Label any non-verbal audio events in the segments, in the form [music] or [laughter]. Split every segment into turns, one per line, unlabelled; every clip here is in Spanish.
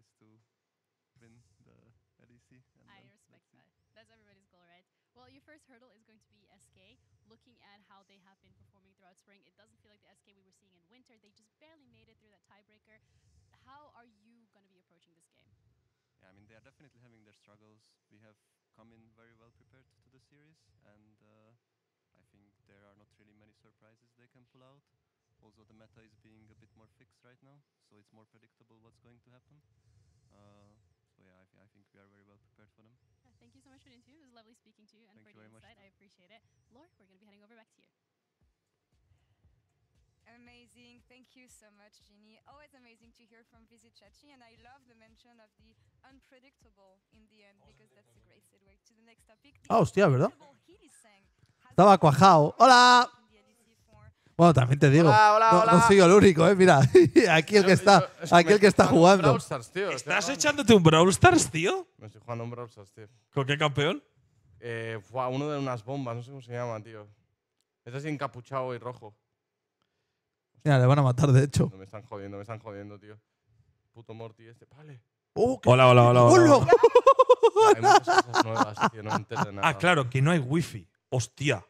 is to win the LEC. I respect
that. That's everybody's goal, right? Well, your first hurdle is going to be SK. Looking at how they have been performing throughout spring, it doesn't feel like the SK we were seeing in winter. They just barely made it through that tiebreaker. How are you going to be approaching this game?
Yeah, I mean, they are definitely having their struggles. We have come in very well prepared to the series, and uh, I think there are not really many surprises they can pull out. Also the meta is being a bit more fixed right now, so it's more predictable what's going to happen. Uh, so yeah, I, th I, think we are very well prepared for them.
Yeah, thank you so much for the interview. It
was lovely speaking to you and thank for you the insight. I appreciate it. Laura, we're going to be heading over back to you. Amazing. Thank you so much, Ginny. Always amazing to hear from Visit Chachi, and I love the mention of the unpredictable
in the end because that's a great segue to the next topic. The ah, hostia, ¿verdad? Estaba cuajado. ¡Hola! Bueno, también te digo. Hola, hola, no, hola. soy el único, ¿eh? Mira, [laughs] aquí el que está, que está jugando.
¿Estás echándote un Brawl Stars, tío?
Me estoy jugando un Brawl Stars, tío. ¿Con qué campeón? Eh, uno de unas bombas, no sé cómo se llama, tío. Es así encapuchado y rojo.
Mira, le van a matar, de hecho.
me están jodiendo, me están jodiendo, tío. Puto Morty este, vale. Oh, hola, hola, hola, hola. hola.
Ah, claro, que no hay wifi. Hostia.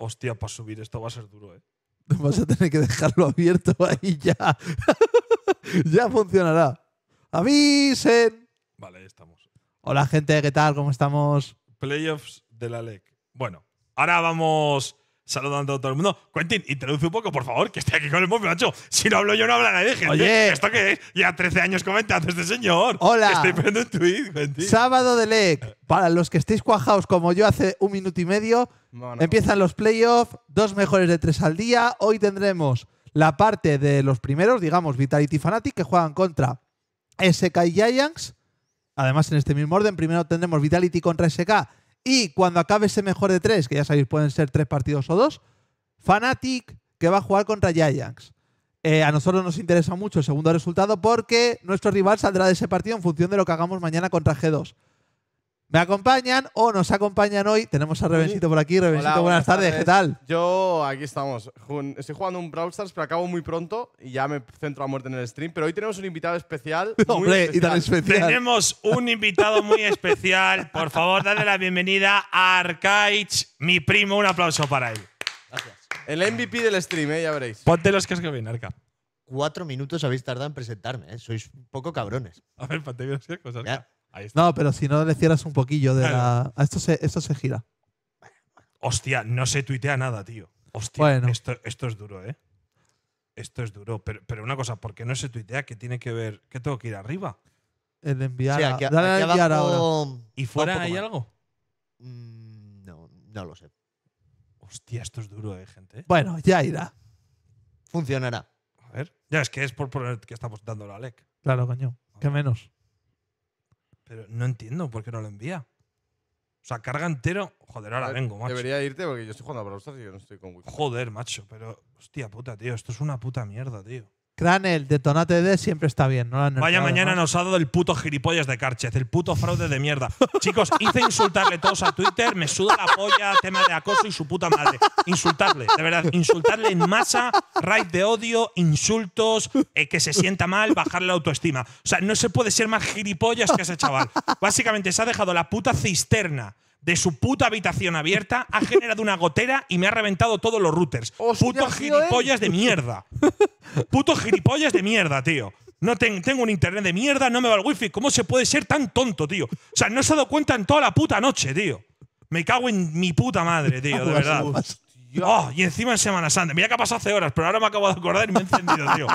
Hostia, para subir esto va a ser duro, ¿eh?
[laughs] Vas a tener que dejarlo abierto [laughs] ahí ya. [laughs] ya funcionará. ¡Avisen! Vale, estamos. Hola, gente, ¿qué tal? ¿Cómo estamos?
Playoffs de la LEC. Bueno, ahora vamos saludando a todo el mundo. Quentin, introduce un poco, por favor, que esté aquí con el móvil, macho. Si no
hablo yo, no habla nadie, gente. Oye. ¿Esto qué
es? Ya 13 años comentando este señor. Hola. Estoy poniendo
un tweet, Quentin. Sábado de LEC. Para los que estéis cuajados como yo hace un minuto y medio, empiezan los playoffs, dos mejores de tres al día. Hoy tendremos la parte de los primeros, digamos, Vitality Fanatic, que juegan contra SK y Giants. Además, en este mismo orden, primero tendremos Vitality contra SK y cuando acabe ese mejor de tres, que ya sabéis, pueden ser tres partidos o dos, Fnatic que va a jugar contra Giants. Eh, a nosotros nos interesa mucho el segundo resultado porque nuestro rival saldrá de ese partido en función de lo que hagamos mañana contra G2. Me acompañan o nos acompañan hoy. Tenemos a Revencito por aquí. Revencito, buenas, tardes. ¿Qué tal?
Yo, aquí estamos. Estoy jugando un Brawl Stars, pero acabo muy pronto y ya me centro a muerte en el stream. Pero hoy tenemos un invitado especial. [laughs] Hombre, y tan especial.
Tenemos un invitado muy especial. Por favor, dale la bienvenida a Arcaich, mi primo. Un aplauso para él.
Gracias.
El MVP del stream, eh, ya veréis. Ponte los cascos bien, Arca cuatro minutos habéis tardado en presentarme. Eh. Sois un poco cabrones. A ver, para cosas. No,
pero si no le cierras un poquillo de la. esto se, esto se gira.
Hostia, no se tuitea nada, tío. Hostia, esto, es duro, ¿eh? Esto es duro. Pero, una cosa, ¿por qué no se tuitea? ¿Qué tiene que ver? ¿Qué tengo que ir arriba? El enviar. a, ¿Y fuera hay algo?
Mm, no, no lo sé.
Hostia, esto es duro, ¿eh, gente? Bueno, ya irá. Funcionará. A ver. Ya es que es por poner que estamos dando la LEC.
Claro, coño. ¿Qué menos?
Pero
no entiendo por qué no lo envía. O sea, carga entero. Joder, ahora eh, vengo, macho.
Debería irte porque yo estoy jugando a Brawl Stars y yo no estoy con Wii. Joder,
macho, pero. Hostia puta, tío. Esto
es una puta mierda, tío. Cranel, detonate D siempre está bien. Vaya mañana
nos ha dado el puto gilipollas de Carchez, el puto fraude de mierda.
[laughs] Chicos, hice
insultarle todos a Twitter, me suda la polla, tema de acoso y su puta madre. Insultarle, de verdad, insultarle en masa, raid de odio, insultos, eh, que se sienta mal, bajarle la autoestima. O sea, no se puede ser más gilipollas que ese chaval. Básicamente se ha dejado la puta cisterna de su puta habitación abierta ha generado una gotera y me ha reventado todos los routers.
Puto eh? gilipollas de mierda.
Puto gilipollas de mierda, tío. No tengo un internet de mierda, no me va el wifi. ¿Cómo se puede ser tan tonto, tío? O sea, no se ha dado cuenta en toda la puta noche, tío. Me cago en mi puta madre, tío, de [laughs] verdad. Oh, y encima en Semana Santa. Mira que ha pasado hace horas, pero ahora me acabo de acordar y me he encendido, tío.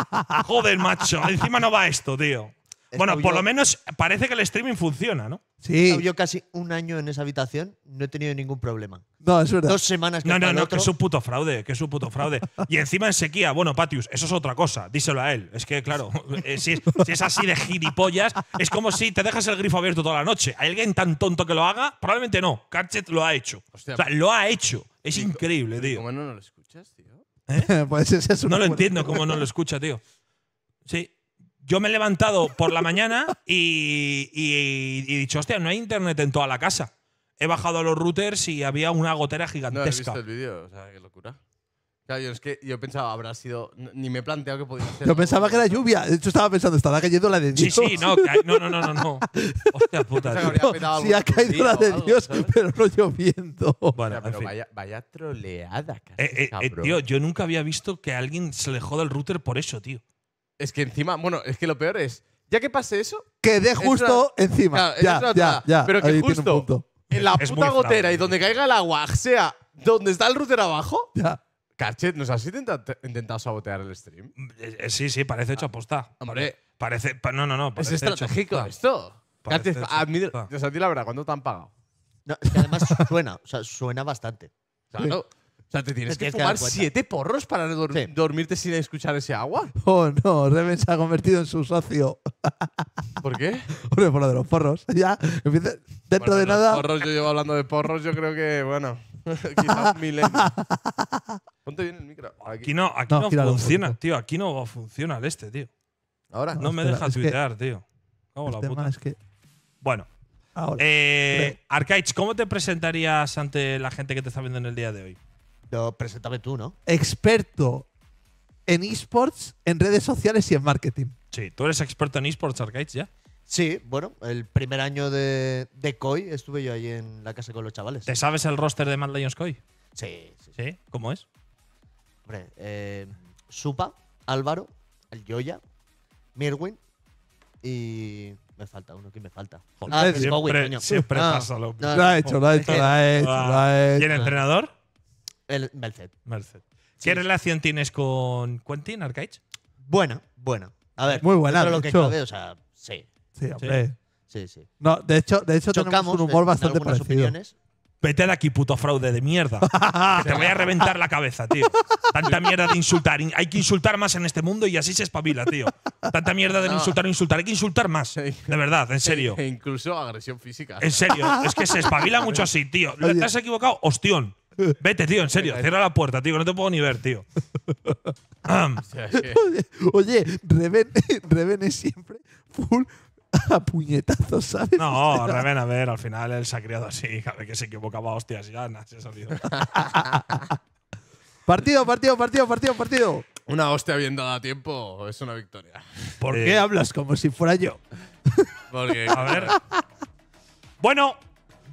Joder, macho. Encima no va esto, tío bueno, por lo menos parece que el streaming funciona, ¿no?
Sí. Yo casi un año en esa habitación no he tenido ningún problema. No, es verdad. Dos semanas que No, no, no, que es un puto fraude, que es un puto fraude.
y encima en sequía, bueno, Patius, eso es otra cosa, díselo a él. Es que, claro, [laughs] eh, si, es, así de gilipollas, es como si te dejas el grifo abierto toda la noche. ¿Hay alguien tan tonto que lo haga? Probablemente no. Carchet lo ha hecho. o sea, pues- lo ha hecho. Es increíble, tío. ¿Cómo no lo escuchas, tío? ¿Eh? [laughs] Pues no lo entiendo cómo no lo escucha, tío. Sí yo me he levantado por la mañana y, he dicho, hostia, no hay internet en toda la casa. He bajado a los routers y había una gotera gigantesca. No, ¿has visto
el vídeo? O sea, qué locura. yo es que yo pensaba, habrá sido. Ni me he planteado que podía ser. Yo pensaba que era lluvia.
De hecho estaba pensando, estaba cayendo la de Dios. Sí, sí, no, no, no, no,
no.
[laughs] Hostia puta. No,
sí, ha caído
la de
Dios, pero
no lloviendo. vaya, troleada, eh, eh, casi, eh, tío, yo nunca había visto que alguien se le joda el router por eso, tío. Es que encima, bueno, es que lo peor es, ya que pase eso. Quedé justo encima. ya, ya, ya, pero que justo en la puta gotera y donde caiga el agua sea donde está el router abajo. Ya. Carchet, ¿nos has intentado, sabotear el stream? Eh, sí, sí, parece hecho aposta. Hombre. Parece. No, no, no. Es estratégico esto. Carchet, a mí, a ti la verdad, ¿cuánto te han pagado?
además suena, o sea, suena bastante sea, te tienes, que tomar siete
porros para dormirte sin escuchar ese agua.
[laughs] Oh, no, Reven se ha convertido en su socio.
[laughs] ¿Por qué?
[laughs] por lo de los porros. Ya, empieza, dentro de nada. Porros,
yo llevo hablando de porros, yo creo que, bueno, quizás milenio. Ponte bien el micro. Aquí, no, aquí no, funciona, tío. Aquí no funciona el este, tío. Ahora. No, me dejas tuitear, tío. Cago la puta. Es
que... Bueno. Ahora. Eh, ¿cómo te presentarías ante la gente que te está viendo en el día de hoy? Pero preséntame tú, ¿no?
Experto en esports, en redes sociales y en marketing.
Sí, tú eres experto en esports arcades ya. Sí, bueno, el primer año de, de COI estuve yo ahí en la casa con los chavales. ¿Te sabes el roster de Mad Lions COI? Sí, sí. ¿Cómo es? Hombre, eh, Supa, Álvaro, el Yoya, Mirwin y me falta uno, que me falta? Ah, siempre, siempre pasa lo mismo. lo ha hecho, lo ha ah, hecho, lo ha hecho. ¿Y el entrenador? Merced. Merced.
¿Qué relación tienes con Quentin Arcaich? Buena, buena. A ver, muy buena. lo que cabe, o sea, sí.
Sí, hombre. Sí, sí. de hecho, de hecho tenemos un humor bastante
parecido. Opiniones. Vete de aquí, puto fraude de mierda. [laughs] te voy a reventar la cabeza, tío. Tanta mierda de insultar. Hay que insultar más en este mundo y así se espabila, tío. Tanta mierda de no. insultar, insultar. Hay que insultar más. De
verdad, en serio. E incluso agresión física. En serio. Es que se espabila mucho así, tío. ¿Te has
equivocado? Ostión. Vete, tío, en serio, cierra la puerta, tío, no te puedo ni ver, tío.
[laughs] Oye, Reven, [laughs] Reven es siempre full a puñetazos, ¿sabes?
No, Reven, a ver, al final él se ha criado
así, a [laughs] que se equivocaba, hostias, ya se salido. partido, partido, partido, partido, partido. Una hostia bien dada a tiempo es una victoria. ¿Por qué hablas
como si fuera yo?
Porque, a ver. bueno,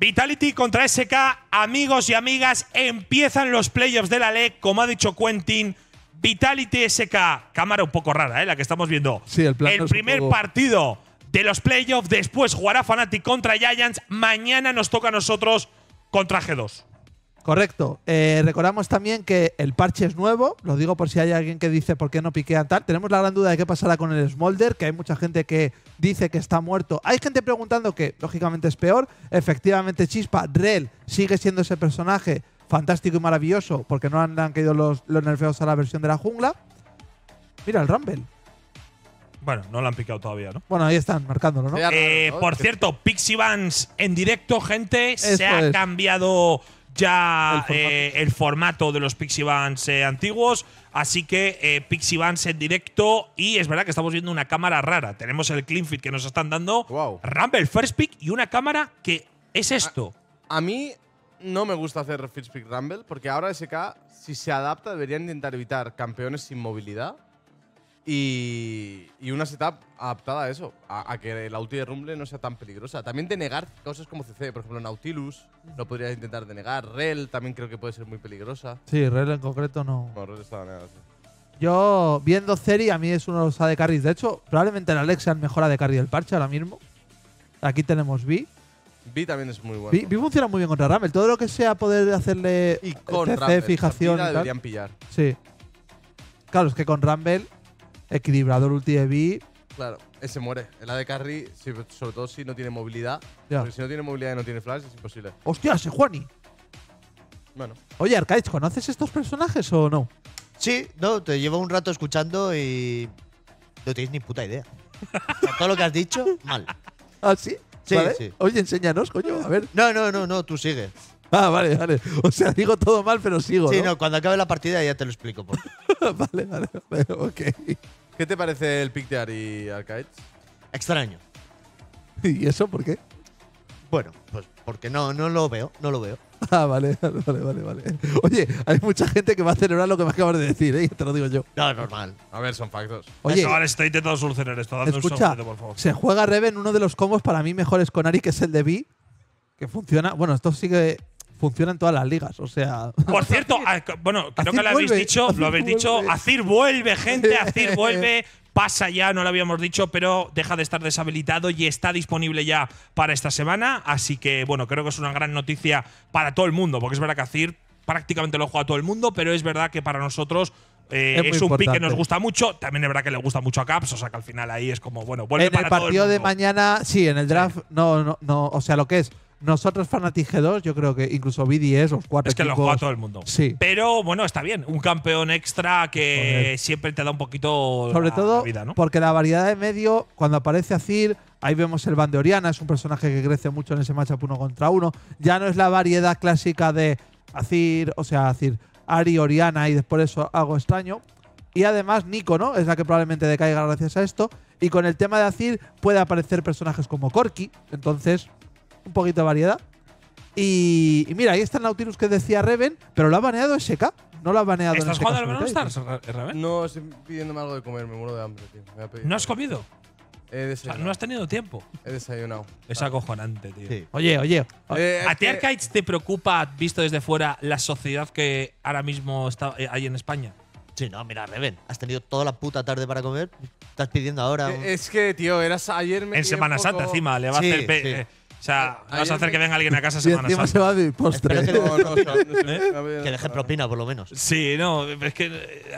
Vitality contra SK, amigos y amigas, empiezan los playoffs de la LEC, como ha dicho Quentin. Vitality SK, cámara un poco rara, ¿eh? la que estamos viendo. Sí, el, primer partido de los playoffs, después jugará Fnatic contra Giants, mañana nos toca a nosotros contra G2.
Correcto. Eh, recordamos también que el parche es nuevo. Lo digo por si hay alguien que dice por qué no piquean tal. Tenemos la gran duda de qué pasará con el Smolder, que hay mucha gente que dice que está muerto. Hay gente preguntando que, lógicamente, es peor. Efectivamente, Chispa, Rel sigue siendo ese personaje fantástico y maravilloso, porque no han, caído los, nerfeos a la versión de la jungla. Mira el Rumble.
Bueno, no lo han picado todavía, ¿no?
Bueno, ahí están, marcándolo, ¿no? Eh, por cierto,
Pixie Vans en directo, gente, se ha cambiado ya eh, el, formato de los Pixie Bands eh, antiguos. Así que eh, Pixie Bands en directo. Y es verdad que estamos viendo una cámara rara.
Tenemos el clean fit que nos están dando. Wow. Rumble First Pick y una cámara que es esto. A, mí no me gusta hacer First Pick Rumble porque ahora SK, si se adapta, debería intentar evitar campeones sin movilidad y, una setup adaptada a eso, a, que la ulti de Rumble no sea tan peligrosa. También denegar cosas como CC, por ejemplo Nautilus, no podrías intentar denegar. Rel también creo que puede ser muy peligrosa.
Sí, Rel en concreto no. estaba Yo, viendo Ceri, a mí es uno de los AD carries. De hecho, probablemente el Alex sea el mejor AD carry del parche ahora mismo. Aquí tenemos Vi.
Vi también es muy bueno. Vi,
funciona muy bien contra Ramel. Todo lo que sea poder hacerle y fijación. y pillar. Sí. Claro, es que con Rumble equilibrador ulti de
Claro, ese muere. El de Carry, sobre todo si no tiene movilidad. si no tiene movilidad y no tiene flash, es imposible. ¡Hostia, se Juani! Bueno.
Oye, Arcaiz, ¿conoces estos personajes o no? Sí, no, te llevo un rato escuchando y. No tienes ni puta idea. todo lo que has dicho, mal. ¿Ah, sí? Sí, sí. Oye, enséñanos, coño, a ver. No, no, no, no, tú sigue. Ah, vale, vale. O sea, digo todo mal, pero sigo. Sí, no, cuando acabe la partida ya te lo explico. [laughs]
vale, vale, vale, ok. ¿Qué te parece el de y Arcades? Extraño. [laughs] ¿Y eso por qué? Bueno, pues porque no,
no lo veo, no lo veo. [laughs]
Ah, vale, [laughs] vale, vale, vale. Oye, hay mucha gente que va a celebrar lo que me acabas de decir, ¿eh? Te lo digo yo. No, normal. A ver, son factos. Oye, Ahora estoy intentando
solucionar esto. escucha, un por favor. se
juega Reven uno de los combos para mí mejores con Ari, que es el de B, que funciona. Bueno, esto sigue funciona en todas las ligas. O sea. [laughs]
Por cierto, bueno, creo que lo habéis dicho, lo habéis dicho. Vuelve. vuelve, gente, Azir [laughs] vuelve. Pasa ya, no lo habíamos dicho, pero deja de estar deshabilitado y está disponible ya para esta semana. Así que, bueno, creo que es una gran noticia para todo el mundo, porque es verdad que Azir prácticamente lo juega todo el mundo, pero es verdad que para nosotros eh, es, un pick que nos gusta mucho. También es verdad que le gusta mucho a Caps, o sea que al final ahí es como, bueno, vuelve en el partido de
mañana, sí, en el draft, no, no, no, o sea, lo que es nosotros, Fanatic G2, yo creo que incluso BDS, los cuatro. Es que lo juega todo el
mundo. Sí. Pero bueno, está bien. Un campeón extra que siempre te da un poquito. Sobre todo,
porque la variedad de medio, cuando aparece Azir, ahí vemos el van de Oriana, es un personaje que crece mucho en ese matchup uno contra uno. Ya no es la variedad clásica de Azir, o sea, Azir, Ari, Oriana y después eso algo extraño. Y además, Nico, ¿no? Es la que probablemente decaiga gracias a esto. Y con el tema de Azir puede aparecer personajes como Corki. Entonces, un poquito de variedad. Y, mira, ahí está el Nautilus que decía Reven, pero lo ha baneado SK. No lo ha baneado ¿Estás en jugando
al Brawl Stars, Reven? No, estoy pidiéndome algo de comer, me muero de hambre, tío. ¿No has comido?
He no has tenido tiempo.
He desayunado.
Es acojonante,
tío. Oye, oye. Eh,
¿A ti,
te preocupa, visto desde fuera, la sociedad que ahora mismo está, ahí eh, hay en España? Sí, no, mira, Reven, has tenido toda la puta tarde para comer. Estás pidiendo ahora. Eh,
es que, tío, eras ayer En Semana Santa, encima, le va a
hacer. O sea, vas a hacer que venga alguien a casa
semana santa. se
va de postre. [laughs] ¿Eh?
Que, deje propina, por lo menos. Sí, no, es que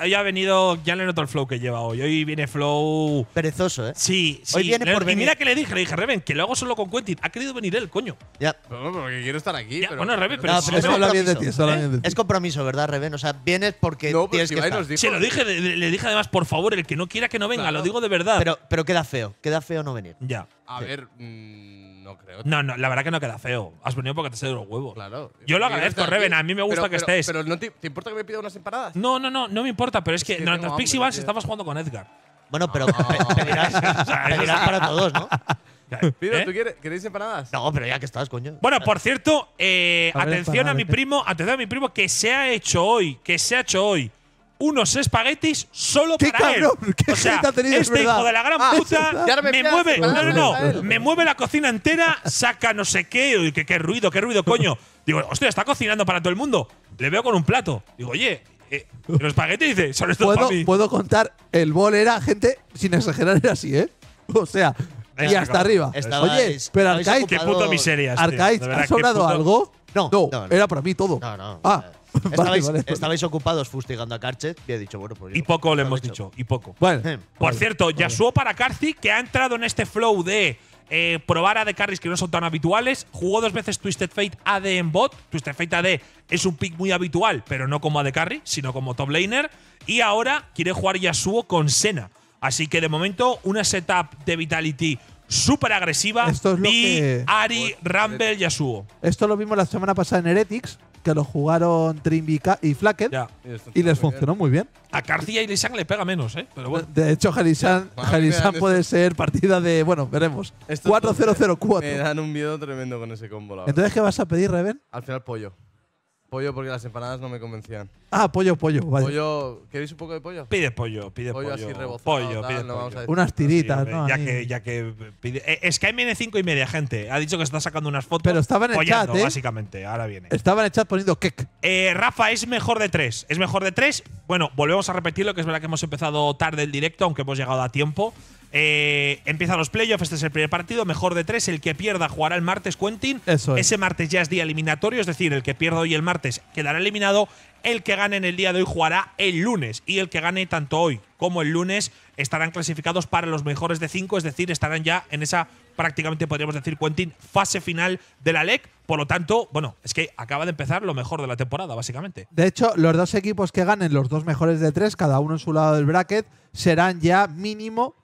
hoy eh, ha venido, ya le noto el flow que lleva hoy. Hoy viene flow… Perezoso, ¿eh? Sí, sí. Hoy viene por y mira que le dije, le dije, Reven, que lo hago solo con Quentin. Ha querido venir él, coño. Ya. Bueno, porque quiero estar aquí. bueno, Reven, pero… es, ¿eh? habla bien de ti,
Es compromiso, ¿verdad, Reven? O sea, vienes porque no, tienes si que estar. Nos sí, lo dije,
le, dije además, por favor, el que no quiera que no venga, lo digo de verdad. Pero,
pero queda feo, queda feo no venir. Ya. A
ver… Mm, no No, la verdad que no queda feo. Has venido porque te
sé de los huevos. Claro. Yo lo agradezco, Reven. A mí me gusta que estés. Pero no te, importa
que me pida
unas empanadas? No, no, no, no me importa. Pero es que, en los Pixie estabas jugando con Edgar.
Bueno,
pero para todos, ¿no? Pido, ¿Eh? ¿tú quieres, queréis empanadas? No, pero ya que estás, coño. Bueno, por
cierto, eh, atención a mi ¿eh? primo, atención a mi primo que se ha hecho hoy, que se ha hecho hoy unos espaguetis solo para cabrón, él. o sea, tenido, este hijo de la gran ah, puta me, mueve, no, no, no, me mueve la cocina entera, saca no sé qué, qué, ruido, qué ruido, coño. Digo, hostia, está cocinando para todo el mundo. Le veo con un plato. Digo, oye, los eh, espaguetis dice, son estos ¿Puedo, para mí. Puedo
contar, el bol era, gente, sin exagerar, era así, ¿eh? O sea, y hasta arriba. Oye, pero Arcaiz. Qué puto miseria. Arcaiz, este, ha sobrado algo?
No, no, Era para mí todo. No, no. Ah, eh, [laughs] estabais, ocupados fustigando a Karchet y he dicho, bueno, pues. Y poco le hemos dicho, y poco. Bueno, eh, por cierto, Yasuo para Karci, que ha
entrado en este flow de eh, probar de carries que no son tan habituales. Jugó dos veces Twisted Fate AD en bot. Twisted Fate AD es un pick muy habitual, pero no como AD carry, sino como top laner. Y ahora quiere jugar Yasuo con Sena. Así que de momento, una setup de Vitality súper agresiva. Esto Ari, Rumble, Yasuo.
Esto lo vimos la semana pasada en Heretics, que lo jugaron Trimbica y FlaKen y les funcionó muy bien.
A García y Lisan le pega menos, ¿eh? Pero De hecho, Jalisan puede
ser partida de, bueno, veremos. 4-0-0-4. Me dan un miedo
tremendo con ese combo. Entonces, ¿qué vas a pedir, Reven? Al final pollo. Pollo porque las empanadas no me convencían.
Ah, pollo, pollo. Pollo,
¿queréis un poco de pollo? Pide pollo, pide pollo. Pollo así rebozado. pide Unas tiritas, Ya que,
ya que pide. Eh, es que 5 y media, gente. Ha dicho que está sacando unas fotos. Pero estaba en el chat, ¿eh? básicamente. Ahora viene. Estaba en el chat poniendo kek. Eh, Rafa, es mejor de tres. Es mejor de tres. Bueno, volvemos a repetirlo, que es verdad que hemos empezado tarde el directo, aunque hemos llegado a tiempo. Eh, empiezan los playoffs, este es el primer partido, mejor de tres, el que pierda jugará el martes, Quentin. Ese martes ya es día eliminatorio, es decir, el que pierda hoy el martes quedará eliminado, el que gane en el día de hoy jugará el lunes y el que gane tanto hoy como el lunes estarán clasificados para los mejores de cinco, es decir, estarán ya en esa prácticamente podríamos decir, Quentin, fase final de la LEC. Por lo tanto, bueno, es que acaba de empezar lo mejor de la temporada, básicamente.
De hecho, los dos equipos que ganen, los dos mejores de tres, cada uno en su lado del bracket, serán ya mínimo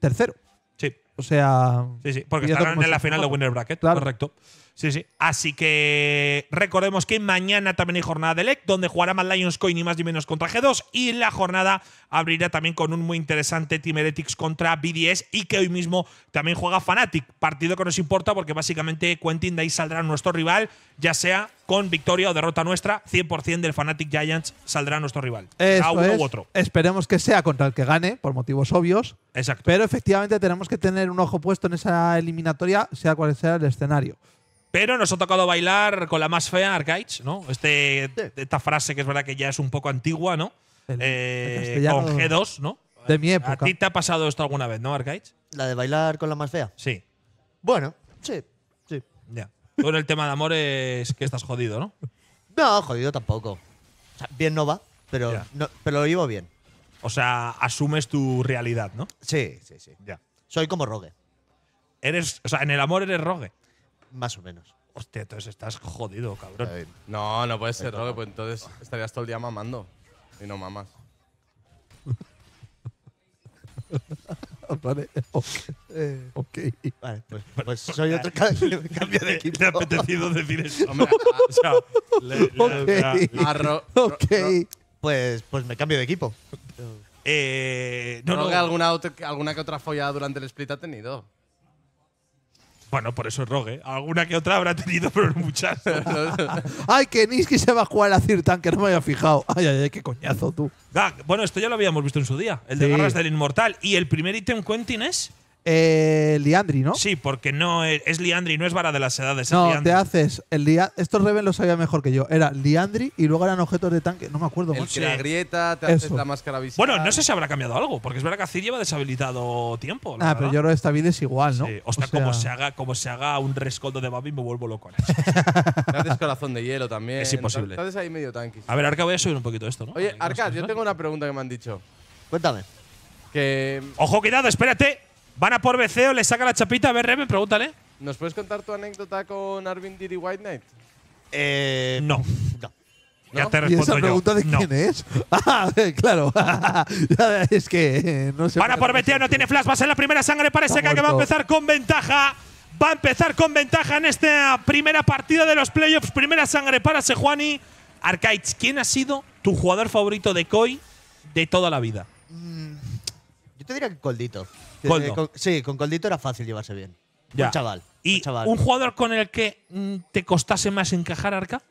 tercero. Sí. O sea.
Sí, sí, porque estarán en la final de Winner Bracket, correcto. Sí, sí. Así que recordemos que mañana también hay jornada de LEC, donde jugará más Lions Coin y más ni menos contra G2. Y la jornada abrirá también con un muy interesante Team Heretics contra BDS y que hoy mismo también juega Fnatic. Partido que nos importa porque básicamente Quentin de ahí saldrá nuestro rival, ya sea con victoria o derrota nuestra. 100% del Fnatic Giants saldrá nuestro rival. a uno u otro.
Esperemos que sea contra el que gane, por motivos obvios. Exacto. Pero efectivamente tenemos que tener un ojo puesto en esa eliminatoria, sea cual sea el escenario.
Pero nos ha tocado bailar con la más fea, Arcaic, ¿no? Este, esta frase que es verdad que ya es un poco antigua, ¿no? Eh, con G2, ¿no?
De mi época. ¿A ti te
ha pasado esto alguna vez, no,
¿La de bailar con la más fea? Sí. Bueno, sí, sí. Ya. Tú
en el tema de amor es que estás jodido,
¿no? No, jodido tampoco. bien no va, pero, pero lo llevo bien. O sea, asumes tu realidad, ¿no? Sí, sí, sí. Ya. Soy como Rogue. Eres, o sea, en el amor eres Rogue. Más o menos. Hostia,
entonces estás jodido, cabrón. No, no puede ser, Roque, pues entonces estarías todo el día mamando. Y no mamas.
[laughs] vale,
eh. ok. Vale, pues,
pues, pues soy otro [laughs]
cambio
de [laughs] equipo. ha apetecido
decir eso.
Ok. Pues, pues me cambio de equipo.
Eh, no, no,
alguna, alguna que otra follada durante el split ha tenido. Bueno, por eso es Rogue. Alguna que otra habrá tenido, pero no muchas. [laughs]
ay, que Niski se va a jugar a Cirtan, que no me había fijado. Ay, ay, ay, qué coñazo tú.
Ah, bueno, esto ya lo habíamos visto en su día. El de del inmortal. Y el primer ítem Quentin es
eh, Liandri,
¿no? Sí, porque no es, eh, es, Liandri, no es vara de las edades. No, te
haces. El estos Reven lo sabía mejor que yo. Era Liandri y luego eran objetos de tanque. No me acuerdo mucho. la grieta, te haces la
máscara visible. Bueno, no sé si habrá cambiado algo, porque es verdad que así lleva deshabilitado tiempo. Ah, pero yo lo
que esta vida es igual, ¿no? O, sea, como, Se
haga, como se haga un rescoldo de Babi, me vuelvo loco. te
haces corazón de hielo también. Es imposible. Estás ahí medio tanque. A ver, Arca, voy a subir un poquito esto, ¿no? Oye, Arca, yo tengo una pregunta que me han dicho. Cuéntame. Que. Ojo, cuidado, espérate. Van a por B.C.O. le saca la chapita. A ver, pregúntale. ¿Nos puedes contar tu anécdota con Arvin Diddy White Knight? Eh, no. Ya te respondo ¿Y esa pregunta
de quién es? [laughs] Ah, claro. [laughs] es que eh, no sé. Van a por
B.C.O. no tiene flash. Va a ser la primera
sangre para SK que va a empezar con ventaja. Va a empezar con ventaja en esta primera partida de los playoffs. Primera sangre para Sejuani. Arcaids, ¿quién ha sido tu jugador favorito
de Koi de toda la vida? yo te diría que Coldito. Eh, con, sí, con Coldito era fácil llevarse bien. Un chaval. ¿Y un,
jugador con el que mm, te
costase más encajar, Arca?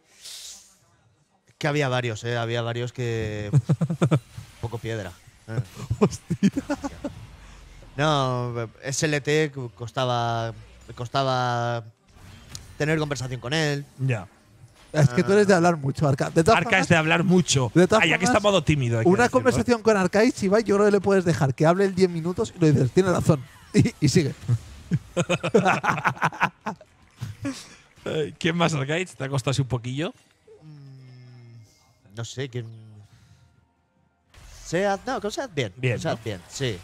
Que había varios, ¿eh? Había varios que. [laughs] poco piedra. Eh. Hostia. No, SLT costaba. Costaba tener conversación con él.
Ya. Es que tú eres de ah. hablar mucho, Arca. De Arca es de hablar mucho.
De aquí está
modo tímido. Una ¿eh? conversación con Arca y yo creo que le puedes dejar que hable el 10 minutos y le dices, tiene razón. Y, sigue. [laughs]
¿Quién
más, Arcaich? ¿Te ha costado un poquillo? Mm, no sé, ¿quién? Sea, no, con Seat bien. Bien, con bien, sí.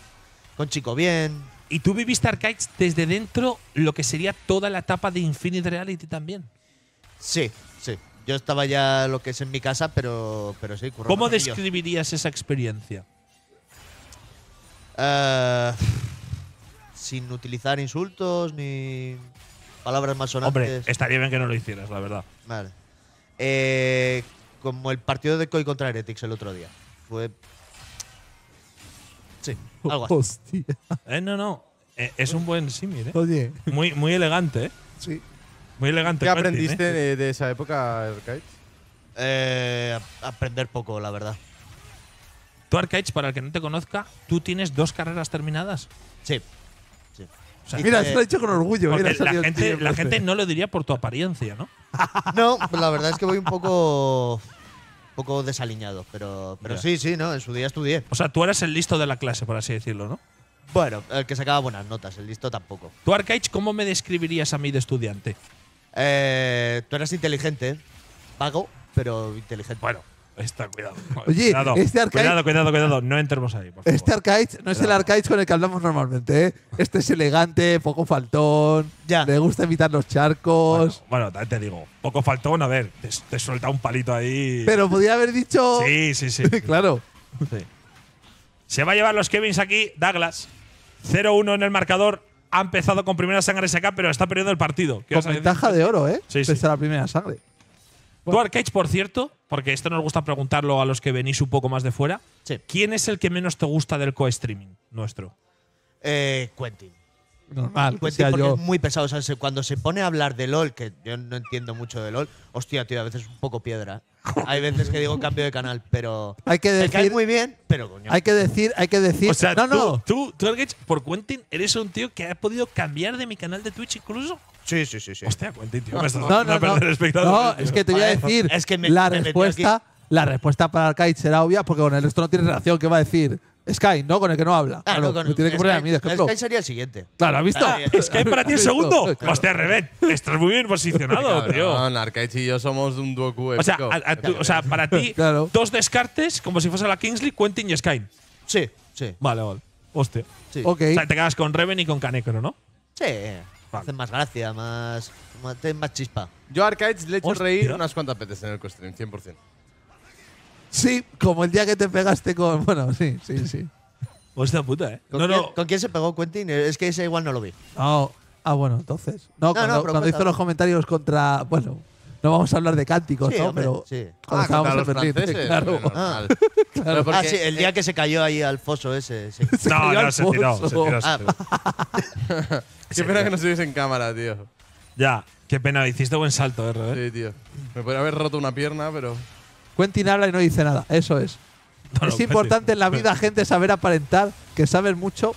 Con Chico bien. ¿Y tú viviste Arcaich desde dentro lo que sería toda la etapa de Infinite Reality también? Sí, yo estaba ya lo que es en mi casa, pero, pero sí, ¿Cómo describirías esa experiencia? Eh, sin utilizar insultos ni palabras más Hombre, estaría bien que no lo hicieras, la verdad. Vale. Eh, como el partido de Koi contra Heretics el otro día. Fue. Sí, [laughs] algo así. Hostia. Eh, no, no.
Eh, es un buen símil, ¿eh? Muy, muy elegante, ¿eh? sí. Muy elegante. ¿Qué aprendiste
¿eh? de, esa época, Arcades? Eh, aprender poco, la verdad.
Tú, para el que no te conozca, tú tienes dos carreras terminadas. Sí. mira, está lo he dicho con orgullo. la, este. gente, no lo diría por tu apariencia, ¿no?
[laughs] no, pues la verdad es que voy un poco poco desaliñado, pero, pero sí, sí, ¿no? En su día estudié. O sea, tú eras el listo de la clase, por así decirlo, ¿no? Bueno, el que sacaba buenas notas, el listo tampoco. Tu, Arcade, cómo me describirías a mí de estudiante? Eh, tú eras inteligente, pago, pero inteligente. Bueno. Está, cuidado. [laughs] Oye, cuidado. este cuidado, cuidado, cuidado.
No entremos ahí. Este Arcade no es el Arcade con el que hablamos normalmente. ¿eh? Este es elegante, poco faltón. Ya. Le gusta evitar los charcos. Bueno, te
digo, poco faltón, a ver, te, te suelta un palito ahí. Pero
podía haber dicho. Sí, sí, sí. [laughs] claro.
Se va a llevar los Kevins aquí, Douglas. 0-1 en el marcador ha empezado con primera sangre acá, pero está perdiendo el partido. Con ventaja
de oro, ¿eh? Sí, la primera sangre.
por cierto, porque esto nos gusta preguntarlo a los que venís un poco más de fuera. ¿Quién es el que menos te gusta del co-streaming
nuestro? Eh, Quentin normal. Que es muy pesado. O cuando se pone a hablar de LOL, que yo no entiendo mucho de LOL, hostia, tío, a veces es un poco piedra. [laughs] Hay veces que digo cambio de canal, pero. Hay que decir. muy bien, pero coño. Hay que decir, hay que decir. O sea, no, no. Tú, tú, por Quentin,
eres un tío que ha podido cambiar de mi canal de Twitch incluso. Sí, sí, sí. sí. Hostia, Quentin, tío. [laughs] no, no, no,
no es que te voy a decir. Es que la respuesta. La respuesta para Arcade será obvia porque con el resto no tiene relación. ¿Qué va a decir? Sky, ¿no? Con el que no habla. Ah, claro, que Sky, a mí
sería el siguiente. Claro, ¿has visto? Sky para ti el segundo. Hostia, pues Reven,
estás muy bien posicionado, tío. No, Arcaich y yo somos un duo Q O sea, o sea para ti, dos descartes, como
si fuese la Kingsley, Quentin y Sky. Sí, sí. Vale, vale. Hostia. Okay. O sea, te quedas con Reven y con Canecro, ¿no?
Sí. Hacen más gracia, más, más, más chispa. Yo a le he hecho reír unas cuantas veces en el co-stream, 100%.
Sí, como el día que te pegaste con. Bueno, sí, sí, sí. Hostia pues
puta, ¿eh? ¿Con, quién, se pegó Quentin?
Es que ese igual no lo vi.
ah, ah bueno, entonces. No, cuando, cuando hizo los comentarios contra. Bueno, no vamos a hablar de cánticos, ¿no? pero sí. ah, los [laughs] claro. Ah.
Ah, porque, sí, el día que se cayó ahí al foso ese. [laughs] no, no, se tiró, se tiró.
[laughs] Qué pena que no estuviese en cámara, tío.
Ya, qué pena, hiciste
buen salto, ¿eh? Sí, tío. Me podría haber roto una pierna, pero.
Quentin habla y no dice nada. Eso es. es importante en la vida, [laughs] gente, saber aparentar que sabes mucho.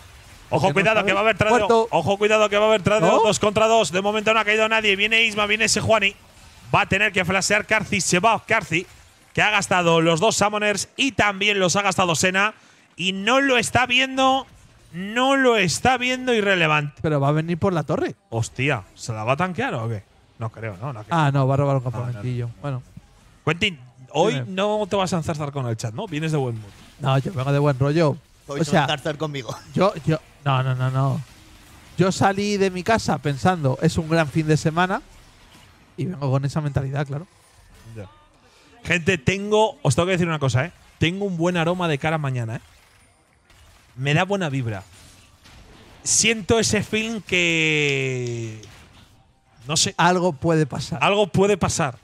Ojo, cuidado, que
va a
haber tradeo. Ojo, cuidado, que va a haber tradeo. Dos contra dos. De momento no ha caído nadie. Viene Isma, viene ese Juani. Va a tener que flashear Carci. Se va que ha gastado los dos Summoners y también los ha gastado Sena. Y no lo está viendo. No lo está viendo
irrelevante. Pero va a venir por la torre. Hostia, ¿se la va a tanquear o qué? No creo, ¿no? Ah, no, va a robar un ah, campamentillo. Bueno.
Quentin, hoy no te vas a enzarzar con el chat, ¿no? Vienes
de buen mood. No, yo vengo de buen rollo. Hoy a enzarzar conmigo. Yo, yo, no, no, no, no. Yo salí de mi casa pensando, es un gran fin de semana. Y vengo con esa mentalidad, claro.
Gente, tengo. Os tengo que decir una cosa, ¿eh? Tengo un buen aroma de cara mañana, ¿eh? Me da buena vibra. Siento ese feeling que. No sé. Algo puede pasar. Algo puede pasar.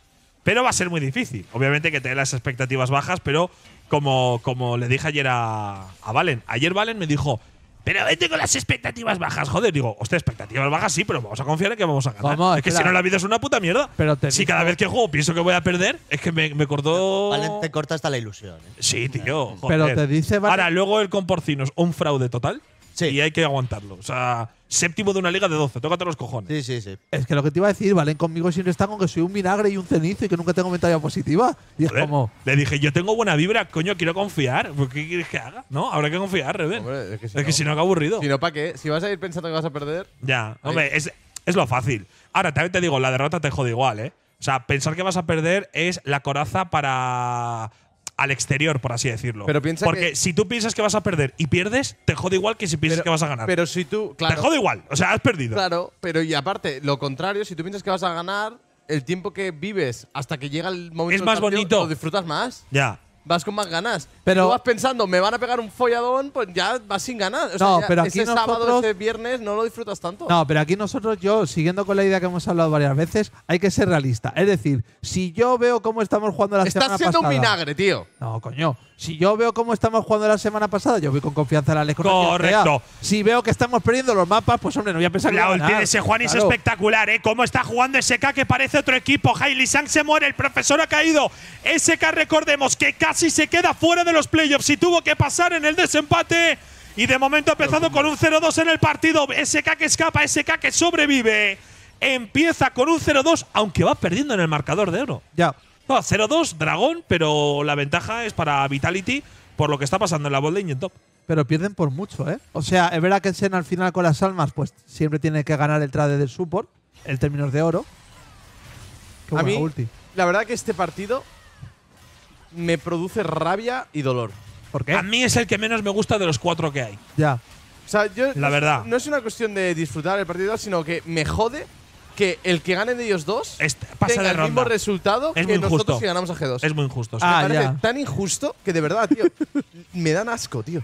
Pero va a ser muy difícil. Obviamente que tener las expectativas bajas, pero como, como le dije ayer a, Valen. Ayer Valen me dijo, pero vete con las expectativas bajas, joder. Digo, hostia, expectativas bajas sí, pero vamos a confiar en que vamos a ganar. es que si no, la vida es una puta mierda. Pero si cada vez que juego pienso que voy a perder, es que me, me cortó. Valen te corta hasta la ilusión. ¿eh? Sí, tío. Pero te dice Ahora, luego el con porcinos, un fraude total. Y hay que aguantarlo. O sea, séptimo de una liga de 12, tócate los cojones. Sí, sí, sí.
Es que lo que te iba a decir, Valen conmigo siempre está con que soy un vinagre y un cenizo y que nunca tengo mentalidad positiva. Y es como.
Le dije, yo tengo buena vibra, coño, quiero confiar. Pues, ¿Qué quieres que haga? No, habrá que confiar, Reven. es que si, no, que aburrido. Si no, ¿para qué? Si vas a ir
pensando que vas a perder.
Ya, hombre, es, es lo fácil. Ahora, también te digo, la derrota te jode igual, ¿eh? O sea, pensar que vas a perder es la coraza para al exterior, por así decirlo. Pero Porque si tú piensas que vas a perder y pierdes, te jode igual que si piensas que vas a ganar. Pero si tú. te jode igual, o sea, has perdido.
Claro, pero y aparte, lo contrario, si tú piensas que vas a ganar, el tiempo que vives hasta que llega el momento es más bonito. lo disfrutas más. Ya vas con más ganas. Pero tú vas pensando, me van a pegar un folladón, pues ya vas sin ganas. O sea, no, pero aquí sábado, ese viernes no lo disfrutas tanto. No,
pero aquí nosotros, yo, siguiendo con la idea que hemos hablado varias veces, hay que ser realista. Es decir, si yo veo cómo estamos jugando la Estás semana pasada… Estás siendo un
vinagre, tío.
No, coño. Si yo veo cómo estamos jugando la semana pasada, yo voy con confianza a la Alex. Correcto. Si veo que estamos perdiendo los mapas, pues hombre, no voy a pensar la que de ese Juan es
espectacular, ¿eh? Cómo está jugando SK que parece otro equipo.
Hayley Sang se muere, el profesor ha caído. SK, recordemos que casi se queda fuera de los playoffs y tuvo que pasar en el desempate. Y de momento empezado con un 0-2 en el partido.
SK que escapa, SK que sobrevive. Empieza con un 0-2, aunque va perdiendo en el
marcador de oro.
Ya. No, 0-2, dragón, pero la ventaja es para Vitality por lo que está pasando en la botlane y en top.
Pero pierden por mucho, ¿eh? O sea, es verdad que al final con las almas, pues siempre tiene que ganar el trade del support, el términos de oro. a mí,
la verdad que este partido me produce rabia y dolor. ¿Por qué? A mí es el que menos me gusta de los cuatro que hay.
Ya. O
sea, yo. La verdad. No es una cuestión de disfrutar el partido, sino que me jode que el que gane de ellos dos pasa el mismo resultado que nosotros si ganamos a G2. Es muy injusto. Ah, tan injusto que de verdad, tío, [laughs] me dan asco, tío.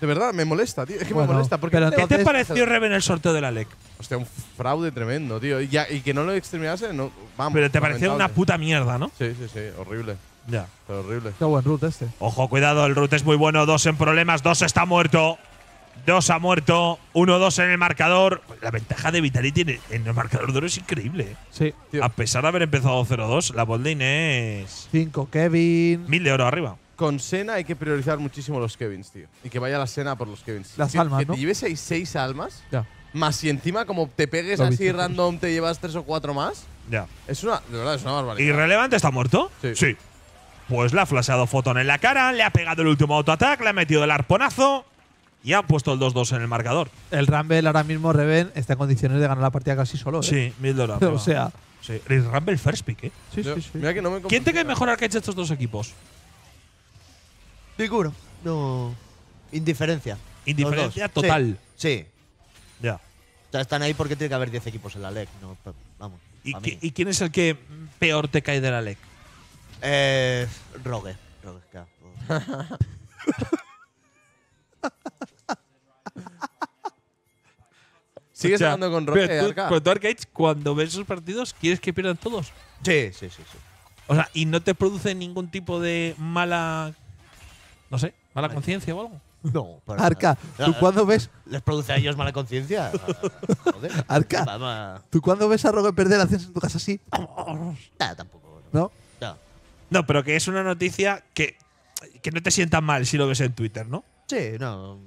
De verdad, me molesta, tío. Es que me molesta. Porque este ¿Qué te pareció Reven, el sorteo de la LEC? Hostia, un fraude tremendo, tío. Y, y que no lo exterminase, no. Vamos. Pero te pareció una
puta mierda, ¿no? Sí, sí, sí. Horrible. Ya. Pero horrible. Qué buen root este. Ojo, cuidado, el root es muy bueno. Dos en problemas, dos está muerto. Dos ha muerto, 1 dos en el marcador. La ventaja de Vitality en el marcador de oro es increíble. ¿eh? Sí. A pesar de haber empezado
0-2, la Boldin es.
5 Kevin. Mil
de oro arriba. Con Sena hay que priorizar muchísimo los Kevins, tío. Y que vaya la Sena por los Kevins. Las almas, ¿no? te lleves 6 seis almas. Ya. Más si encima como te pegues así random te llevas tres o cuatro más. Ya. Es una, de
verdad, es una barbaridad. ¿Irrelevante está muerto? Sí. Pues le ha flasheado Fotón en la cara, le ha pegado el último autoataque, le ha metido el arponazo y han puesto el 2-2 en el marcador.
El Rumble ahora mismo, Reven, está en condiciones de ganar la partida casi solo. ¿eh? Sí, mil dólares. [laughs] o sea.
El Rumble first pick, ¿eh? Sí, sí, sí. que no ¿Quién te cae mejor que estos dos equipos?
Figuro. No. Indiferencia. Indiferencia total. Sí. Ya. están ahí porque tiene que haber 10 equipos en la LEC. vamos. ¿Y, quién es el que peor te cae de la LEC? Eh, Rogue. Rogue, claro. [laughs]
¿Sigues hablando con Roque pues,
Arca? cuando ves esos partidos, quieres que pierdan todos. Sí, sí, sí, sí. O sea, y no te produce ningún tipo de mala.
No sé, mala conciencia o algo. No, Arca, ¿tú cuando ves? ¿Les produce a ellos mala conciencia? [laughs] Arca, ¿tú cuando ves a Rogue perder ciencia en tu casa así? tampoco. ¿No?
¿No?
No. pero que es una noticia que, que no te sienta mal si lo ves en Twitter, ¿no? Sí, no.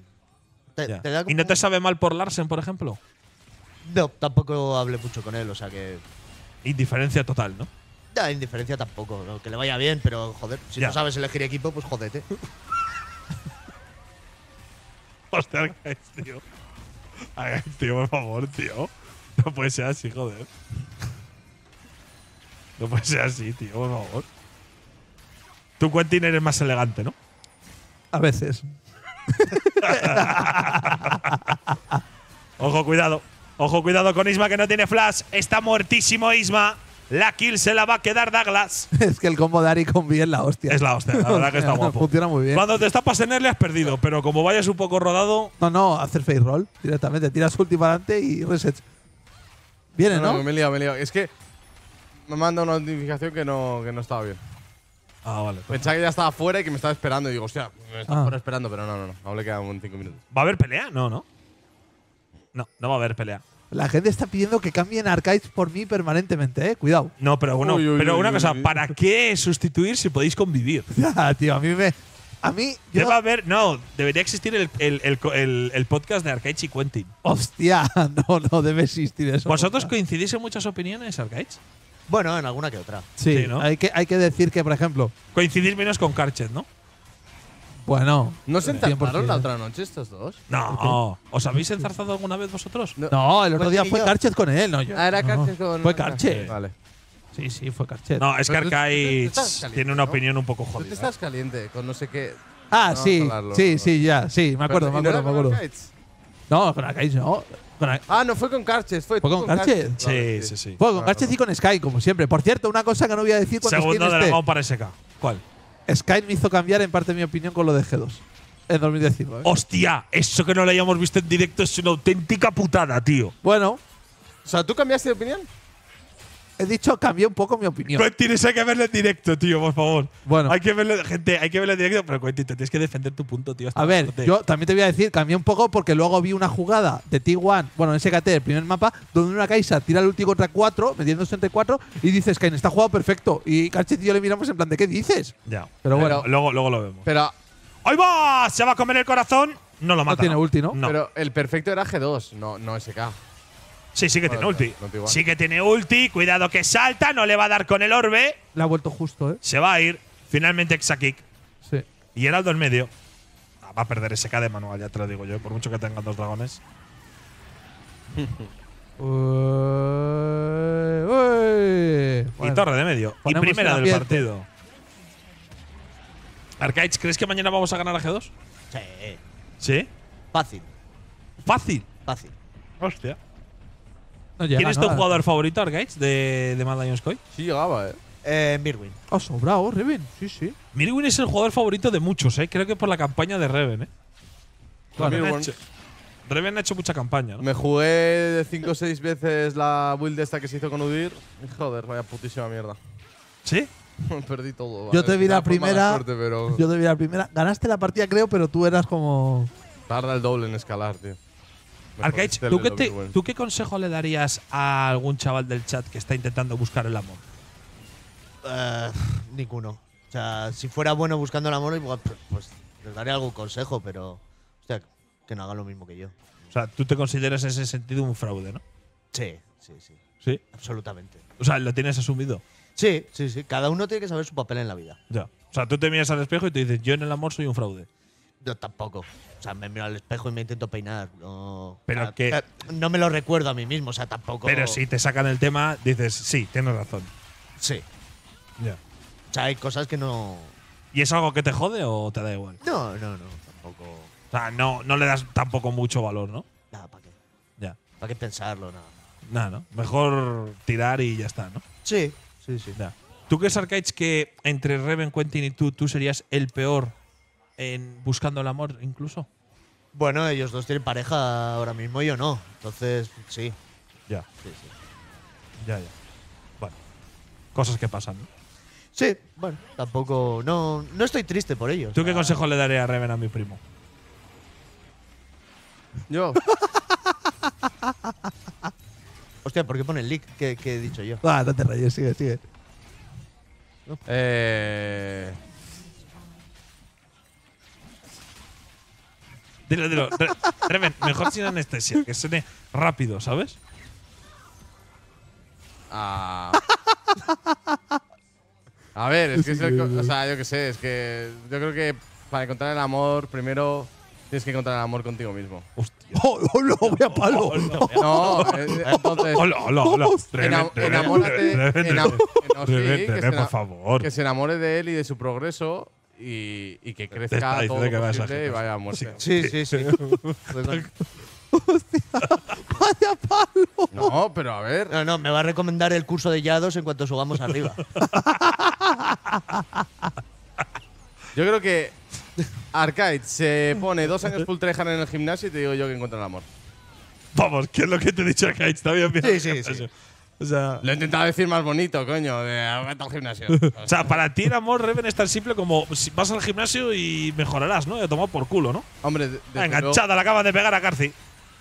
¿Y no te sabe mal por Larsen, por ejemplo?
No, tampoco hablé mucho con él, o sea que. Indiferencia total, ¿no? Da indiferencia tampoco, que le vaya bien, pero joder, si no sabes elegir equipo, pues jodete. [laughs] Hostia, es, tío.
tío, por favor, tío. No puede ser así, joder. No puede ser así, tío, por favor. Tú, Quentin, eres más elegante, ¿no? A veces. [laughs] Ojo, cuidado. Ojo, cuidado con Isma que no tiene flash. Está muertísimo Isma. La kill se la va a quedar Douglas.
[laughs] es que el combo de Ari con la hostia. Es la hostia, la verdad que está [laughs] guapo. Funciona muy bien. Cuando
te está para le has perdido, pero como vayas un poco rodado.
No, no, hacer face roll directamente. Tiras ulti
adelante y reset. Viene, ¿no? No, me he liado, Es que me manda una notificación que no, no estaba bien. Ah, vale. Pensaba que ya estaba fuera y que me estaba esperando. Y digo, hostia, me estaba ah. fuera esperando, pero no, no, no. Aún le quedan 5 minutos. ¿Va a haber pelea?
No, ¿no? No, no va a haber pelea.
La gente está pidiendo que cambien arcades por mí permanentemente, eh. Cuidado. No, pero bueno, pero una cosa,
¿para qué sustituir si podéis convivir? [laughs] Ya, tío, a mí me. A mí. Debe haber. No, debería existir el, podcast de Arkaid y Quentin. Hostia,
[laughs] no, no debe existir eso. ¿Vosotros
coincidís en muchas opiniones, Arkaid? Bueno, en alguna que otra. Sí, ¿no?
hay, que, hay que decir que, por ejemplo.
Coincidís menos con Karchet, ¿no?
Bueno. ¿No se enzarzaron la
otra noche estos dos? No. ¿Os habéis enzarzado alguna vez vosotros? No, el otro pues día fue Karchet con él, ¿no? Yo. Ah, era Carchet con. Fue Carchet. Vale. Sí, sí,
fue Carchet. No, es que tiene una opinión un poco jodida. Tú te
estás caliente con no sé qué. Ah, sí. sí, sí, ya. Sí, me acuerdo, me acuerdo, me acuerdo.
No, con Arcaiz no.
Ah, no fue con Carches, fue, ¿Fue con, con Carches. Sí, sí, sí, Fue
con claro. y con Sky, como siempre. Por cierto, una cosa que no voy a decir cuando Segundo de este. para SK. ¿Cuál? Sky me hizo cambiar en parte mi opinión con lo de G2 en 2019. ¿eh?
Hostia, eso que no lo hayamos visto en directo es una auténtica putada, tío.
Bueno. O sea, ¿tú cambiaste de opinión?
He dicho, cambié un poco mi
opinión. Pues tienes que verlo en directo, tío, por favor. Bueno. Hay que verlo, gente, hay que verlo en directo, pero Quentin, te tienes que defender tu punto, tío. A ver, yo también te voy a decir, cambié un poco porque luego vi una jugada de T1, bueno, en SKT, el primer mapa, donde una Kaisa tira el ulti contra 4, metiéndose entre y dices, Kain está jugado perfecto. Y Cachet y yo le miramos en plan, ¿de qué dices?
Ya. Pero bueno. luego, luego lo vemos.
Pero.
¡Ahí va! Se va a comer el corazón. No lo mata. No tiene ulti, ¿no? no. Pero el perfecto era G2, no, no SK.
Sí, sí que tiene ulti. Sí que tiene ulti. Cuidado que salta. No le va a dar con el orbe. Le ha vuelto justo, ¿eh? Se va a ir. Finalmente Exakick. Sí. Y alto en medio. Ah, va a perder ese K de manual, ya te lo digo yo. Por mucho que tengan dos dragones.
[laughs] Eh, y torre de medio.
Y primera del partido. Arcaids, ¿crees que mañana vamos a
ganar a G2? Sí. ¿Sí? Fácil. ¿Fácil? Fácil.
Hostia. ¿Quién es tu jugador favorito, Argates, de, de Mad Lions Coy? Sí llegaba,
eh. Eh, Mirwin.
Ha sobrado, Reven. Sí, sí. Mirwin es el jugador favorito de muchos, eh. Creo que por la campaña de Reven, eh. Claro, Reven, ha Reven ha hecho mucha campaña, Me
jugué 5 o 6 veces la build esta que se hizo con Udir. Joder, vaya putísima mierda. ¿Sí? [laughs] Perdí todo. Yo te vi la, primera. Yo
te vi la primera. Ganaste la partida, creo, pero tú eras como.
Tarda el doble en escalar, tío. Arcaich, ¿tú, qué
eh. ¿tú qué consejo le darías a algún chaval del chat que está intentando buscar el amor?
Eh, ninguno. O sea, si fuera bueno buscando el amor, pues, pues les daría algún consejo, pero. que no haga lo mismo que yo.
O sea, tú te consideras en ese sentido un fraude, ¿no?
Sí, sí, sí. Sí. Absolutamente.
O sea, lo tienes asumido.
Sí, sí, sí. Cada uno tiene que saber su papel en la vida. Ya. O sea, tú te miras al espejo y te dices, yo en el amor soy un fraude tampoco. O sea, me miro al espejo y me intento peinar. No, pero que, eh, no me lo recuerdo a mí mismo, o sea, tampoco. Pero si
te sacan el tema, dices, sí, tienes razón. Sí.
Ya. O sea, hay cosas que no. ¿Y es algo que te jode o te da igual?
No, no, no, tampoco. O sea, no, le das tampoco mucho valor, ¿no? Nada, ¿para
qué? Ya. ¿Para qué pensarlo? Nada.
Nada, ¿no? Mejor tirar y ya está, ¿no?
Sí, sí, sí.
¿Tú crees, Arcades, que entre Reven, Quentin y tú, tú serías el peor en
Buscando el Amor incluso. Bueno, ellos dos tienen pareja ahora mismo, yo no. Entonces, sí.
Ya. Sí, sí. Ya, ya. Bueno.
Cosas que pasan. ¿no? Sí, bueno, tampoco. No, no estoy triste por ellos. ¿Tú qué ah. consejo
le daría a Reven a mi
primo? Yo. [laughs] Hostia, ¿por qué pone el leak? que he dicho yo? Ah, no te
rayes, sigue, sigue.
Eh.
Dilo, dilo. Reven, mejor sin anestesia, que suene rápido, ¿sabes?
Ah. A ver, es que es el, o sea, yo qué sé, es que yo creo que para encontrar el amor primero tienes que encontrar el amor contigo mismo. Hostia. Oh, hola, voy a palo.
no, eh, eh, entonces Hola, hola, hola. enamórate,
que por favor. Que se enamore de él y de su progreso y, que crezca todo lo y vaya a muerte. Sí, sí, sí. [laughs] Pues ¡Hostia!
[laughs] ¡Vaya palo! No, pero a ver. No, no, me va a recomendar el curso de Yados en cuanto subamos arriba. [laughs]
Yo creo que Arcade se pone dos años pultrejan en el gimnasio y te digo yo que encuentra el amor. Vamos, ¿qué es lo que te he dicho, Arcade? Está bien, bien. Sí, sí, sí. Lo he intentado decir más bonito, coño, de aguanta al gimnasio. [laughs] o
sea, para ti el amor, Reven, es tan simple como vas al gimnasio y mejorarás, ¿no? ya tomado por culo, ¿no? Hombre, enganchado, enganchada, la acaban de pegar a Carci.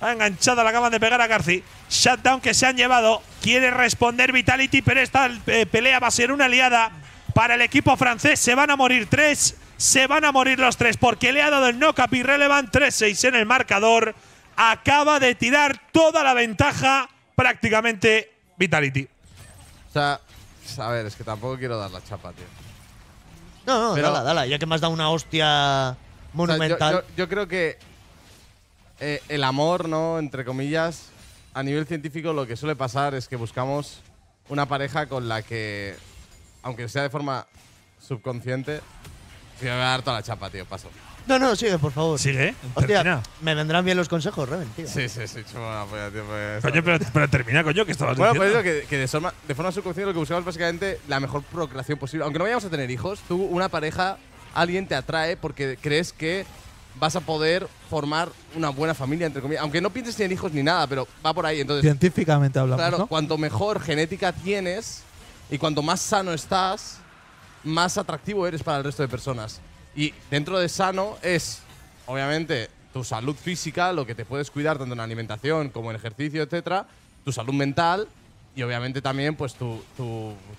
Ha enganchado, la acaban de pegar a Garci. Shutdown que se han llevado. Quiere responder Vitality, pero esta eh, pelea va a ser una aliada para el equipo francés. Se van a morir tres. Se van a morir los tres porque le ha dado el knock-up irrelevant 3-6 en el marcador. Acaba de tirar toda la ventaja prácticamente Vitality.
O sea, a ver, es que tampoco quiero dar la chapa, tío. No, no, dala, dala, ya que me has dado una hostia monumental. yo, creo que eh, el amor, ¿no? Entre comillas, a nivel científico lo que suele pasar es que buscamos una pareja con la que, aunque sea de forma subconsciente, me va a dar toda la chapa, tío, paso. No, no, sigue, por favor. Sigue. Hostia, me vendrán bien los consejos, Reven, tío. Sí, sí, sí. Pues coño, pero, termina, coño, que estabas bueno, diciendo. Bueno, pues digo que, de, forma, de forma lo que buscamos es básicamente la mejor procreación posible. Aunque no vayamos a tener hijos, tú, una pareja, alguien te atrae porque crees que vas a poder formar una buena familia, entre comillas. Aunque no pienses en hijos ni nada, pero va por ahí. Entonces,
Científicamente hablamos, Claro,
cuanto mejor genética tienes y cuanto más sano estás, más atractivo eres para el resto de personas. Y dentro de sano es, obviamente, tu salud física, lo que te puedes cuidar tanto en alimentación como en ejercicio, etcétera, tu salud mental y obviamente también pues tu,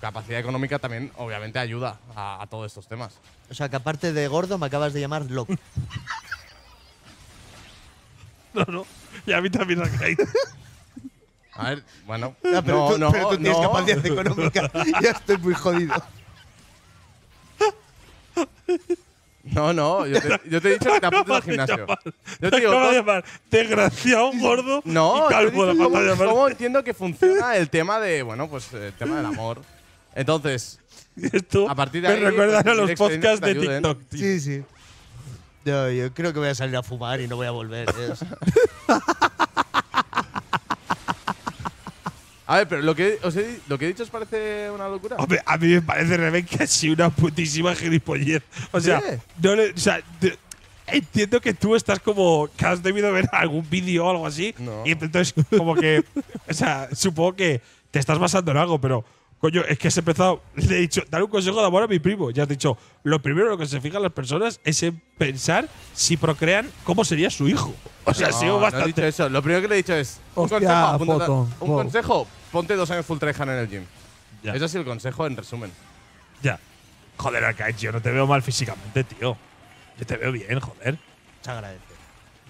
capacidad económica también obviamente ayuda a, todos estos temas. O sea que aparte de gordo me acabas de llamar loco. [laughs] no, no. Y a mí también ha caído. A ver, bueno. [laughs] No, no, no, tienes capacidad económica. [laughs] ya estoy muy jodido. No, no, yo te, [laughs] yo te he dicho que te apuntes al gimnasio. Yo te digo, acabas de llamar desgraciado, gordo [laughs] no, y calvo dicho la ¿cómo, entiendo que funciona [laughs] el tema de, bueno, pues eh, el tema del amor? Entonces, esto a partir de me ahí, recuerdan a los podcasts de TikTok. Tío. Sí, sí. Yo, yo creo que voy a salir a fumar y no voy a volver. A ver, pero lo que, he, lo que he dicho os parece una locura. Hombre, a
mí me parece, Rebeca, sí, una putísima gilipollez. O sea,
entiendo que tú estás como que has debido ver algún vídeo o algo así. Y entonces, como que, o sea, supongo que te estás basando en algo, pero Coño, es que has empezado. Le he dicho, dar un consejo de amor a mi primo. Ya has dicho, lo primero en lo que se fijan las personas es en pensar
si procrean cómo sería su hijo. O sea, no, bastante. No he dicho eso. Lo primero que le he dicho es: un, consejo, ponte dos años full tryhard en el gym. Ese Eso ha el consejo en resumen. Ya. Joder, Arcaid, yo no te veo mal físicamente, tío. Yo te veo bien,
joder. te agradece.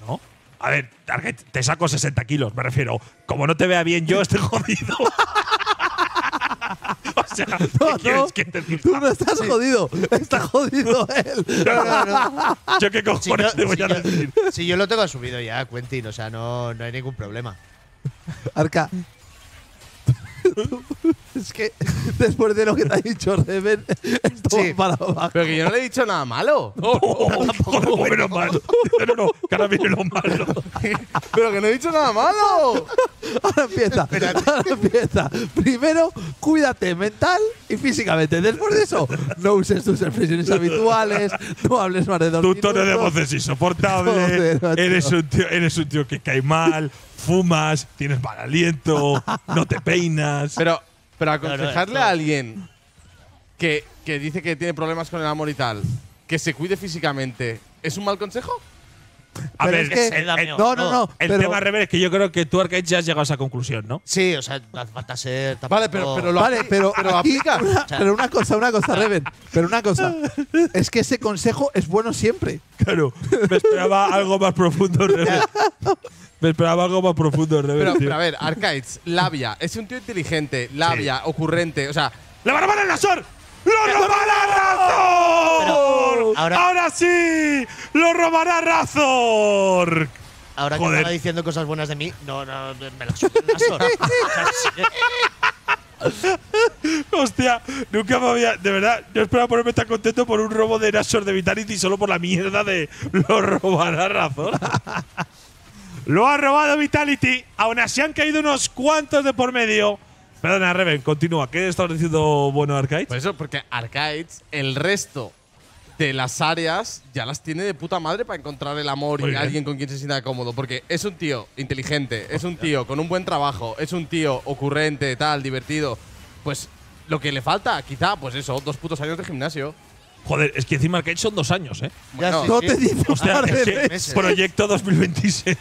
¿No? A ver, Target, te saco 60 kilos, me refiero. Como no te vea bien yo, estoy [laughs] jodido. [laughs] o sea, no,
que te
Tú no estás jodido, está jodido él.
[laughs] yo qué cojones debo te decir. Yo, si yo lo tengo subido ya, Quentin, o sea, no, no hay ningún problema.
Arca,
es que después de lo que te ha dicho Reven, esto para abajo. Pero que yo no le he dicho nada malo. No, no, no, No, no, que ahora viene lo malo. Pero que no he dicho nada
malo. Ahora empieza. Ahora empieza. Primero, cuídate mental y físicamente. Después de eso, no uses tus expresiones habituales, no hables más de dos Tu tono de
voz
es insoportable. Eres un tío, eres un tío que cae mal fumas, tienes mal aliento, no te peinas.
Pero, aconsejarle a alguien que, que dice que tiene problemas con el amor y tal, que se cuide físicamente, ¿es un mal consejo? A ver, es el, eh, no, no, no. El tema revés es que yo creo que tú, Arcade, ya has
llegado
a esa conclusión, ¿no? Sí, o sea, hace falta ser. Vale, pero, pero lo pero, aplica. Una, pero una
cosa, una cosa, Reven. Pero una cosa. [laughs] Es que ese consejo es bueno siempre. Claro. Me esperaba algo más profundo, Reven.
Me esperaba algo más profundo, Reven. Pero,
a ver, Arcades, labia. Es un tío inteligente, labia, ocurrente. O sea. ¡La barba el la
¡Lo robará Razor! Uh, ahora, sí! ¡Lo robará Razor! Ahora que estaba
diciendo cosas buenas de mí, no, no, me las [laughs]
Hostia, nunca me había. De verdad, yo esperaba ponerme tan contento por un robo de Nashor de Vitality solo por la mierda de lo robará Razor [laughs] lo ha robado Vitality, aún así han
caído unos cuantos de por medio. Perdona, Reven, continúa. ¿Qué estás diciendo bueno arcade
Pues eso, porque Arcades, el resto de las áreas ya las tiene de puta madre para encontrar el amor y alguien con quien se sienta cómodo. Porque es un tío inteligente, es un tío con un buen trabajo, es un tío ocurrente, tal, divertido. Pues lo que le falta, quizá, pues eso, dos putos años de gimnasio. Joder, es que encima Arcade son dos años, ¿eh? Ya te dice es proyecto 2026.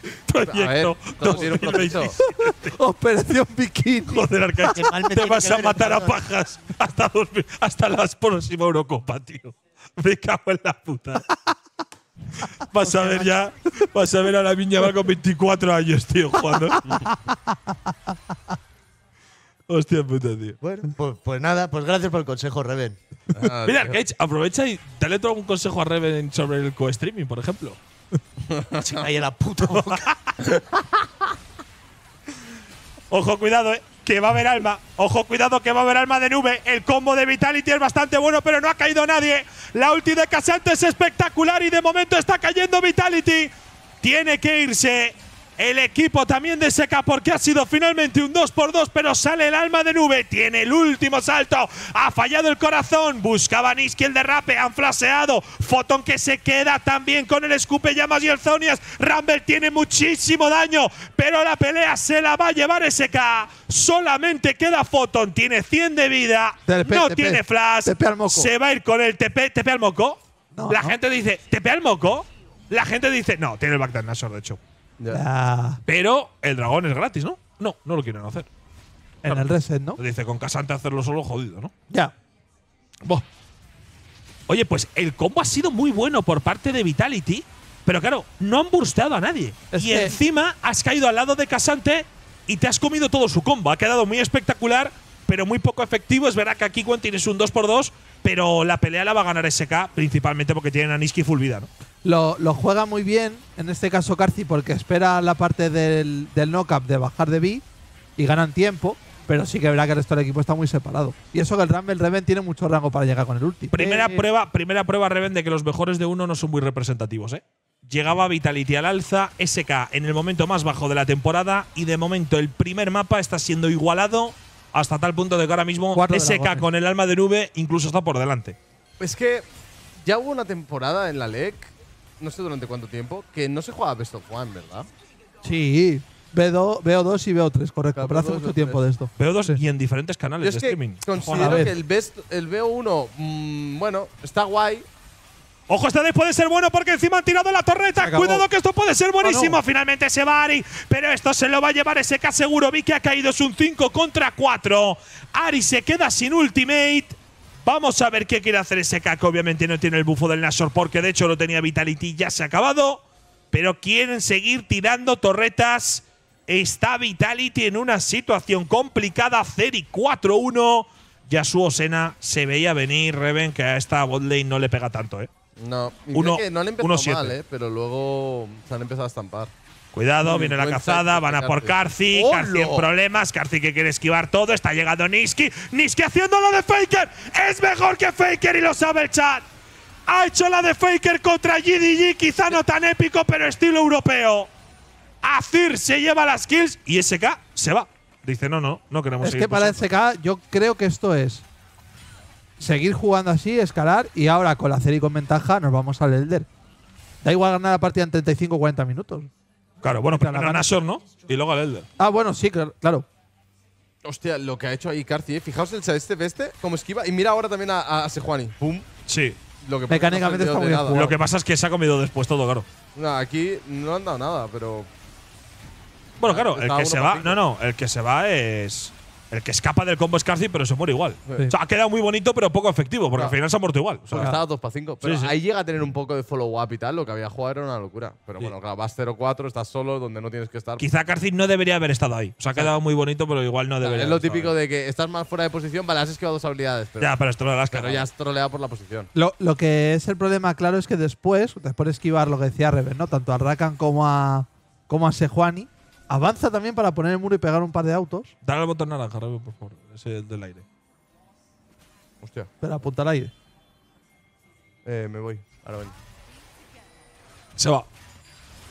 [laughs] Proyecto. A Operación Bikini. Joder,
Arcángel. Te vas a matar a pajas hasta, hasta las próximas Eurocopa, tío. Me cago en la puta. Vas a ver ya, vas a ver
a la viña va con 24 años, tío, jugando. Hostia puta, tío. Bueno, pues, pues nada, pues gracias por el consejo, Reven. Mira, Arcade,
ah, aprovecha y dale todo algún consejo a Reven sobre el co-streaming, por ejemplo.
[laughs] Se cae la
puta boca. [laughs] Ojo, cuidado, eh, que va
a haber alma. Ojo, cuidado, que va a haber alma de nube. El combo de Vitality es bastante bueno, pero no ha caído nadie. La ulti de Casante es espectacular y de momento está cayendo Vitality. Tiene que irse el equipo también de SK, porque ha sido finalmente un 2 por 2 pero sale el alma de nube, tiene el último salto, ha fallado el corazón, buscaba Niski el derrape, han flaseado, Fotón que se queda también con el escupe llamas y el Zonias, Rumble tiene muchísimo daño, pero la pelea se la va a llevar SK, solamente queda Fotón, tiene 100 de vida, no tiene flash, se va a ir con el
TP, al moco, la gente dice, TP al moco, la gente dice, no, tiene el Bagdad Nashor de hecho.
Ya.
Pero el dragón es gratis, ¿no? No, no lo quieren hacer. En el reset, ¿no? Dice, con Casante hacerlo solo jodido, ¿no? Ya. Oye, pues el combo ha sido muy bueno por parte de Vitality, pero claro, no han bursteado a nadie. y encima has caído al lado de Casante y te has comido todo su combo. Ha quedado muy espectacular, pero muy poco efectivo. Es verdad que aquí tienes tienes un 2x2, pero la pelea la va a ganar SK, principalmente porque tienen a Niski full vida, ¿no?
Lo, juega muy bien, en este caso Carci, porque espera la parte del, del knock-up de bajar de B y ganan tiempo, pero sí que verá que el resto del equipo está muy separado. Y eso que el Rumble Reven tiene mucho rango para llegar con el último. Primera
prueba, primera prueba Reven de que los mejores de uno no son muy representativos, ¿eh? Llegaba Vitality al alza, SK en el momento más bajo de la temporada y de momento el primer mapa está siendo igualado hasta tal punto de que ahora mismo SK con el alma de nube incluso está por delante.
Es que ya hubo una temporada en la LEC no sé durante cuánto tiempo, que no se jugaba Best of One, ¿verdad?
Sí. Veo, veo dos y veo tres, correcto. pero hace mucho tiempo de esto. Veo dos y en diferentes
canales de Considero que el,
best, el veo uno, mm, bueno, está guay, Ojo, este puede ser bueno porque encima han tirado la torreta. Cuidado que esto puede ser buenísimo.
Finalmente se va Ari, pero esto se lo va a llevar ese SK seguro. Vi que ha caído, es un 5 contra
4. Ari se queda sin ultimate. Vamos a ver qué quiere hacer ese Caco. Obviamente no tiene el bufo del Nashor porque de hecho lo tenía Vitality, ya se ha acabado. Pero quieren seguir tirando torretas. Está Vitality en una situación complicada. Ceri 4-1. su Sena se veía venir. Reven, que a esta botlane no le pega tanto, ¿eh? No, uno, no le empezó uno mal, ¿eh?
Pero luego se han empezado a estampar. Cuidado, viene la cazada, van a por Carci, Carci en problemas, Carci que quiere esquivar
todo, está llegando Niski, Niski haciendo la de Faker, es mejor que Faker y lo sabe el chat. Ha hecho la de Faker contra GDG, quizá no tan épico, pero estilo europeo.
Azir se lleva las kills y SK se va. Dice, no, no, no queremos Es que para
SK yo creo que esto es seguir jugando así, escalar y ahora con la serie con ventaja nos vamos al Elder. Da igual ganar la partida en 35 o 40 minutos. Claro, bueno, pero a
Nashor,
¿no? Y luego al Elder.
Ah, bueno, sí, claro. Hostia, lo que ha hecho ahí Carthy, ¿eh? Fijaos el este este, como esquiva. Y mira ahora también a, Sejuani. ¡Pum! Sí. Lo que Mecánicamente está Lo que
pasa es que se ha comido después todo,
claro. aquí no han dado nada, pero… Bueno, claro, el que se va… No,
no, el que se va es… El que escapa del combo es Carcin, pero se muere igual. ha quedado muy bonito, pero poco efectivo, porque al final se ha muerto igual. O sea, estaba 2 para 5. Pero
ahí llega a tener un poco de follow-up y tal. Lo que había jugado era una locura. Pero bueno, claro, vas 0-4, estás solo, donde no tienes que estar. Quizá
Carcin no debería haber estado ahí. O sea, ha quedado muy bonito, pero igual no debería. es lo típico
de que estás más fuera de posición, vale, has esquivado dos habilidades. Pero, ya, pero, has pero ya has troleado por la posición.
Lo, que es el problema, claro, es que después, después de esquivar lo que decía Reven, ¿no? Tanto a Rakan como a, como a Sejuani Avanza también para poner el muro y pegar un par de autos.
Dale al botón naranja, por favor. Es el del aire. Hostia.
Espera, apunta al aire.
Eh, me voy. Ahora ven. Se va.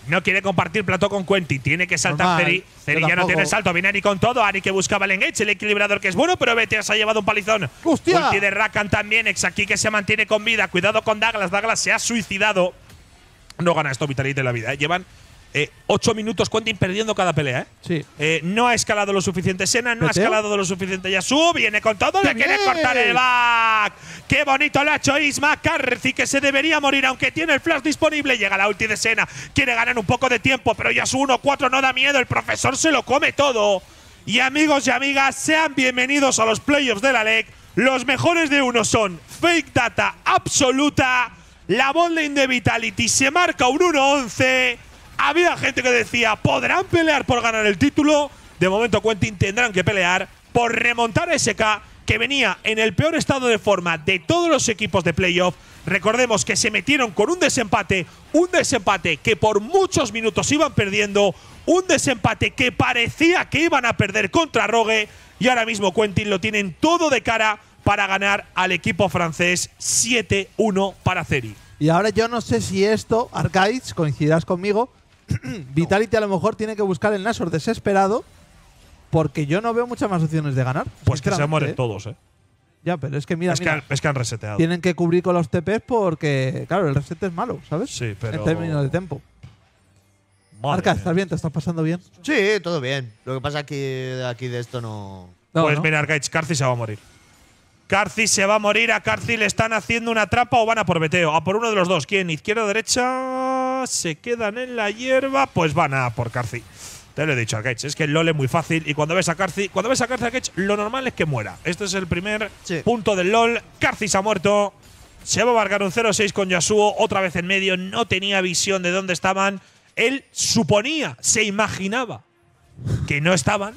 No quiere compartir plato con Quenti. Tiene que saltar Ceri. Ceri ya no tiene salto. Viene Ani con todo. Ari que buscaba el engage, el equilibrador que es bueno, pero Vete ha llevado un palizón. ¡Hostia! de Rakan también. Ex aquí que se mantiene con vida. Cuidado con Douglas. Douglas se ha suicidado. No gana esto Vitality de la vida. ¿eh? Llevan eh, ocho minutos Quentin perdiendo cada pelea. ¿eh? Sí. Eh, no ha escalado lo suficiente Sena, no ha escalado lo suficiente Yasu. Viene con todo, le quiere cortar el back. Qué bonito lo ha hecho Isma
Carci, que se debería morir, aunque tiene el flash disponible. Llega la ulti de Sena, quiere ganar un poco de tiempo, pero Yasu 1-4 no da miedo. El profesor se lo come todo. Y amigos y amigas, sean bienvenidos a los playoffs de la LEC. Los mejores de uno son Fake Data Absoluta, la bonding de Vitality se marca un 1-11. Había
gente que decía, podrán pelear por ganar el título. De momento Quentin tendrán que pelear por remontar a SK, que venía en el peor estado de forma de todos los equipos de playoff. Recordemos que se metieron con un desempate, un desempate que por muchos minutos iban perdiendo, un desempate que parecía que iban a perder contra Rogue y ahora mismo Quentin lo tienen todo de cara para ganar al equipo francés 7-1 para Ceri.
Y ahora yo no sé si esto, arcades coincidirás conmigo, [clears throat] Vitality a lo mejor tiene que buscar el Nasor desesperado porque yo no veo muchas más opciones de ganar. Pues que se mueren ¿eh? todos, ¿eh? Ya, pero es que mira. Es, que, han, reseteado. Tienen que cubrir con los TPs porque, claro, el reset es malo, ¿sabes? Sí, pero. En términos de tiempo. Marca, ¿estás bien? ¿Te estás pasando bien?
Sí, todo bien. Lo que pasa aquí de esto no. pues
mira, Carci se va a morir.
Carci se va a morir. A Carci le están haciendo una trampa
o van a por Beteo. A por uno de los dos. ¿Quién? ¿Izquierda o derecha? se quedan en la hierba, pues van a por Carci. Te lo he dicho a es que el LOL es muy fácil y cuando ves a Carci, cuando ves a Carci a lo normal es que muera. Este es el primer punto del LOL. Carci se ha muerto. Se va a marcar un 0-6 con Yasuo, otra vez en medio, no tenía visión de dónde estaban. Él suponía, se imaginaba que no estaban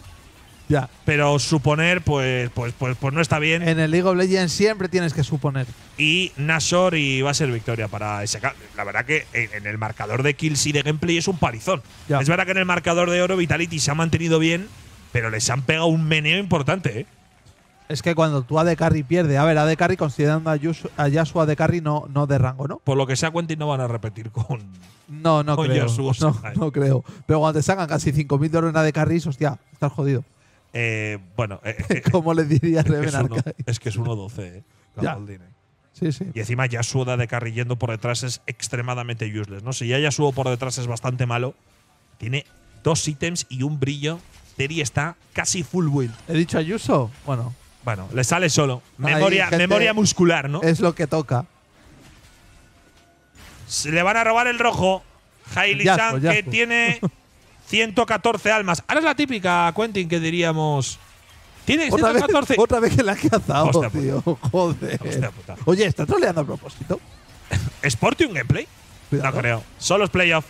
ya. Pero suponer,
pues, pues, pues, pues no está bien. En el League of Legends siempre tienes que suponer.
Y Nashor y va a ser victoria para ese. La verdad que en, el marcador de kills y de gameplay es un palizón. Es verdad que en el marcador de oro Vitality se ha mantenido bien, pero les han pegado un meneo importante, ¿eh?
Es que cuando tú AD Carry pierde, a ver, AD Carry considerando a, Yasu Yasuo AD Carry no, no de rango, ¿no?
Por lo que sea, y no van a repetir con. No, no creo. Yasuo, no,
creo. Pero cuando te sacan casi 5.000 de oro en AD Carry, hostia, estás jodido.
Eh, bueno, eh, [laughs] ¿Cómo
como le diría Reven
Es que es 1-12, eh,
eh, Sí, sí.
Y encima Yasuda de carrillendo por detrás es extremadamente useless. ¿no? Si ya subo por detrás es bastante malo, tiene dos ítems y un brillo. Terry está casi full build. ¿He dicho
Ayuso? Bueno.
Bueno, le sale solo. Ah, memoria, memoria
muscular, ¿no? Es lo que toca.
le van a robar el rojo. Hailey San, que tiene [laughs] 114 almas. Ahora es la típica, Quentin, que diríamos. Tiene 114.
otra vez que la ha cazado, tío. Joder. Oye, ¿está troleando a propósito?
y [laughs] un gameplay? No creo. Solo es playoff.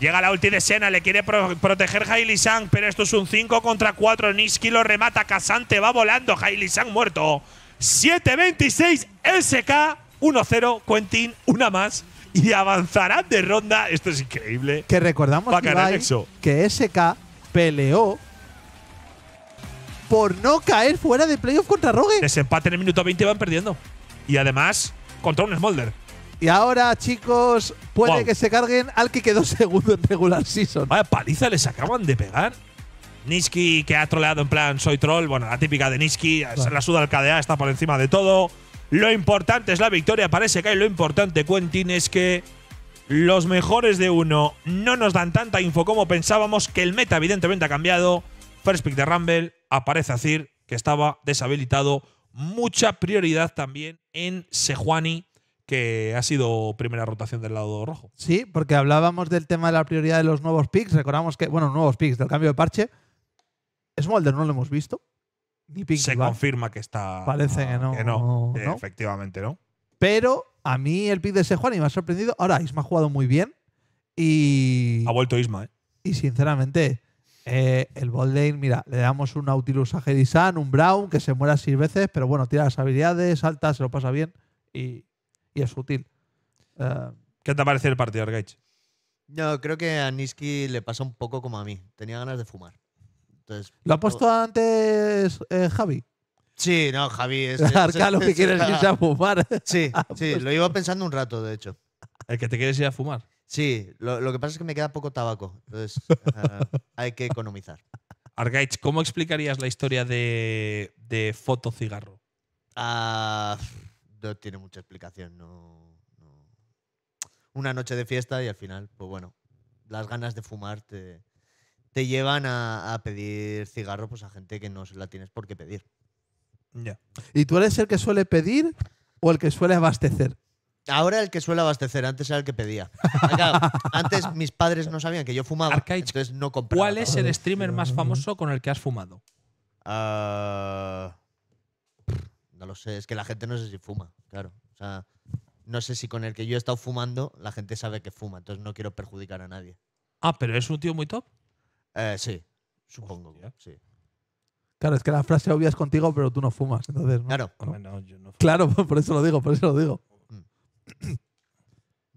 Llega la ulti de Sena, le quiere proteger Hailey Sang, pero esto es un 5 contra 4. Niski lo remata, Casante va volando, Hailey Sang muerto. 7-26 SK, 1-0,
Quentin, una más. [laughs] y avanzarán de ronda. Esto es increíble.
Que recordamos que SK peleó por no caer fuera de playoff
contra Rogue. empate en el minuto 20 van perdiendo. Y además, contra un Smolder.
Y ahora, chicos, puede que se carguen al que quedó [laughs] segundo en regular season. Vaya paliza les acaban de pegar.
Niski, que ha troleado en plan soy troll, bueno, la típica de Niski, la suda al KDA, está por encima de todo. Lo importante es la victoria parece que. hay lo importante, Quentin, es que los mejores de uno no nos dan tanta info como pensábamos, que el meta evidentemente ha cambiado. First pick de Rumble, aparece Azir, que estaba deshabilitado. Mucha prioridad también en Sejuani que ha sido primera rotación del lado rojo.
Sí, porque hablábamos del tema de la prioridad de los nuevos picks. Recordamos que, bueno, nuevos picks del cambio de parche. Smolder no lo hemos visto se confirma que está. Parece que eh, no.
Efectivamente, ¿no?
Pero a mí el pick de ese Juan y me ha sorprendido. Ahora, Isma ha jugado muy bien y. Ha vuelto Isma, ¿eh? Y sinceramente, eh, el boldain, mira, le damos un Nautilus a Gerisan, un Brown, que se muera seis veces, pero bueno, tira las habilidades, salta, se lo pasa bien y, es útil. Eh,
¿Qué te parece el partido, Argage?
Yo creo que a Niski le pasa un poco como a mí. Tenía ganas de fumar. ¿Lo ha puesto
antes eh,
Javi? Sí, no, Javi es. [laughs] Arca lo que quieres irse a fumar. [laughs] Sí, [laughs] sí, lo iba pensando un rato, de hecho. ¿El que te quieres ir a fumar? Sí, lo, que pasa es que me queda poco tabaco. Entonces, eh, hay que economizar.
Argaich, ¿cómo explicarías la historia de, de fotocigarro?
Ah, no tiene mucha explicación. Una noche de fiesta y al final, pues bueno, las ganas de fumar te, te llevan a, pedir cigarros pues, a gente que no se la tienes por qué pedir.
¿Y tú eres el que suele pedir o el que suele abastecer?
Ahora el que suele abastecer, antes era el que pedía. [laughs] antes mis padres no sabían que yo fumaba, entonces no ¿Cuál es el streamer más mm. famoso con el que has fumado? Ah, no lo sé, es que la gente no sé si fuma, claro. O sea, no sé si con el que yo he estado fumando, la gente sabe que fuma, entonces no quiero perjudicar a nadie. Ah, pero es un tío muy top. Eh, sí, supongo. Hostia. Sí.
Claro, es que la frase obvia es contigo, pero tú no fumas, entonces. Claro. Claro, [laughs] por eso lo digo, por eso lo digo. Mm.
[clears throat]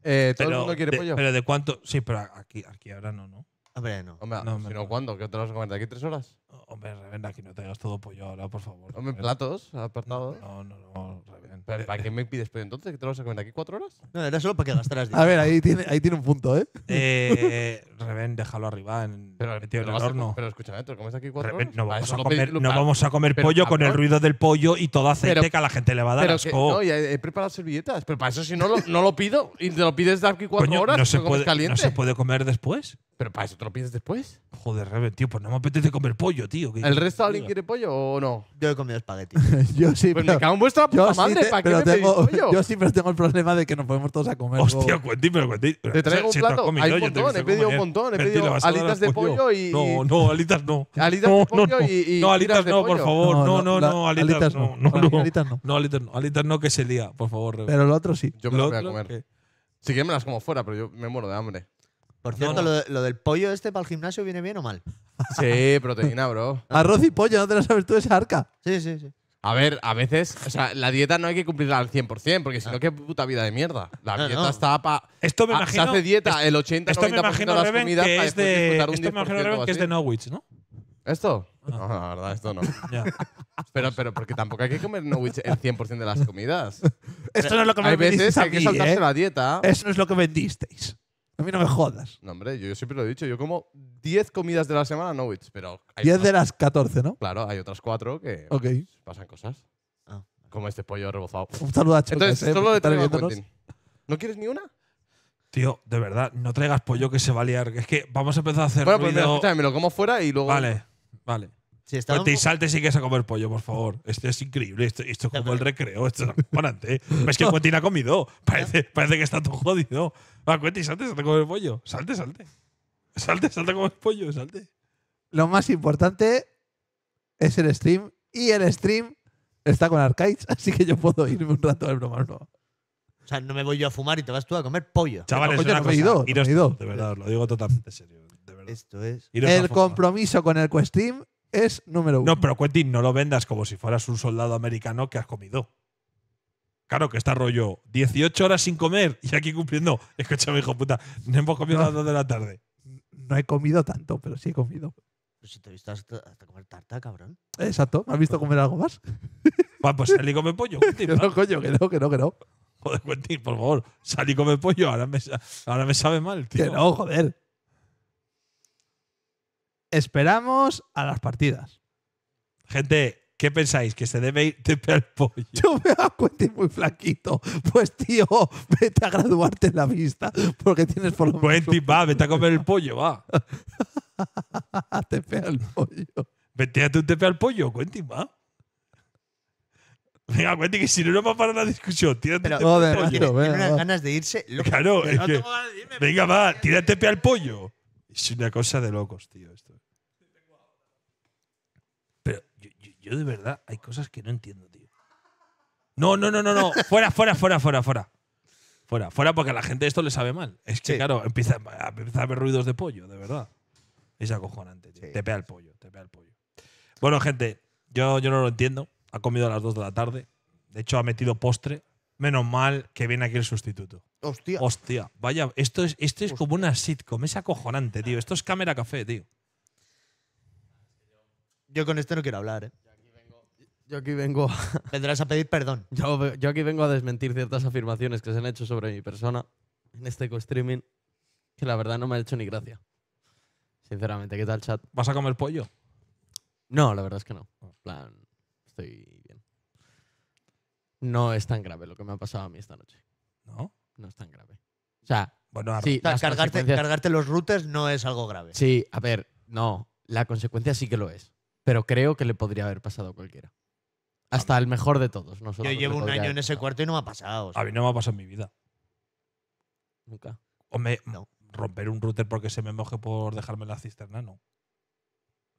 Eh, ¿Todo el mundo quiere pollo? Pero de cuánto. Sí, pero aquí, aquí ahora no, ¿no? Hombre, no. Hombre, No, sino ¿cuándo? ¿Qué te vas a comer? ¿De aquí tres horas? Hombre, Reven, aquí no te hagas todo pollo ahora, por favor. Hombre, platos, apartados. No, no, no, Reven. ¿Para qué me pides pollo entonces? ¿Que te lo vas a comer aquí cuatro horas? No, era solo para que gastaras dinero. A ver, ahí tiene, ahí tiene un punto, ¿eh? [laughs] eh Reven, déjalo
arriba, en, pero, metido
en el horno. pero
escúchame, ¿te lo comes aquí cuatro horas? Ah, no vamos, a comer, no vamos a comer pollo
con el ruido del pollo y todo aceite que a la gente le va a dar pero asco. Que, no,
ya he preparado servilletas, pero para eso si no lo, no lo pido y te lo pides de aquí cuatro horas, no se, puede, no se
puede comer después. Pero para eso te lo pides después. Joder, Reven, tío, pues no me apetece comer pollo tío. ¿El resto alguien quiere
pollo o no? Yo he comido espagueti. [laughs] yo sí, pues pero, me cago en vuestra puta madre, ¿para tengo, pollo? Yo sí, pero tengo el problema de
que nos podemos todos a comer. Hostia, Quentin, pero Te traigo un plato. he pedido un montón. He pedido
alitas de pollo y… No, no, alitas no. [laughs] Alitas de pollo y… No, alitas no, por favor. No, no, no, alitas no. No, no, alitas no. Alitas no, que se lía, por favor. Pero lo otro sí. Yo me lo voy a comer.
Si quieren me las como fuera, pero yo me muero de hambre. Por cierto, Lo, del pollo este para el gimnasio viene bien o mal. Sí, [laughs] proteína, bro. Arroz
y pollo, ¿no te lo sabes tú esa arca? Sí, sí, sí.
A ver, a veces, o sea, la dieta no hay que cumplirla al 100%, porque si no, ah. qué puta vida de mierda. La dieta está ah, para. Esto me imagino. Se hace dieta el 80 esto de las comidas que es de, Esto me imagino, que es de Norwich, ¿no? ¿Esto? Ah. No, la verdad, esto no. [laughs] Pero, pero porque tampoco hay que comer Norwich el 100% de las comidas. esto no es lo que me vendisteis. Hay veces que hay que saltarse ¿eh? la dieta. Eso no es lo que vendisteis.
A mí no me jodas.
No, hombre, yo, siempre lo he dicho. Yo como 10 comidas de la semana no wits, pero... 10 de las 14, ¿no? Claro, hay otras 4 que Ok. pasan cosas. Ah. Como este pollo rebozado. Un saludo a Entonces, eh, solo de ¿No quieres ni una?
Tío, de verdad, no traigas pollo que se va a liar. Es que vamos a empezar a hacer Bueno,
pues me lo como fuera y luego... Vale, vale. Si y salte si quieres a comer pollo, por
favor. Esto es increíble. Esto, es como el recreo. Esto es acojonante. ¿eh? [laughs] Es que la ha comido. Parece, parece que está todo jodido. Va, salte, salte a comer pollo. Salte, salte. Salte, salte a comer pollo, salte.
Lo más importante es el stream. Y el stream está con Arcades, [laughs] así que yo puedo irme un rato al broma. No.
O sea, no me voy yo a fumar y te vas tú a comer pollo. Chavales, no, he ido, De verdad, os lo
digo totalmente serio.
Esto es. el
compromiso con el co-stream es número uno. No, pero Quentin, no lo vendas como si fueras un soldado americano que has comido.
Claro que está rollo 18 horas sin comer y aquí cumpliendo. Escúchame, hijo puta, no hemos comido las 2 de la tarde. No he comido
tanto, pero sí he comido.
Pero si te he visto hasta, comer tarta, cabrón. Exacto, ¿me has visto comer algo más? [laughs] Va, pues salí y come pollo, Quentin. [laughs] no, coño, que no, que no, no. Joder, Quentin, por
favor, salí y come pollo. Ahora me, ahora me sabe mal, tío. Que no, joder
esperamos a las partidas. Gente, ¿qué pensáis? ¿Que se debe ir Tepe al pollo? Yo me doy cuenta muy flaquito. Pues tío,
vete a graduarte en la vista porque tienes por lo menos... Buen pues, va, vete a comer el pollo, va. [laughs] tepe al pollo. Vete a tu tepe al pollo, Cuenti, va. Venga, Cuenti, que si no, no va a parar la discusión. Tírate
Pero, al pollo. Tiene,
ganas de irse.
Claro, venga, va, tírate al pollo. Es una cosa de locos, tío. Yo de verdad hay cosas que no entiendo, tío. No, no, no, no, no. Fuera, fuera, fuera, fuera, fuera. Fuera, fuera porque a la gente esto le sabe mal. Es que, claro, empieza, a haber ruidos de pollo, de verdad. Es acojonante, tío. Te pega el pollo, te pega el pollo. Bueno, gente, yo, yo no lo entiendo. Ha comido a las 2 de la tarde. De hecho, ha metido postre. Menos mal que viene aquí el sustituto. Hostia. Hostia, vaya, esto es, esto es como una sitcom. Es acojonante, tío. Esto es cámara
café, tío. Yo con este no quiero hablar, ¿eh? Yo aquí vengo. [laughs] Vendrás a pedir perdón. Yo, aquí vengo a desmentir ciertas afirmaciones que se han hecho sobre mi persona en este co-streaming, que la verdad no me ha hecho ni gracia. Sinceramente, ¿qué tal, chat? ¿Vas a comer pollo? No, la verdad es que no. En plan, estoy bien. No es tan grave lo que me ha pasado a mí esta noche. ¿No?
No es tan grave.
O sea, bueno, sí, cargarte, cargarte
los routers no es algo grave.
Sí, a ver, no. La consecuencia sí que lo es. Pero creo que le podría haber pasado a cualquiera. Hasta el mejor de todos. Yo llevo un año en
ese cuarto y no me ha pasado. A mí no me ha pasado en mi vida. Nunca.
Romper un router porque se me moje por dejarme
la cisterna, no.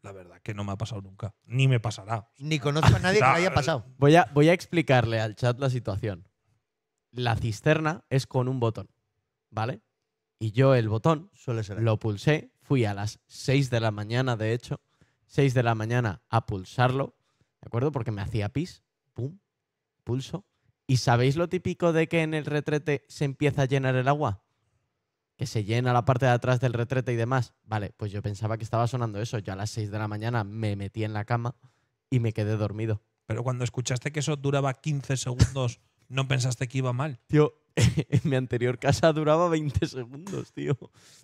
La verdad que no me ha pasado nunca. Ni me pasará. Ni conozco a nadie que [laughs] haya pasado. Voy a, voy a explicarle al chat la situación. La cisterna es con un botón, ¿vale? Y yo el botón Suele ser. Lo pulsé, fui a las 6 de la mañana, de hecho, 6 de la mañana a pulsarlo ¿De acuerdo? Porque me hacía pis, pum, pulso. ¿Y sabéis lo típico de que en el retrete se empieza a llenar el agua? Que se llena la parte de atrás del retrete y demás. Vale, pues yo pensaba que estaba sonando eso. Yo a las 6 de la mañana me metí en la cama y me quedé dormido. Pero cuando escuchaste que eso duraba 15 segundos, ¿no pensaste que iba mal? Tío, en [laughs] mi anterior casa duraba 20 segundos, tío.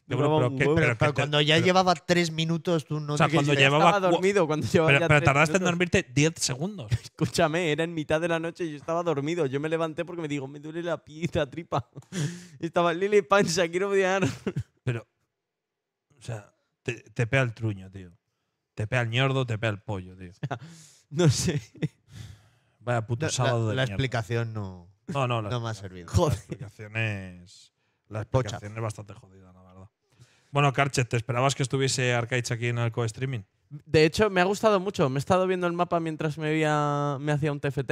pero, cuando ya llevaba
3 minutos, tú no o sea, cuando llevaba dormido. Cuando llevaba pero, pero tardaste en dormirte 10 segundos.
[laughs] Escúchame, era en mitad de la noche y yo estaba dormido. Yo me levanté porque me digo, me duele la pizza, tripa. [laughs] estaba Lili Pancha, quiero odiar. Pero, o sea,
te, te pega el truño, tío. Te pega el ñordo, te pega el pollo, tío. no sé. Vaya puto sábado de la explicación no. No, no, no me
ha servido. La explicación
es, bastante jodida, la verdad. Bueno, Karchet, ¿te esperabas que estuviese Arcaich aquí en el co-streaming?
De hecho, me ha gustado mucho. Me he estado viendo el mapa mientras me, había,
me hacía un TFT.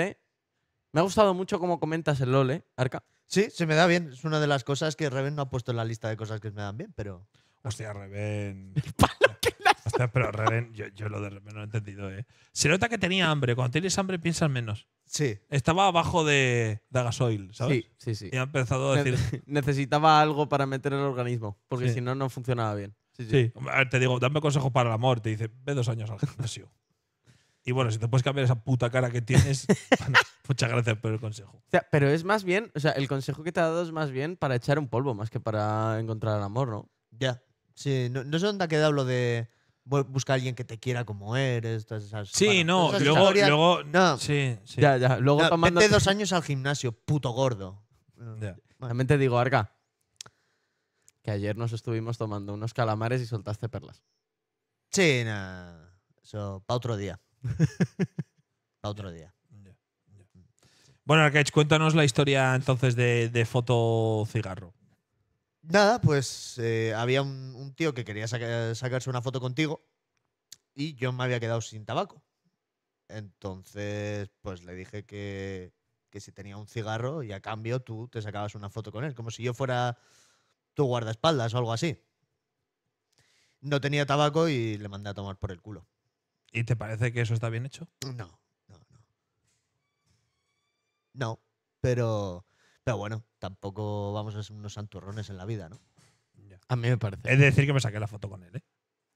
Me ha gustado mucho cómo comentas el LOL, ¿eh, Arca? Sí, se me da bien. Es una de las cosas que Reven no ha puesto en la lista de cosas que me dan bien, pero. Hostia, Reven. [laughs] pero Reven,
yo, lo de no he entendido, ¿eh?
Se nota que tenía hambre. Cuando tienes
hambre piensas menos.
Sí. Estaba abajo de, de gasoil, ¿sabes? Sí, sí, sí. Y ha empezado a decir. [laughs] Necesitaba algo para meter el organismo, porque si no, no funcionaba bien. Sí, sí. A ver,
te digo, dame consejo para el amor. Te dice, ve dos años al gimnasio. y bueno, si te puedes cambiar esa puta
cara que tienes, [laughs]
muchas gracias por el consejo.
O sea, pero es más bien, o sea, el consejo que te ha dado es
más bien para echar un polvo, más que para encontrar el amor, ¿no? Ya. Sí, no, no sé dónde ha quedado lo de busca a alguien que te quiera como eres. Todas esas, sí, no, luego, luego. No, sí, sí. Ya, ya. Luego dos años al gimnasio, puto gordo.
Realmente digo, Arca, que ayer nos estuvimos tomando unos calamares y soltaste perlas. Sí, nada. Eso, para otro día. [laughs]
para otro día.
Bueno, Arcaich, cuéntanos la historia entonces de, de Foto
Cigarro. Nada, pues eh, había un, tío que quería sacarse una foto contigo y yo me había quedado sin tabaco. Entonces, pues le dije que, que si tenía un cigarro y a cambio tú te sacabas una foto con él, como si yo fuera tu guardaespaldas o algo así. No tenía tabaco y le mandé a tomar por el culo. ¿Y te parece que eso está bien hecho? No, no, no. No, pero pero bueno, tampoco vamos a ser unos santurrones en la vida, ¿no?
A mí me parece. Es decir, que me saqué la foto con él, ¿eh?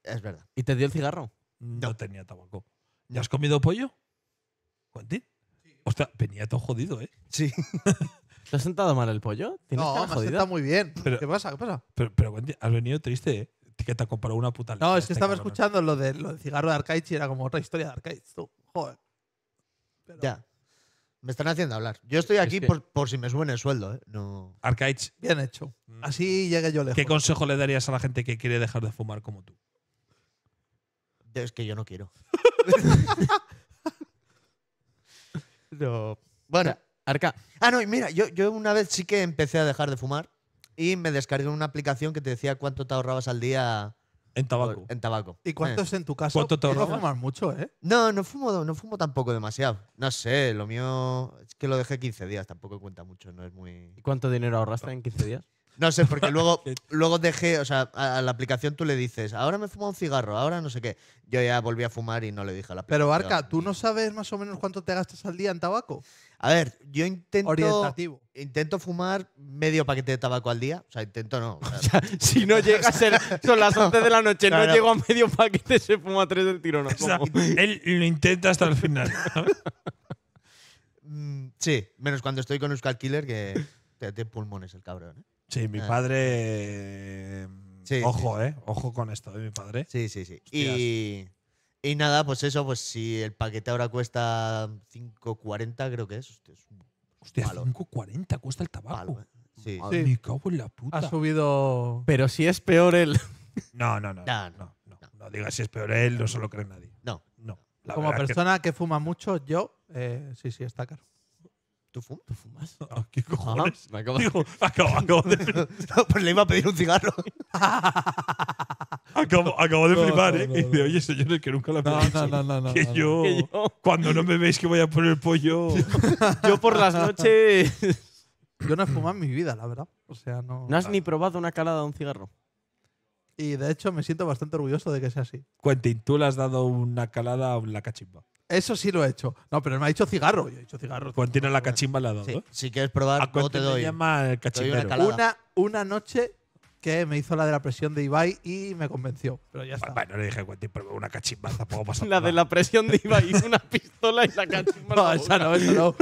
Es verdad. ¿Y te dio el cigarro? No, tenía tabaco. ¿Ya has comido pollo? ti? Sí. Hostia, venía todo jodido, ¿eh? Sí. ¿Te has sentado mal el pollo? no, jodido, está muy bien. ¿Qué pasa? ¿Qué pasa? Pero, pero has venido triste, ¿eh? Que te ha comprado una puta No, es que
estaba escuchando lo, de, lo del cigarro de Arcaichi. y era como otra historia de Arcaichi. Tú, joder. ya. Me están haciendo hablar. Yo estoy aquí por, si me suben el sueldo. ¿eh? No... Arcaich. Bien hecho. Mm. Así llega yo lejos. ¿Qué consejo le darías a la gente que quiere dejar de fumar como tú? Es que yo no quiero. [laughs] [laughs] no. Bueno, Arca. Ah, no, y mira, yo, yo una vez sí que empecé a dejar de fumar y me descargué una aplicación que te decía cuánto te ahorrabas al día en tabaco. En tabaco. ¿Y cuánto eh. es en tu caso? ¿Cuánto te no fumas mucho, eh? No, no fumo, no fumo tampoco demasiado. No sé, lo mío es que lo dejé 15 días, tampoco cuenta mucho, no es muy... ¿Y cuánto dinero ahorraste en 15 días? [laughs] No sé, porque luego, [laughs] luego dejé, o sea, a la aplicación tú le dices, ahora me fumo un cigarro, ahora no sé qué. Yo ya volví a fumar y no le dije a la Pero Arca, ¿tú no sabes más o menos cuánto te gastas al día en tabaco? A ver, yo intento. Intento fumar medio paquete de tabaco al día. O sea, intento no. O sea, [laughs] si no llega a ser. Son las 11 [laughs] de la noche, no, llego a medio paquete, se
fuma tres del tirón. [laughs] Él lo intenta hasta el final.
Mm, sí, menos cuando estoy con Euskal Killer, que te, te pulmones el cabrón. ¿eh? Sí, mi ah. padre. ojo, ¿eh? Ojo con esto de ¿eh? mi padre. Sí, sí, sí. Y. Y nada, pues eso, pues si el paquete ahora cuesta 5,40, creo que es.
Hostia, 5,40 ¿eh? cuesta el tabaco.
¿eh? sí. la
puta. Ha subido. Pero si es peor el.
No, no, no.
No, digas si es peor él, no se lo cree nadie. No. Como persona
que... fuma mucho, yo, eh, sí, sí, está caro. ¿Tú, fumas? [laughs] Ah, ¿Qué cojones? Me acabo- [laughs]
acabo, de, pues [laughs] le iba a pedir un cigarro. acabo-
de flipar, ¿eh? Y dice,
oye, señores, que nunca lo he No, no, no, no, no, que, yo, yo- cuando no me veis que voy a poner pollo...
Yo por las noches.
Yo no he fumado en mi vida, la verdad. O sea, no. No has ni probado una calada de un cigarro. Y de hecho me siento bastante orgulloso
de que sea así.
Quentin, tú le has dado una calada a la cachimba.
Eso sí lo he hecho. No, pero me ha dicho cigarro. Yo he dicho cigarro. Cuando
pues tiene la cachimba al lado. Sí. Si quieres probar, no te doy.
Una, noche que me hizo la de la presión de Ibai y me convenció. Pero ya está.
Bueno, le dije, Quentin, pero una cachimba [laughs] La de la presión de Ibai, [laughs] una pistola
y la cachimba. no, esa no,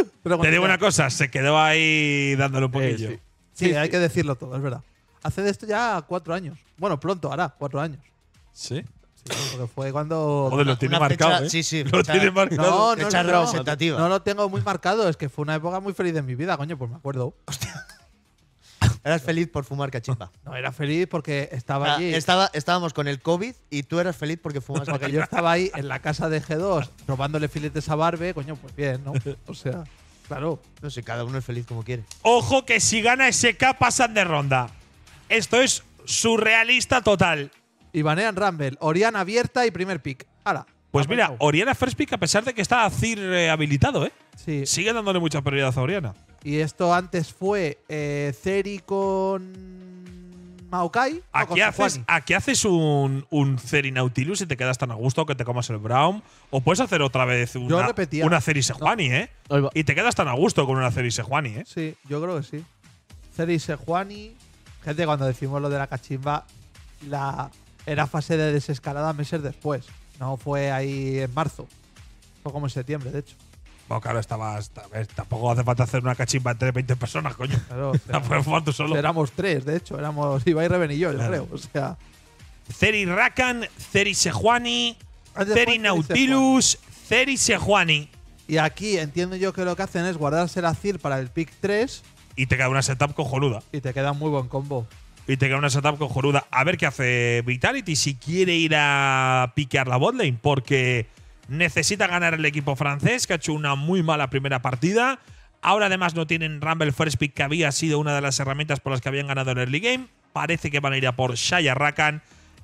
te digo una
cosa, se quedó
ahí dándole un eh, poquillo. sí.
hay que decirlo todo, es verdad. Hace de esto ya cuatro años. Bueno, pronto hará, cuatro años. ¿Sí? fue cuando. lo tiene marcado. ¿eh? Lo tiene marcado. No, no, no, lo
tengo muy marcado. Es que fue una época muy feliz de mi vida, coño, pues me acuerdo. Hostia. [laughs] Eras feliz por fumar cachimba. No, era feliz porque estaba ahí Estaba, estábamos con el COVID y tú eras feliz porque fumas Porque yo estaba ahí en la casa de G2 robándole filetes a Barbe, coño, pues bien, ¿no? O sea, claro. No sé, cada uno es feliz como quiere.
Ojo que si gana SK pasan de ronda. Esto es surrealista total. Y banean Rumble.
Oriana abierta y primer pick. Ahora.
Pues mira, Oriana first pick, a pesar de que está Cir eh, habilitado, ¿eh? Sí. Sigue dándole mucha prioridad a Oriana.
Y esto antes fue eh, Ceri con Maokai. Aquí, haces,
aquí haces un, un Ceri Nautilus y te quedas tan a gusto que te comas el Brown. O puedes hacer otra vez una,
Sejuani, ¿eh?
Y te quedas tan a gusto con una cerise
Sejuani, ¿eh? Sí, yo creo que sí. cerise Sejuani. Gente, cuando decimos lo de la cachimba, la era fase de desescalada meses después. No fue ahí en marzo. Fue como en septiembre, de hecho.
Bueno, claro, estabas. Tampoco hace falta hacer una cachimba entre 20 personas, coño. Claro, éramos,
[laughs] solo. Éramos tres, de hecho. Éramos Ibai Reven y yo, yo creo. O sea. Ceri Rakan,
Ceri Sejuani, ah, Ceri Nautilus, Ceri Sejuani. Y aquí entiendo yo que lo que hacen es guardarse la CIR para el pick 3. Y te queda una setup cojonuda. Y te queda un muy buen combo y te queda una setup con Joruda. A ver qué hace Vitality si quiere ir a piquear la botlane, porque necesita ganar el equipo francés, que ha hecho una muy mala primera partida. Ahora además no tienen Rumble First Pick, que había sido una de las herramientas por las que habían ganado el early game. Parece que van a ir a por Shaya Rakan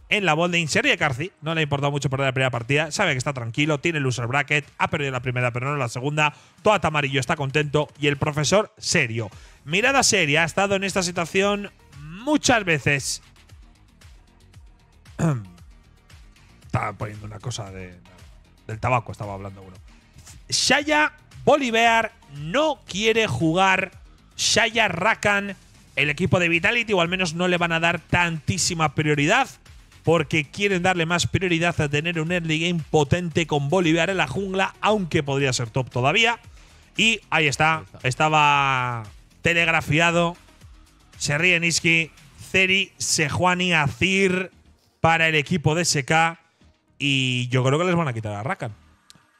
en la botlane. Serie Carci, no le ha importado mucho perder la primera partida. Sabe que está tranquilo, tiene el loser bracket, ha perdido la primera, pero no la segunda. Todo amarillo está contento y el profesor serio. Mirada seria, ha estado en esta situación muchas veces. [clears throat] estaba poniendo una cosa de, del tabaco, estaba hablando uno. Shaya Bolivar no quiere jugar. Shaya Rakan, el equipo de Vitality, o al menos no le van a dar tantísima prioridad, porque quieren darle más prioridad a tener un early game potente con Bolivar en la jungla, aunque podría ser top todavía. Y ahí está, estaba telegrafiado ríe Niski. Zeri, Sejuani, Azir para el equipo de SK. Y yo creo que les van a quitar a
Rakan.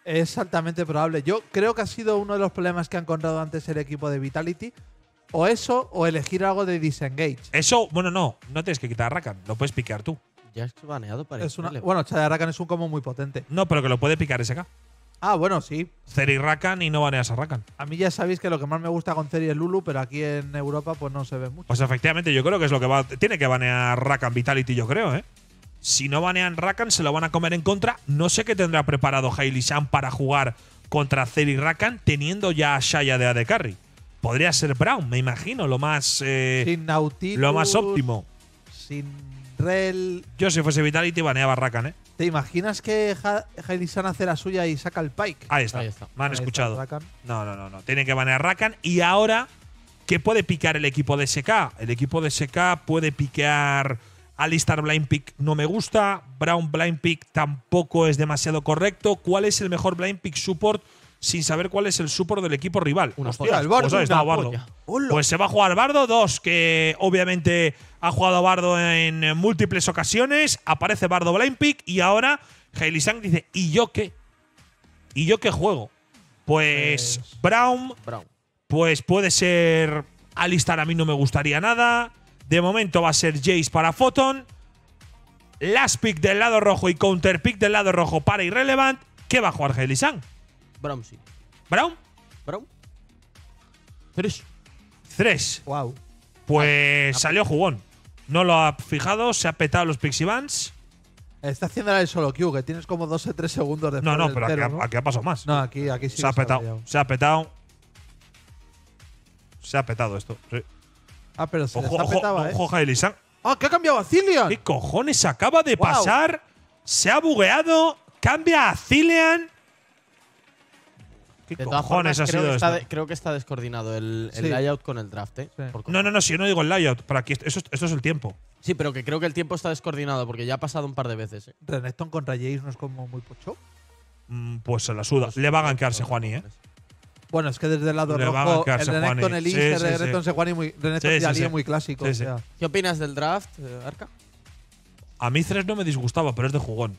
Es altamente probable. Yo creo que ha sido uno de los problemas que ha encontrado antes el equipo de Vitality. O eso, o elegir algo de disengage.
Eso, bueno, no. No tienes que quitar a Rakan. Lo puedes picar tú. Ya es
baneado para es
Bueno, Chad Rakan es un combo muy potente. No, pero que lo puede picar SK.
Ah, bueno, sí. Ceri
Rakan y no baneas a Rakan.
A mí ya sabéis que lo que más me gusta con Ceri es Lulu, pero aquí en Europa pues no se ve mucho.
Pues efectivamente, yo creo que es lo que va. Tiene que banear Rakan Vitality, yo creo, ¿eh? Si no banean Rakan, se lo van a comer en contra. No sé qué tendrá preparado Hailey Sam para jugar contra Ceri Rakan, teniendo ya a Shaya de AD Podría ser Brown, me imagino, lo más. Eh,
sin Nautilus. Lo más óptimo. Sin
yo si fuese Vitality baneaba Rakan, ¿eh?
¿Te imaginas que Heidi hace la suya y saca el Pike?
Ahí está. Me han escuchado. no, no, no, no. Tienen que banear Rakan. Y ahora, ¿qué puede picar el equipo de SK? El equipo de SK puede piquear… Alistar Blind Pick no me gusta. Brown Blind Pick tampoco es demasiado correcto. ¿Cuál es el mejor Blind Pick support? sin saber cuál es el support del equipo rival. el pues, pues, se va a jugar Bardo 2, que obviamente ha jugado Bardo en múltiples ocasiones. Aparece Bardo pick y ahora Hailey dice: ¿Y yo qué? ¿Y yo qué juego? Pues, pues Brown, pues puede ser Alistar, a mí no me gustaría nada. De momento va a ser Jace para Photon. Last pick del lado rojo y counter pick del lado rojo para Irrelevant. ¿Qué va a jugar Brown sí. ¿Brown? ¿Brown? Tres. Tres. Wow. Pues ah, ah. salió jugón. No lo ha fijado, se ha petado los Pixie Bands.
Está haciendo el solo Q, que tienes como 12, 3 segundos de No, no, pero aquí, aquí, ha pasado más. No, aquí, aquí sí. Se ha petado.
Se ha petado. Se ha petado esto. Sí. Ah, pero se ha petado, ojo, eh. ojo ¡Ah, que ha cambiado a Cillian! ¿Qué cojones acaba de pasar? Se ha bugueado. Cambia a Cillian
creo que está, descoordinado el, layout con el draft, ¿eh? No, no, no, si yo no digo el layout, para aquí, eso, es el tiempo. Sí, pero que creo que el tiempo está descoordinado porque ya ha pasado un par de veces. ¿eh?
Renekton contra Jace no es como muy pocho. Mm,
pues se la suda.
Pues Le va a ganquearse Juani, ¿eh? Bueno, es que desde el lado rojo, el Renekton, el muy, muy clásico. ¿Qué opinas del draft, eh, Arca?
A mí tres no me disgustaba, pero es de
jugón.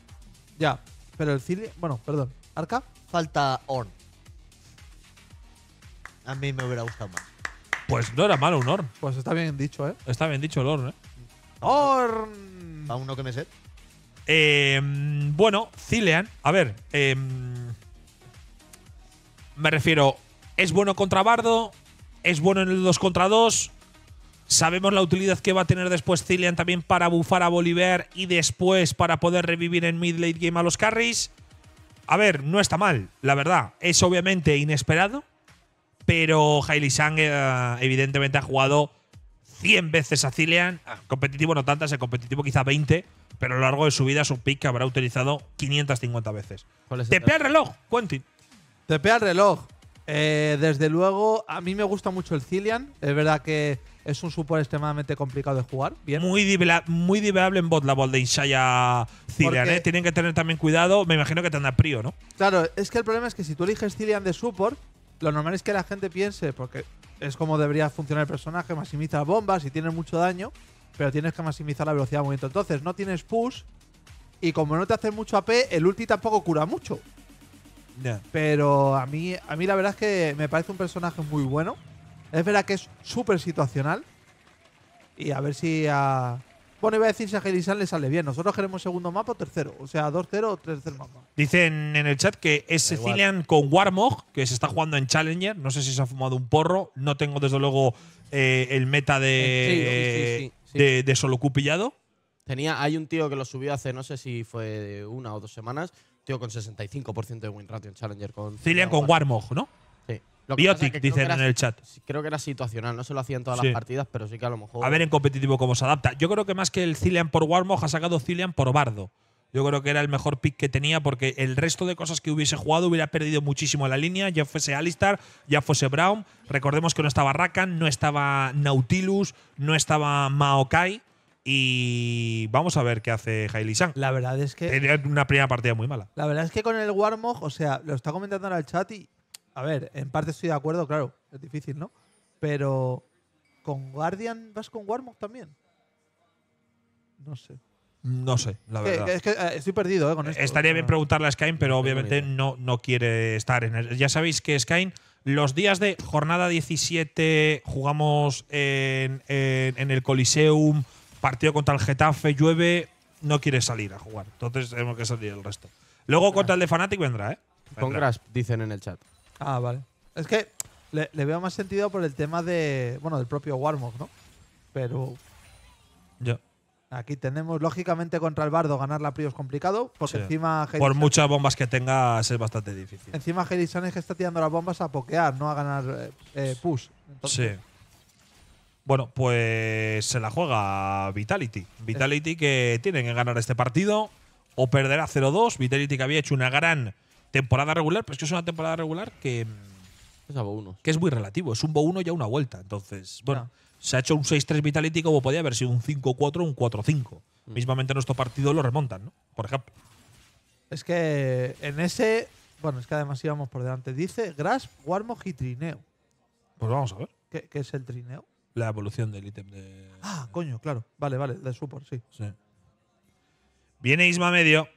Ya, pero el Cili… Bueno, perdón. ¿Arca? Falta Orn
a mí me hubiera gustado más. Pues no era malo un Pues está bien
dicho, ¿eh? Está bien dicho el Orn, ¿eh? ¡Orn! Aún uno que me sé? Em, bueno, Zilean. A ver, em, me refiero, es bueno contra Bardo, es bueno en el 2 contra 2. Sabemos la utilidad que va a tener después Cilian también para bufar a Bolívar y después para poder revivir en mid late game a los carries. A ver, no está mal, la verdad. Es obviamente inesperado. Pero Hailey Sang eh, evidentemente ha jugado 100 veces a Cillian. Ah. Competitivo no tantas, el eh, competitivo quizá 20. Pero a lo largo de su vida es un pick habrá
utilizado 550 veces. Tepea el reloj, Quentin. Tepea el reloj. Eh, desde luego, a mí me gusta mucho el Cillian. Es verdad que es un support extremadamente complicado de jugar.
Muy, muy en bot la bol de Insaya Cillian. Tienen que tener también cuidado. Me imagino que te anda prio, ¿no?
Claro, es que el problema es que si tú eliges Cillian de support, lo normal es que la gente piense, porque es como debería funcionar el personaje, maximiza bombas y tiene mucho daño, pero tienes que maximizar la velocidad de movimiento. Entonces, no tienes push y como no te hace mucho AP, el ulti tampoco cura mucho. Pero a mí, a mí la verdad es que me parece un personaje muy bueno. Es verdad que es súper situacional. Y a ver si a, Pone a decir si a le sale bien. Nosotros queremos segundo mapa o tercero. O sea, 2-0 o tercer mapa.
Dicen en el chat que es Cecilian con Warmog, que se está jugando en Challenger. No sé si se ha fumado un porro. No tengo, desde luego, eh, el meta de, solo cupillado.
Tenía, hay un tío que lo subió hace, no sé si fue una o dos semanas, tío con 65% de win ratio en Challenger. Con Cilian con Warmog, ¿no? Biotic, dicen en el chat. Creo que era situacional, no se lo hacían todas las partidas, pero sí que a lo mejor. A ver
en competitivo cómo se adapta. Yo creo que más que el Cillian por Warmog ha sacado Cillian por Bardo. Yo creo que era el mejor pick que tenía porque el resto de cosas que hubiese jugado hubiera perdido muchísimo la línea, ya fuese Alistar, ya fuese Brown. Recordemos que no estaba Rakan, no estaba Nautilus, no estaba Maokai. Y vamos a ver qué hace Hailey La verdad es que. Tenía una primera partida muy mala.
La verdad es que con el Warmog, o sea, lo está comentando en el chat y a ver, en parte estoy de acuerdo, claro, es difícil, ¿no? Pero con Guardian vas con Warmog también. No sé.
No sé, la verdad.
Eh, estoy perdido eh, Estaría bien preguntarle a Skyne,
pero obviamente no, no quiere estar en Ya sabéis que Skyne, los días de jornada 17, jugamos en, el Coliseum, partido contra el Getafe, llueve, no quiere salir a jugar. Entonces tenemos que salir el resto. Luego contra el de Fnatic vendrá, ¿eh? Con Grasp, dicen en el chat.
Ah, vale. Es que le, veo más sentido por el tema de. Bueno, del propio Warmog, ¿no? Pero. Yo. Aquí tenemos, lógicamente, contra el Bardo ganar la es complicado. Porque encima. por muchas
bombas que tengas, es bastante difícil.
Encima, es que está tirando las bombas a pokear, no a ganar eh, eh, push. sí.
Bueno, pues se la juega Vitality. Vitality que tienen que ganar este partido o perder a 0-2. Vitality que había hecho una gran temporada regular, pero es que es una temporada regular que, es mm, a que es muy relativo. Es un Bo1 ya una vuelta. Entonces, bueno, se ha hecho un 6-3 Vitality como podía haber sido un 5-4 o un 4-5. Mm. Mismamente nuestro partido lo remontan, ¿no? Por ejemplo.
Es que en ese. Bueno, es que además íbamos por delante. Dice Grasp, Warmog y Trineo. Pues vamos a ver. ¿Qué, es el Trineo?
La evolución del ítem de.
Ah, coño, claro. Vale, vale, de support, sí. sí.
Viene Isma medio.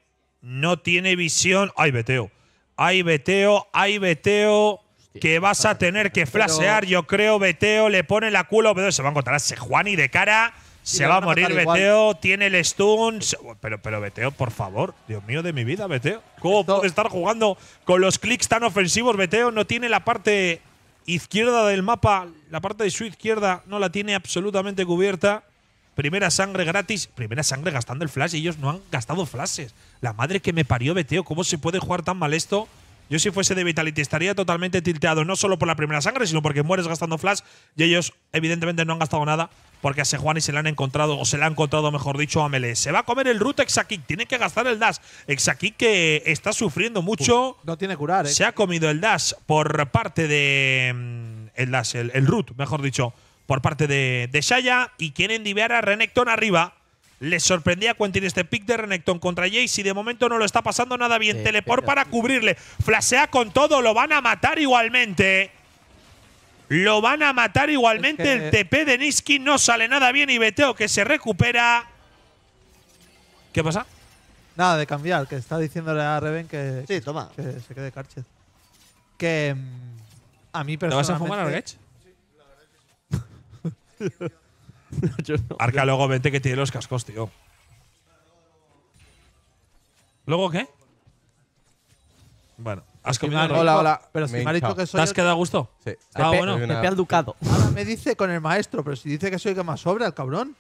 No tiene visión. ¡Ay, veteo. Ay, Beteo, hay Beteo. que vas a tener que flashear, yo creo. Beteo le pone la culo, se va a encontrar ese Juani de cara. se va a morir Beteo, tiene el stun. Pero, pero Beteo, por favor, Dios mío de mi vida, Beteo. ¿Cómo puede estar jugando con los clics tan ofensivos? Beteo no tiene la parte izquierda del mapa, la parte de su izquierda no la tiene absolutamente cubierta. Primera sangre gratis, primera sangre gastando el flash. y Ellos no han gastado flashes. La madre que me parió, Beteo. ¿Cómo se puede jugar tan mal esto? Yo si fuese de Vitality estaría totalmente tilteado, no solo por la primera sangre, sino porque mueres gastando flash y ellos evidentemente no han gastado nada porque a Sejuani se le han encontrado, o se le han encontrado, mejor dicho, a Melee. Se va a comer el root Exakik, tiene que gastar el dash. Exakik que está sufriendo mucho. no tiene curar, ¿eh? Se ha comido el dash por parte de… Mm, el dash, el, el root, mejor dicho por parte de, de Shaya y quieren diviar a Renekton arriba. Les sorprendía tiene este pick de Renekton contra Jace y de momento no lo está pasando nada bien. Teleport para cubrirle. Flasea con todo, lo van a matar igualmente. Lo van a matar igualmente. El TP de Niski no sale
nada bien y Beteo que se
recupera.
¿Qué pasa? Nada, de cambiar, que está diciéndole a Reven que, sí, toma. que se quede Karchez. Que mm, a mí
personalmente… ¿Te vas a fumar,
[laughs] Arca luego vente que tiene los cascos, tío. ¿Luego qué?
Bueno,
has comido Hola, hola. que
soy.
¿Te has quedado a gusto? Sí. Ah, Pepe, bueno. al Ducado. [laughs] Ahora me dice con el maestro, pero si dice que soy el que más sobra, el cabrón.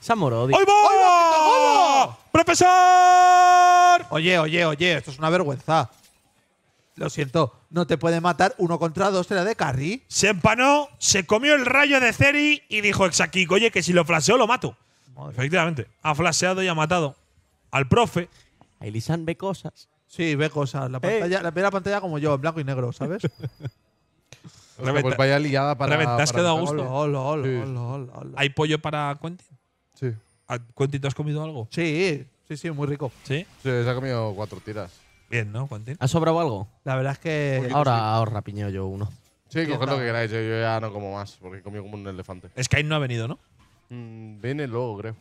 Samorodio. ¡Hoy
va! ¡Profesor! Oye, oye, oye, esto es una vergüenza. Lo siento, no te puede matar uno contra dos, era de Carry. Se empanó, se comió el rayo de
Ceri y dijo Exakik, oye, que si lo flaseo lo mato. Efectivamente, ha flaseado y ha matado
al profe. Elisan ve cosas. Sí, ve cosas. La, eh.
pantalla, la pantalla como yo, en blanco y negro, ¿sabes?
[laughs] pues vaya liada para. Te has quedado a
gusto.
¿Hay pollo para Quentin? Sí. ¿Quentin, te has comido algo? Sí,
sí, sí, muy rico. Sí, se ha comido cuatro tiras. Bien, ¿no, Quentin? ¿Ha sobrado algo? La verdad es que. Ahora ahorra piñeo yo uno. Sí, coged lo que queráis. Yo, ya no como más, porque he comido como un elefante. ahí no ha venido, ¿no? Mm, viene luego, creo.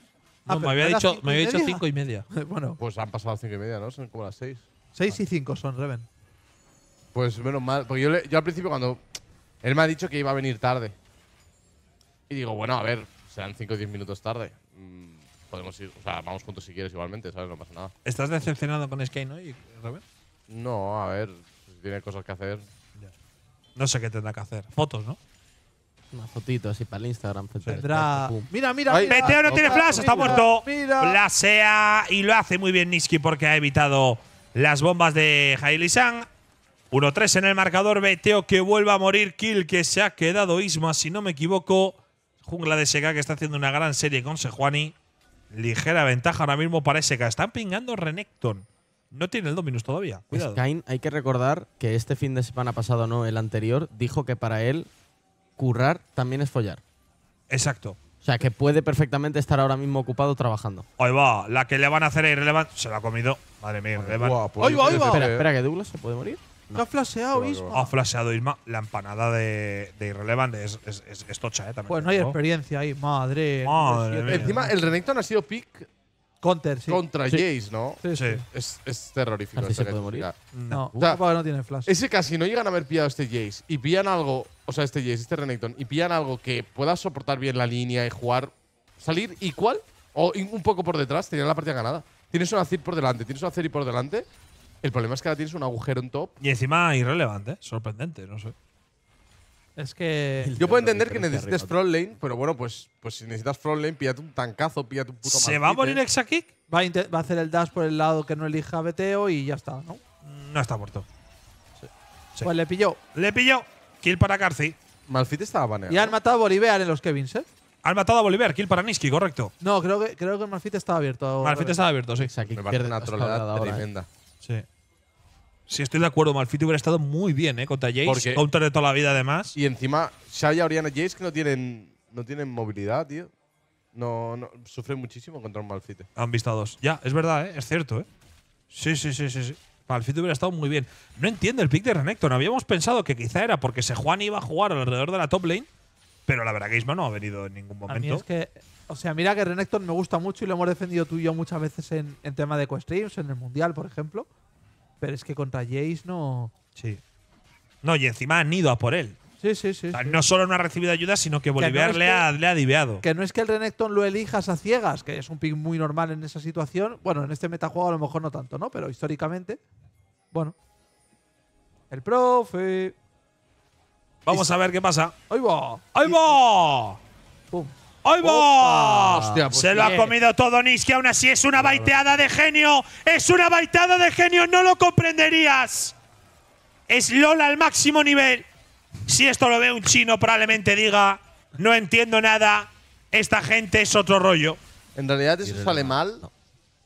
No, ah, me había, dicho, cinco y me había media? y [laughs] media. bueno, Pues han pasado cinco y media, ¿no? Son como las seis.
6 y 5 son, Reven.
Pues menos mal, porque yo, le- yo al principio cuando él me ha dicho que iba a venir tarde. Y digo, bueno, a ver, serán 5 o 10 minutos tarde podemos ir, o sea, vamos juntos si quieres igualmente, ¿sabes? No pasa nada.
¿Estás decepcionado con Sky no? Robert?
No, a ver, tiene cosas que hacer.
No sé qué tendrá que hacer. Fotos, ¿no? Una fotito así para el Instagram. Tendrá. Mira, mira, no tiene flash, está muerto. Mira.
Blasea y lo hace muy bien Niski porque ha evitado las bombas de Hailey San. 1-3 en el marcador. Beteo que vuelva a morir. Kill que se ha quedado Isma, si no me equivoco. Jungla de Sega que está haciendo una gran serie con Sejuani. Ligera ventaja ahora mismo parece que Están pingando Renekton.
No tiene el Dominus todavía. Cuidado. hay que recordar que este fin de semana pasado, no, el anterior, dijo que para él currar también es follar. Exacto. O sea, que puede perfectamente estar ahora mismo ocupado trabajando.
Ahí va, la que le van a hacer es se la ha comido. Madre mía, ahí va, ahí va. Espera, espera, que Douglas se puede morir. ¿Qué
ha flasheado Isma?
Ha flasheado Isma. La empanada de, de es, tocha, ¿eh? pues
no hay experiencia ahí, madre. mía. Encima, el Renekton ha sido pick. Counter, sí. Contra Jace, ¿no? Sí, sí.
Es, es terrorífico. se No, no tiene flash. Ese casi no llegan a haber pillado este Jace y pillan algo, o sea, este Jace, este Renekton, y pillan algo que pueda soportar bien la línea y jugar, salir ¿Y igual o un poco por detrás, tenían la partida ganada. Tienes un Zir por delante, tienes una Zeri por delante el problema es que ahora tienes un agujero en top. Y encima irrelevante, ¿eh? sorprendente, no sé.
Es que. Yo puedo entender que necesites front
lane, pero bueno, pues, pues si necesitas front lane, un tancazo, píllate un puto ¿Se va a morir ¿eh? Exakick? Va,
a, hacer el dash por el lado que no elija Beteo y ya está, ¿no?
Mm, no está muerto.
Sí. Pues le pilló. Le pilló. Kill para Carci. Malfit estaba baneado. Y han matado a Bolívar en los Kevins, ¿eh? Han matado a Bolívar, kill para Niski, correcto.
No, creo que, creo que Malfit estaba abierto. Malfit estaba
abierto, sí. Me parece una troleada ¿eh? tremenda. Sí. Sí, estoy de acuerdo. Malfit hubiera estado muy bien, ¿eh? Contra Jace. Porque Counter de toda la vida, además. Y encima,
Shaya, Oriana y Jace que no tienen, no tienen movilidad, tío. No, sufren muchísimo contra un
Han visto a dos. Ya, es verdad, ¿eh? Es cierto, ¿eh? Sí, sí, sí, sí. sí. hubiera estado muy bien. No entiendo el pick de Renekton. Habíamos pensado que quizá era porque Juan iba a jugar alrededor de la top lane pero la verdad que Isma no ha venido en ningún momento.
que, o sea, mira que Renekton me gusta mucho y lo hemos defendido tú y yo muchas veces en, tema de co en el Mundial, por ejemplo. Pero es que contra Jace no.
Sí. No, y encima han ido a por él. Sí, sí, sí. No solo no ha recibido ayuda, sino que Bolívar le, ha, le diveado.
Que no es que el Renekton lo elijas a ciegas, que es un pick muy normal en esa situación. Bueno, en este metajuego a lo mejor no tanto, ¿no? Pero históricamente, bueno.
El profe. Vamos a ver qué pasa. ¡Ahí va! ¡Ahí va! ¡Ahí va!
Hostia, pues se lo ha comido
todo Niski, aún así es una baiteada
de genio. Es una baiteada de genio, no lo comprenderías. Es
Lola al máximo nivel. Si esto lo ve un chino, probablemente diga, no entiendo nada, esta gente es otro
rollo. En realidad eso sale mal,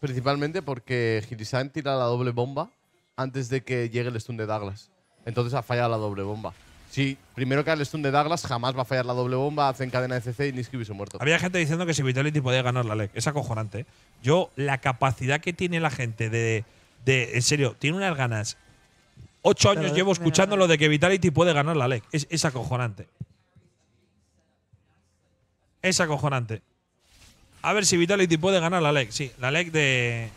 principalmente porque Hirisan tira la doble bomba antes de que llegue el stun de Douglas. Entonces ha fallado la doble bomba. Sí, primero que stun de Douglas jamás va a fallar la doble bomba, hacen cadena de CC y Nisqy hubiese muerto.
Había gente diciendo que si Vitality podía ganar la LEC. Es acojonante. ¿eh? Yo, la capacidad que tiene la gente de. en serio, tiene unas ganas. Ocho años llevo escuchando lo de que Vitality puede ganar la LEC. Es, es acojonante. Es acojonante. A ver si Vitality puede ganar la LEC. Sí, la LEC de,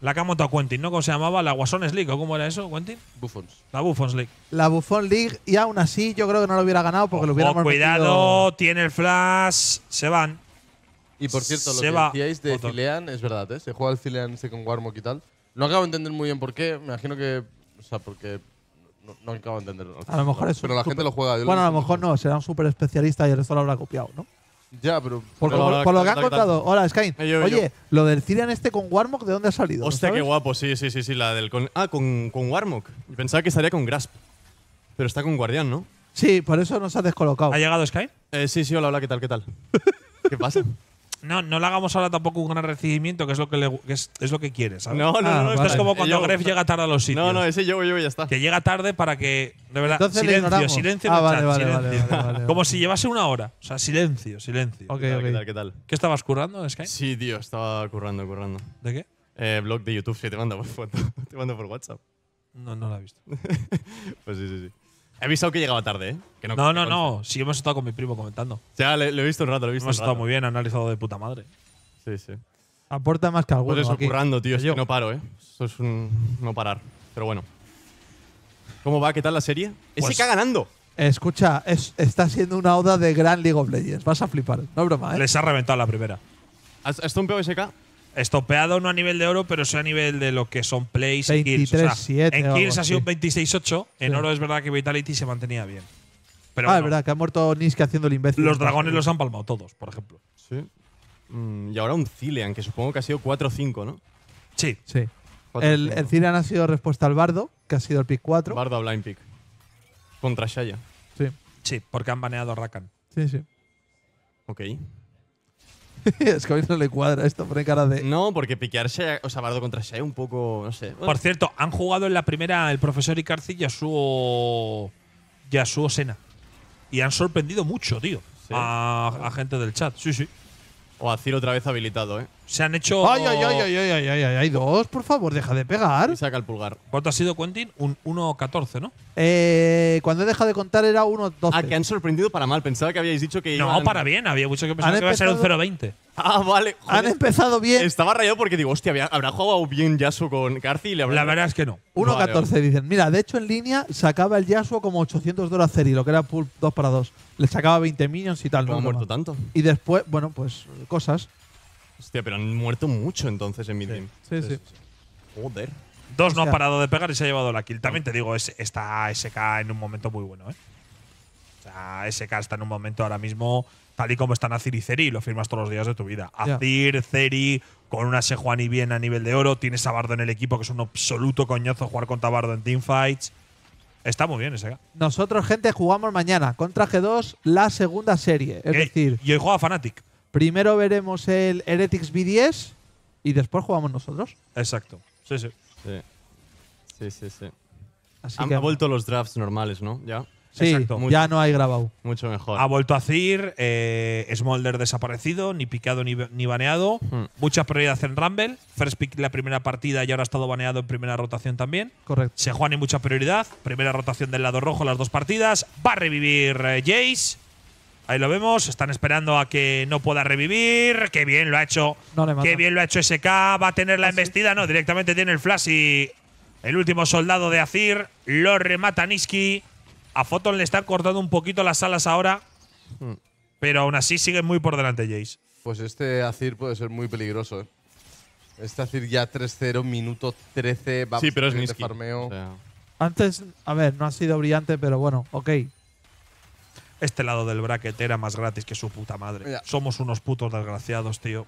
la que ha montado Quentin, ¿no? ¿Cómo se llamaba? ¿La Guasones League o cómo era eso, Quentin? Buffons. La Buffons
League. La Buffon League, y aún así yo creo que no lo hubiera ganado porque lo hubiéramos Cuidado,
tiene el flash, se van.
Y por cierto, lo que de
cilean es verdad, ¿eh? Se juega el Zilean con Warmock y tal. No acabo de entender muy bien por qué, me imagino que. O sea, porque no, acabo de entenderlo. A lo mejor es Pero la gente lo juega. bueno, a lo
mejor no, será un súper especialista y el resto lo habrá copiado, ¿no?
Ya, pero. Por,
lo que han contado. Hola, Sky. Oye,
lo del Cirian este con
Warmock, ¿de dónde ha salido?
Hostia, qué guapo, sí, sí, sí, sí. La del con, ah, con, con Pensaba que estaría con Grasp. Pero está con Guardián, ¿no? Sí, por eso nos ha descolocado. ¿Ha llegado Sky? Eh, sí, sí, hola, hola, ¿qué tal? ¿Qué tal?
[laughs] ¿Qué pasa? No, no le hagamos ahora tampoco un gran recibimiento, que es lo que, le, que quiere, ¿sabes? No, no, ah, no, Esto es como cuando Gref
llega tarde a los sitios. No, no, ese yo, yo ya está. Que llega tarde
para que. De verdad, silencio, silencio, ah, vale, vale, silencio. Como si llevase una hora. O sea,
silencio, silencio. ¿Qué, Tal, ¿Qué tal? ¿Qué estabas currando, Sky? Sí, tío, estaba currando, currando. ¿De qué? Eh, blog de YouTube, que te manda por foto. [laughs] te mando por WhatsApp.
No, no la he visto. [laughs]
pues sí, sí, sí. He avisado que llegaba tarde, ¿eh? Que no, no, no,
Sí, hemos estado con mi primo comentando.
Ya, le, he visto un rato, lo he visto. Hemos estado muy bien, analizado de puta madre. Sí, sí.
Aporta más que alguno. Pues
tío. no paro, ¿eh? Eso es un no parar. Pero bueno. ¿Cómo va? ¿Qué tal la serie? SK pues ganando.
Escucha, está siendo una oda de gran League of Legends. Vas a flipar. No es broma,
¿eh?
Les ha reventado la primera. ¿Está has un SK? Estopeado no a
nivel de oro, pero sí a nivel de lo que son plays y kills. 7, en kills ha sido 26-8. En
oro es verdad que Vitality se mantenía bien. ah, es
verdad, que ha muerto Niske haciendo el imbécil. Los dragones los han palmado todos, por
ejemplo. Sí. Mm, y ahora un Cilean que supongo que ha sido 4-5, ¿no? Sí.
Sí. El, Cilean ha sido respuesta al Bardo, que ha sido el pick 4. Bardo
a blind pick. Contra Shaya. Sí. Sí, porque han baneado a Rakan. Sí, sí. Ok. [laughs] es que a mí no le
cuadra esto, pone cara de.
No, porque piquearse, o sea, Bardo contra Shea un poco, no sé. Por cierto, han jugado en la primera el profesor Icarci y ya
su Sena. Y han sorprendido mucho, tío. A,
gente del chat, sí, sí. O a Ciro otra vez habilitado, ¿eh?
Se han hecho. Ay, ay, ay, ay, ay,
ay, ay, ay, dos, por favor, deja de pegar. saca el pulgar. ¿Cuánto ha sido, Quentin? Un 1.14, ¿no? Eh, cuando he dejado de contar era 1.12. Ah, que han sorprendido para mal. Pensaba que habíais dicho que. No, para bien. Había mucho que pensar que iba a ser un 0.20. Ah, vale. Han empezado bien. Estaba rayado porque digo, hostia, habrá jugado bien Yasuo con Garci La verdad es que no. 1.14
dicen. Mira, de hecho en línea sacaba el Yasuo como 800 dólares Ceri, lo que era pool 2 para 2. Le sacaba 20 minions y tal. no, ha muerto tanto? Y después, bueno, pues cosas.
Hostia, pero han muerto mucho entonces en mi team. Sí, sí. Joder.
Dos no han parado de pegar y se ha llevado la kill. También te digo, está SK en un momento muy bueno, ¿eh? O sea, SK está en un momento ahora mismo, tal y como están Azir y Ceri, lo firmas todos los días de tu vida. Azir, Ceri, con una Sejuani bien a nivel de oro, tienes a Bardo en el equipo, que es un absoluto coñazo jugar contra Bardo en teamfights. Está muy bien SK.
Nosotros, gente, jugamos mañana contra G2 la segunda serie. Es decir. Y hoy juega Fnatic. Primero veremos el Heretics v 10 y después jugamos nosotros.
Exacto. Sí, sí. Sí, sí, sí. sí. Han vuelto los drafts normales, ¿no? Ya. Sí, ya
no hay grabado. Mucho
mejor.
Ha vuelto a Cir,
eh, Smolder desaparecido, ni picado ni, baneado. Hmm. Mucha prioridad en Rumble. First pick la primera partida y ahora ha estado baneado en primera rotación también. Correcto. Se juega y mucha prioridad. Primera rotación del lado rojo las dos partidas. Va a revivir eh, Jace. Ahí lo vemos, están esperando a que no pueda revivir. Qué bien lo ha hecho. Qué bien lo ha hecho SK. Va a tener la ah, embestida. No, directamente tiene el flash y el último soldado de Azir lo remata Niski. A Photon le están cortando un poquito las alas ahora. Hmm. Pero aún así sigue muy
por delante Jace. Pues este Azir puede ser muy peligroso. ¿eh? Este Azir ya 3-0, minuto 13. va sí, pero es este
Antes, a ver, no ha sido brillante, pero bueno, ok.
Este lado del bracket era más gratis que su
puta madre. Somos unos putos desgraciados, tío.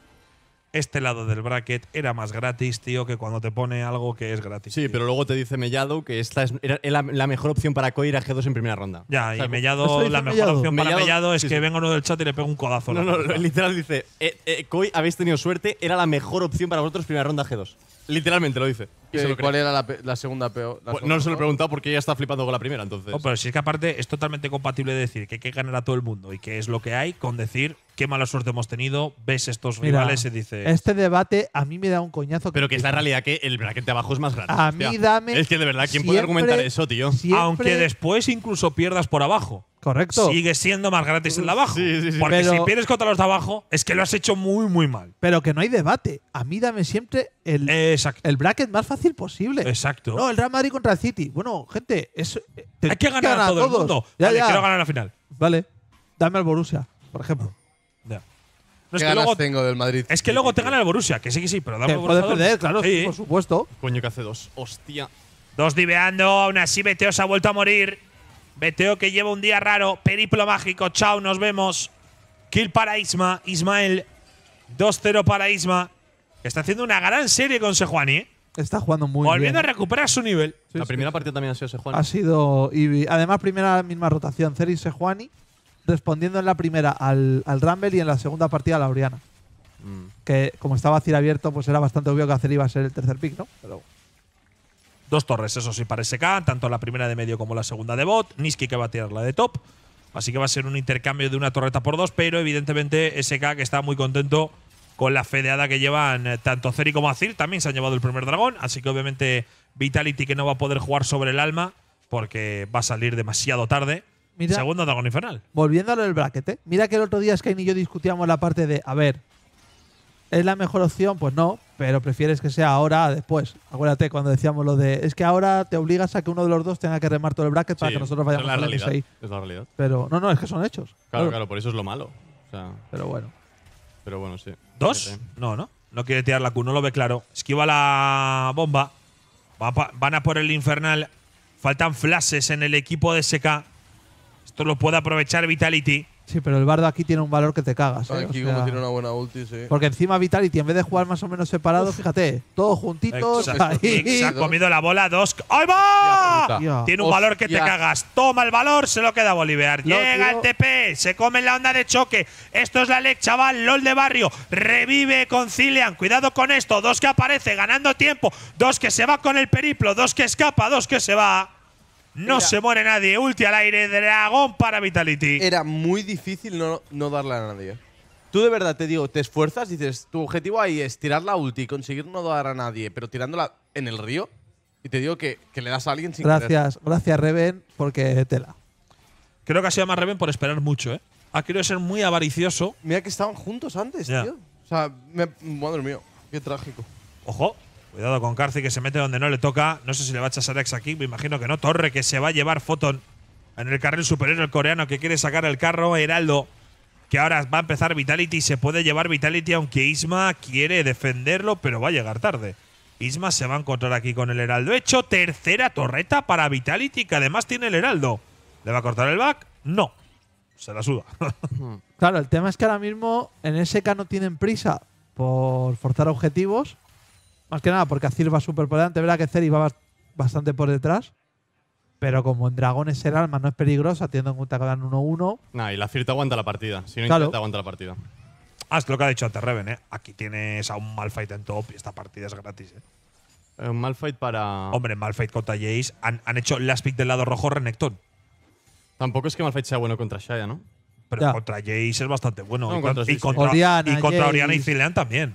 Este lado del bracket era más
gratis, tío, que cuando te pone algo que es gratis. Sí, pero luego te dice Mellado que esta es la, mejor opción para Koi era G2 en primera ronda. Ya, y Mellado, la mejor opción para Mellado es que venga uno del chat y le pega un codazo. No, no, literal dice, eh, eh, Koi, habéis tenido suerte, era la mejor opción para vosotros primera ronda G2. Literalmente lo dice. ¿Cuál
era la, segunda peor?
Pues, no se lo he preguntado porque ella está flipando con la primera, entonces. Oh,
pero si es que aparte es totalmente compatible decir que hay que ganar a todo el mundo y que es lo que hay con decir qué mala suerte hemos tenido, ves estos rivales y dices… Este
debate a mí me da un coñazo. Pero que es la realidad
que el bracket de abajo es más grande. A mí dame Es que de verdad, ¿quién puede argumentar eso, tío? Aunque después incluso pierdas por abajo. Correcto. Sigue siendo más gratis el de abajo. Porque si pierdes contra los de abajo, es que lo has hecho
muy, muy mal. Pero que no hay debate. A mí dame siempre el, el bracket más fácil posible. Exacto. No, el Real Madrid contra el City. Bueno, gente, eso. Eh, hay que ganar, que a todo todos. Ya, quiero ganar la final. Vale. Dame al Borussia, por ejemplo.
Ya.
es que luego tengo del Madrid? Es que luego te gana el Borussia, que sí, que sí, pero dame el Borussia. Puedes perder, claro, sí. por
supuesto. Coño, que hace dos. Hostia.
Dos diveando, aún así Beteos ha vuelto a morir. Veteo que lleva un día raro. Periplo mágico. Chao, nos vemos. Kill para Isma. Ismael. 2-0 para Isma. está haciendo una gran serie con Sejuani, ¿eh? Está jugando muy Volviendo bien. Volviendo a recuperar su nivel. la primera
partida también ha sido Sejuani. Ha sido
Además, primera misma rotación. Ceri Sejuani respondiendo en la primera al, al Rumble y en la segunda partida a la Oriana. Mm. Que como estaba a abierto, pues era bastante obvio que hacer iba a ser el tercer pick, ¿no?
Pero Dos torres, eso sí, para SK, tanto la primera de medio como la segunda de bot. Niski que va a tirar la de top. Así que va a ser un intercambio de una torreta por dos, pero evidentemente SK que está muy contento con la fedeada que llevan eh, tanto Zeri como Azir. También se han llevado el primer dragón, así que obviamente Vitality que no va a poder jugar sobre el alma porque va a salir demasiado tarde. Segundo dragón infernal.
Volviendo al lo bracket, eh. mira que el otro día Skyne y yo discutíamos la parte de, a ver, ¿Es la mejor opción? Pues no, pero prefieres que sea ahora o después. Acuérdate cuando decíamos lo de es que ahora te obligas a que uno de los dos tenga que remar todo el
bracket para que nosotros vayamos la a la realidad,
Es la realidad. Pero no, no, es que son hechos. Claro, claro, por eso es lo malo. O sea, pero bueno. Pero bueno, sí. ¿Dos? No, no. No quiere tirar la Q, no lo ve claro.
Esquiva la bomba. van a por el infernal. Faltan flashes en el equipo de SK. Esto lo puede aprovechar Vitality.
Sí, pero el bardo aquí tiene un valor que te cagas. ¿eh? Aquí, como tiene
una buena ulti, sí. Porque
encima Vitality, en vez de jugar más o menos separados, fíjate, todos juntitos. [laughs] Se ha comido
la bola dos. ¡Ay, va! tiene un valor que te cagas. Toma el valor, se lo queda a Llega el TP, se come la onda de choque. Esto es la LEC, chaval. LOL de barrio. Revive, concilian. Cuidado con esto. Dos que aparece ganando tiempo. Dos que se va con el periplo. Dos que escapa. Dos que se va. No se muere nadie. Ulti al aire. Dragón para Vitality.
Era muy difícil no, no darle a nadie. Tú de verdad te digo, te esfuerzas, dices, tu objetivo ahí es tirar la ulti y conseguir no dar a nadie, pero tirándola en el río. Y te digo que, le das a alguien sin Gracias,
querer. gracias Reven, porque tela.
Creo que ha sido más Reven por esperar mucho, ¿eh? Ha querido ser muy avaricioso. Mira que estaban juntos antes, tío. O sea, madre mía, qué trágico.
Ojo, Cuidado con Carci que se mete donde no le toca. No sé si le va a echar Alex aquí. Me imagino que no. Torre que se va a llevar Foton en el carril superior. El coreano que quiere sacar el carro. Heraldo que ahora va a empezar Vitality. Se puede llevar Vitality aunque Isma quiere defenderlo, pero va a llegar tarde. Isma se va a encontrar aquí con el Heraldo hecho. Tercera torreta para Vitality que además
tiene el Heraldo. ¿Le va a cortar el back? No.
Se la suda. [laughs]
claro, el tema es que ahora mismo en SK no tienen prisa por forzar objetivos más que nada porque Azir va súper por verdad que Ceri va bastante por detrás. Pero como en es el alma no es peligrosa, atiendo en cuenta que dan 1-1.
Nah, y la Azir te aguanta la partida. Si no aguanta la partida.
Ah, es lo que ha dicho antes Reven, ¿eh? Aquí
tienes a un Malfight en top y esta partida es
gratis, ¿eh? eh un
Malfight para.
Hombre, Malfight contra Jace. Han, hecho last pick del lado rojo
Renekton. Tampoco es que Malfight sea bueno contra Shaya, ¿no? Pero contra Jace es bastante bueno. y contra, Oriana, y, contra también.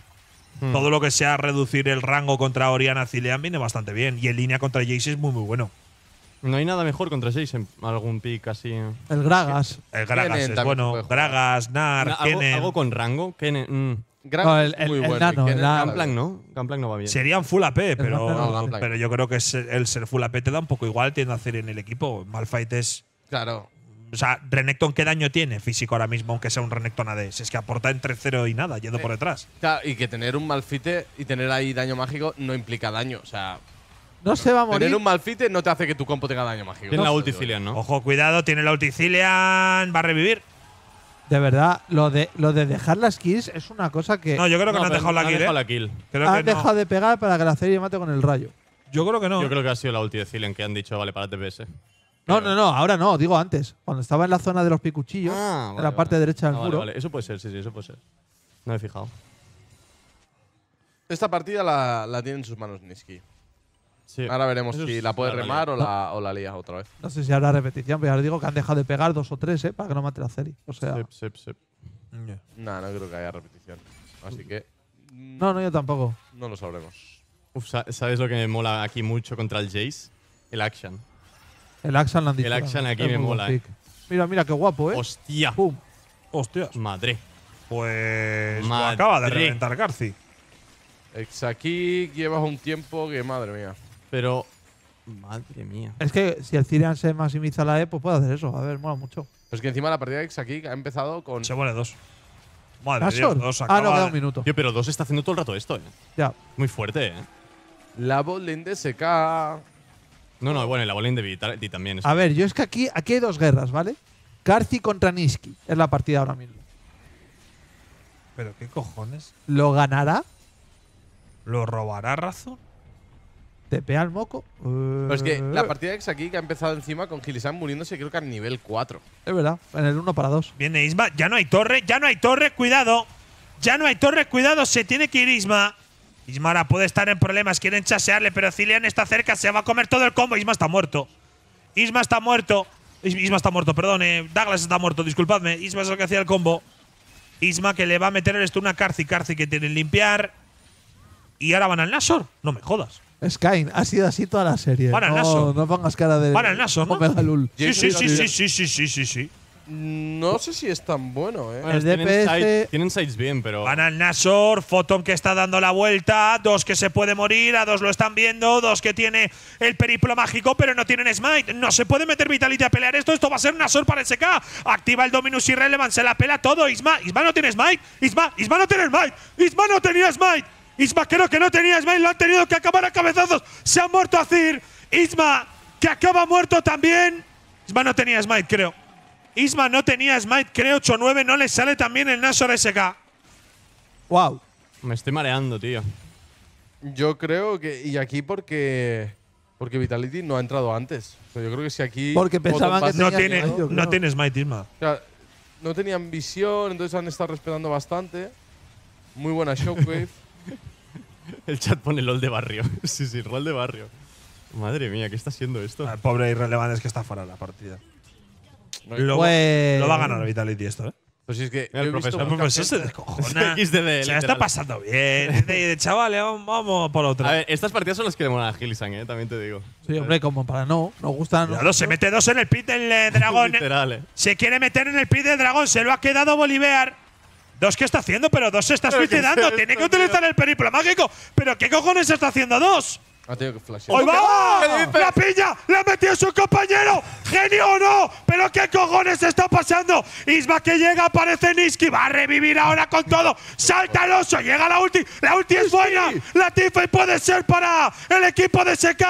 Hmm. Todo lo que sea reducir el
rango contra Oriana Cilean viene bastante bien. Y en línea contra Jace es muy, muy bueno. No hay nada mejor
contra Jace en algún pick así. El Gragas. El Gragas es bueno. Gragas, Nar, no, ¿algo, con rango. Kennen… Mm. muy bueno. el no. va bien. Serían full AP,
pero, pero yo creo que el ser full AP te da un poco igual, tiende a hacer en el equipo. Malfight es. Claro. O sea, Renekton, ¿qué daño tiene físico ahora mismo, aunque sea un Renekton ADS? es que aporta entre cero y nada, yendo por eh, detrás.
y que tener un malfite y tener ahí daño mágico no implica daño. O sea,
no se va a morir. Tener un
malfite no te hace que tu compo tenga daño mágico. Tiene la la ulticilian, ¿no?
Ojo, cuidado, tiene la ulticilian. Va a revivir.
De verdad, lo de, lo de dejar las kills es una cosa que. No, yo creo que no, no han dejado, ¿eh? la, kill,
dejado la han dejado
de pegar para que la serie mate con el rayo.
Yo creo que no. Yo creo que ha sido la ulti de que han dicho, vale, para TPS.
No, no, no, ahora no, digo antes. Cuando estaba en la zona de los picuchillos, ah, en la parte derecha del muro. Eso
puede ser, sí, sí, eso puede ser. No he fijado.
Esta partida la, tiene en sus manos Niski. Ahora veremos si la puede remar o la, o otra vez. No
sé si habrá repetición, pero ahora digo que han dejado de pegar dos o tres, ¿eh? Para que no mate la serie. O sea. Sep, sep,
No, no creo que haya repetición. Así que mm, No, no, yo tampoco. no lo sabremos.
Uf, ¿sabes lo que me mola aquí mucho contra el Jace? El action.
El Axan la han El Axan aquí me mola, eh. Mira, mira, qué guapo, ¿eh? Hostia. Pum.
Hostias. Madre.
Pues acaba de reventar Garci. Exaquí llevas un tiempo que madre mía. Pero madre mía. Es
que si el Cirian se maximiza la E, pues puede hacer eso. A ver, mola mucho. es
pues que encima la partida de Exaki ha empezado con Se muere dos. Madre mía, dos acaba Ah, no queda un minuto. pero dos está haciendo todo el rato esto, eh. Ya. Muy fuerte,
eh. La botlane se cae. No, no, bueno, y la bola Vitality también. Es a ver, yo
es que aquí, hay dos guerras, ¿vale? Carci contra Niski es la partida ahora mismo.
¿Pero qué cojones?
¿Lo ganará?
¿Lo robará Razor?
¿Te pega el moco?
pues es que eh. la
partida es aquí que ha empezado encima con Gilisan muriéndose creo que al nivel 4.
Es verdad, en el 1 para 2. Viene Isma, ya no hay torre, ya no hay torre, cuidado. Ya no hay torre, cuidado, se tiene que ir Isma. Ismara puede estar en problemas, quieren chasearle, pero cilian está cerca, se va a comer todo el combo. Isma está muerto. Isma está muerto. Isma está muerto, Perdone eh, Douglas está muerto, disculpadme. Isma es lo que hacía el combo. Isma que le va a meter el stun a Carci. que tiene que limpiar. Y ahora van al Nashor.
No me jodas. Skyne, ha sido así toda la serie. Van al No, pongas cara de. Van
al Nashor, ¿no? sí, sí, sí, sí, sí, sí, sí, sí. No sé si es tan bueno, ¿eh?
Tienen, sides bien, pero… Van al Nasor, Photon que está dando la vuelta, dos que se puede morir, a dos lo están viendo, dos que tiene el periplo mágico, pero no tienen smite. No se puede
meter Vitality a pelear esto, esto va a ser Nasor para el SK. Activa el Dominus Irrelevant, se la pela todo. Isma, Isma no tiene smite, Isma, Isma no tiene smite, Isma no tenía smite. Isma creo que no tenía smite, lo han tenido que acabar a cabezazos. Se ha muerto Azir, Isma que acaba muerto también. Isma no tenía smite, creo. Isma no tenía Smite, creo 8-9, no le sale también
el Nashor SK. Wow. Me estoy mareando, tío. Yo creo que. Y aquí porque. Porque Vitality no ha entrado antes. yo creo que si aquí. Porque pensaban que no tiene, no, Smite, Isma. no tenían visión, entonces han estado respetando bastante. Muy buena Shockwave.
[laughs] [laughs] el chat pone LOL de barrio. [laughs] sí, sí, LOL de barrio. Madre mía, ¿qué está haciendo? esto? El pobre
irrelevante es que está fuera de la partida. Lo, pues- lo va a ganar
Vitality esto, ¿eh? Pues es que el
profesor, se descojona. XDD, está pasando bien.
chavales, vamos por otra. A ver, estas partidas son las que le molan a Gilisang, ¿eh? también te digo.
Sí, hombre, como para no. Nos gustan.
Claro, se mete dos en el pit del eh, [laughs] dragón. ¿eh? Literal, ¿eh? Se quiere meter en el pit del dragón. Se lo ha quedado Bolivar.
Dos ¿qué está haciendo, pero dos se está suicidando. Tiene que utilizar el periplo mágico. ¿Pero qué cojones está haciendo dos?
Ha ah, tenido que flashear. ¡Hoy va! ¡La
piña! ¡Le ha metido su compañero! genio o no, pero ¿qué cojones está pasando? Isma que llega, aparece Niski, va a revivir ahora con todo. Salta el oso, llega la ulti, la ulti es buena. La Tifa y puede ser para el equipo de SK,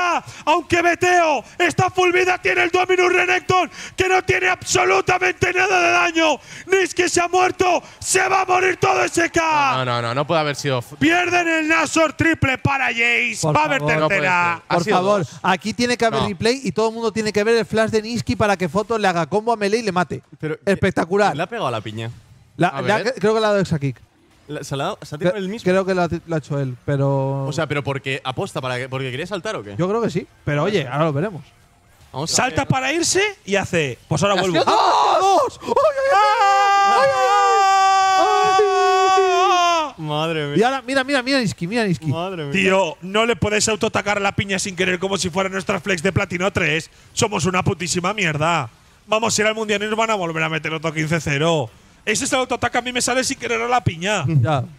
aunque meteo, está full vida, tiene el Dominus Renekton, que no tiene absolutamente nada de daño. Niski se ha muerto,
se va a morir todo SK. No, no, no, no puede haber sido.
Pierden el Nasor triple para Jace, va a haber tercera. Por favor, aquí tiene que haber replay y todo el mundo tiene que ver el flash de para que Foto le haga combo a Melee y le mate.
Espectacular. ¿Le ha pegado a la piña?
creo que le ha dado exa el mismo? Creo que lo ha, hecho él, pero. O sea,
pero porque aposta para que, porque quería saltar o qué? Yo
creo que sí. Pero oye, ahora lo veremos.
Salta para irse y hace.
Pues
ahora vuelvo. Madre mía. Y ahora,
mira, mira, mira, Niski, mira, Niski. Tío,
no le podéis autotacar a la piña sin querer como si fuera nuestra flex de platino 3. Somos una putísima mierda. Vamos a ir al mundial y nos van a volver a meter otro 15-0. Ese es el autoataque a mí me sale sin querer a la piña.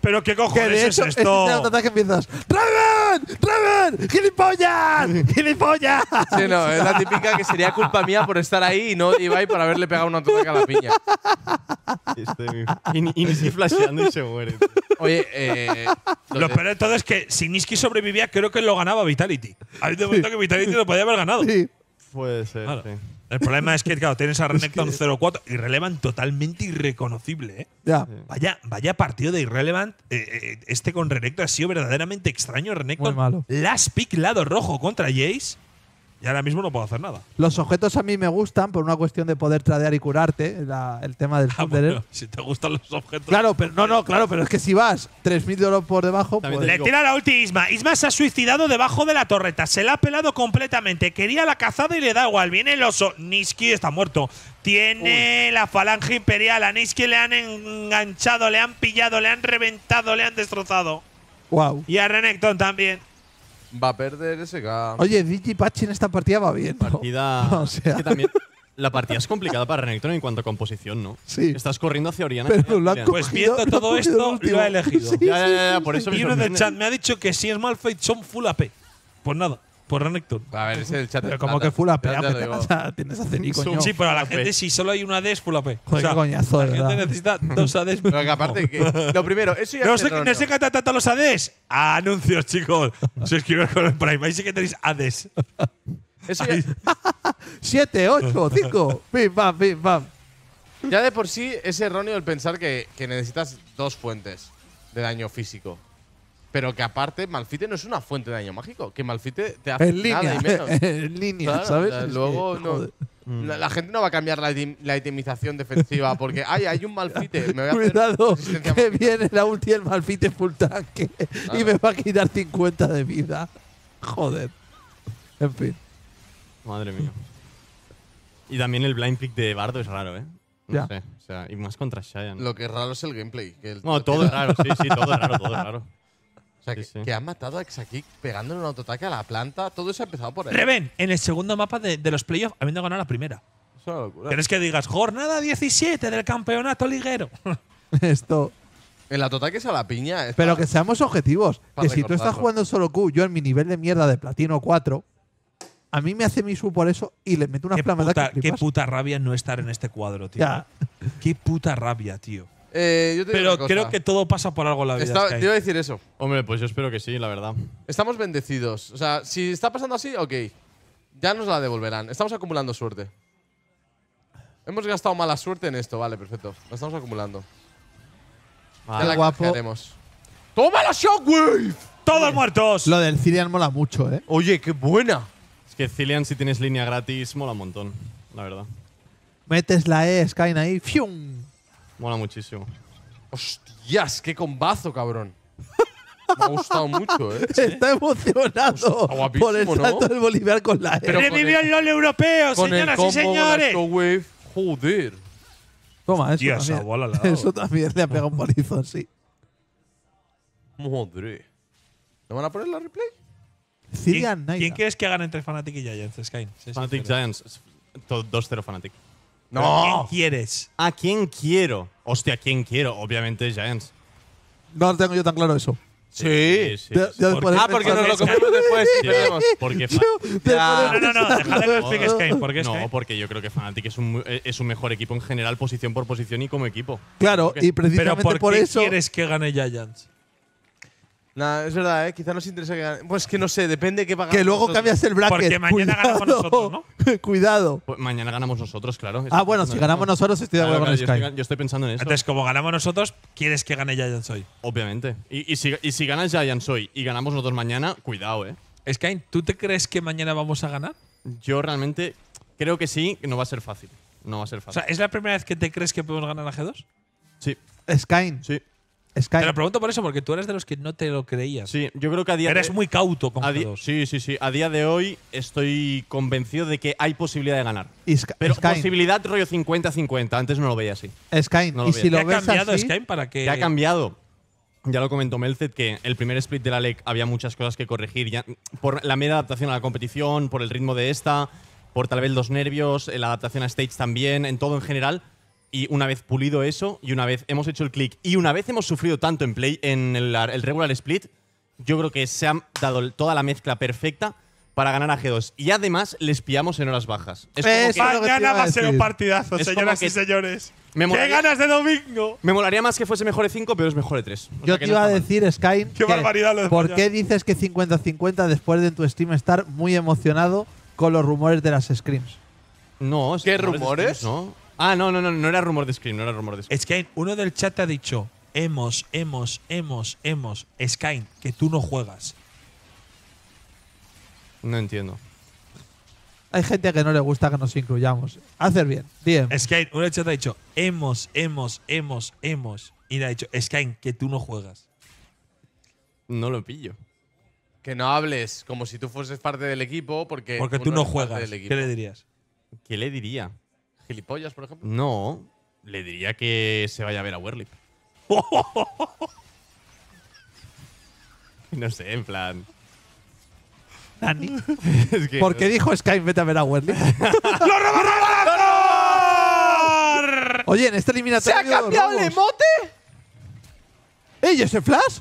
Pero qué cojones es este esto. Este es el autoataque
empiezas. ¡Traven!
¡Traven! ¡Gilipollas! ¡Gilipollas! Sí, no, es la
típica que sería culpa mía por estar ahí y no Ibai por haberle pegado un autoataque a la piña. Este, y, y Niski flasheando y se muere. Oye, eh, lo peor de todo es que si Niski sobrevivía,
creo que lo ganaba Vitality. Hay un momento sí. que Vitality lo podía haber ganado. Sí.
Puede ser, sí.
El problema es que, claro, tienes a Renekton 0-4. Irrelevant totalmente irreconocible. ¿eh? Ya. Vaya, vaya partido de Irrelevant. Eh, eh, este con Renekton ha sido verdaderamente extraño. Renekton. Muy malo. Last pick lado rojo contra Jace. Y ahora mismo no puedo hacer nada.
Los objetos a mí me gustan por una cuestión de poder tradear y curarte, el tema del ah, si te gustan los objetos. Claro, pero no, no, claro, pero es que si vas 3.000 dólares por debajo, pues Le tira la ulti Isma. Isma se ha
suicidado debajo de la torreta. Se la ha pelado completamente. Quería la cazada y le da igual. Viene el oso. Niski está muerto. Tiene la falange imperial. A Niski le han enganchado, le han pillado, le han reventado, le han destrozado. wow. Y a Renekton también
va a perder ese game. Oye,
Digipachi en esta partida va bien. ¿no?
Partida. [laughs]
o sea. también
la partida es complicada para Renekton en cuanto a composición, ¿no? Sí. Estás corriendo hacia Oriana. pues
viendo todo esto, lo ha elegido. Sí, ya, ya, ya, por eso Y uno del chat
me
ha dicho que si es Malphite son
full AP. Pues nada por Renekton.
A ver, ese es el chat. Pero como que full AP,
[laughs] tienes a Zeni, coño. Sí, pero a la gente, si solo hay una AD, es full AP. Joder, qué coñazo, la verdad. gente necesita dos ADs. [laughs] Pero aparte, que, lo primero, eso ya No es sé, no sé qué los ADs. Anuncios, chicos. Suscribiros con el Prime. Ahí sí que tenéis ADs.
Eso ya, [laughs]
Siete, ocho, cinco. Pim, pam, pim, pam. ya de por sí es erróneo el pensar que necesitas dos fuentes de daño físico. Pero que aparte, Malfite no es una fuente de daño mágico. Que Malfite te hace nada y menos. [laughs] en línea, ¿sabes? luego no, la, gente no va a cambiar la, la itemización defensiva porque ay, hay un Malfite. Me voy a Cuidado,
que viene la ulti el Malfite full tanque y me va a quitar 50 de vida. Joder.
En fin. Madre mía. Y también el blind pick de Bardo es raro, ¿eh? No sé. O sea, y más contra Shyam Lo que es raro es el gameplay. no, todo es raro, sí, sí, todo es raro, todo es raro. O sea, que, han
matado a Exakick pegándole un autoataque a la planta. Todo eso ha empezado por él Reven,
en el segundo mapa de, de los playoffs, habiendo ganado la primera. Es locura. Tienes que digas, jornada 17 del campeonato liguero.
[laughs] Esto. El autoataque es a la piña. Pero que
seamos objetivos. Que si tú estás jugando solo Q, yo en mi nivel de mierda de platino 4, a mí me hace mi sub por eso y le meto una flamada.
Qué puta rabia no estar en este cuadro, tío. Qué puta rabia, tío. Eh, Pero creo que
todo pasa por algo en la
vida. te iba a decir eso. Hombre, pues yo espero que sí, la verdad. Estamos bendecidos. O sea, si está pasando así, ok. Ya nos la devolverán. Estamos acumulando suerte. Hemos gastado mala suerte en esto. Vale, perfecto. lo estamos acumulando. Vale. guapo.
¡Toma la Shockwave! ¡Todos muertos! Lo del Cilian mola mucho, ¿eh?
Oye, qué buena. Es que Cilian si tienes línea gratis, mola un montón, la verdad.
Metes la E, Sky ahí, ¡fium!
Mola muchísimo.
¡Hostias! ¡Qué combazo, cabrón!
Me ha gustado mucho, ¿eh? [laughs] Está emocionado por el salto del Bolívar con la e. Pero ¡Revivió el LOL europeo, señoras y
señores! con Wave! ¡Joder! Toma, eso también. [laughs] Eso también
le ha pegado un bolizo,
sí. Madre. ¿Le van a poner la replay? ¿Quién, quieres
crees que hagan entre Fnatic y Giants, Sky? Fanatic
Giants.
2-0 Fanatic. No. ¿A quién quieres? ¿A quién quiero? Hostia, ¿a quién quiero? Obviamente Giants.
No lo tengo yo tan claro eso. Sí. sí, Ah, porque
nos lo comemos después. [laughs] No, no, no, que no, porque yo creo que Fnatic eh, es un, mejor equipo en general, posición por posición y como equipo. Claro, y precisamente
¿por, por qué eso. quieres que gane Giants? Nah, es verdad, ¿eh? Quizá nos interesa que Pues que no sé, depende que pagamos. Que luego cambias el bracket. Porque mañana ganamos
nosotros, ¿no? [laughs] Cuidado. Pues mañana ganamos nosotros, claro. ah, bueno, si ganamos
nosotros, estoy de acuerdo Yo,
estoy, pensando en eso. Entonces, como ganamos nosotros, ¿quieres que gane Giants Soy? Obviamente. Y, si, y si ganas Giants Soy y ganamos nosotros mañana, cuidado, ¿eh? Sky, ¿tú te crees que mañana vamos a ganar? Yo realmente creo que sí, no va a ser fácil. No va a ser fácil. O sea,
¿es la primera vez que te crees que podemos ganar a G2? Sí. Sky.
Sí. Te lo pregunto por eso, porque tú eres de los que no te lo creías. Sí, yo creo que a día Eres muy cauto con Sí, sí, sí. A día de hoy estoy convencido de que hay posibilidad de ganar. Pero posibilidad rollo 50-50. Antes no lo veía así. Sky, no lo ha cambiado así? para que… Ya ha cambiado. Ya lo comentó Melzet que el primer split de la LEC había muchas cosas que corregir. Ya, por la mera adaptación a la competición, por el ritmo de esta, por tal vez los nervios, eh, la adaptación a stage también, en todo en general – y una vez pulido eso, y una vez hemos hecho el click y una vez hemos sufrido tanto en play en el, regular split, yo creo que se ha dado toda la mezcla perfecta para ganar a G2. Y además les pillamos en horas bajas. Es que mañana va a ser un partidazo, señoras y señores. ¡Qué ganas de domingo! Me molaría más que fuese mejor de 5, pero es mejor de 3. yo te iba a decir, mal.
¡Qué ¿por qué dices que 50-50 después de tu stream estar muy emocionado con los rumores de las screams?
No, ¿Qué rumores? No. Ah, no, no, no, no era rumor de screen, no era rumor de screen. Skyne, uno del chat te ha dicho,
hemos, hemos, hemos, hemos, Skyne, que tú no juegas.
No
entiendo. Hay gente que no le gusta que nos incluyamos. Hacer bien, bien.
Skyne, uno del chat ha dicho, hemos, hemos, hemos, hemos. Y le ha dicho, Skyne, que tú no juegas. No lo pillo.
Que no hables como si tú fueses parte del equipo porque… Porque tú no juegas. ¿Qué le dirías? ¿Qué le diría? ¿Gilipollas,
por ejemplo? No. Le diría que se vaya a ver a Werlip. [laughs] no sé, en plan.
Dani. [laughs] ¿Por qué dijo Skype vete a ver a Werlip? [laughs] ¡Lo robaron!
Oye, en esta eliminatoria… ¿Se ha cambiado el emote?
¡Ey, ese flash!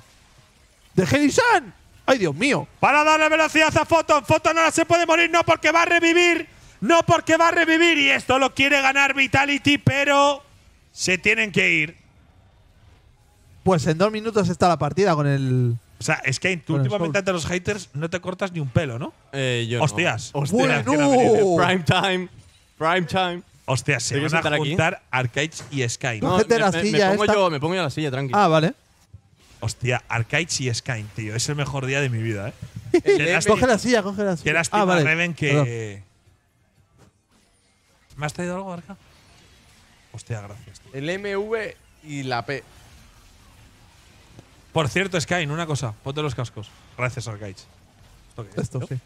¡De Sun? ¡Ay, Dios mío! ¡Para
darle velocidad a Photon! ¡Photon ahora se puede morir! ¡No, porque va a revivir! No porque va a revivir y
esto lo quiere ganar Vitality, pero se tienen que ir.
Pues en dos minutos está la partida con el. O sea, es tú últimamente
ante los haters no te cortas ni un pelo, ¿no? Eh, yo Hostias. No. Hostias. Prime time. Prime time. Hostias, se van a juntar Arcade y Sky. No, me, silla. me, pongo yo, me pongo yo a la silla, tranquilo. Ah, vale. Hostia, Arcades y Sky, tío. Es el mejor día de mi vida,
¿eh? [laughs] coge la silla, coge la silla. Que lástima, ah, Reven, que…
¿Me has traído algo, Arca? Hostia, gracias. El MV y la P.
Por cierto, Skyne, una cosa. Ponte los cascos. Gracias, Arcaich.
¿Esto, que es,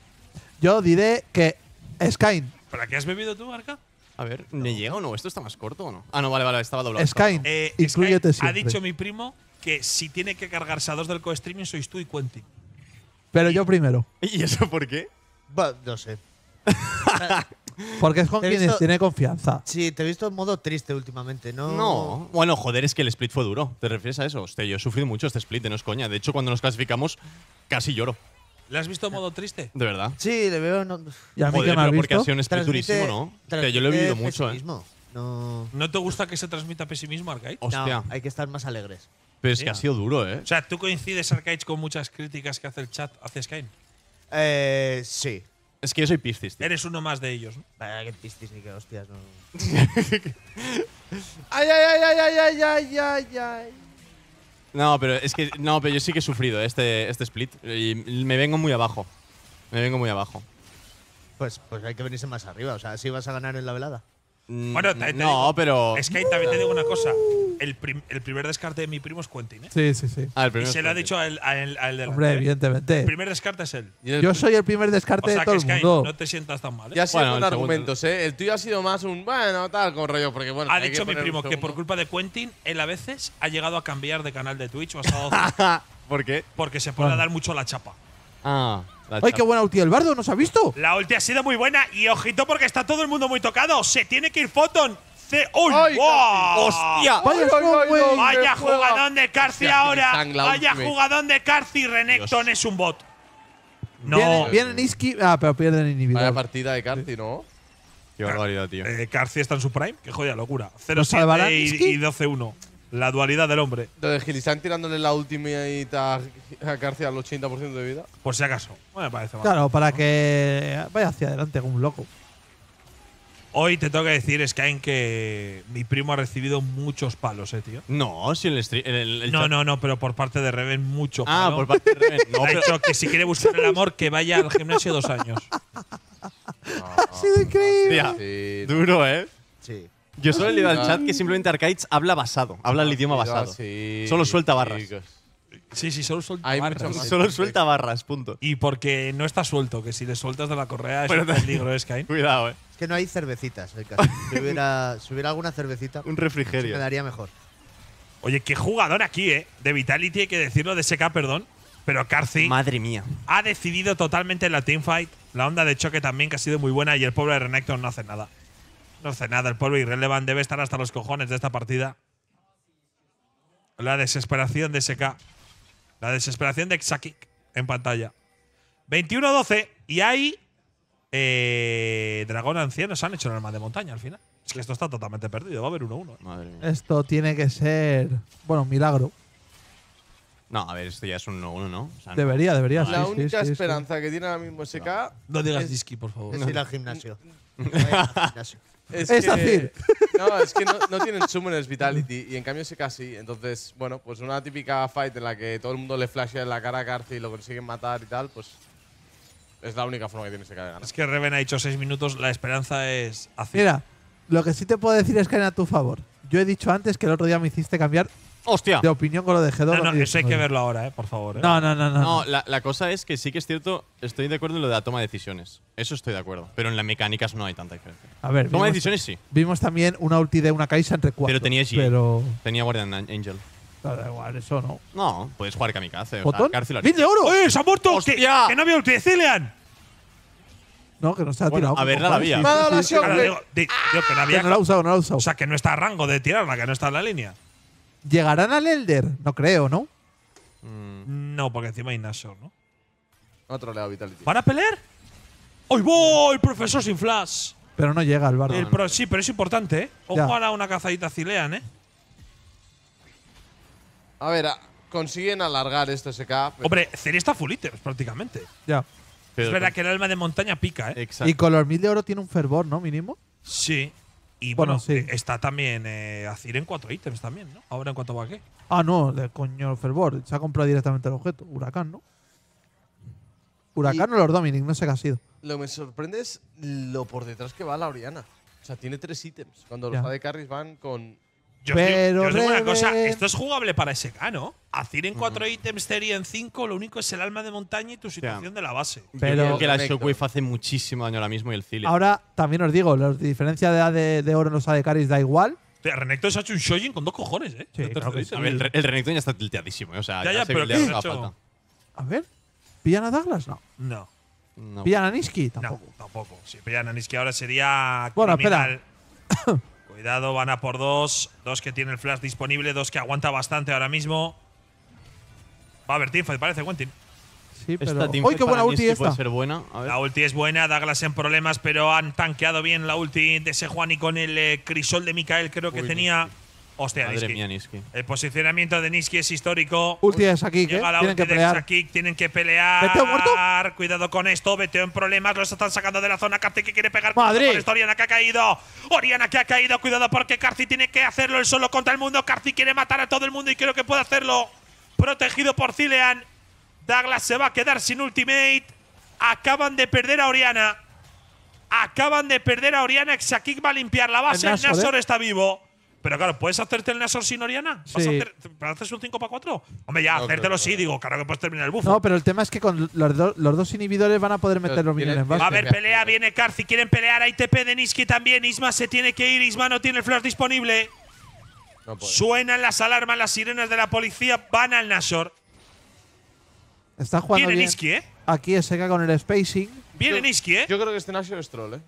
Yo diré que Skyne.
¿Para qué has bebido tú, Arca? A ver, ¿me llega o no? ¿Esto está más corto o no? Ah, no, vale, vale, estaba doblado. Skyne, eh, incluyete Ha dicho mi
primo que si tiene que cargarse a dos del co-streaming sois tú y Quentin.
Pero yo primero.
[laughs] ¿Y eso
por qué? Va… no sé. [laughs] Porque es con [laughs] quienes tiene confianza. Sí, te he visto en modo triste últimamente, ¿no? No.
Bueno, joder, es que el split fue duro. ¿Te refieres a eso? Hostia, yo he sufrido mucho este split, eh, no es coña. De hecho, cuando nos clasificamos, casi lloro.
¿Le has visto en modo triste?
De verdad. Sí, le veo. No. a mí me porque ha sido durísimo, ¿no? yo lo he
vivido mucho, ¿eh? No. ¿No te gusta que se transmita pesimismo, Arkhage. Hostia. hay que estar más alegres.
Pero es que ha sido duro, ¿eh? O
sea, ¿tú coincides, Arcade, con muchas críticas que hace el chat hacia Sky?
Eh, sí.
Es que yo soy Piscis.
Eres uno más de ellos. ¿no? Vaya, que Piscis ni que hostias. No. [laughs]
ay, ay, ay, ay, ay, ay, ay, ay.
No, pero es que no, pero yo sí que he sufrido este, este split y me vengo muy abajo. Me vengo muy abajo.
Pues, pues hay que venirse más arriba, o sea, así vas a ganar en la velada. Mm, bueno, no, pero. Es que también te digo
una cosa. El, primer descarte de mi primo es Quentin, ¿eh?
Sí, sí, sí. Ah, y se
lo ha dicho al, al, al del. Hombre, evidentemente. El primer descarte es él. Yo
soy el primer descarte de todo que el mundo. no
te sientas tan mal. ¿eh? Ya ha sido argumentos, ¿eh? El tuyo ha sido más un. Bueno, tal, con rollo, porque bueno. Ha dicho mi primo que por culpa de Quentin, él a veces ha llegado a
cambiar de canal de Twitch o ha [laughs] estado. ¿Por qué? Porque se puede a dar mucho la chapa.
Ah.
¡Ay, qué buena ulti del bardo! ¿Nos ha visto?
La ulti ha sido muy buena y ojito porque está todo el mundo muy tocado.
Se tiene que ir Photon. C ¡Uy! ¡Hostia! ¡Vaya, Vaya jugadón de Carci
ahora! ¡Vaya jugadón de Carci! Renekton es un bot.
No. Viene, Niski. Ah, pero pierden el inhibidor. Vaya
partida de Carci, ¿no? Qué barbaridad, tío.
Eh, Carci está en su prime. Qué jodida locura. 0-7 y 12-1. La dualidad del hombre.
¿están tirándole la última y a García al 80% de vida? Por si acaso. Bueno, me parece
mal. Claro, para que vaya hacia adelante como un loco.
Hoy te
tengo que decir, Skyne, que mi primo ha recibido muchos palos, eh, tío.
No, si el, stream… No, no,
no, pero por parte de Reven, mucho. Ah, por parte de Reven. No, [laughs] ha que
si quiere buscar el amor,
que vaya al gimnasio dos años.
[laughs] ha
sido increíble. Duro, ¿eh? Sí. Yo solo le leído al ah. chat que simplemente
arcades habla basado, habla el ah, idioma ah, basado. Solo suelta barras. Sí, sí, solo suelta barras. Solo suelta barras, punto. Y porque
no está suelto, que si le sueltas de la correa es peligro, es que Cuidado, eh.
Es que no hay cervecitas en Si hubiera, alguna cervecita, Un daría mejor.
Oye, qué jugador aquí, ¿eh? De Vitality, hay que decirlo, de SK, perdón. Pero Carthy Madre mía. ha decidido totalmente la teamfight. La onda de choque también, que ha sido muy buena. Y el pobre Renekton no hace nada. No hace nada, el pueblo irrelevante debe estar hasta los cojones de esta partida. La desesperación de SK. La desesperación de Xakik en pantalla. 21-12 y hay... Eh, dragón anciano se han hecho en armas de montaña al final. Es que esto está totalmente perdido, va a haber 1-1. ¿eh?
Esto tiene que ser... Bueno, milagro.
No, a ver, esto ya es un 1-1, ¿no? Debería, debería, debería. La única esperanza
que tiene ahora mismo SK. No, digas por favor. Es gimnasio. [laughs] Es, que, decir. No, es que no, tienen Summoners Vitality y en cambio sí casi. Entonces, bueno, pues una típica fight en la que todo el mundo le flashea en la cara a Garci y lo consiguen matar y tal, pues es la única forma que tiene ese cara
Es que Reven ha dicho seis minutos, la esperanza es hacer. Mira,
lo que sí te puedo decir es que a tu favor. Yo he dicho antes que el otro día me hiciste cambiar Hostia. de opinión con lo de G2. No, eso hay que verlo ahora,
eh, por favor. Eh. No, no, no. No, no la, cosa es que sí que es cierto, estoy de acuerdo en lo de la toma de decisiones. Eso estoy de acuerdo. Pero en las mecánicas no hay tanta diferencia. A ver. Toma de decisiones sí.
Vimos también una ulti de una Kaisa entre cuatro. Pero tenía
Tenía Guardian Angel. Da igual, eso no. No, puedes jugar kamikaze. ¿Botón? O
de oro! ¡Eh, se ha muerto! ¡Hostia! ¡Que, no había ulti
de Cillian! No, que no se ha tirado. A ver, la había. Digo,
que
no había. Que no la ha usado, no la ha usado. O sea, que no está a rango de tirarla, que no está en la línea.
¿Llegarán al Elder? No creo, ¿no?
Mm. No, porque encima hay Nashor, ¿no? Otro leo Vitality. ¿Van a pelear? ¡Hoy voy! Profesor sin flash.
Pero no llega al bardo.
sí, pero es importante, ¿eh? Ojo a una cazadita Cilean, ¿eh? A ver, consiguen alargar esto, SK. Hombre, Celia está full prácticamente.
Ya. es verdad
que el alma de montaña pica, ¿eh? Exacto. Y
Color Mil de Oro tiene un fervor, ¿no? Mínimo. Sí.
Y bueno, sí. Eh, está también a eh, Azir en cuatro ítems también, ¿no? Ahora en cuanto va a qué.
Ah, no, de coño fervor. Se ha comprado directamente el objeto. Huracán, ¿no? Huracán o los Dominic, no sé qué ha sido.
Lo que me sorprende es lo por detrás que va la Oriana. O sea, tiene tres ítems. Cuando los los de Carries van con yo pero
os digo, una
cosa, esto
es jugable para
SK, ¿no? Hacer en cuatro ítems, Teri en cinco… lo único es el alma de montaña y tu situación de la base.
Pero creo que la Shockwave hace muchísimo daño ahora mismo y el Cili. Ahora,
también os digo, la diferencia de, edad de, oro en los Caris da igual,
Renekton se ha hecho un
Shojin con dos cojones, ¿eh? el, Renekton ya está tilteadísimo, ¿eh? o sea, ya, ya, ya pero
A ver, ¿pillan a Douglas? No. No. ¿Pillan a Niski? Tampoco. No,
tampoco. Si pillan a Niski ahora sería. Bueno, espera. [coughs] Cuidado, van a por dos. Dos que tiene el flash disponible, dos que aguanta bastante ahora mismo. Va a haber teamfight, parece, Quentin. Sí, pero... Esta ¡Uy, qué buena ulti esta! ser buena. La ulti es buena, Douglas en problemas, pero han tanqueado bien la ulti de Juan ese y con el eh, crisol de Mikael, creo que tenía… Hostia, Madre El posicionamiento de Niski es histórico. Ulti de Sakik, eh, tienen que pelear. Sakik, tienen que pelear. Cuidado con esto, Veteo en problemas, los están sacando de la zona. Carci que quiere pegar Madre. con esto. Oriana que ha caído. Oriana que ha caído, cuidado porque Carci tiene que hacerlo. El solo contra el mundo. Carci quiere matar a todo el mundo y creo que puede
hacerlo. Protegido por Zilean. Douglas se va a quedar sin ultimate.
Acaban de perder a Oriana. Acaban de perder a Oriana. Sakik va a limpiar la base. Nasor, eh. está vivo. Pero claro, ¿puedes hacerte el Nashor sin Oriana? ¿Vas hacer- haces un 5 para 4? Hombre, ya, hacértelo sí, digo, claro que puedes terminar el buff. No, pero el
tema es que con los, dos inhibidores van a poder meter los minions en Va a haber
pelea, viene Karth. quieren pelear, hay TP de Niski también. Isma se tiene que ir, Isma no tiene el flash disponible. Suenan las alarmas, las sirenas de la policía, van al Nashor. Está jugando Viene bien. Niski, ¿eh?
Aquí es seca con el spacing.
Viene Niski, ¿eh? Yo creo que este Nashor es troll, ¿eh?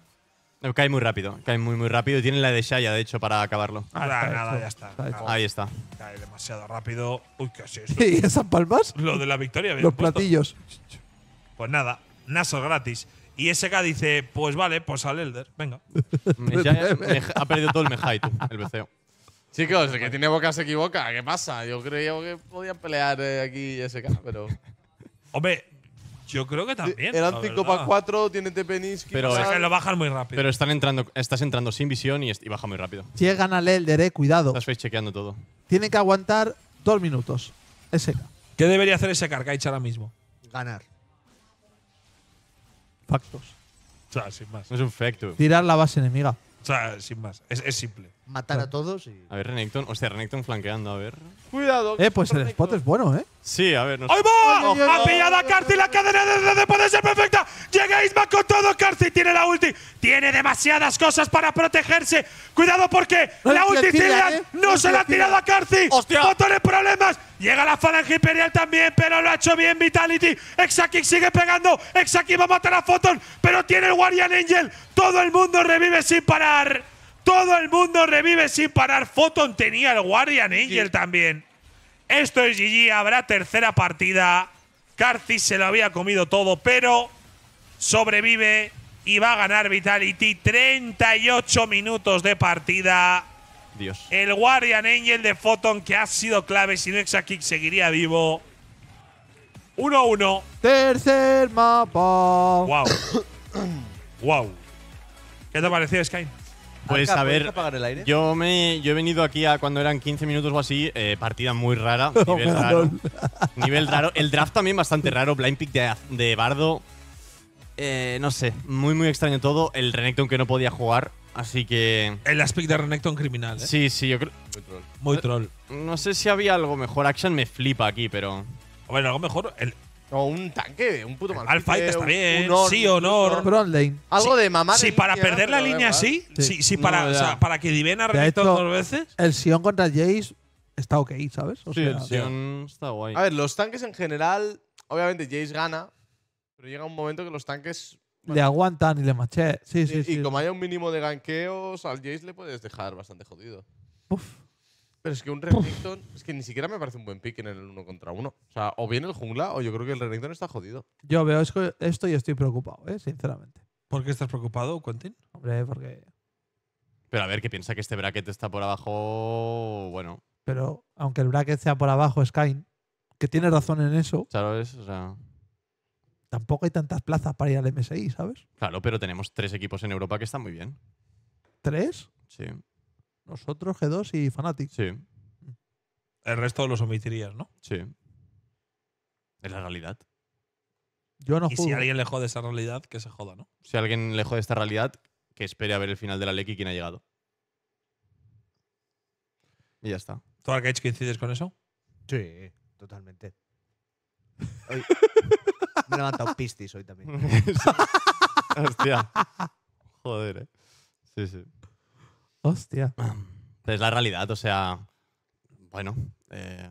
cae muy rápido, cae muy muy rápido. tiene la de Shaya, de hecho, para acabarlo. Ah, nada, ya está. Ahí está.
Cae demasiado rápido.
Uy, ¿qué es eso? [laughs] ¿Y esas palmas? Lo de la victoria. Bien Los platillos. Pues nada,
Naso gratis. Y SK dice, pues vale, pues al Elder, venga. [laughs] ha perdido todo el Mejai, tú, el BCO. Chicos, el que tiene boca se equivoca. ¿Qué pasa? Yo creía que podían pelear eh, aquí aquí SK, pero… Hombre, yo creo que también. Eran 5 para 4, tiene TPNs. Pero- lo bajan muy rápido. Pero
están entrando, estás entrando sin visión y, baja muy rápido.
Llegan al Elder, eh, cuidado. Estás face chequeando todo. Tiene que aguantar dos minutos. Ese
¿Qué debería hacer ese Karkaich ahora mismo? Ganar.
Factos. O sea, sin más. es
un facto. Tirar
la base enemiga. O sea,
sin más. es simple matar a todos. Y... A ver, Renekton. o sea Renekton flanqueando, a ver. Cuidado. Eh, pues el spot es bueno, ¿eh? Sí, a ver. ¡Hoy va! ha pillado a Carthy la cadena de donde puede ser
perfecta. Llega Isma con todo. Carthy tiene la ulti. Tiene demasiadas cosas para protegerse. Cuidado porque la ulti ¿eh? no, se la ha tirado a Carthy. ¡Hostia! en problemas. Llega la falange imperial también, pero lo ha hecho bien Vitality. Exaki sigue pegando. Exaki va a matar a Photon, pero tiene el Guardian Angel. Todo el mundo revive sin parar. Todo el mundo revive sin parar. Photon tenía el Guardian Angel también.
Esto es GG. Habrá tercera partida. Carcis se lo había comido todo, pero sobrevive y va a ganar Vitality. 38 minutos de partida. Dios. El Guardian Angel de Photon, que ha sido clave. Si no, Exakick seguiría vivo. 1-1.
Tercer
mapa.
Wow. [coughs] wow.
¿Qué te pareció, Sky?
Pues a ver, Yo, me, he venido aquí a cuando eran 15 minutos o así, eh, partida muy rara, [laughs] oh, nivel raro. nivel raro. El draft también bastante raro, blind pick de, Bardo. Eh, no sé, muy muy extraño todo. El Renekton que no podía jugar, así que… El aspecto de Renekton criminal, ¿eh? Sí, sí, yo creo… Muy troll. No, sé si había algo mejor. Action me flipa aquí, pero… Bueno, algo mejor. El, o un
tanque, un puto mal. Malphite está bien. sí o
Algo de mamá. Si
para perder la línea, sí. sí sí para, para que Divena repita dos veces.
El Sion contra Jace está ok, ¿sabes? sí, el Sion
está guay. A ver, los
tanques en general, obviamente Jace gana, pero llega un momento que los tanques.
le aguantan y le maché. Sí, sí, y, sí. Y como
haya un mínimo de ganqueos, al Jace le puedes dejar bastante jodido. Uf. Pero es que un Renekton, es que ni siquiera me parece un buen pick en el uno contra uno. O sea, o bien el jungla o yo creo que el Renekton está jodido.
Yo veo esto y estoy preocupado, ¿eh? sinceramente. ¿Por qué estás preocupado, Quentin? Hombre, porque.
Pero a ver, ¿qué piensa que este bracket está por abajo. Bueno. Pero
aunque el bracket sea por abajo, Sky, que tiene razón en eso. Claro, es, Tampoco hay tantas plazas para ir al MSI, ¿sabes?
Claro, pero tenemos tres equipos en Europa que están muy bien. ¿Tres? Sí. Nosotros, G2 y Fnatic. Sí. El resto los
omitirías, ¿no?
Sí. Es la realidad. Yo no y si
alguien le
jode esa realidad, que se joda, ¿no?
Si alguien le jode esta realidad, que espere a ver el final de la Leki y quién ha llegado. Y ya está.
¿Tú, Arcade, coincides con eso?
Sí, totalmente. me he levantado pistis hoy también. [laughs] Hostia. Joder, eh. Sí, sí. Hostia. Es la realidad, o sea. Bueno. Eh,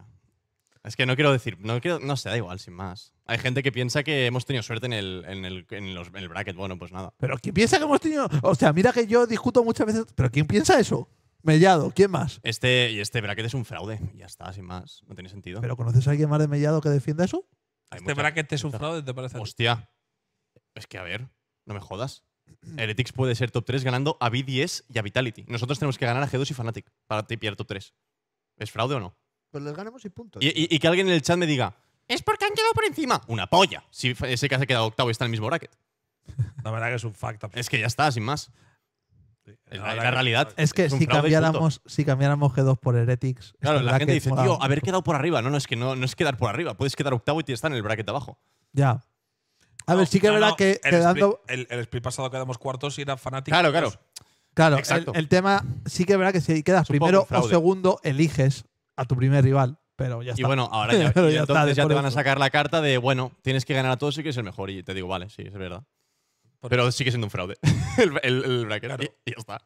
es que no quiero decir. No, quiero, no sé, da igual, sin más. Hay gente que piensa que hemos tenido suerte en el, en el, bracket. Bueno, pues nada. Pero ¿quién piensa
que hemos tenido.? O sea, mira que yo discuto muchas veces. ¿Pero quién piensa eso? Mellado, ¿quién más?
Este, y este bracket es un fraude. Ya está, sin más. No tiene sentido. ¿Pero conoces a
alguien más de Mellado que defienda eso?
este bracket es un fraude, ¿te parece? Hostia. Es que a ver, no me jodas. Heretics puede ser top 3 ganando a B10 y a Vitality. Nosotros tenemos que ganar a G2 y Fnatic para tipear top 3. ¿Es fraude o no?
Pues les ganamos y punto.
Y, que alguien en el chat me diga, es porque han quedado por encima. Una polla. Si ese que ha quedado octavo y está en el mismo bracket. [laughs] La verdad que es un fact. Es que ya está, sin más. es la, realidad. Es que si, cambiáramos,
si G2 por Heretics. Claro, la gente dice, tío, haber quedado por arriba.
No, no, es que no, es quedar por arriba. Puedes quedar octavo y estar en el bracket abajo.
Ya, a ver, sí que es verdad que el quedando.
el, split pasado quedamos cuartos y era fanático. Claro, claro.
Pues- claro, El, tema sí que es verdad que si quedas primero o segundo, eliges a tu primer rival. Pero ya está. Y bueno, ahora [laughs] ya, entonces ya te van a sacar
la carta de, bueno, tienes que ganar a todos y que es el mejor. Y te digo, vale, sí, es verdad. Pero sigue siendo un fraude. [laughs] el, el, Y, ya está.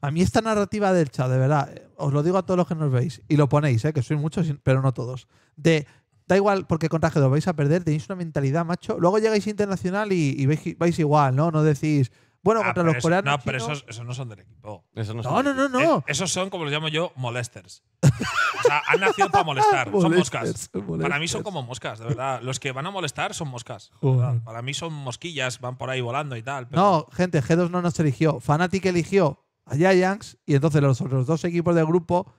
A mí esta narrativa del chat, de verdad, os lo digo a todos los que nos veis, y lo ponéis, eh, que sois muchos, pero no todos, de Da igual, porque contra g 2 vais a perder, tenéis una mentalidad, macho. Luego llegáis internacional y, vais, igual, ¿no? No decís, bueno, ah, contra los coreanos. No, pero esos,
no son del equipo. no, No, no, no, eh, esos son, como los llamo yo, molesters. o sea, han nacido para molestar. son moscas. Para mí son como moscas, de verdad. Los que van a molestar son moscas. Para mí son mosquillas, van por ahí volando y tal. No,
gente, G2 no nos eligió. Fanatic eligió a Giants y entonces los otros dos equipos del grupo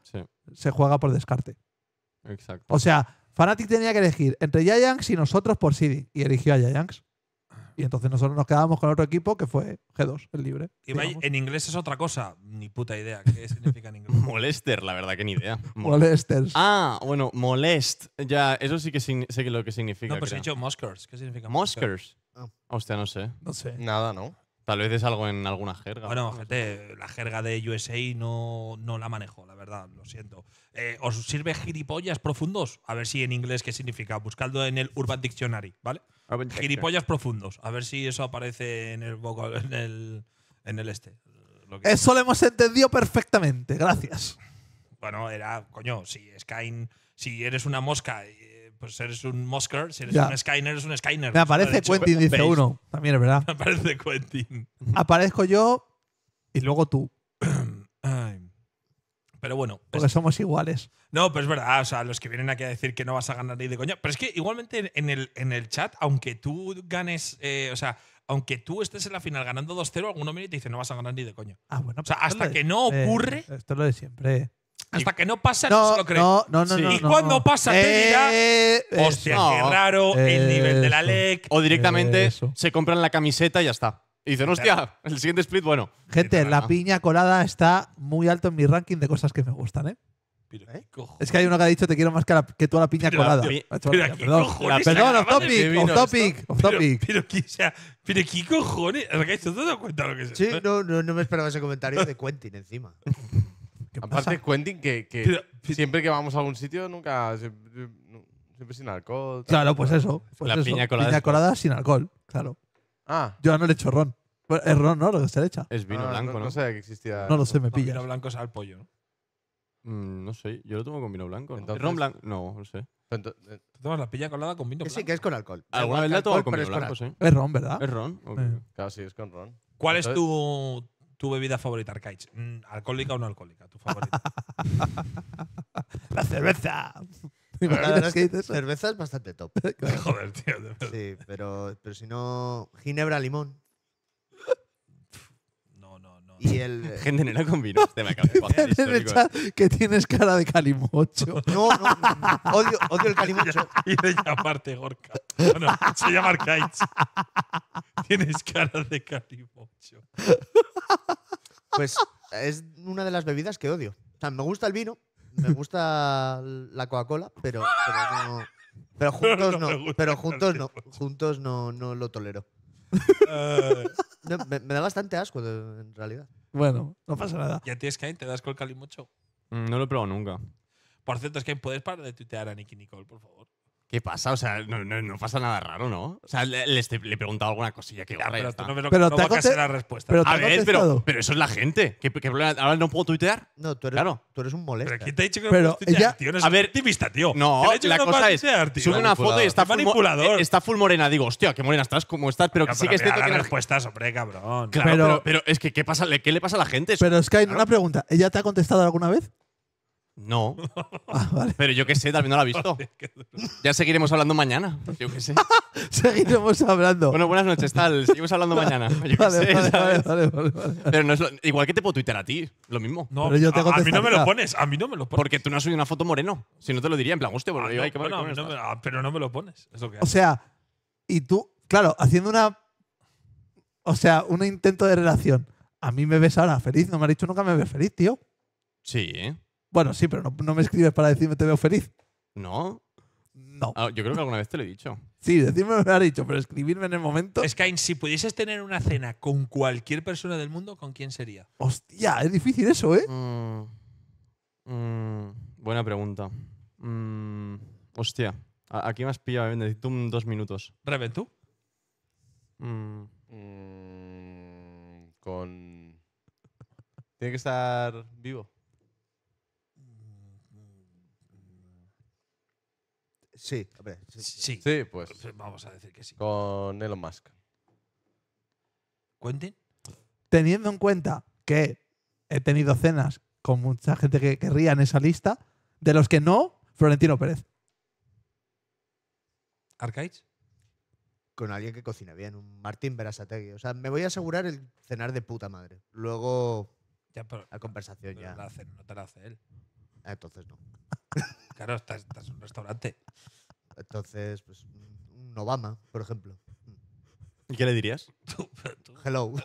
se juega por descarte.
exacto.
O
sea, Fnatic tenía que elegir entre Giants y nosotros por SIDI, Y eligió a Giants. Y entonces nosotros nos quedábamos con otro equipo que fue G2, el libre.
Y en inglés es otra cosa.
Ni
puta idea. ¿Qué significa en inglés? [laughs] Molester, la verdad que ni idea. [laughs] Molesters. Ah, bueno, molest. Ya, eso sí que sé lo que significa. No, pues he dicho Moskers. ¿Qué significa Muskers? Ah. Hostia, no sé. No sé. Nada, ¿no? Tal vez es algo en alguna jerga. Bueno,
gente, la jerga de USA no, no la manejo, la verdad, lo siento. Eh, ¿Os sirve gilipollas profundos? A ver si en inglés qué significa. buscando en el Urban Dictionary, ¿vale? gilipollas profundos. A ver si eso aparece en el en el, este.
eso lo hemos entendido perfectamente, gracias.
Bueno, era, coño, si si eres una mosca pues eres un Mosker, si eres un Skyner, eres un Skyner. Me aparece Quentin, dice uno.
También es verdad. [laughs] Me aparece
Quentin.
Aparezco yo y luego tú. [clears throat] Pero bueno. Porque somos iguales.
No, pero es verdad. O sea, los que vienen aquí a decir que no vas a ganar ni de coño, Pero es que igualmente en el, en el chat, aunque tú ganes. Eh, o sea, aunque tú estés en la final ganando 2-0, alguno viene y te dice no vas a ganar ni de coño, Ah, bueno. O sea, hasta que no ocurre. esto
es lo de siempre. Hasta que no pasa, no, no se lo creen. No, no, y cuando
pasa,
te dirá, eh, hostia, qué raro el nivel de la LEC. O directamente se compran la camiseta y ya está. Y dicen, hostia, el siguiente split, bueno. Gente, la
piña colada está muy alto en mi ranking de cosas que me gustan, ¿eh? ¿Eh? Es que hay uno que ha dicho te quiero más que, la,
tú a la piña colada. Ah, pero, pero, cojones, perdón off topic, off topic, topic.
Pero, ¿qué, o
sea, ¿qué cojones? ¿Te has dado cuenta lo que Sí, ¿eh?
no, no, no me esperaba ese comentario de Quentin
encima. [laughs] Aparte, pasa? Quentin, que, que siempre que vamos a algún sitio, nunca. Siempre, sin alcohol. claro, pues eso. Pues la piña colada. Piña colada sin alcohol, claro. Ah.
Yo no le echo ron. Es ron, ¿no? Lo que se le echa. Es vino ah, blanco, ¿no? ¿no? sabía que existía. No lo sé,
me pilla. Vino blanco es al pollo, ¿no? Mm, no sé, yo lo tomo con vino blanco. ¿no? ¿Ron blanco? No,
no sé. Eh,
¿Tú
tomas la piña colada con vino blanco? Sí, que es con alcohol. Alguna vez la he con vino blanco, sí. Es ron, ¿verdad? Es ron. Okay. Eh. Claro, sí, es con ron. ¿Cuál es
tu, tu bebida favorita, Arcaich. Mm,
¿Alcohólica o no alcohólica? Tu favorita. [laughs] la cerveza. [laughs] La cerveza es bastante top. [laughs] Joder, tío. Sí, pero, pero si no, Ginebra, limón. Y el... [laughs] Eh, Gente nena con vino. Este me de [laughs] que tienes cara de calimocho. [laughs] No, no, no.
Odio, odio el calimocho. Y de llamarte Gorka. Bueno, se llama Arcaich.
Tienes cara de calimocho.
Pues es una de las bebidas que odio. O sea, me gusta el vino, me gusta la Coca-Cola, pero, no, pero juntos no, pero juntos no, juntos no, no lo tolero. [laughs] me, da bastante asco, en realidad. Bueno, no pasa nada.
ya a ti, te das con el mm,
No lo he probado nunca.
Por cierto, que ¿puedes parar de tuitear a Nicky Nicole, por
favor? ¿Qué pasa? O sea, no, pasa nada raro, ¿no? O sea, le, he preguntado alguna cosilla que pero tú no me lo pero que, no la respuesta. Pero a ver, pero, eso es la gente. ¿Qué, ¿Ahora no puedo tuitear? No, tú eres, tú eres un molesto. ¿Pero quién te ha dicho que no puedes tuitear, tío? a ver, tío.
No, la cosa es, sube una foto y está
full, morena. Digo, hostia, qué morena estás, cómo estás. Pero, que sí que es cierto que… las respuestas, hombre, cabrón. Claro, pero, es que ¿qué, pasa, ¿qué le pasa a la gente? Pero Sky,
una pregunta. ¿Ella te ha contestado alguna vez?
No. [laughs] Ah, pero yo qué sé, también no lo ha visto. ya seguiremos hablando mañana. Yo qué sé. [laughs] seguiremos hablando. Bueno, buenas noches, tal. Seguimos hablando mañana. Yo vale, sé, vale, vale, vale, Pero no es igual que te puedo tuitear a ti, lo mismo. No, yo a, mí no me lo pones, a mí no me lo pones. Porque tú no has subido una foto moreno. Si no te lo diría, en plan, hostia, bueno, ah, hay ah, Pero no me lo pones. Es lo que o
sea, y tú, claro, haciendo una. O sea, un intento de relación. A mí me ves ahora feliz. No me has dicho nunca me ves feliz, tío. Sí, ¿eh? Bueno, sí, pero no, me escribes para decirme te veo feliz.
No. No. Ah, yo creo que alguna vez te lo he dicho. Sí, decirme
me lo ha dicho, pero escribirme en el momento.
Skyne, si pudieses tener una cena con cualquier persona del mundo, ¿con quién sería?
Hostia, es difícil eso, ¿eh? Mm, mm, buena pregunta. Mm, hostia, aquí me has pillado, eh. necesito dos minutos.
Reven, ¿tú?
con. Tiene que estar vivo. Sí, sí, sí. Pues. pues. Vamos a decir que sí. Con Elon Musk.
¿Cuenten? Teniendo en cuenta que he tenido cenas con mucha gente que querría en esa lista, de los que no, Florentino Pérez.
¿Arcaids? Con alguien que cocina bien, un Martín Berasategui. O sea, me voy a asegurar el cenar de puta madre. Luego, ya, pero, la conversación ya. no
te la hace él. Ah, entonces no. [laughs] Claro, estás, en un
restaurante. Entonces, pues un Obama, por ejemplo. ¿Y
qué le dirías? [laughs] Hello. [laughs]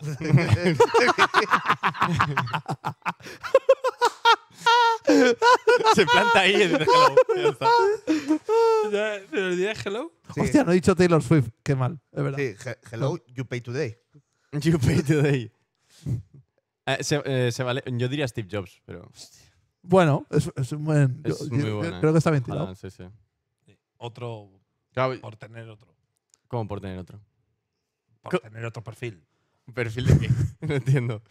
Se planta ahí y dice hello. le dirías hello? Hostia, no he dicho
Taylor Swift. Qué mal, es verdad. Sí, hello,
you pay today. You pay today. [laughs] Eh, eh, se vale- yo diría Steve Jobs, pero.
Bueno, es, es un buen. Creo que está ventilado. Ah,
otro. Por tener otro. ¿Cómo por tener otro? Por tener otro perfil. ¿Un perfil de qué? [laughs] no entiendo.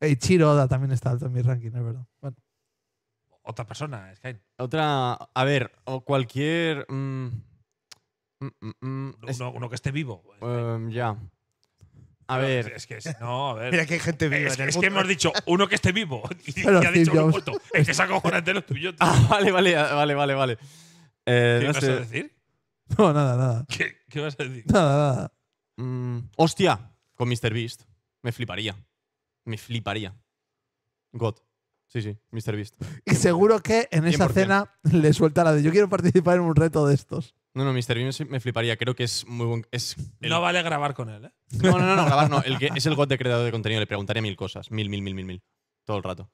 Hey, Chiroda también está alto en mi ranking, es verdad. Bueno.
Otra persona, Sky. Otra. A ver, o cualquier. Mm, mm, mm, uno, que esté vivo. Um, ya. A ver. Es que no, a ver. Mira que hay gente viva. Es, que hemos dicho uno que esté vivo [laughs] ha dicho Es que es acojonante lo tuyo. [laughs] Ah, vale, vale, vale, vale, vale. Eh, ¿Qué vas a decir? No, nada, nada. ¿Qué, vas a decir?
Nada, nada.
Mm, hostia, con Mr. Beast. Me fliparía. Me fliparía. God. Sí, sí, Mr. Beast.
Y seguro que en esa cena le suelta la de yo quiero participar en un reto de estos.
No, no, Mr. Bean me fliparía. Creo que es muy buen. Es No vale grabar con él, ¿eh? No, no, no, grabar no. es el god de creador de contenido. Le preguntaría mil cosas. Mil, mil, mil, mil, mil. Todo el rato.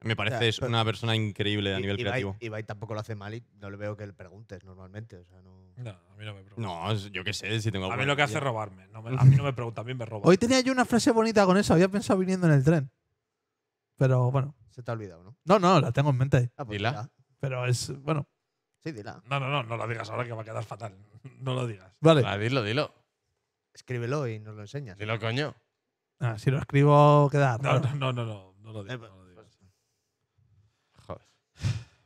Me parece es una persona increíble a nivel creativo.
y tampoco lo hace mal y no le veo que le preguntes normalmente. no... a mí no me pregunta. No, yo qué sé si tengo A mí lo que hace es robarme. [laughs] a mí no me pregunta, a mí me roba. Hoy tenía yo
una frase bonita con eso. Había pensado viniendo en el tren. Pero bueno. Se te ha olvidado, ¿no? No, no, la tengo en mente. Ah, pues pero es, bueno,
Sí, dila. No, no, no, no lo digas ahora que va a quedar fatal. [laughs] No lo digas. Vale. dilo, dilo. Escríbelo y nos lo enseñas. Dilo, coño.
Ah, si lo escribo, queda. No, no, no, no, no,
no lo digas.
Eh, no pues, Joder.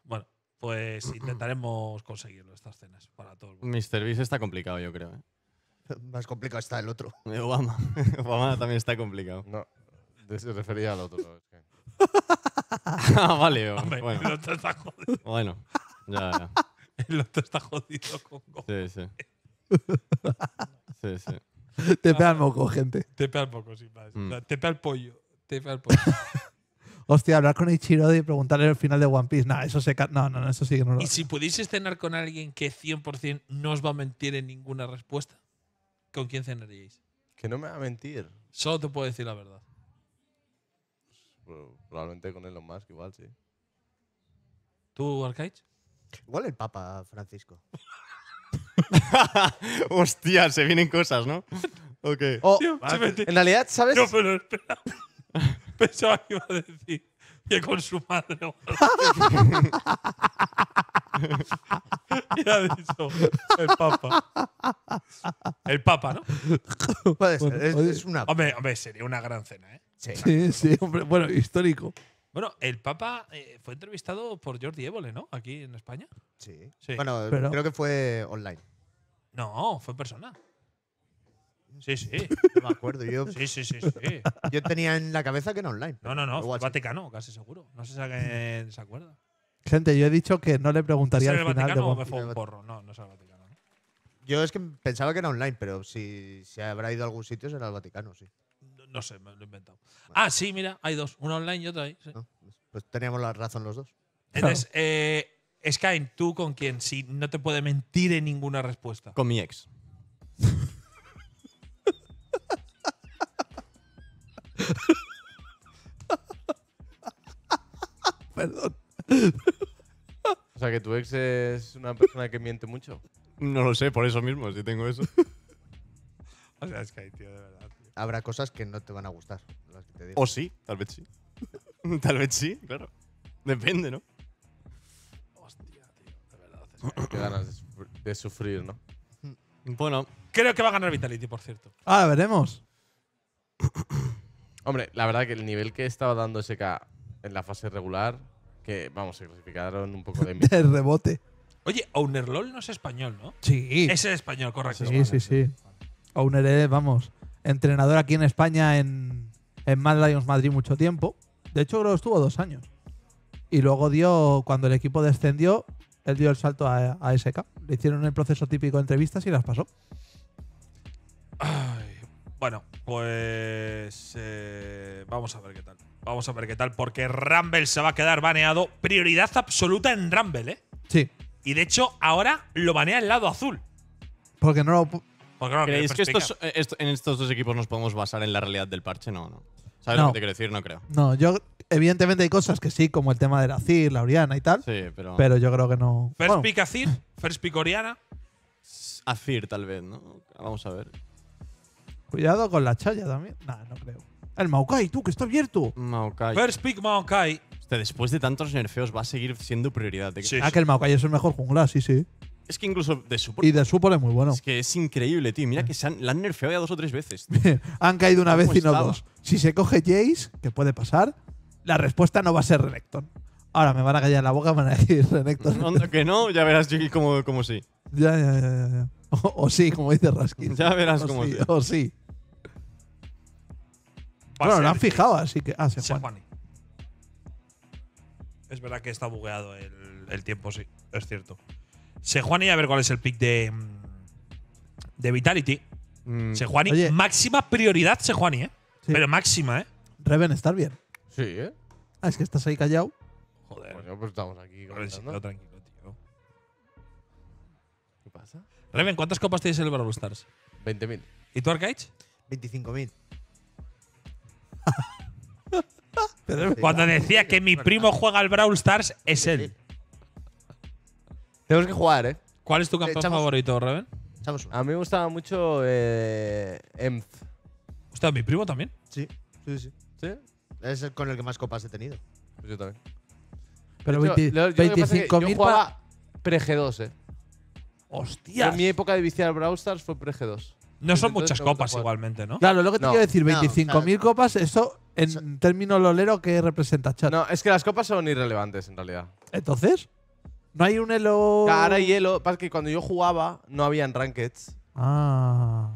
Bueno,
pues intentaremos conseguirlo estas cenas para todo el mundo.
Mr. Beast está complicado, yo creo. ¿eh? [laughs] Más complicado está el otro. [laughs] Obama. Obama también está complicado. No, se refería al otro. ah, vale. Hombre, bueno. Pero te está bueno. [laughs] El otro está jodido con cojones. Sí, sí. sí,
Tepe ah. al moco, gente. Tepe al moco, sin más. Te pollo. pollo. [laughs]
Hostia, hablar con Ichiro y preguntarle el final de One Piece. Nah, eso se no, no, no, eso sí Y si
pudieses cenar con alguien que 100% no os va a mentir en ninguna respuesta, ¿con quién cenaríais?
Que no me va a mentir. Solo te puedo decir la verdad. Pues, probablemente con Elon Musk igual, sí. ¿Tú, Arcaich? Igual el Papa Francisco.
[laughs] Hostia, se vienen cosas, ¿no? Ok. en realidad, ¿sabes? No, pero espera. [laughs] Pensaba que iba a decir
que con su madre.
Ya ha dicho
el Papa. El Papa, ¿no? Puede ser, es, una. Hombre,
hombre, sería una gran cena, ¿eh? Sí, sí, hombre. Bueno, histórico. Bueno, el Papa eh, fue entrevistado por Jordi Évole, ¿no? Aquí en España. Sí. Bueno, creo
que fue online. No, fue en persona. Sí, sí. [laughs] me acuerdo. Yo, Sí, sí, sí, sí. yo tenía en la cabeza que era online. No, no, no. Fue Vaticano, casi seguro. No sé si alguien se acuerda.
Gente, yo he dicho que no le preguntaría al final Vaticano
No, no es el Vaticano. Yo es que pensaba que era online, pero si, si habrá ido a algún sitio será el Vaticano, sí. No sé, me lo he inventado.
Ah, sí, mira, hay dos. uno online y otra ahí. Ah, pues,
pues teníamos la razón los dos. Entonces, [laughs] eh, Sky, ¿tú con quién? Si
no te puede mentir en ninguna respuesta. Con mi
ex.
Perdón. [laughs] O sea, que tu ex es una persona que miente mucho.
No lo sé, por eso mismo, si tengo eso.
[laughs] o sea, Sky, tío, de verdad habrá cosas
que no te van a gustar. O sí,
tal vez sí. [laughs] tal vez sí, claro. Depende, ¿no?
Hostia, tío, de verdad. Qué ganas de, sufrir, ¿no? Bueno. Creo que va a ganar Vitality, por cierto. Ah, veremos. [coughs] Hombre, la verdad que el nivel que estaba dando SK en la fase regular, que vamos, se clasificaron un poco de. [laughs] de rebote. Oye, Owner LOL no es español, ¿no? Sí. Es español, correcto. Sí, sí, sí.
Owner vamos entrenador aquí en España en, en Mad Lions Madrid mucho tiempo. De hecho, creo que estuvo dos años. Y luego dio, cuando el equipo descendió, él dio el salto a, a SK. Le hicieron el proceso típico de entrevistas y las pasó.
bueno, pues eh, vamos a ver qué tal. Vamos a ver qué tal, porque Rumble se va a quedar baneado. Prioridad absoluta en Rumble, ¿eh? Sí. Y de hecho,
ahora lo banea el lado azul. Porque no lo, es que eh, en estos dos equipos nos podemos basar en la realidad del parche? No, no. ¿Sabes lo que te quiero decir? No creo.
No, yo evidentemente hay cosas que sí, como el tema de la CIR, la Oriana y tal. Sí, pero. Pero yo creo que no.
First pick Azir? first pick Oriana. Azir, tal vez, ¿no? Vamos a ver.
Cuidado con la chaya también. Nah, no creo. El Maokai, tú, que está abierto.
Maokai. First pick Maokai. después de tantos nerfeos va a seguir siendo prioridad. ¿eh? Sí, ah, que el Maokai
es el mejor jungla, sí, sí.
Es que incluso de Support. Y de es muy bueno. Es que es increíble, tío. Mira que se han, la han nerfeado ya dos o tres veces. [laughs] han caído una vez y no dos.
Si se coge Jace, que puede pasar, la respuesta no va a ser Renekton. Ahora me van a callar la boca van a decir [laughs] Renekton.
que no, ya verás Jiggy como, sí.
Ya, ya, ya. [laughs] O, sí, como dice Raskin. Ya verás cómo sí. O sí. bueno, lo han fijado, así que. Ah, se,
Es verdad que está bugueado el tiempo, sí. Es cierto. Sejuani, a ver cuál es el pick de, de Vitality.
Mm. Se Sejuani,
máxima prioridad Sejuani, ¿eh? Pero máxima, ¿eh?
Reven, estar bien. Sí, ¿eh? Ah, es que estás ahí callado.
Joder. pues estamos aquí. ¿no? tranquilo,
tío.
¿Qué pasa?
Reven, ¿cuántas copas tienes en el Brawl Stars? 20.000. ¿Y tú, Arcade? 25.000.
[laughs] Cuando decía que mi primo juega al
Brawl Stars, es él.
Tenemos que jugar, ¿eh? ¿Cuál es tu campeón favorito, Reven? A mí me gustaba mucho eh, ¿Usted
Hostia, mi primo también. Sí, sí, sí. ¿Sí? Es con el que más copas he tenido. Pues yo también. Pero 25.000 copas
preg ¿eh? Hostia. En mi época de viciar Brawl Stars fue pre 2 No son muchas copas
igualmente, ¿no? Claro, lo que te
quiero decir, 25.000
copas, eso en términos lolero ¿qué representa
chat. No, es que las copas son irrelevantes en realidad.
Entonces, no hay un elo.
Ahora hay elo. Pasa que cuando yo jugaba no habían rankeds. Ah.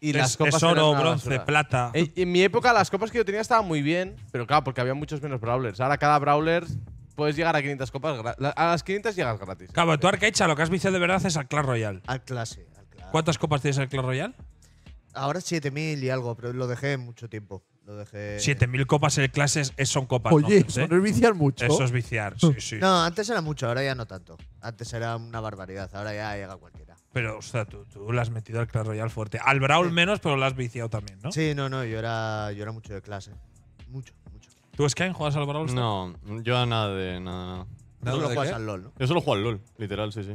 Y las copas. de oro, bronce, plata. En, mi época las copas que yo tenía estaban muy bien, pero claro, porque había muchos menos brawlers. Ahora cada brawler puedes llegar a 500 copas. A las 500 llegas gratis.
Claro, tu hecha, lo que has visto de verdad es al Clash Royale. Al clase. Al ¿Cuántas copas tienes al Clash Royale?
Ahora 7000 y algo, pero lo dejé mucho tiempo. Lo dejé. 7000
copas en clases son copas. Oye, no, eso no es viciar mucho. Eso es viciar, sí, sí. No,
antes era mucho, ahora ya no tanto. Antes era una barbaridad, ahora ya llega cualquiera.
Pero, o sea, tú, tú le has metido al Clash Royale fuerte. Al Brawl menos, pero lo
has viciado también, ¿no? Sí, no, no, yo era, yo era mucho de clase. Mucho,
mucho. ¿Tú, Sky juegas al Brawl? No, yo nada de nada, nada. ¿Nada solo juegas al LOL, ¿no? Yo solo juego al LOL, literal, sí, sí.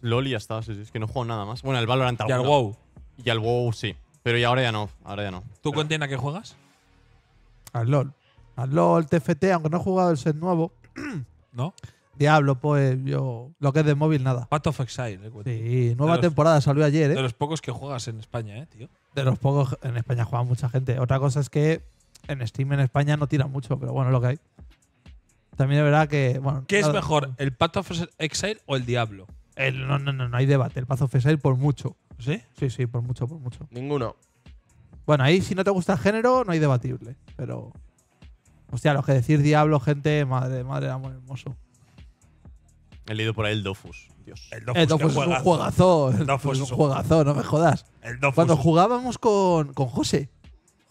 LOL y ya está, sí, sí. Es que no juego nada más. Bueno, el Valorant Y al WoW. Y al WoW, sí. Pero ya ahora ya no, ahora ya no. ¿Tú con a qué juegas?
Al LOL. Al LOL, TFT, aunque no he jugado el set nuevo. [clears throat] ¿No? Diablo, pues yo. Lo que es de móvil, nada. Path of Exile, Sí, nueva temporada salió ayer, ¿eh? De los pocos que juegas en España, eh, tío. De los pocos en España juega mucha gente. Otra cosa es que en Steam en España no tira mucho, pero bueno, lo que hay. También es verdad que. ¿Qué es
mejor, el Path of Exile o el
Diablo? el- no, no, no, no hay debate. El Path of Exile por mucho. ¿Sí? Sí, sí, por mucho, por mucho.
Ninguno. Bueno, ahí si no te
gusta el género, no hay debatible. Pero. Hostia, los que decir Diablo, gente, madre, madre, muy hermoso.
He leído por ahí el
Dofus. Dios. El Dofus, es un juegazo. El Dofus es un juegazo, no me jodas.
Cuando jugábamos con, con José.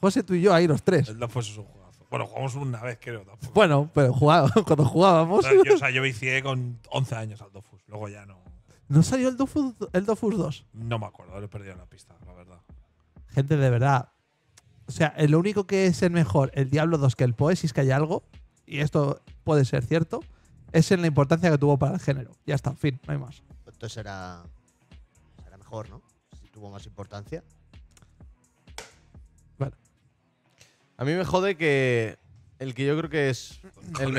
José, tú y yo, ahí los tres. El Dofus es un juegazo. Bueno, jugamos una vez, creo. Bueno, pero [laughs] cuando jugábamos. o
sea, yo vicié con 11 años al Dofus. Luego ya no.
¿No salió el Dofus, el Dofus 2?
No me acuerdo, lo he perdido la pista, la verdad.
Gente, de verdad. O sea, lo único que es el mejor, el Diablo 2 que el PoE, si es que hay algo, y esto puede ser cierto, es en la importancia que tuvo para el género. Ya está, fin,
no hay más.
Entonces era, era mejor, ¿no? Si tuvo más importancia.
Vale. A mí me jode que el que yo creo que es. El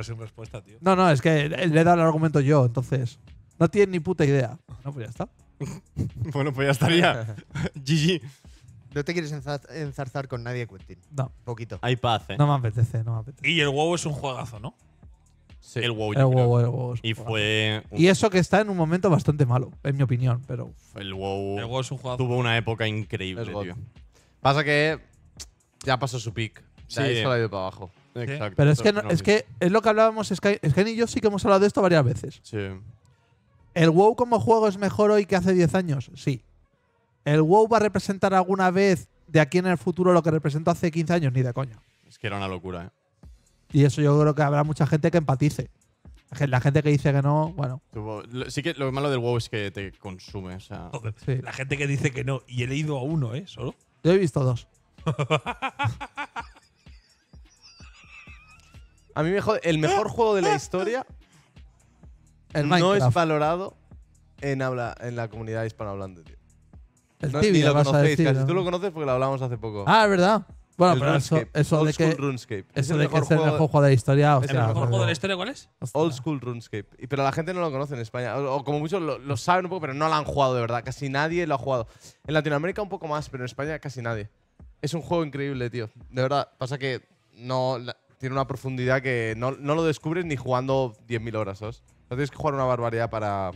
que sin respuesta, tío.
No, no, es que le he dado el argumento yo, entonces. No tienes ni puta idea. No, pues ya está. [laughs] bueno, pues ya estaría.
GG. [laughs] No te quieres enzarzar con nadie, Quentin. No, Poquito. Hay paz, ¿eh? no me apetece, no me
apetece. Y el WoW es un juegazo, ¿no? Sí. El WoW, El WoW es un Y fue. Y eso
que está en un momento bastante malo, en mi opinión, pero
El WoW, El WoW es un juegazo. tuvo una época
increíble, tío. Pasa que ya pasó su pick. Sí. se ha ido para abajo. Exacto. Pero es que, es que
es lo que hablábamos, Sky, Sky y yo sí que hemos hablado de esto varias veces. Sí. ¿El WoW como juego es mejor hoy que hace 10 años? Sí. ¿El WoW va a representar alguna vez de aquí en el futuro lo que representó hace 15 años? Ni de coño.
Es que era una locura, ¿eh?
Y eso yo creo que habrá mucha gente que empatice. La gente que dice que no, bueno.
Sí que lo malo del WoW es que te consume. O sea. La gente que dice que no. Y he leído
a uno, ¿eh? Solo. Yo he visto dos. [laughs]
a mí me jode, el mejor juego de la historia no es valorado en, habla, en la comunidad hispanohablante, tío. El No, lo vas tú lo conoces porque lo hablamos hace poco. Ah, es verdad. Bueno, pero eso, Old School RuneScape. Es el mejor juego- de la historia. el mejor juego de la historia cuál es? Old School RuneScape. pero la gente no lo conoce en España. O, como muchos lo, saben un poco, pero no lo han jugado de verdad. Casi nadie lo ha jugado. En Latinoamérica un poco más, pero en España casi nadie. Es un juego increíble, tío. De verdad. Pasa que no tiene una profundidad que no, lo descubres ni jugando 10.000 horas, ¿sabes? tienes que jugar una barbaridad para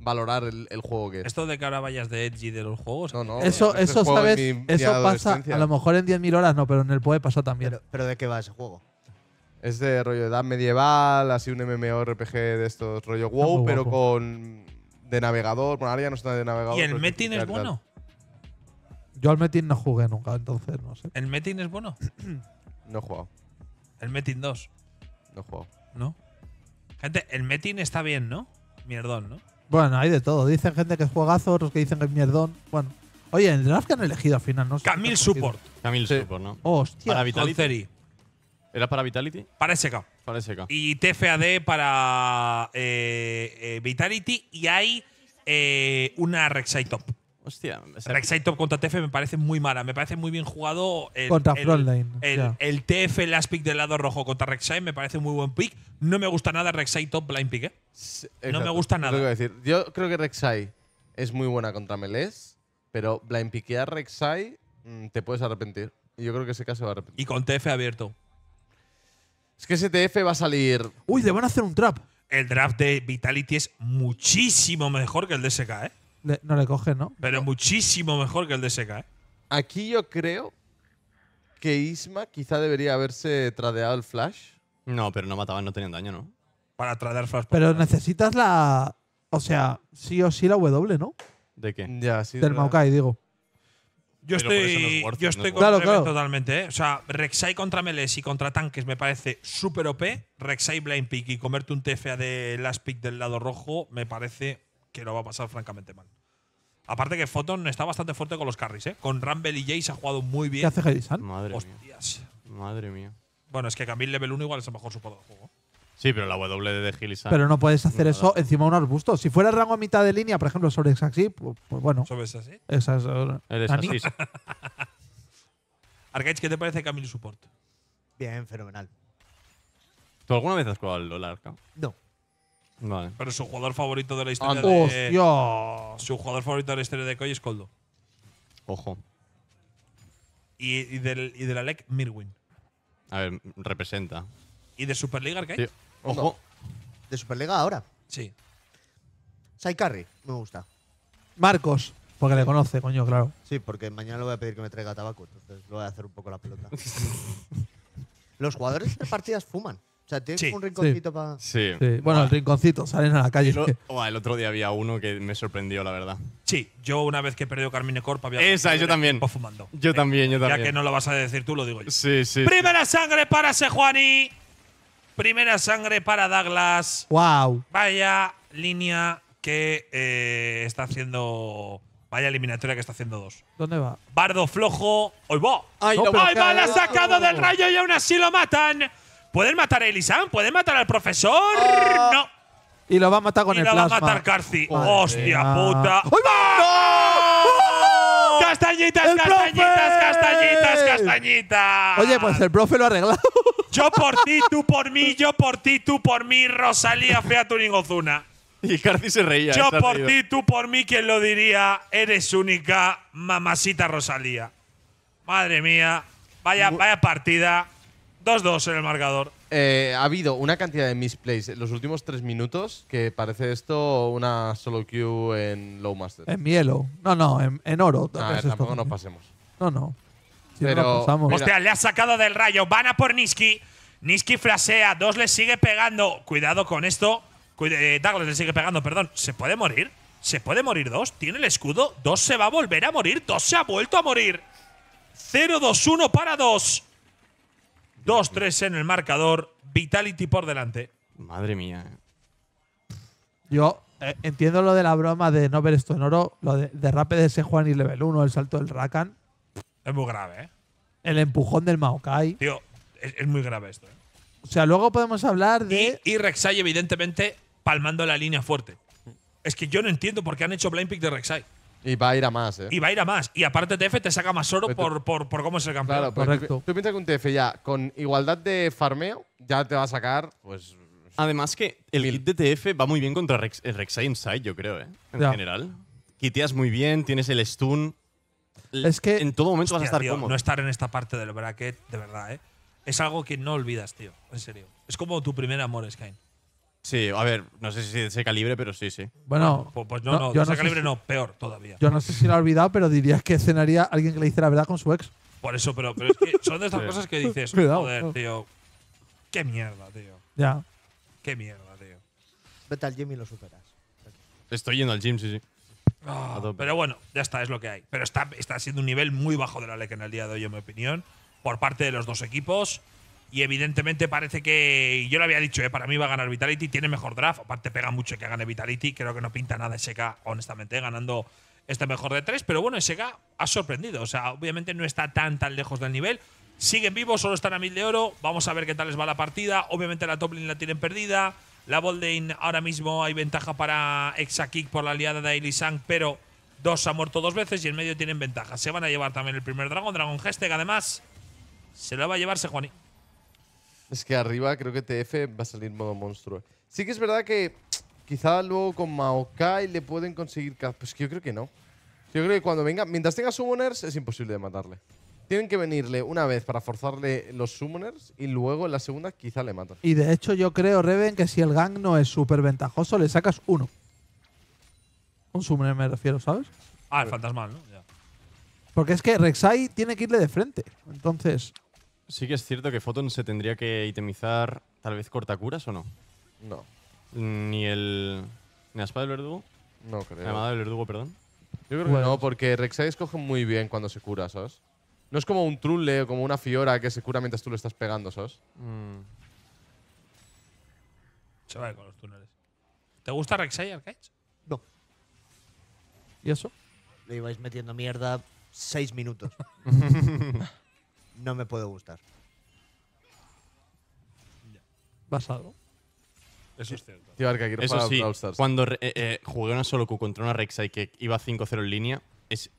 valorar el, juego que es. Esto de que ahora vayas de edgy de los juegos. Eso, eso, pasa a lo
mejor en 10.000 horas, no, pero en el PoE pasó también.
Pero, ¿de qué va ese juego?
Es de rollo de edad medieval, así un MMORPG de estos rollo WoW, pero con de navegador. Bueno, ahora no está de navegador. ¿Y el Metin es bueno?
Yo al Metin no jugué nunca, entonces no sé. ¿El Metin es bueno? no he jugado.
¿El Metin 2? No he jugado. ¿No? Gente, el Metin está bien, ¿no? Mierdón, ¿no?
Bueno, hay de todo. Dicen gente que es juegazo, otros que dicen que es mierdón. Bueno. Oye, el draft que
han elegido al final, ¿no? Camille Support. Camille Support, ¿no? Hostia. Para Vitality. ¿Era para Vitality? Para SK. Para SK.
Y TFAD para eh, eh, Vitality. Y hay eh, una Rek'Sai Top. Hostia. Rek'Sai Top contra TF me parece muy mala. Me parece muy bien jugado. contra Frontline. El, TF Last Pick del lado rojo contra Rek'Sai me parece muy buen pick. No me gusta nada Rek'Sai Top Blind Pick, ¿eh? no me gusta nada.
Yo creo que Rek'Sai es muy buena contra Melés, pero Blind a Rek'Sai mm, te puedes arrepentir. yo creo que ese caso va a arrepentir. Y con TF abierto. Es que ese TF va a salir. Uy, le van a hacer un trap. El draft de Vitality es
muchísimo mejor que el de SK, ¿eh?
no le coge, ¿no?
Pero muchísimo mejor que el de Seca,
¿eh? Aquí yo creo que Isma quizá debería haberse tradeado el flash. No, pero no mataban, no tenían daño, ¿no? Para tradear flash.
Pero necesitas la. O sea, sí o sí la W, ¿no?
¿De qué? Ya, sí, Del Maokai,
digo.
Yo estoy, yo estoy totalmente. ¿eh? O sea, Rek'Sai contra Meles y contra tanques me parece súper OP. Rek'Sai blind pick y comerte un TFA de last pick del lado rojo me parece que lo va a pasar francamente mal. Aparte que Photon está bastante fuerte con los carries, ¿eh? Con Rumble y Jace ha jugado muy bien. ¿Qué hace Madre mía. Madre mía. Bueno, es que Camille level 1 igual es el mejor support del juego. ¿eh? Sí, pero la W de Gilisan. Pero no puedes hacer eso
encima de un arbusto. Si fuera rango a mitad de línea, por ejemplo, sobre Exaxi, pues, pues, bueno. ¿Sobre Exaxi? Exacto. es.
Eh, [laughs] ¿qué te parece Camille Support? Bien, fenomenal.
¿Tú alguna vez has jugado al LOL Arca? No. Vale. Pero
su jugador favorito de
la historia de.
¡Hostia! Su jugador favorito de la historia de KOI es Coldo. Ojo. Y, del, y de la LEC,
Mirwin. A ver, representa.
¿Y de Superliga qué? Ojo. ¿De Superliga ahora? Sí. Saikarri, me gusta.
Marcos. Porque le conoce, coño, claro.
Sí, porque mañana le voy a pedir que me traiga tabaco, entonces lo voy a hacer un poco la pelota. [laughs] Los jugadores de partidas fuman. O sea, tienes un rinconcito para. Sí. Bueno, el rinconcito, salen a la calle. El,
[laughs] el otro día había uno que me sorprendió, la verdad. Sí, yo una vez que he perdido Carmine Corp había. Esa, yo también. fumando. Yo eh, también, yo Ya que no lo vas a decir tú, lo digo yo. Sí, sí. Primera sangre para
Sejuani. Primera sangre para Douglas. ¡Wow! Vaya línea que eh, está haciendo. Vaya eliminatoria que está haciendo dos. ¿Dónde va? Bardo flojo. ¡Hoy va! ¡Ay, va! ha sacado del oh. rayo y aún así lo matan! Pueden matar a Elisan, pueden matar al profesor. Ah.
No. Y lo va a matar con el plasma. Y lo
va a matar
Carci. ¡Hostia ah. puta! ¡Uy, va! ¡No! ¡Oh! ¡Castañitas, castañitas, castañitas, castañitas! Oye, pues el profe lo ha arreglado. [laughs] yo por ti, tú por mí, yo por ti, tú por mí, Rosalía Fea Turingozuna. Y Carci
se reía. Yo por ti,
tú por mí, quien lo diría, eres única, mamacita Rosalía. Madre mía, vaya, vaya partida. 2-2 en el
marcador. Eh, ha habido una cantidad de misplays en los últimos tres minutos que parece esto una solo queue en Low Master. En mielo. No, no, en, oro. Ah, tampoco nos pasemos. No, no. Pero, Hostia,
le ha sacado del rayo. Van a por Niski. Niski frasea, Dos le sigue pegando. Cuidado con esto. Cuide, eh, le sigue pegando, perdón. ¿Se puede morir? ¿Se puede morir dos? ¿Tiene el escudo? Dos se va a volver a morir. Dos se ha vuelto a morir. 0-2-1 para dos. 2-3 en el marcador. Vitality por delante.
Madre mía. Yo
eh, entiendo lo de la broma de no ver esto en oro, lo de derrape de ese Juan y level 1, el salto del Rakan, Es muy grave, ¿eh? el empujón del Maokai. Tío, es, muy grave esto. ¿eh? O sea, luego podemos hablar de.
Y, y Rek'Sai, evidentemente, palmando la línea fuerte. Es que yo no entiendo por qué han hecho blind pick de Rek'Sai.
Y va a ir a más,
¿eh? Y va a ir a más. Y aparte TF
te saca más oro por, por, por cómo es el campeón. Claro, pues, correcto. Tú piensas que un TF ya con igualdad de farmeo ya te va a sacar, pues.
Además que el kit de TF va muy bien contra Rex, el Inside, yo creo, ¿eh? En general. Kiteas muy bien, tienes el stun. Es que en todo momento vas a estar cómodo. No
estar en esta parte del bracket, de verdad, ¿eh? Es algo que no olvidas,
tío. En serio. Es como tu primer amor, Skyne. Sí, a ver, no sé si de ese calibre, pero sí, sí. Bueno, pues, pues no, no, ese calibre no, peor todavía.
Yo no sé si lo ha olvidado, pero dirías que cenaría alguien que le dice la verdad con su ex. Por eso, pero, es que son de estas cosas que dices, [laughs] Cuidado, joder,
tío.
Qué mierda, tío. Ya. Qué mierda, tío. Vete al gym y lo superas.
Estoy yendo al gym, sí, sí.
Ah, pero bueno, ya está, es lo que hay. Pero está, está siendo un nivel muy bajo de la LEC en el día de hoy, en mi opinión, por parte de los dos equipos. Y evidentemente parece que, yo lo había dicho, ¿eh? para mí va a ganar Vitality, tiene mejor draft, aparte pega mucho que gane Vitality, creo que no pinta nada SK, honestamente, ganando este mejor de tres, pero bueno, SK ha sorprendido, o sea, obviamente no está tan tan lejos del nivel, siguen vivos, solo están a mil de oro, vamos a ver qué tal les va la partida, obviamente la top la tienen perdida, la Boldane ahora mismo hay ventaja para Exakick por la aliada de Ailisang, pero dos ha muerto dos veces y en medio tienen ventaja, se van a llevar también el primer dragón, Dragon Gesteg además, se lo va a llevarse Juan
es que arriba creo que TF va a salir modo monstruo. Sí que es verdad que quizá luego con Maokai le pueden conseguir... Pues que yo creo que no. Yo creo que cuando venga... Mientras tenga summoners es imposible de matarle. Tienen que venirle una vez para forzarle los summoners y luego en la segunda quizá le matan. Y de hecho
yo creo, Reven, que si el gang no es súper ventajoso, le sacas uno. Un summoner me refiero, ¿sabes?
Ah, el fantasmal, ¿no? Ya.
Porque es que Rek'Sai tiene que irle de frente. Entonces,
Sí que es cierto que Photon se tendría que itemizar tal vez cortacuras o no. No. Ni el. Ni la
espada del verdugo. No creo. La del verdugo, perdón. Yo creo que no, porque Rek'Sai escoge muy bien cuando se cura, ¿sabes? No es como un trulle o como una fiora que se cura mientras tú lo estás pegando, ¿sabes? Mm.
Se va con los túneles. ¿Te gusta Rek'Sai, Arcaich? No. ¿Y eso? Le ibais metiendo mierda seis minutos. [laughs] no me puede gustar. Basado.
Eso es cierto.
Eso sí, cuando eh, eh, jugué una solo Q contra una y que iba 5-0 en línea, es,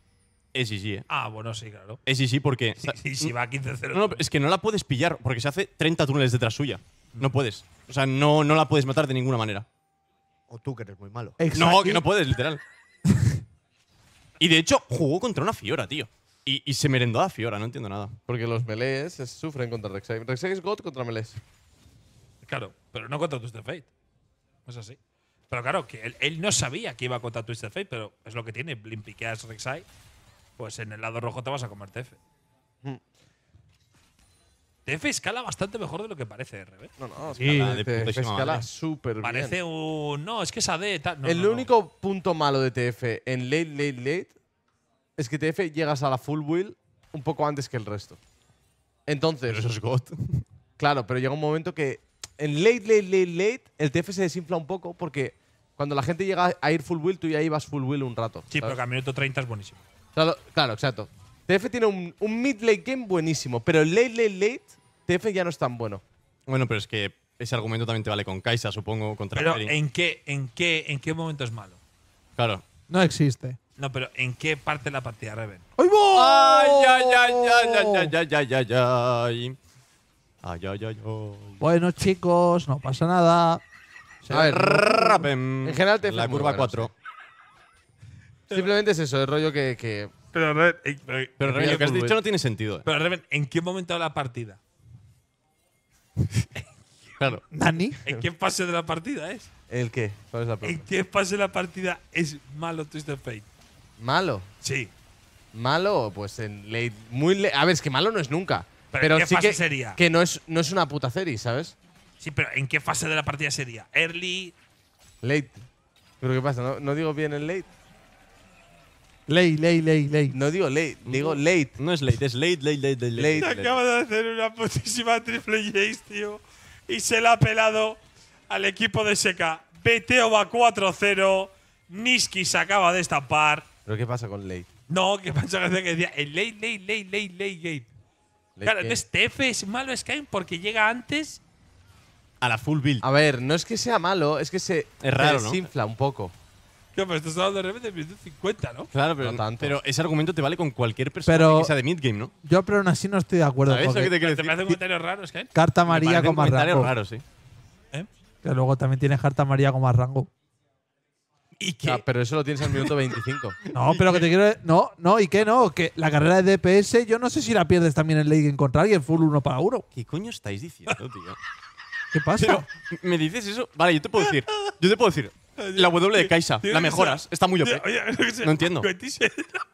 es GG, eh. Ah, bueno, sí, claro. Es sí porque… Sí, va a 15-0. No, es que no la puedes pillar porque se hace 30 túneles detrás suya. No mm. puedes. O sea, no, no la puedes matar de ninguna manera. O tú que eres muy malo. No, que no puedes, literal. [laughs] y de hecho, jugó contra una Fiora, tío. Y, se merendó a Fiora, no entiendo nada. Porque los melees sufren contra Rek'Sai. Rek'Sai es God contra melees.
Claro, pero no contra Twisted Fate. Es así. Pero claro, que él, no sabía que iba contra Twisted Fate, pero es lo que tiene. Blimpiqueas Rek'Sai, pues en el lado rojo te vas a comer TF. Hmm. TF escala bastante mejor de lo que parece, RB. No, no, es que escala súper bien. Parece un… No, es que es AD… el único
punto malo de TF en late, late, late es que TF llegas a la full wheel un poco antes que el resto. Entonces. Pero eso es God. [laughs] Claro, pero llega un momento que en late, late, late, late, el TF se desinfla un poco porque cuando la gente llega a ir full wheel, tú ya ibas full wheel un rato. Sí, pero que a minuto 30 es buenísimo. Claro, exacto. TF tiene un, mid-late game buenísimo, pero en late, late, late, TF ya no es tan bueno.
Bueno, pero es que ese argumento también te vale con Kaisa, supongo, contra Pero ¿en qué, en, qué, ¿en qué
momento es malo? Claro. No existe. No, pero ¿en qué parte de la partida, Reven?
¡Ay, voy! ¡Ay, ay, ay, ay, ay, ay, ay, ay, ay! Ay, ay, ay, ay.
Bueno, chicos, no pasa nada.
A ver,
En general te La curva 4. Simplemente es eso, el rollo que. Pero, Reven, eh, eh, lo que has dicho no tiene sentido. Eh.
pero, Reven, ¿en qué momento de la partida? [laughs] Claro. ¿Nani? ¿En qué fase de la partida es?
¿El qué? ¿En qué fase de la partida es malo Twisted Fate? ¿Malo? Sí. Malo, pues en late, muy late. A ver, es que malo no es nunca. Pero, ¿en qué sí fase que, sería? que no es, no es una puta serie, ¿sabes?
Sí, pero ¿en qué fase de la partida sería? ¿Early?
Late. ¿Pero qué pasa? ¿No, digo bien el late? Late, late, late, late. No digo late, digo late. No es late, es late, late, late, late. late. Acaba de
hacer una putísima triple Jace, tío.
Y se la ha pelado al equipo de SK. va 4-0. Niski se acaba de estampar.
¿Pero qué pasa con Late?
No, ¿qué pasa con que decía el Late, Late, Late, Late, Late game. claro, entonces TF es malo Skyrim porque llega antes
a la full build. A ver, no es que sea malo, es que se es raro, desinfla un poco.
Claro, pero estás hablando de repente de 50, ¿no?
Claro, pero, pero ese argumento te vale con cualquier persona
que sea de midgame, ¿no?
Yo, pero aún así no estoy de acuerdo ¿Sabes con eso que te, quiero ¿Te parece
un comentario raro, Skyrim? Carta María con
más rango. sí. ¿Eh? Que luego también tienes carta María con más rango.
¿Y pero eso lo tienes al minuto 25. [laughs] no, pero que
te quiero. No, no, ¿y qué no? Que la carrera de DPS, yo no sé si la pierdes también en League en contra y en full uno para uno.
¿Qué coño estáis diciendo, tío?
[laughs] ¿Qué pasa? Pero, ¿Me dices eso? Vale, yo te puedo decir. Yo te puedo decir. La W de Kaisa, la mejoras, está muy OP. No entiendo.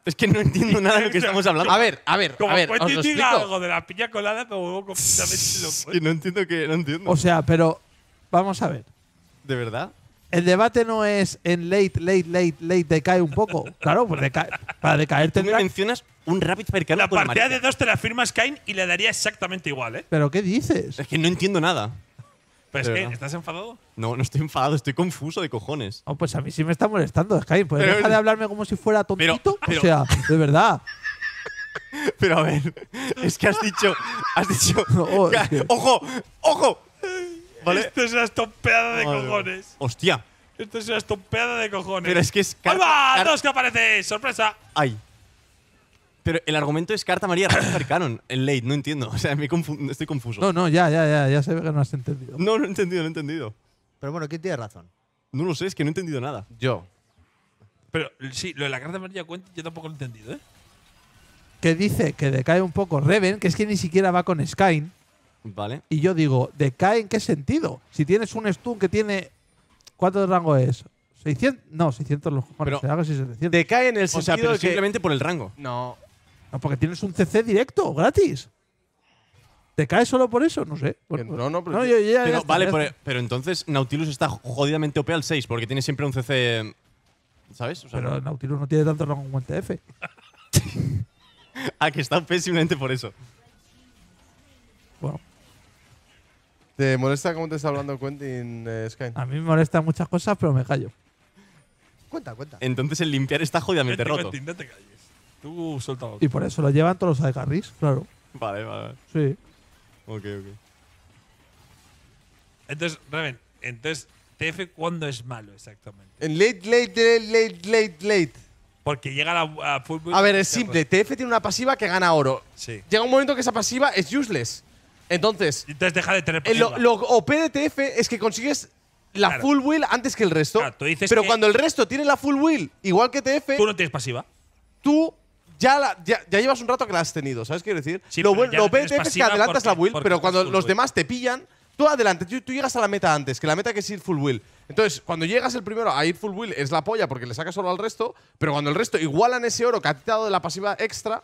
Es que no entiendo nada de lo que estamos hablando. A ver, a ver, a ver, os lo explico. algo de la piña colada, completamente [laughs] no entiendo que no entiendo. O sea,
pero vamos a ver. ¿De verdad? el debate no es en late, late, late, late, decae un poco. Claro, pues para decaer tendrá… me mencionas un Rapid
Fire La partida de
dos te la firma Skyne y le daría exactamente igual, ¿eh?
¿Pero qué dices?
Es que no entiendo
nada. ¿estás enfadado? No, no estoy enfadado, estoy confuso de cojones. Oh, pues a mí
sí me está molestando Skype. Pues deja de
hablarme como si fuera tontito. o sea, de verdad. [laughs] Pero a ver, es que has dicho. Has dicho. [laughs] [laughs] ¡Ojo! ¡Ojo! Esto es
una estompeada
de cojones. Hostia.
Esto es una estompeada
de cojones. Pero es que es. ¡Dos que aparece! ¡Sorpresa! ¡Ay! Pero el argumento es carta María Rockstar Canon en late, no entiendo. O sea, me estoy confuso. No,
no, ya, ya, ya, ya se ve
que no has entendido. No, no he entendido, no he entendido. Pero bueno, ¿quién tiene razón? No lo sé, es que no he entendido nada. Yo.
Pero sí, lo de la carta María cuenta yo tampoco lo he entendido, ¿eh?
Que dice que decae un poco Reven, que es que ni siquiera va con Skyne. Vale. Y yo digo, ¿decae en qué sentido? Si tienes un stun que tiene. ¿Cuánto de rango es? 600. No, 600 los Decae en el sentido. sea, simplemente por el rango.
No. No,
porque tienes un CC directo, gratis. ¿Te cae solo por eso? No sé. no,
no, pero. vale, pero, entonces Nautilus está jodidamente OP al 6, porque tiene siempre un CC. ¿Sabes? pero
Nautilus no tiene tanto rango como el TF.
[laughs]
ah, que está simplemente por eso. Bueno. ¿Te molesta cómo te está hablando Quentin eh,
A mí me molestan muchas cosas, pero me callo.
Cuenta, cuenta.
Entonces el limpiar está jodidamente roto. Quentin,
Tú suelta Y por eso lo
llevan todos los algarris, claro.
Vale, vale, Sí. Ok, ok.
Entonces, Reven, entonces, TF, ¿cuándo es malo exactamente?
En late, late, late, late, late, late. Porque llega la, a fútbol. A ver, es simple. TF tiene una pasiva que gana oro. Llega un momento que esa pasiva es useless. Entonces. Entonces deja de tener eh, lo, OPDTF es que consigues la full wheel antes que el resto. pero cuando el resto tiene la full wheel, igual que TF. Tú no tienes pasiva. Tú ya, ya, llevas un rato que la has tenido, ¿sabes qué decir? lo OP no es que adelantas la wheel, pero cuando los demás te pillan, tú adelante, tú, llegas a la meta antes, que la meta que es ir full wheel. Entonces, cuando llegas el primero a ir full wheel es la polla porque le sacas solo al resto, pero cuando el resto igualan ese oro que ha de la pasiva extra,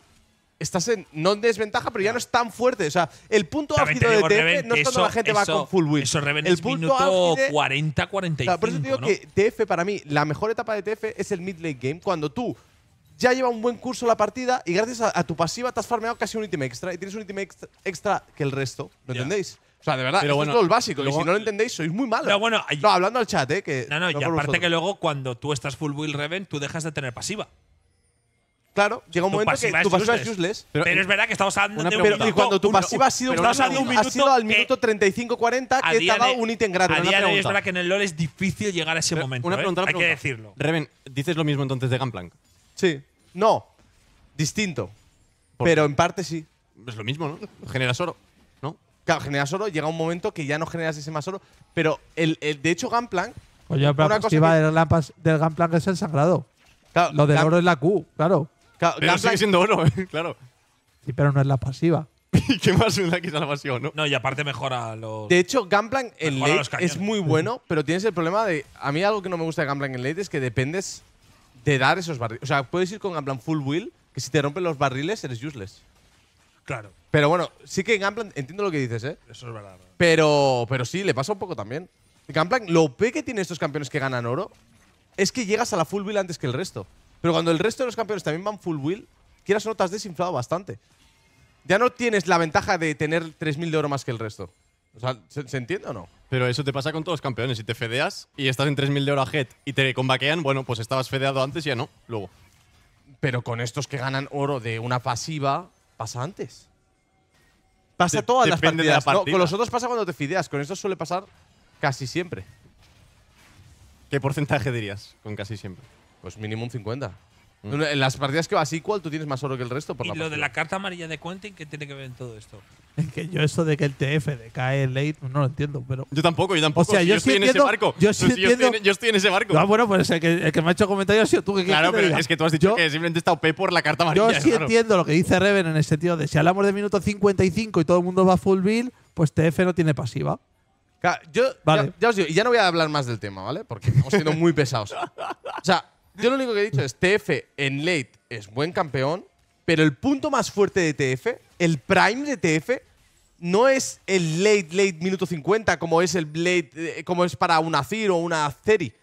estás en no en desventaja, pero ya no es tan fuerte. O sea, el punto ácido álgido de TF no es cuando la gente va con full wheel Eso Reven el es punto minuto
40 45, Por eso te digo que
TF para mí la mejor etapa de TF es el mid late game cuando tú ya llevas un buen curso la partida y gracias a, tu pasiva te has farmeado casi un ítem extra y tienes un ítem extra, que el resto, ¿lo entendéis? O sea, de verdad, es todo el básico. y si no lo entendéis, sois muy malos. Pero bueno, no, hablando al chat, ¿eh? Que no, no, y aparte que
luego cuando tú estás full wheel Reven, tú dejas de tener pasiva. Claro, llega un momento que tu pasiva es useless. Pero, es verdad que estamos hablando de un pero, minuto, y cuando tu pasiva ha sido, un, un
minuto, al eh, minuto 35-40 que te ha dado un ítem gratis. A día de hoy es verdad
que en el LoL es difícil llegar a ese momento. Una ¿eh? pregunta, Hay que decirlo.
Reven, ¿dices lo mismo entonces de Gunplank? Sí. No. Distinto.
Pero en parte sí. Es lo mismo, ¿no? Generas oro. ¿No? Claro, generas oro, llega un momento que ya no generas ese más oro. Pero el, de hecho, Gunplank…
Oye, pero la del, Gunplank es el sagrado. lo del oro es la Q, claro
sigue siendo oro, [laughs] claro.
Sí, pero no es la pasiva. [laughs]
qué más la pasiva no? No, y aparte mejora los. De hecho, Gunplank en es muy bueno, pero tienes el problema de. A mí algo que no me gusta de Gunplank en late es que dependes de dar esos barriles. O sea, puedes ir con Gunplank full wheel, que si te rompen los barriles eres useless. Claro, Pero bueno, sí que Gunplank, entiendo lo que dices, ¿eh? eso es verdad. Pero, pero sí, le pasa un poco también. Gunplank, lo P que tienen estos campeones que ganan oro es que llegas a la full wheel antes que el resto. Pero cuando el resto de los campeones también van full wheel, quieras o no, te has desinflado bastante. Ya no tienes la ventaja de tener 3.000 de oro más que el resto. O sea, ¿se, entiende o no?
Pero eso te pasa con todos los campeones. Si te fedeas y estás en 3.000 de oro a head y te combaquean,
bueno, pues estabas fedeado antes y ya no, luego. Pero con estos que ganan oro de una pasiva, pasa antes. Pasa todo todas la partida. con los otros pasa cuando te fideas. Con estos suele pasar casi siempre. ¿Qué porcentaje dirías con casi siempre? Pues mínimo un 50. En las partidas que vas igual tú tienes más oro que el resto. Por ¿Y lo de la
carta amarilla de Quentin qué tiene que ver en todo esto?
[laughs] que yo
eso de que el TF decae late no lo entiendo,
pero… Yo tampoco, yo tampoco. O sea, yo, estoy en ese barco. Yo, estoy en, ese barco. ah bueno, pues el que, el que me ha hecho comentarios ha sido tú. Que claro, pero es que tú has dicho que simplemente está OP por la carta amarilla. Yo sí entiendo
lo que dice Reven en el sentido de si hablamos de minuto 55 y todo el mundo va full build, pues TF no tiene pasiva.
Yo, vale. ya, os digo, ya no voy a hablar más del tema, ¿vale? Porque estamos siendo muy pesados. O sea, yo lo único que he dicho es TF en late es buen campeón, pero el punto más fuerte de TF, el prime de TF, no es el late, late minuto 50 como es el late, eh, como es para una Cir o una Zeri.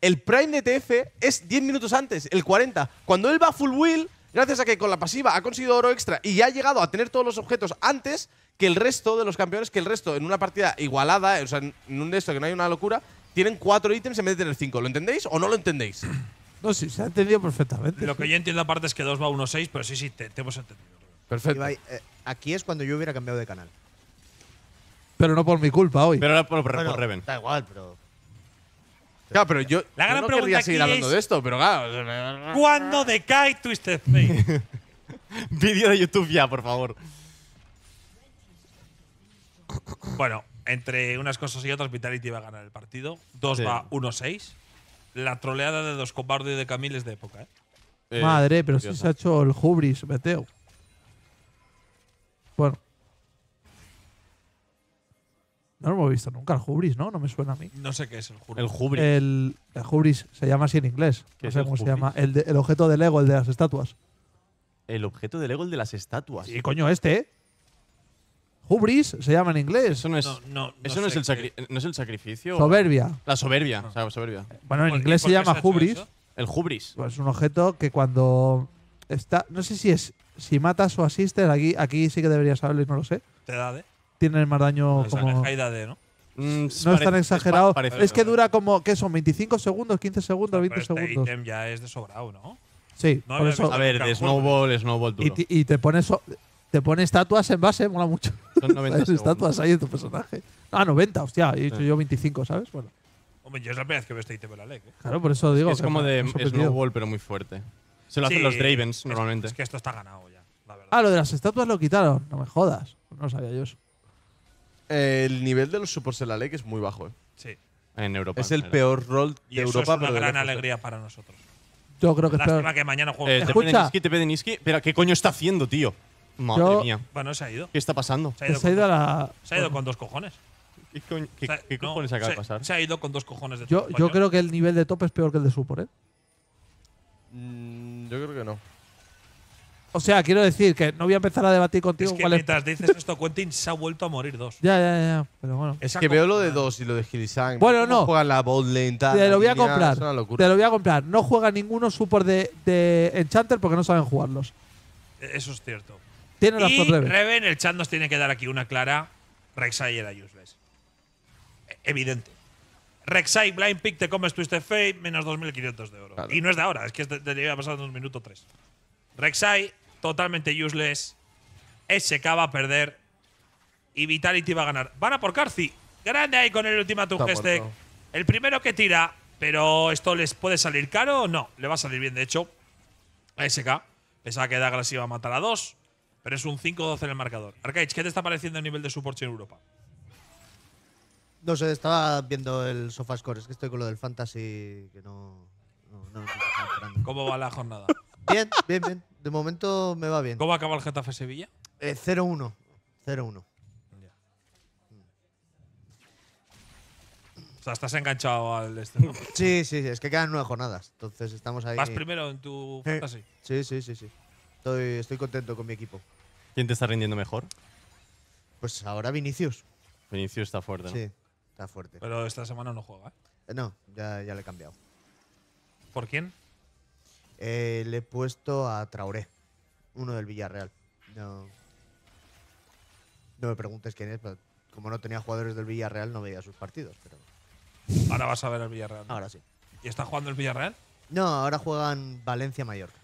El prime de TF es 10 minutos antes, el 40. Cuando él va full wheel, gracias a que con la pasiva ha conseguido oro extra y ha llegado a tener todos los objetos antes que el resto de los campeones, que el resto en una partida igualada, eh, o sea, en un de que no hay una locura, tienen 4 ítems en vez de tener 5. ¿Lo entendéis o no lo entendéis?
No, sí, se ha entendido perfectamente.
Lo que yo entiendo aparte es que 2 va 1-6, pero sí, sí, te, hemos entendido.
Perfecto.
Eh, aquí es cuando yo hubiera cambiado de canal.
Pero no por mi culpa
hoy. Pero era por, Reven. Da igual, pero. Claro, pero yo, La gran yo no pregunta querría seguir hablando de esto, pero claro. ¿Cuándo decae Twisted Fate? [laughs] Vídeo de YouTube ya, por favor. bueno,
entre unas cosas y otras, Vitality va a ganar el partido. 2 va 1-6 la troleada de dos cobardes y de Camiles de época, ¿eh? eh Madre, pero si se ha
hecho el hubris, Meteo. Bueno. No lo hemos visto nunca, el hubris, ¿no? No me suena a mí. No sé qué es el hubris. El hubris. El, hubris se llama así en inglés. no sé cómo se llama. El, objeto de Lego, el de las estatuas.
El objeto de Lego, el de las estatuas. y coño, este,
¿eh? Hubris se llama en inglés. Eso no es, el,
no es el sacrificio. Soberbia. La soberbia, ah. eh, Bueno, en inglés se llama hubris. El hubris. Es pues un
objeto que cuando está. No sé si es. Si matas o asistes, aquí, aquí sí que deberías saberlo y no lo sé. Te da de. el más daño como.
de, ¿no? Mm, no es tan exagerado. Es, que dura
como, ¿qué son? ¿25 segundos, 15 segundos, 20 este
segundos? ya es de sobrado, ¿no? Sí. a ver, de snowball, snowball duro. Y, te
pones te pone estatuas en base, mola mucho. Son 90 [laughs] estatuas ahí de tu personaje. Ah, 90, hostia, he dicho yo 25, ¿sabes? Bueno.
Hombre, yo es la primera vez que veo este ítem la ¿eh? Claro, por eso
digo. Es, como de Snowball,
pero muy fuerte. Se lo hacen los Dravens normalmente. Es que esto está ganado ya,
la verdad. Ah, lo de las estatuas lo quitaron. No me jodas. No sabía yo eso.
El nivel de los supports en la ley es muy bajo, ¿eh? Sí. En Europa. Es el peor rol de y eso Europa. Es una gran ¿eh? alegría
para
nosotros. Yo creo que es peor. que mañana Pero, ¿qué coño está haciendo, tío? Madre mía. Bueno, se ha ido. ¿Qué está pasando? Se ha ido, con, dos, cojones.
¿Qué, cojones acaba de pasar? Se ha ido con dos cojones de Yo, yo creo que
el nivel de top es peor que el de supor. ¿eh?
Mm, yo creo que no.
O sea, quiero decir que no voy a empezar a debatir contigo cuál es. mientras dices
esto, Quentin se ha vuelto a morir dos. Ya, ya, ya. Pero bueno. Es que veo
lo de dos y lo de Gilisang. Bueno, no. Juegan la bot lane, Te lo voy a comprar. Te lo voy a comprar.
No juega ninguno Support de, de Enchanter porque no saben jugarlos.
Eso es cierto y Reven. el chat nos tiene que dar aquí una clara. Rek'Sai era useless. E, evidente. Rek'Sai, Blind Pick, te comes Twisted Fate, menos 2.500 de oro. Y no es de ahora, es que te pasar en un minuto tres. Rek'Sai, totalmente useless. SK va a perder. Y Vitality va a ganar. Van a por Carci. Grande ahí con el ultimatum hashtag. El primero que tira, pero esto les puede salir caro o no. Le va a salir bien, de hecho. A SK. Pensaba que Dagras iba a matar a dos. Pero es un 5-12 en el marcador. Arcaich, ¿qué te está pareciendo el nivel de support en Europa?
No sé, estaba viendo el SofaScore. Es que estoy con lo del Fantasy que no. no, ¿Cómo va la jornada? bien, bien, bien. De momento me va bien. ¿Cómo acaba el
Getafe Sevilla?
0-1. Eh, 0-1.
O sea, estás enganchado al este.
sí, sí, es que quedan nueve jornadas. Entonces estamos ahí. ¿Vas primero en tu eh, fantasy? Sí, sí, sí, sí. Estoy, contento con mi equipo.
¿Quién te está rindiendo mejor? Pues ahora Vinicius. Vinicius está fuerte, ¿no? Sí,
está
fuerte. Pero esta semana no juega. ¿eh? Eh, no, ya, le he cambiado.
¿Por quién? Eh, le he puesto a Traoré, uno del Villarreal. No, me preguntes quién es, pero como no tenía jugadores del Villarreal no veía sus partidos. Pero... Ahora vas a ver el Villarreal. Ahora sí. ¿Y está jugando el Villarreal? No, ahora juegan Valencia-Mallorca.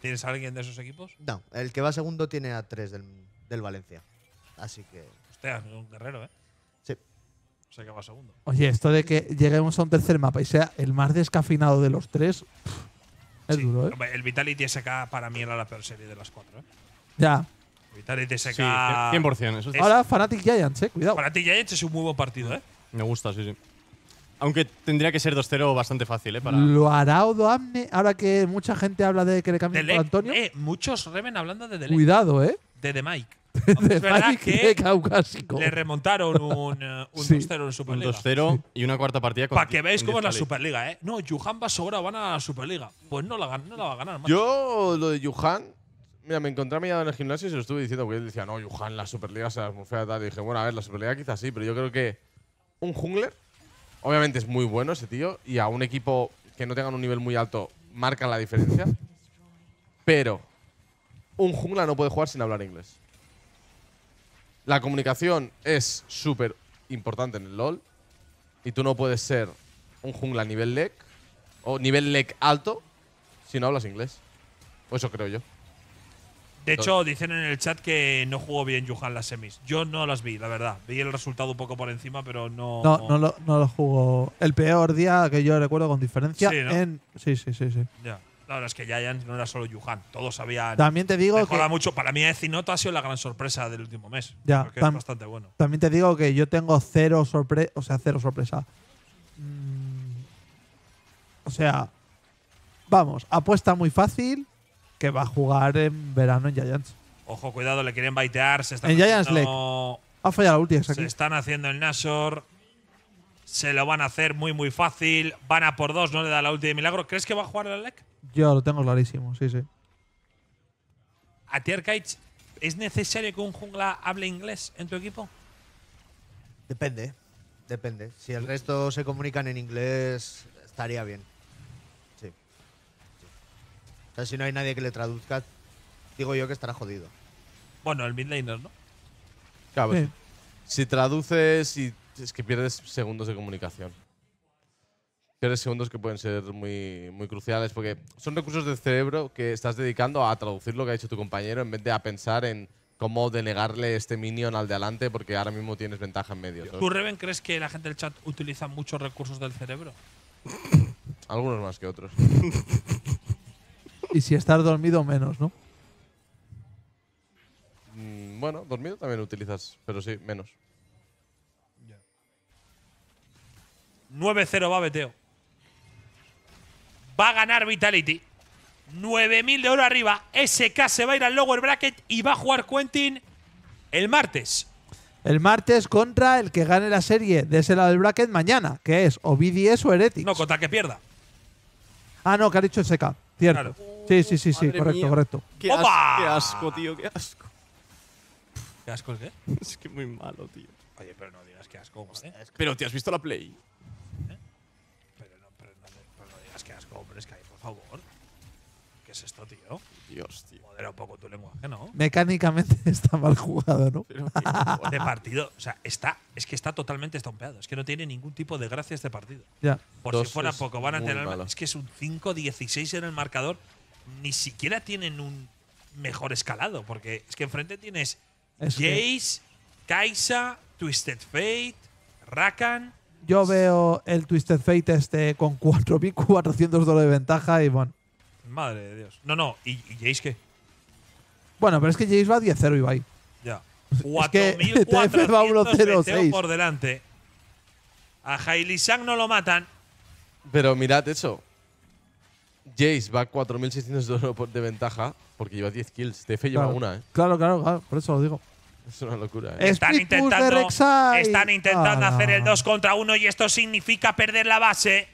¿Tienes a alguien de esos equipos? No, el que va segundo tiene a tres del, del Valencia. Así que. Hostia, un guerrero, ¿eh? Sí. O sea que va segundo.
Oye, esto de que lleguemos a un tercer mapa y sea el más descafinado de los tres. es duro, ¿eh?
El Vitality SK para mí era la peor serie de las cuatro, ¿eh?
Ya.
Vitality SK. Sí, 100%. Eso Ahora,
Fanatic Giants,
eh. Cuidado. Fnatic Giants es un muy buen partido, ¿eh? Me gusta, sí, sí. Aunque tendría que ser 2-0 bastante fácil, ¿eh? Lo
hará Odo Amne, ahora que mucha gente habla de que le cambien por Antonio.
Eh, muchos
remen hablando de
Delec.
Cuidado, ¿eh?
De The Mike. [laughs]
de verdad Mike que
eh, caucásico. le remontaron un, 2-0 [laughs] eh, en Superliga. Un
2-0 y una cuarta partida Para que veáis cómo es la
Superliga, ¿eh? No, Yuhan va sobra, van a la Superliga. Pues no la, va a ganar. Yo,
lo de Yuhan, Mira, me encontré a mi en el gimnasio y se lo estuve diciendo, porque él decía, no, Yuhan, la Superliga se muy fea, tal. Y dije, bueno, a ver, la Superliga quizás sí, pero yo creo que un jungler Obviamente es muy bueno ese tío y a un equipo que no tengan un nivel muy alto marca la diferencia. Pero un jungla no puede jugar sin hablar inglés. La comunicación es súper importante en el LoL y tú no puedes ser un jungla nivel LEC o nivel LEC alto si no hablas inglés. O eso creo yo. De hecho,
dicen en el chat que no jugó bien Yuhan las semis. Yo no las vi, la verdad. Vi el resultado un poco por encima, pero no. No, no,
lo, jugó. El peor día que yo recuerdo con diferencia. Sí, en, sí, sí, sí. sí.
Ya. La verdad es que Giants no era solo Yuhan. Todos sabían. También te digo. Que, mucho. Para mí, Ecinoto ha sido la gran sorpresa del último mes. Ya. Porque bastante bueno.
También te digo que yo tengo cero sorpresa. O sea, cero sorpresa. Mm, o sea, vamos, apuesta muy fácil que va a jugar en verano en Giants.
Ojo, cuidado, le quieren baitear. Se están en haciendo, Giants
Ha fallado la última. Se
están haciendo el Nashor. Se lo van a hacer muy, muy fácil. Van a por dos, no le da la última de milagro. ¿Crees que va a jugar el LEC?
Yo lo tengo clarísimo, sí, sí.
A Tier ¿es necesario que un jungla hable inglés en tu equipo?
Depende, depende. Si el resto se comunican en inglés, estaría bien si no hay nadie que le traduzca, digo yo que estará jodido. Bueno, el midlaner, ¿no?
Claro, pues, si traduces y es que pierdes segundos de comunicación. Pierdes segundos que pueden ser muy, muy cruciales porque son recursos del cerebro que estás dedicando a traducir lo que ha dicho tu compañero en vez de a pensar en cómo denegarle este minion al de adelante porque ahora mismo tienes ventaja en medio. ¿Tú,
Reven, crees que la gente del chat utiliza muchos recursos del cerebro? Algunos más que otros.
[laughs] Y si estás dormido, menos, ¿no?
Mm, bueno, dormido también utilizas, pero sí, menos. 9-0 va Beteo.
Va a ganar Vitality. 9.000 de oro arriba. SK se va a ir al lower bracket y va a jugar Quentin el martes.
El martes contra el que gane la serie de ese lado del bracket mañana, que es o BDS o Heretics.
No, contra que pierda.
Ah, no, que ha dicho SK. Cierto.
Sí, sí, sí, sí, correcto, correcto. Qué, ¡Opa! qué asco, tío, qué asco. ¿Qué asco es qué? Es que muy malo, tío. Oye, pero no digas que asco,
¿vale? Pero te
has visto la play. ¿Eh?
Pero no, pero no, digas que asco, hombre, es que por favor. ¿Qué es esto, tío? Dios, tío. Modera un poco tu lenguaje, ¿no? Mecánicamente
[laughs] está mal jugado, ¿no? de
partido. O sea, está, es que está totalmente estompeado. Es que no tiene ningún tipo de gracia este partido. Ya. Por si fuera poco, van a tener. Es que es un 5-16 en el marcador. Ni siquiera tienen un mejor escalado, porque es que enfrente tienes Jace, Kaisa, Twisted Fate, Rakan.
Yo veo el Twisted Fate este con 4.400 dólares de ventaja y bueno.
Madre de Dios. No, no, ¿y, Jace qué?
Bueno, pero es que Jace va 10-0 y va ahí. Ya. es que [laughs] por
delante. A Hailey no lo matan.
Pero mirad eso. Jace va 4.600 de ventaja porque lleva 10 kills. TF lleva una, ¿eh?
Claro, claro, claro. Por eso lo digo.
Es una locura. ¿eh? Están
intentando, están intentando ah. hacer
el 2 contra 1 y esto significa perder la base.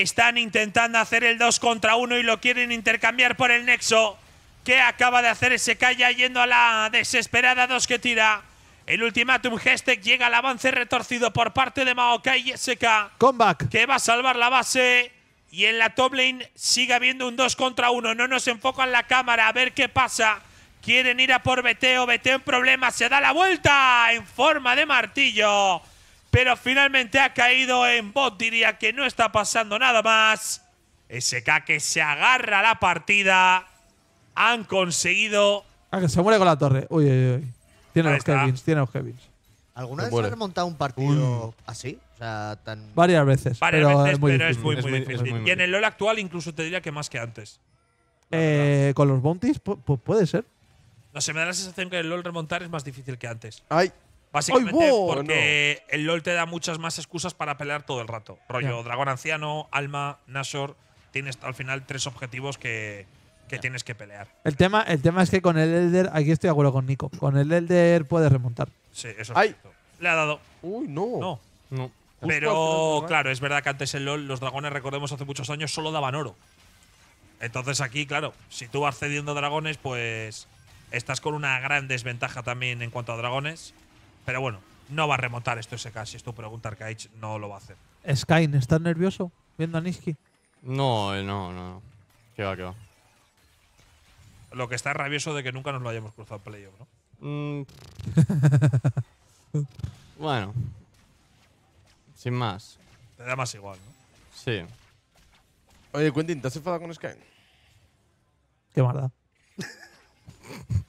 Están intentando hacer el 2 contra 1 y lo quieren intercambiar por el Nexo. ¿Qué acaba de hacer ese calla yendo a la desesperada dos que tira. El ultimátum Hestek llega al avance retorcido por parte de Maokai SK. Comeback. Que va a salvar la base. Y en la top lane sigue habiendo un 2 contra 1. No nos enfocan la cámara. A ver qué pasa. Quieren ir a por Beteo. Beteo en problemas. Se da la vuelta en forma de martillo pero finalmente ha caído en bot, diría que no está pasando nada más. SK que se agarra la partida. Han conseguido.
Ah, que se muere con la torre. Uy, uy, uy. Tiene los Kevins, tiene los
¿Alguna
vez se ha remontado un partido así? O sea, tan. Varias veces. pero es muy muy, y en el LoL actual
incluso te diría que más que antes.
Eh, con los bounties, puede ser.
No sé, me da la sensación que el LoL remontar es más difícil que
antes. Ay, Básicamente porque
el LoL te da muchas más excusas para pelear todo el rato. Rollo dragón anciano, alma, Nashor. Tienes al final tres objetivos que, tienes que pelear.
El tema, el tema es que con el Elder, aquí estoy de acuerdo con Nico, con el Elder puedes remontar. Sí, eso es
Le ha dado. Uy, no.
Pero claro,
es verdad que antes el LoL los dragones, recordemos hace muchos años, solo daban oro. Entonces aquí, claro, si tú vas cediendo dragones, pues estás con una gran desventaja también en cuanto a dragones. Pero bueno, no va a remontar esto ese Si es tu pregunta, no lo va a hacer.
Skyne, ¿estás nervioso viendo a Niski?
No, eh, no, no. Qué va, qué va. Lo que está es rabioso de que nunca nos lo hayamos
cruzado en playoff, ¿no? Mm. [laughs] bueno. Sin más.
Te da más igual, ¿no? Sí. Oye, Quentin, ¿te has enfadado con Skyne?
Qué maldad. [laughs]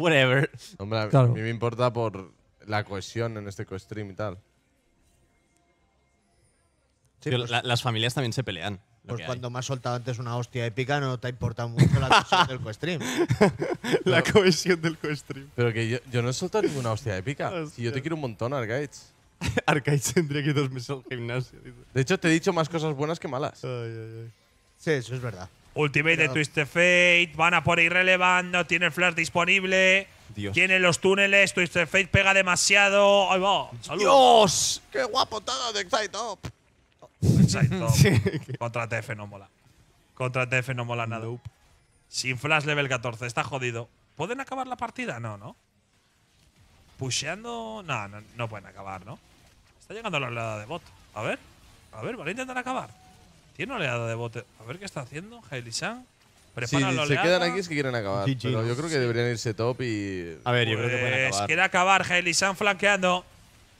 whatever. Hombre, a mí me importa por la cohesión en este co-stream y tal. Pues las familias también se
pelean. Pues
cuando me has soltado antes una hostia épica, no te ha importado mucho la cohesión del co-stream. [laughs]
la cohesión del co-stream. Pero que yo, no he soltado ninguna hostia épica. Si [laughs] yo te quiero un montón, Arkhage. [laughs] Arkhage tendría que ir dos meses al gimnasio. De hecho, te he dicho más cosas buenas que malas. Sí, eso es verdad. Ultimate de Twisted Fate, van a por Irrelevant,
no tiene flash disponible. Tiene los túneles, Twister Fate pega demasiado. ay, ¡Dios! ¡Qué guapo de Excite Top!
[laughs]
Contra TF no mola. Contra TF no mola nada. Sin flash level 14, está jodido. ¿Pueden acabar la partida? No, ¿no? Pusheando… No, no, pueden acabar, ¿no? Está llegando la oleada de bot. A ver, a ver, van a intentar acabar. Tiene oleada de bote. A ver qué está haciendo Hailey-san. Si se quedan aquí es que quieren acabar. pero yo creo que
deberían irse top y. A ver, yo creo que pueden pues
acabar. Quiere acabar, flanqueando.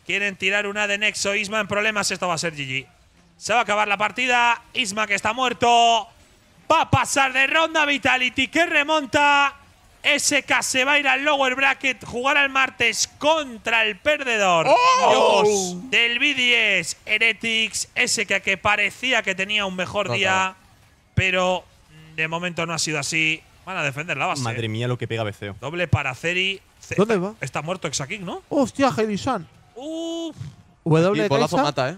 Quieren tirar una de Nexo. Isma en problemas. Esto va a ser GG. Se va a acabar la partida. Isma que está muerto. Va a pasar de ronda Vitality que remonta. SK se va a ir al lower bracket, jugar al martes contra el perdedor. ¡Oh! del B10, Heretics, SK que parecía que tenía un mejor día, pero de momento no ha sido así. Van a defender la base. Madre
mía, lo que pega BCo.
Doble para Ceri. ¿Dónde va? Está muerto Exakick, ¿no?
¡Hostia, Helisan!
W mata,
¿eh?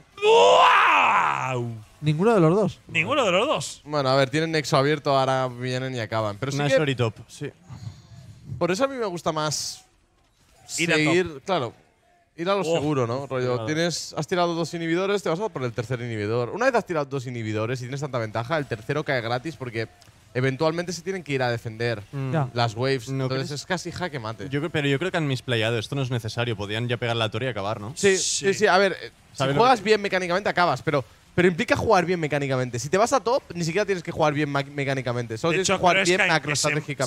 Ninguno de los dos. Ninguno de los dos. Bueno, a ver, tienen nexo abierto, ahora vienen y acaban. Pero sí una story top, sí. Por eso a mí me gusta más
ir seguir,
claro, ir a lo seguro, ¿no? tienes, has tirado dos inhibidores, te vas a por el tercer inhibidor. Una vez has tirado dos inhibidores y tienes tanta ventaja, el tercero cae gratis porque eventualmente se tienen que ir a defender mm. las
waves. Entonces es
casi jaque mate.
Yo, pero yo creo que han misplayado, esto no es necesario. Podían ya pegar la torre y acabar, ¿no?
Sí, sí, sí. A ver, eh, si juegas bien mecánicamente acabas, pero pero implica jugar bien mecánicamente. Si te vas a top, ni siquiera tienes que jugar bien mecánicamente. Solo tienes que jugar bien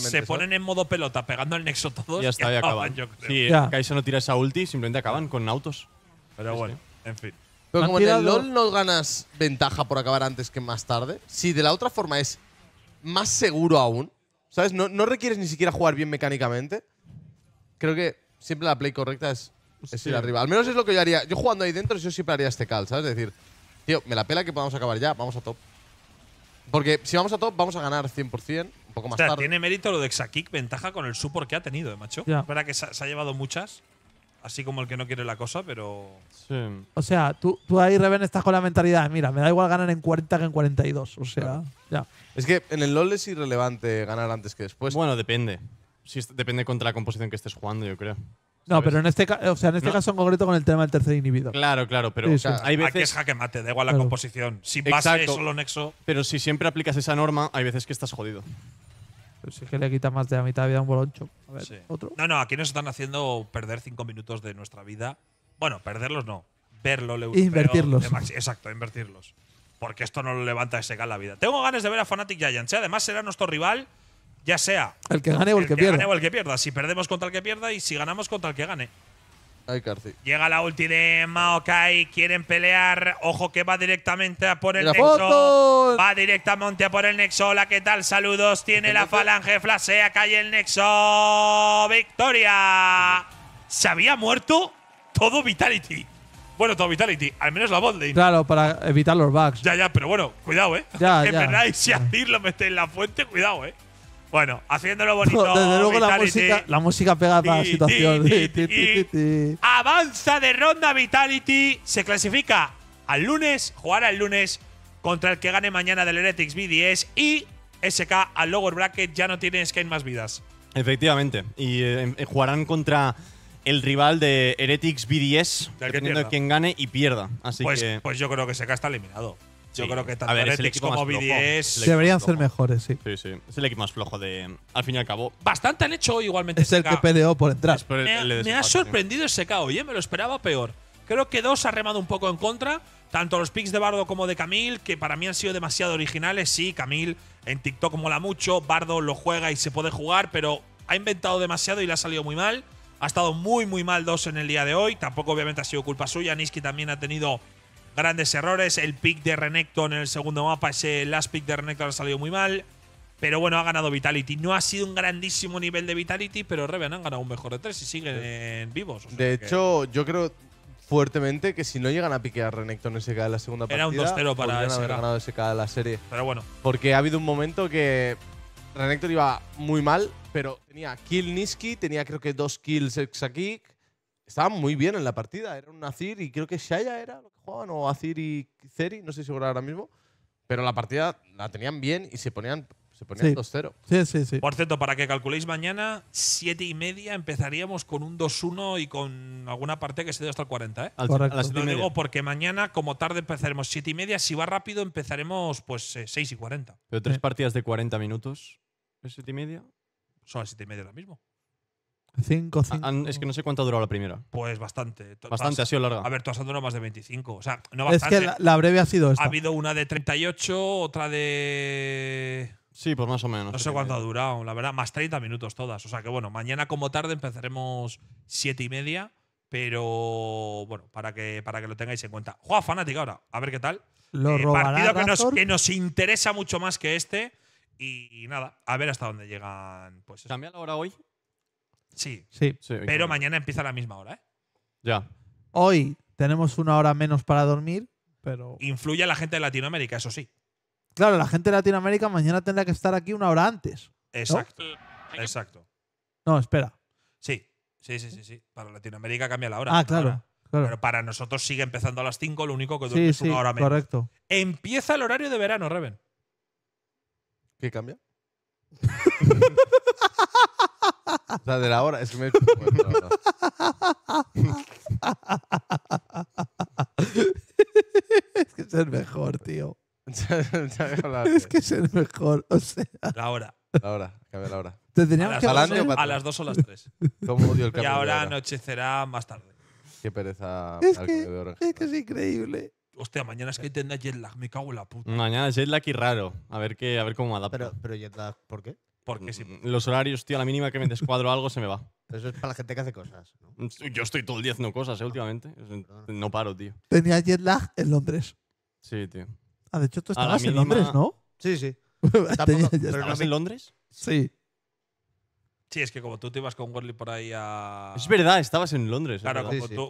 Se, ponen
en modo pelota pegando al nexo todos. Ya está, y acaban. Si
no tira esa ulti, simplemente acaban con autos. Pero bueno,
en fin.
Pero como en el LoL no ganas ventaja por acabar antes que más tarde, si de la otra forma es más seguro aún, ¿sabes? No, no requieres ni siquiera jugar bien mecánicamente. Creo que siempre la play correcta es, ir arriba. Al menos es lo que yo haría. Yo jugando ahí dentro, yo siempre haría este cal, ¿sabes? Es decir, Tío, me la pela que podamos acabar ya. Vamos a top. Porque si vamos a top, vamos a ganar 100%. Un poco más tarde.
Tiene mérito lo de Xakik, ventaja con el support que ha tenido, eh, macho. verdad que se ha, llevado muchas. Así como el que no quiere la cosa,
pero.
O sea, tú, ahí, Reven, estás con la mentalidad. Mira, me da igual ganar en 40 que en 42. O sea,
ya.
Es que en el LOL es irrelevante ganar antes que después. Bueno, depende.
depende contra la composición que estés jugando, yo creo.
No, pero en este, o sea, en este caso en concreto con el tema
del tercer inhibidor. Claro, claro, pero hay veces. que es jaque mate, da igual la composición. Si base, solo nexo. Pero si siempre aplicas esa norma, hay veces que estás jodido. sí que le quita más de la mitad de
vida a un boloncho.
A ver, otro.
No, no, aquí nos están haciendo perder cinco minutos de nuestra vida. Bueno, perderlos no. Verlo, le Invertirlos. Exacto, invertirlos. Porque esto no lo levanta ese gal la vida. Tengo ganas de ver a Fnatic Giants. ¿eh? Además, será nuestro rival. Ya sea. El que gane o el, que, pierda. el que pierda. Si perdemos contra el que pierda y si ganamos contra el que gane. Llega la ulti de Maokai, quieren pelear. Ojo que va directamente a por el nexo. Va directamente a por el nexo. Hola, ¿qué tal? Saludos. Tiene la falange, flasea, cae el nexo. ¡Victoria! Se había muerto todo Vitality. Bueno, todo Vitality, al menos la botlane.
Claro, para evitar los bugs. Ya,
ya, pero bueno, cuidado,
eh. Ya, [laughs] ya.
si así lo mete en la fuente, cuidado, eh. Bueno, haciéndolo
bonito. Desde luego la música, la música, pega la situación.
Avanza de ronda Vitality. Se clasifica al lunes, jugará el lunes contra el que gane mañana del Heretics BDS. 10 y SK al Lower Bracket ya no tiene hay más vidas.
Efectivamente. Y eh, eh, jugarán contra el rival de Heretics BDS, dependiendo de quien gane y pierda. Así pues, que...
pues yo creo que SK está eliminado. Yo creo que tanto a ver, como BDS
deberían
ser mejores, sí.
Sí, sí. Es el equipo más flojo de. Al fin y al cabo. Bastante han hecho igualmente. Es el que
peleó por entrar. Me, ha
sorprendido ese KO, ¿eh? me lo esperaba peor.
Creo que dos ha remado un poco en contra. Tanto los picks de Bardo como de Camille, que para mí han sido demasiado originales. Sí, Camille en TikTok mola mucho. Bardo lo juega y se puede jugar, pero ha inventado demasiado y le ha salido muy mal. Ha estado muy, muy mal dos en el día de hoy. Tampoco, obviamente, ha sido culpa suya. Niski también ha tenido grandes errores. El pick de Renekton en el segundo mapa, ese last pick de Renekton ha salido muy mal. Pero bueno, ha ganado Vitality. No ha sido un grandísimo nivel de Vitality, pero Reven han ganado un mejor de tres y siguen en vivos. de hecho,
yo creo fuertemente que si no llegan a piquear Renekton SK en la segunda partida, Era un 2 para haber ganado SK de la serie. Pero bueno. Porque ha habido un momento que Renekton iba muy mal, pero tenía kill Niski, tenía creo que dos kills Exakick. Estaba muy bien en la partida. Era un Nazir y creo que Shaya era Juan o Azir y Ceri, no estoy seguro ahora mismo, pero la partida la tenían bien y se ponían, se ponían 2-0. Sí, sí, sí. Por cierto, para que calculéis
mañana, 7 y media empezaríamos con un 2-1 y con alguna parte que se dé hasta el 40. ¿eh? las Lo digo porque mañana, como tarde, empezaremos 7 y media. Si va rápido, empezaremos pues
6 eh, y 40. Pero tres partidas de 40 minutos.
¿Es 7 y media? Son las 7 y media
ahora mismo. Es que no sé cuánto ha durado la primera. Pues bastante. Bastante, ha sido larga.
A ver, tú has durado más de 25. O sea, no bastante. Es que la, breve ha sido esta. Ha habido una de 38, otra de. Sí, por pues más o menos. No sé cuánto ha durado, la verdad. Más 30 minutos todas. O sea que bueno, mañana como tarde empezaremos 7 y media. Pero bueno, para que, para que lo tengáis en cuenta. Juega Fanatic ahora, a ver qué tal. Lo eh, partido que nos, que nos interesa mucho más que este. Y, nada, a ver hasta dónde llegan. Pues ¿Cambia la hora hoy? Sí. Sí. pero mañana empieza a la misma hora, ¿eh?
Ya.
Hoy tenemos una hora menos para dormir, pero.
Influye a la gente de Latinoamérica, eso sí.
Claro, la gente de Latinoamérica mañana tendrá que estar aquí una hora antes.
Exacto. Exacto. No, espera. Sí. sí, sí, sí, Para Latinoamérica cambia la hora. Ah, claro. Pero para nosotros sigue empezando a las 5, lo único que es una hora menos. Correcto. Empieza el horario de verano, Reven.
¿Qué cambia? [laughs] O sea, de la hora. Es que me [laughs] es que es el mejor, tío. [laughs] es que es el mejor. O sea. La hora. La hora. cambia la hora. Te teníamos que hablar.
A las 2 o las 3. [laughs] ¿Cómo el Y ahora
anochecerá más tarde.
Qué pereza. Es al que, es que es increíble.
Hostia, mañana es que tendrá jet lag, me cago en la puta.
Mañana jet lag y raro. A ver, qué, a ver cómo adapta. Pero, pero ya ¿por qué? Porque si mm, mm, los horarios, tío, a la mínima que me descuadro algo se me va.
eso es para la gente que hace cosas.
Mm, yo estoy todo el día haciendo cosas, ¿eh? Últimamente. No paro, tío.
Tenía jet lag en Londres.
Sí, tío. Ah, de hecho tú estabas en Londres, ¿no? Sí, sí. [laughs] ¿Estabas en Londres?
Sí.
Sí, es que como tú te ibas con Warlip por ahí a. Es verdad, estabas en Londres. Claro,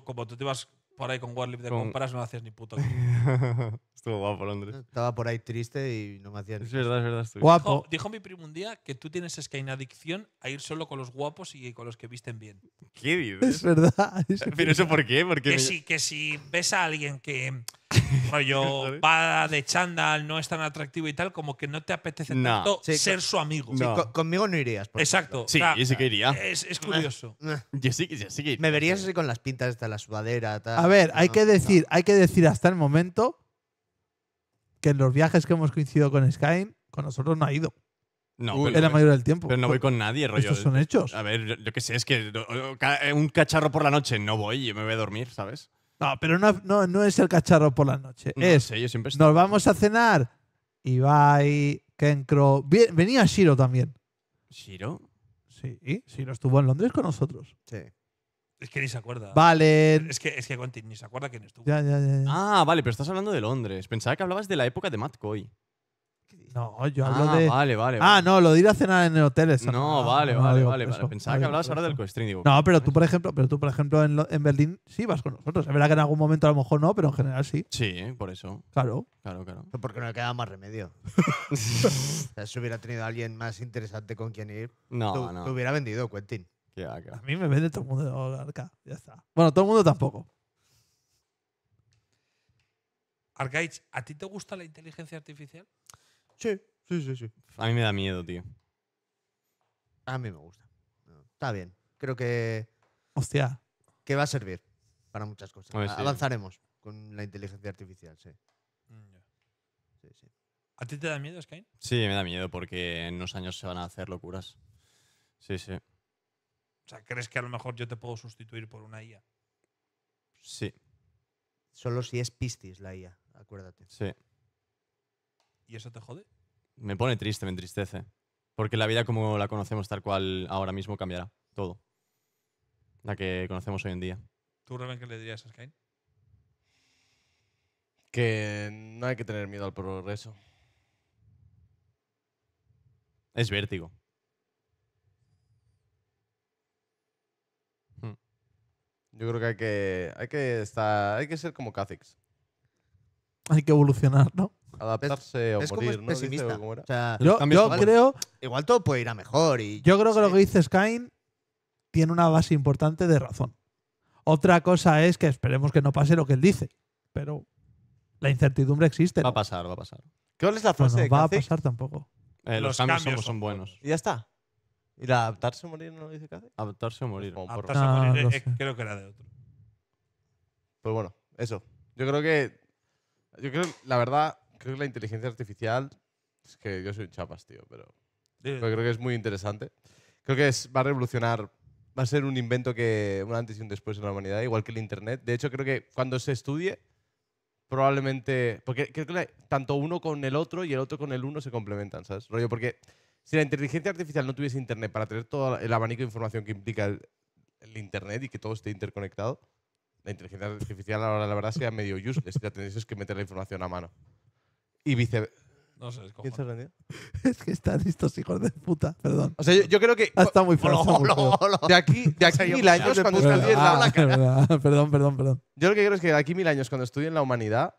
como, Tú, te ibas por ahí con Warlip de compras, no haces ni puto. [laughs]
Estuvo guapo Londres. Estaba por ahí triste y no me hacía Es verdad, es verdad. Guapo. Dijo,
mi primo un día que tú tienes es que una adicción a ir solo con los guapos y con los que visten bien. ¿Qué dices? Es verdad. Pero eso por qué? Porque que que si ves a alguien que [laughs] rollo va de chándal, no es tan atractivo y tal, como que no te apetece tanto ser su amigo.
conmigo no irías. Exacto. Sí, yo sí que iría. Es, curioso. Eh, eh. yo, sí, que iría. Me verías así con las pintas de la sudadera. A ver, hay que decir,
hay que decir hasta el momento que en los viajes que hemos coincidido con Sky, con nosotros no ha ido.
No, era pero, del tiempo. Pero no voy con nadie, rollo. Estos son hechos. A ver, yo que sé, es que eh, un cacharro por la noche no voy, yo me voy a dormir, ¿sabes?
No, pero no, es el cacharro por la noche. es, nos vamos a cenar. y Ibai, Kenkro. Venía Shiro también.
¿Shiro? Sí,
Shiro estuvo en Londres con nosotros.
Sí. Es que ni se acuerda. Vale. Es que, es que ni se acuerda quién estuvo. Ya, ya, ya, Ah, vale, pero estás hablando de Londres. Pensaba que hablabas de la época de Matt Coy. No, yo hablo ah, de. Vale, vale. Ah,
no, lo de ir a cenar en el hotel. No, vale, vale, vale, Pensaba que hablabas ahora del co-string. no, pero tú, por ejemplo, pero tú, por ejemplo, en, en, Berlín sí vas con nosotros. Es verdad que en algún momento a lo mejor no, pero en general sí. Sí, por eso. Claro. Claro, claro. Porque
no le queda más remedio. [laughs] o sea, si hubiera tenido a alguien más interesante con quien ir, no, no. te hubiera vendido Quentin. A
mí me vende todo el mundo ya está. Bueno, todo el mundo tampoco.
Arcaich, ¿a ti te gusta la inteligencia artificial?
Sí, sí, sí, sí.
A mí me da miedo, tío. A mí me gusta.
Está bien. Creo que, Hostia. que va a servir para muchas cosas. Avanzaremos con la inteligencia artificial, mm, sí. sí. ¿A
ti te da miedo, Sky?
Sí, me da miedo porque en unos años se van a hacer locuras. Sí, sí.
O sea, ¿crees que a lo mejor yo te puedo sustituir por una IA?
Sí.
Solo si es Pistis la IA, acuérdate. Sí. ¿Y eso te jode?
Me pone triste, me entristece. Porque la vida como la conocemos tal cual ahora mismo cambiará. Todo. La que conocemos hoy en día.
¿Tú, Reven, qué le dirías a Skyne?
Que no hay que tener miedo al progreso. Es vértigo. Yo creo que hay que, hay estar, hay que ser como Kha'Zix.
Hay que evolucionar, ¿no?
Adaptarse es, o morir, como es ¿no? yo, creo... Igual todo puede ir a mejor. yo
creo que lo que dice Skyne tiene una base importante de razón. Otra cosa es que esperemos que no pase lo que él dice, pero la incertidumbre existe. Va
a pasar, va a pasar.
¿Qué es la frase? va a pasar tampoco.
Eh, los, cambios, son buenos. Y ya está. ¿Y la adaptarse o morir
no lo dice hace? Adaptarse o morir. morir, ah, creo que era de otro. Pues bueno, eso. Yo creo que. Yo creo, la verdad, creo que la inteligencia artificial. Es que yo soy un chapas, tío, pero. pero creo que es muy interesante. Creo que es, va a revolucionar. Va a ser un invento que. Un antes y un después en la humanidad, igual que el Internet. De hecho, creo que cuando se estudie, probablemente. Porque creo que tanto uno con el otro y el otro con el uno se complementan, ¿sabes? Rollo, porque si la inteligencia artificial no tuviese Internet para tener todo el abanico de información que implica el, Internet y que todo esté interconectado, la inteligencia artificial ahora la verdad sería medio useless. Ya tenéis que meter la información a mano. Y viceversa.
No sé, ¿Quién se rendió? [laughs] es que
están estos hijos de puta, perdón. O sea, yo, creo que. Ah, está muy fuerte. [laughs] de aquí, de [laughs] mil años, cuando estudien la. Ah, perdón, perdón, perdón. Yo lo que creo es que de aquí mil años, cuando estudien la humanidad,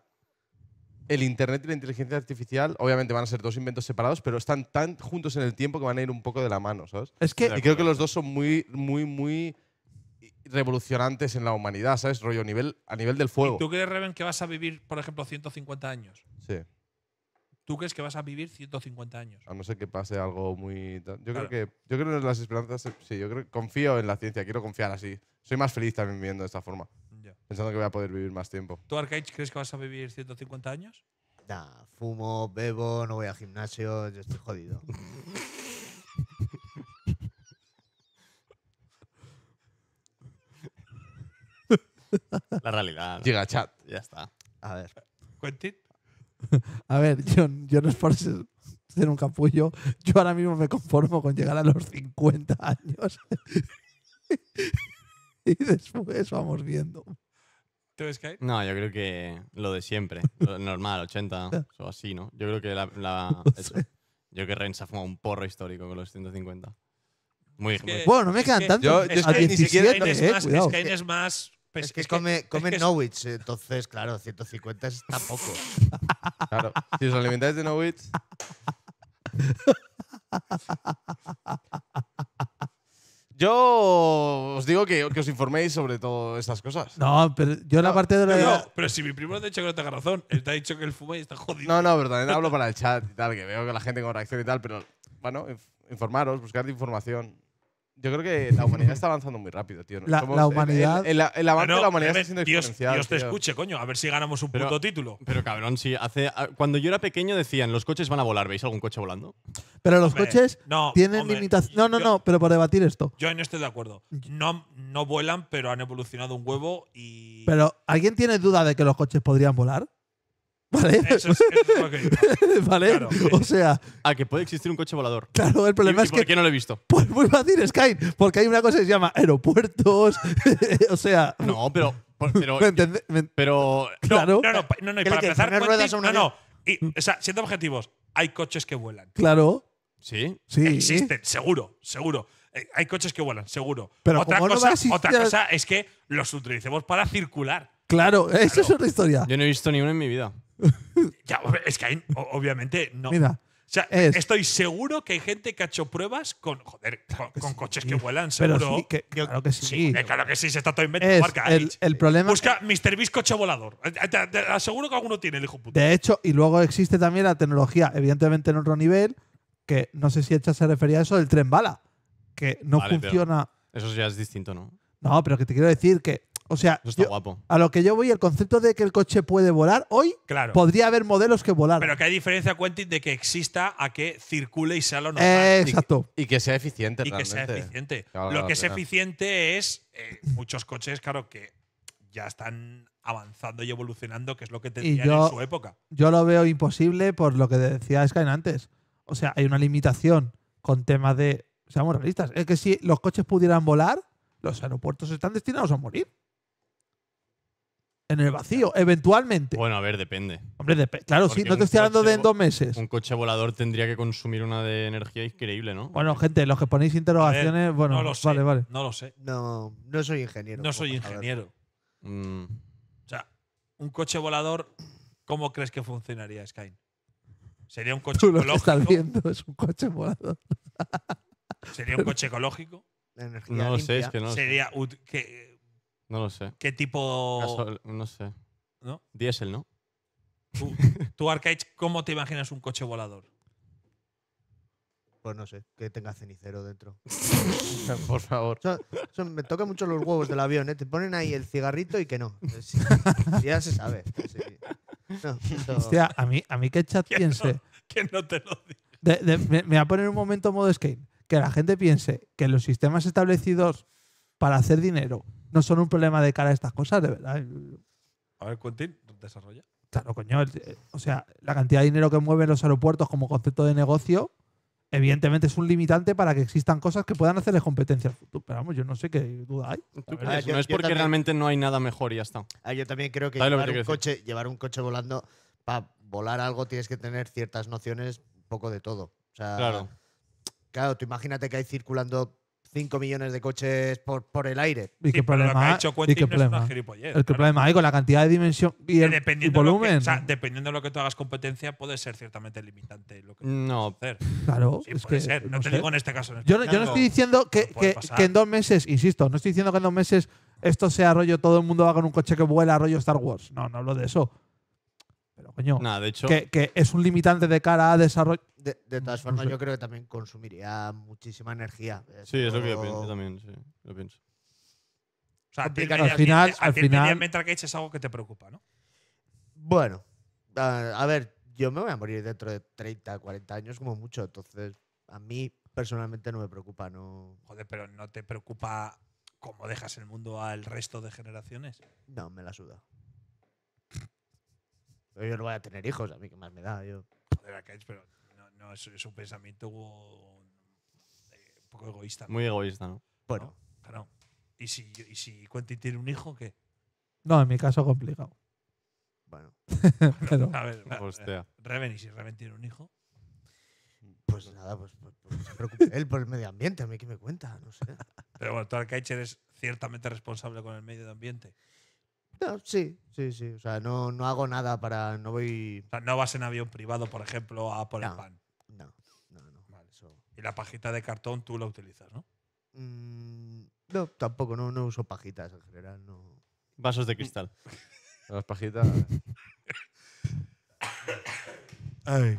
el Internet y la inteligencia artificial, obviamente van a ser dos inventos separados, pero están tan juntos en el tiempo que van a ir un poco de la mano, ¿sabes? Es que, y creo que los dos son muy, muy, muy revolucionantes en la humanidad, ¿sabes? Rollo a nivel, a nivel del fuego. tú
crees, Reven, que vas a vivir, por ejemplo, 150 años? Sí. ¿Tú crees que vas a vivir 150 años?
A no ser que pase algo muy... Yo creo que yo creo las esperanzas... Sí, yo creo, confío en la ciencia, quiero confiar así. Soy más feliz también viviendo de esta forma pensando que voy a poder vivir más tiempo.
¿Tú, Arcaich, crees que vas a vivir 150 años?
Nah,
fumo, bebo,
no voy al gimnasio, yo estoy jodido. La realidad. Llega chat. Ya está. A ver. Quentin.
[laughs] A ver, yo, no es por ser un capullo. Yo ahora mismo me conformo con llegar a los 50 años. [laughs] y después vamos viendo.
¿Tú No, yo creo que lo de siempre. [laughs] normal, 80 o así, ¿no? Yo creo que la. la [laughs] Yo creo que se ha fumado un porro histórico con los 150. Muy, es Bueno, no me quedan tantos. Yo, es que ni siquiera es, eh, más, es que es
más. Pues es que, come, come Nowitz,
entonces, claro, 150 es tampoco. [laughs] claro, si os alimentáis de Nowitz. Yo os digo que, que os informéis sobre todas estas cosas. No, pero yo la parte de la. pero si mi primo te ha dicho que no tenga razón, él te ha
dicho que el fuma y está
jodido. No, no, pero también hablo para el chat y tal, que veo que la gente con reacción y tal, pero bueno, informaros, buscar información. Yo creo que la humanidad está avanzando muy rápido, tío. La, humanidad. El, avance de la humanidad Dios, te escuche,
coño, a ver si ganamos un puto título. Pero cabrón, si hace. Ah, cuando yo era pequeño decían, los coches van a volar, ¿veis algún coche volando?
Pero los coches no, tienen limitación No, no, no, pero por debatir esto.
Yo no estoy de acuerdo. No, no vuelan, pero han evolucionado un huevo y.
Pero, ¿alguien tiene duda de que los coches podrían volar? ¿Vale?
Eso
es, [laughs] ¿Vale?
o sea. A ah, que puede existir un coche volador. Claro, el problema es que. ¿Por qué no lo he visto?
Pues muy fácil, Sky. Porque hay una cosa que se llama aeropuertos. [laughs] o sea. No,
pero. Pero. claro. No,
no, no. y para empezar. no, no. Y, o sea, siendo objetivos, hay coches que vuelan. Claro. Sí. sí. Existen, seguro, seguro. Eh, hay coches que vuelan, seguro. Pero otra, cosa, otra cosa es que los utilicemos para circular. Claro, claro, es otra historia.
Yo no he visto ni uno en mi vida
es que obviamente no. estoy seguro que hay gente que ha hecho pruebas con, coches que vuelan, seguro. claro que sí. se está todo inventando.
el, problema Busca Mr.
Beast coche volador. Eh, eh, aseguro que alguno tiene, el puto.
De hecho, y luego existe también la tecnología, evidentemente en otro nivel, que no sé si Echa se refería a eso, del tren bala, que
no funciona. Eso ya es distinto, ¿no?
No, pero que te quiero decir que o sea, a lo que yo voy, el concepto de que el coche puede volar, hoy podría haber modelos que volaran.
Pero que hay diferencia, Quentin, de
que exista a que circule y sea lo normal. Eh, exacto. Y, que
sea eficiente. Y que sea eficiente. lo que es
eficiente es eh, muchos coches, claro, que ya están avanzando y evolucionando, que es lo que tenían en su época. Yo
lo veo imposible por lo que decía Skyne antes. O sea, hay una limitación con temas de. Seamos realistas. Es que si los coches pudieran volar, los aeropuertos están destinados a morir.
En el vacío, eventualmente. Bueno, a ver, depende. Hombre, claro, sí, no te estoy hablando de en dos meses. Un coche volador tendría que consumir una de energía increíble, ¿no?
Bueno, gente, los que ponéis interrogaciones, bueno, no
lo sé, vale, No lo sé. No, no soy ingeniero. No soy ingeniero. Mm. O
sea, un coche volador, ¿cómo crees que funcionaría, Sky? ¿Sería un coche
Tú
ecológico? es un coche volador. ¿Sería
un coche ecológico? no lo sé, es que no. Sería que no lo sé. ¿Qué tipo...? no sé. ¿No? Diesel, ¿no?
Uh. [laughs] ¿Tú, tú cómo te imaginas un coche volador?
Pues no sé, que tenga cenicero dentro. [laughs] Por favor. me toca mucho los huevos del avión, ¿eh? Te ponen ahí el cigarrito y que no. Eh, [laughs] ya se sabe. No,
a mí, a mí que el chat piense.
Que no te lo
me, me voy a poner un momento modo skate. Que la gente piense que los sistemas establecidos para hacer dinero no son un problema de cara a estas cosas, de verdad.
A ver, Quentin, desarrolla. Claro, coño. Eh,
o sea, la cantidad de dinero que mueven los aeropuertos como concepto de negocio, evidentemente es un limitante para que existan cosas que puedan hacerles competencia al futuro. Pero vamos, yo no sé qué duda hay. Ah, no es porque
realmente no hay nada mejor y ya está. Ah, yo también
creo que, llevar, un coche, llevar un coche volando, para volar algo tienes que tener ciertas nociones, un poco de todo. claro. Claro, tú imagínate que hay circulando 5 millones de coches por, el aire. ¿Y qué problema El problema hay con la
cantidad de dimensión y, el, volumen.
dependiendo de lo que tú hagas competencia, puede ser ciertamente limitante
no. pero Claro, puede ser. No, te digo en este caso. yo, no, estoy diciendo
que, en dos meses, insisto, no estoy diciendo que en dos meses esto sea rollo todo el mundo haga con un coche que vuela, rollo Star Wars. No, no hablo de eso. Pero coño, que, es un limitante de cara a
desarrollo. De, todas mm, formas, yo creo que también consumiría muchísima energía. sí, es lo que yo pienso
también, sí, O
sea, Al final- al final- mientras que es algo que te preocupa, ¿no? Bueno, a, a ver, yo me voy a morir dentro de 30, 40 años como mucho, entonces a mí personalmente no me preocupa, no, Joder, pero no
te preocupa cómo dejas el mundo al resto de generaciones. no me la suda yo no voy a tener hijos, a mí que más me da. Yo. Joder, pero no, no, es, un pensamiento un eh, poco egoísta. Muy egoísta, ¿no? Bueno. claro. ¿Y si, ¿Y si Quentin tiene un hijo, qué?
No, en mi caso
complicado. Bueno. [laughs] a ver, Hostia. Reven, ¿y si Reven tiene un hijo? Pues nada, pues, pues, pues preocupe él por el medio ambiente, a mí que me cuenta, no sé.
Pero bueno, tú, Arcaich, eres ciertamente responsable con el medio ambiente. No, sí, sí, sí. O sea, no, hago nada para. No voy. O sea, no vas en avión privado, por ejemplo, a por no, pan.
No, no,
Y la pajita de cartón tú la utilizas, ¿no?
Mm, no, tampoco, no, no uso pajitas en
general. No. Vasos de cristal. [laughs] Las pajitas.
Ay.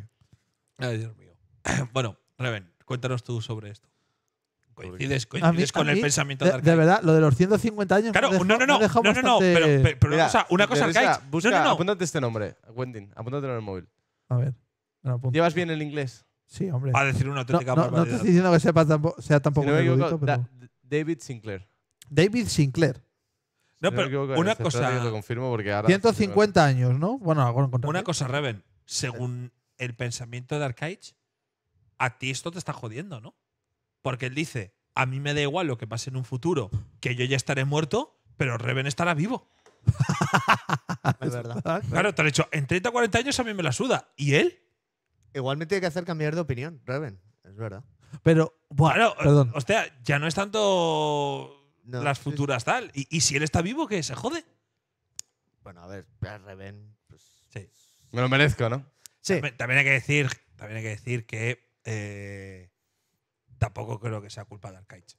Ay, Dios mío. [coughs] Bueno, Reven, cuéntanos tú sobre esto. Coincides, coincides con
el pensamiento de, de, de
verdad, lo de los 150 años. Claro, no, no, no. No, no, no. Pero,
una cosa no, no, Apúntate este nombre, Wendin. Apúntatelo en el móvil. A ver. ¿Llevas bien el inglés? Sí, hombre. A decir una auténtica no, No, te estoy diciendo
que sea tampoco
David Sinclair.
David Sinclair.
No, pero una cosa. confirmo porque
150
años, ¿no? Bueno, algo Una
cosa, Reven. Según el pensamiento de Arcaich, a ti esto te está jodiendo, ¿no? Porque él dice, a mí me da igual lo que pase en un futuro, que yo ya estaré muerto, pero Reven estará vivo. [laughs] es verdad. Claro, te lo he dicho, en 30 o 40 años a mí me la suda. ¿Y él? Igualmente me
tiene que hacer cambiar de opinión, Reven. Es verdad. Pero, bueno, o
Hostia, ya no es tanto las futuras tal. ¿Y, si él está vivo, que se jode?
Bueno, a ver, Reven. Pues, sí. Me lo merezco, ¿no?
Sí. También, hay que decir, también hay que decir que eh, tampoco creo que sea culpa de Arcaiche.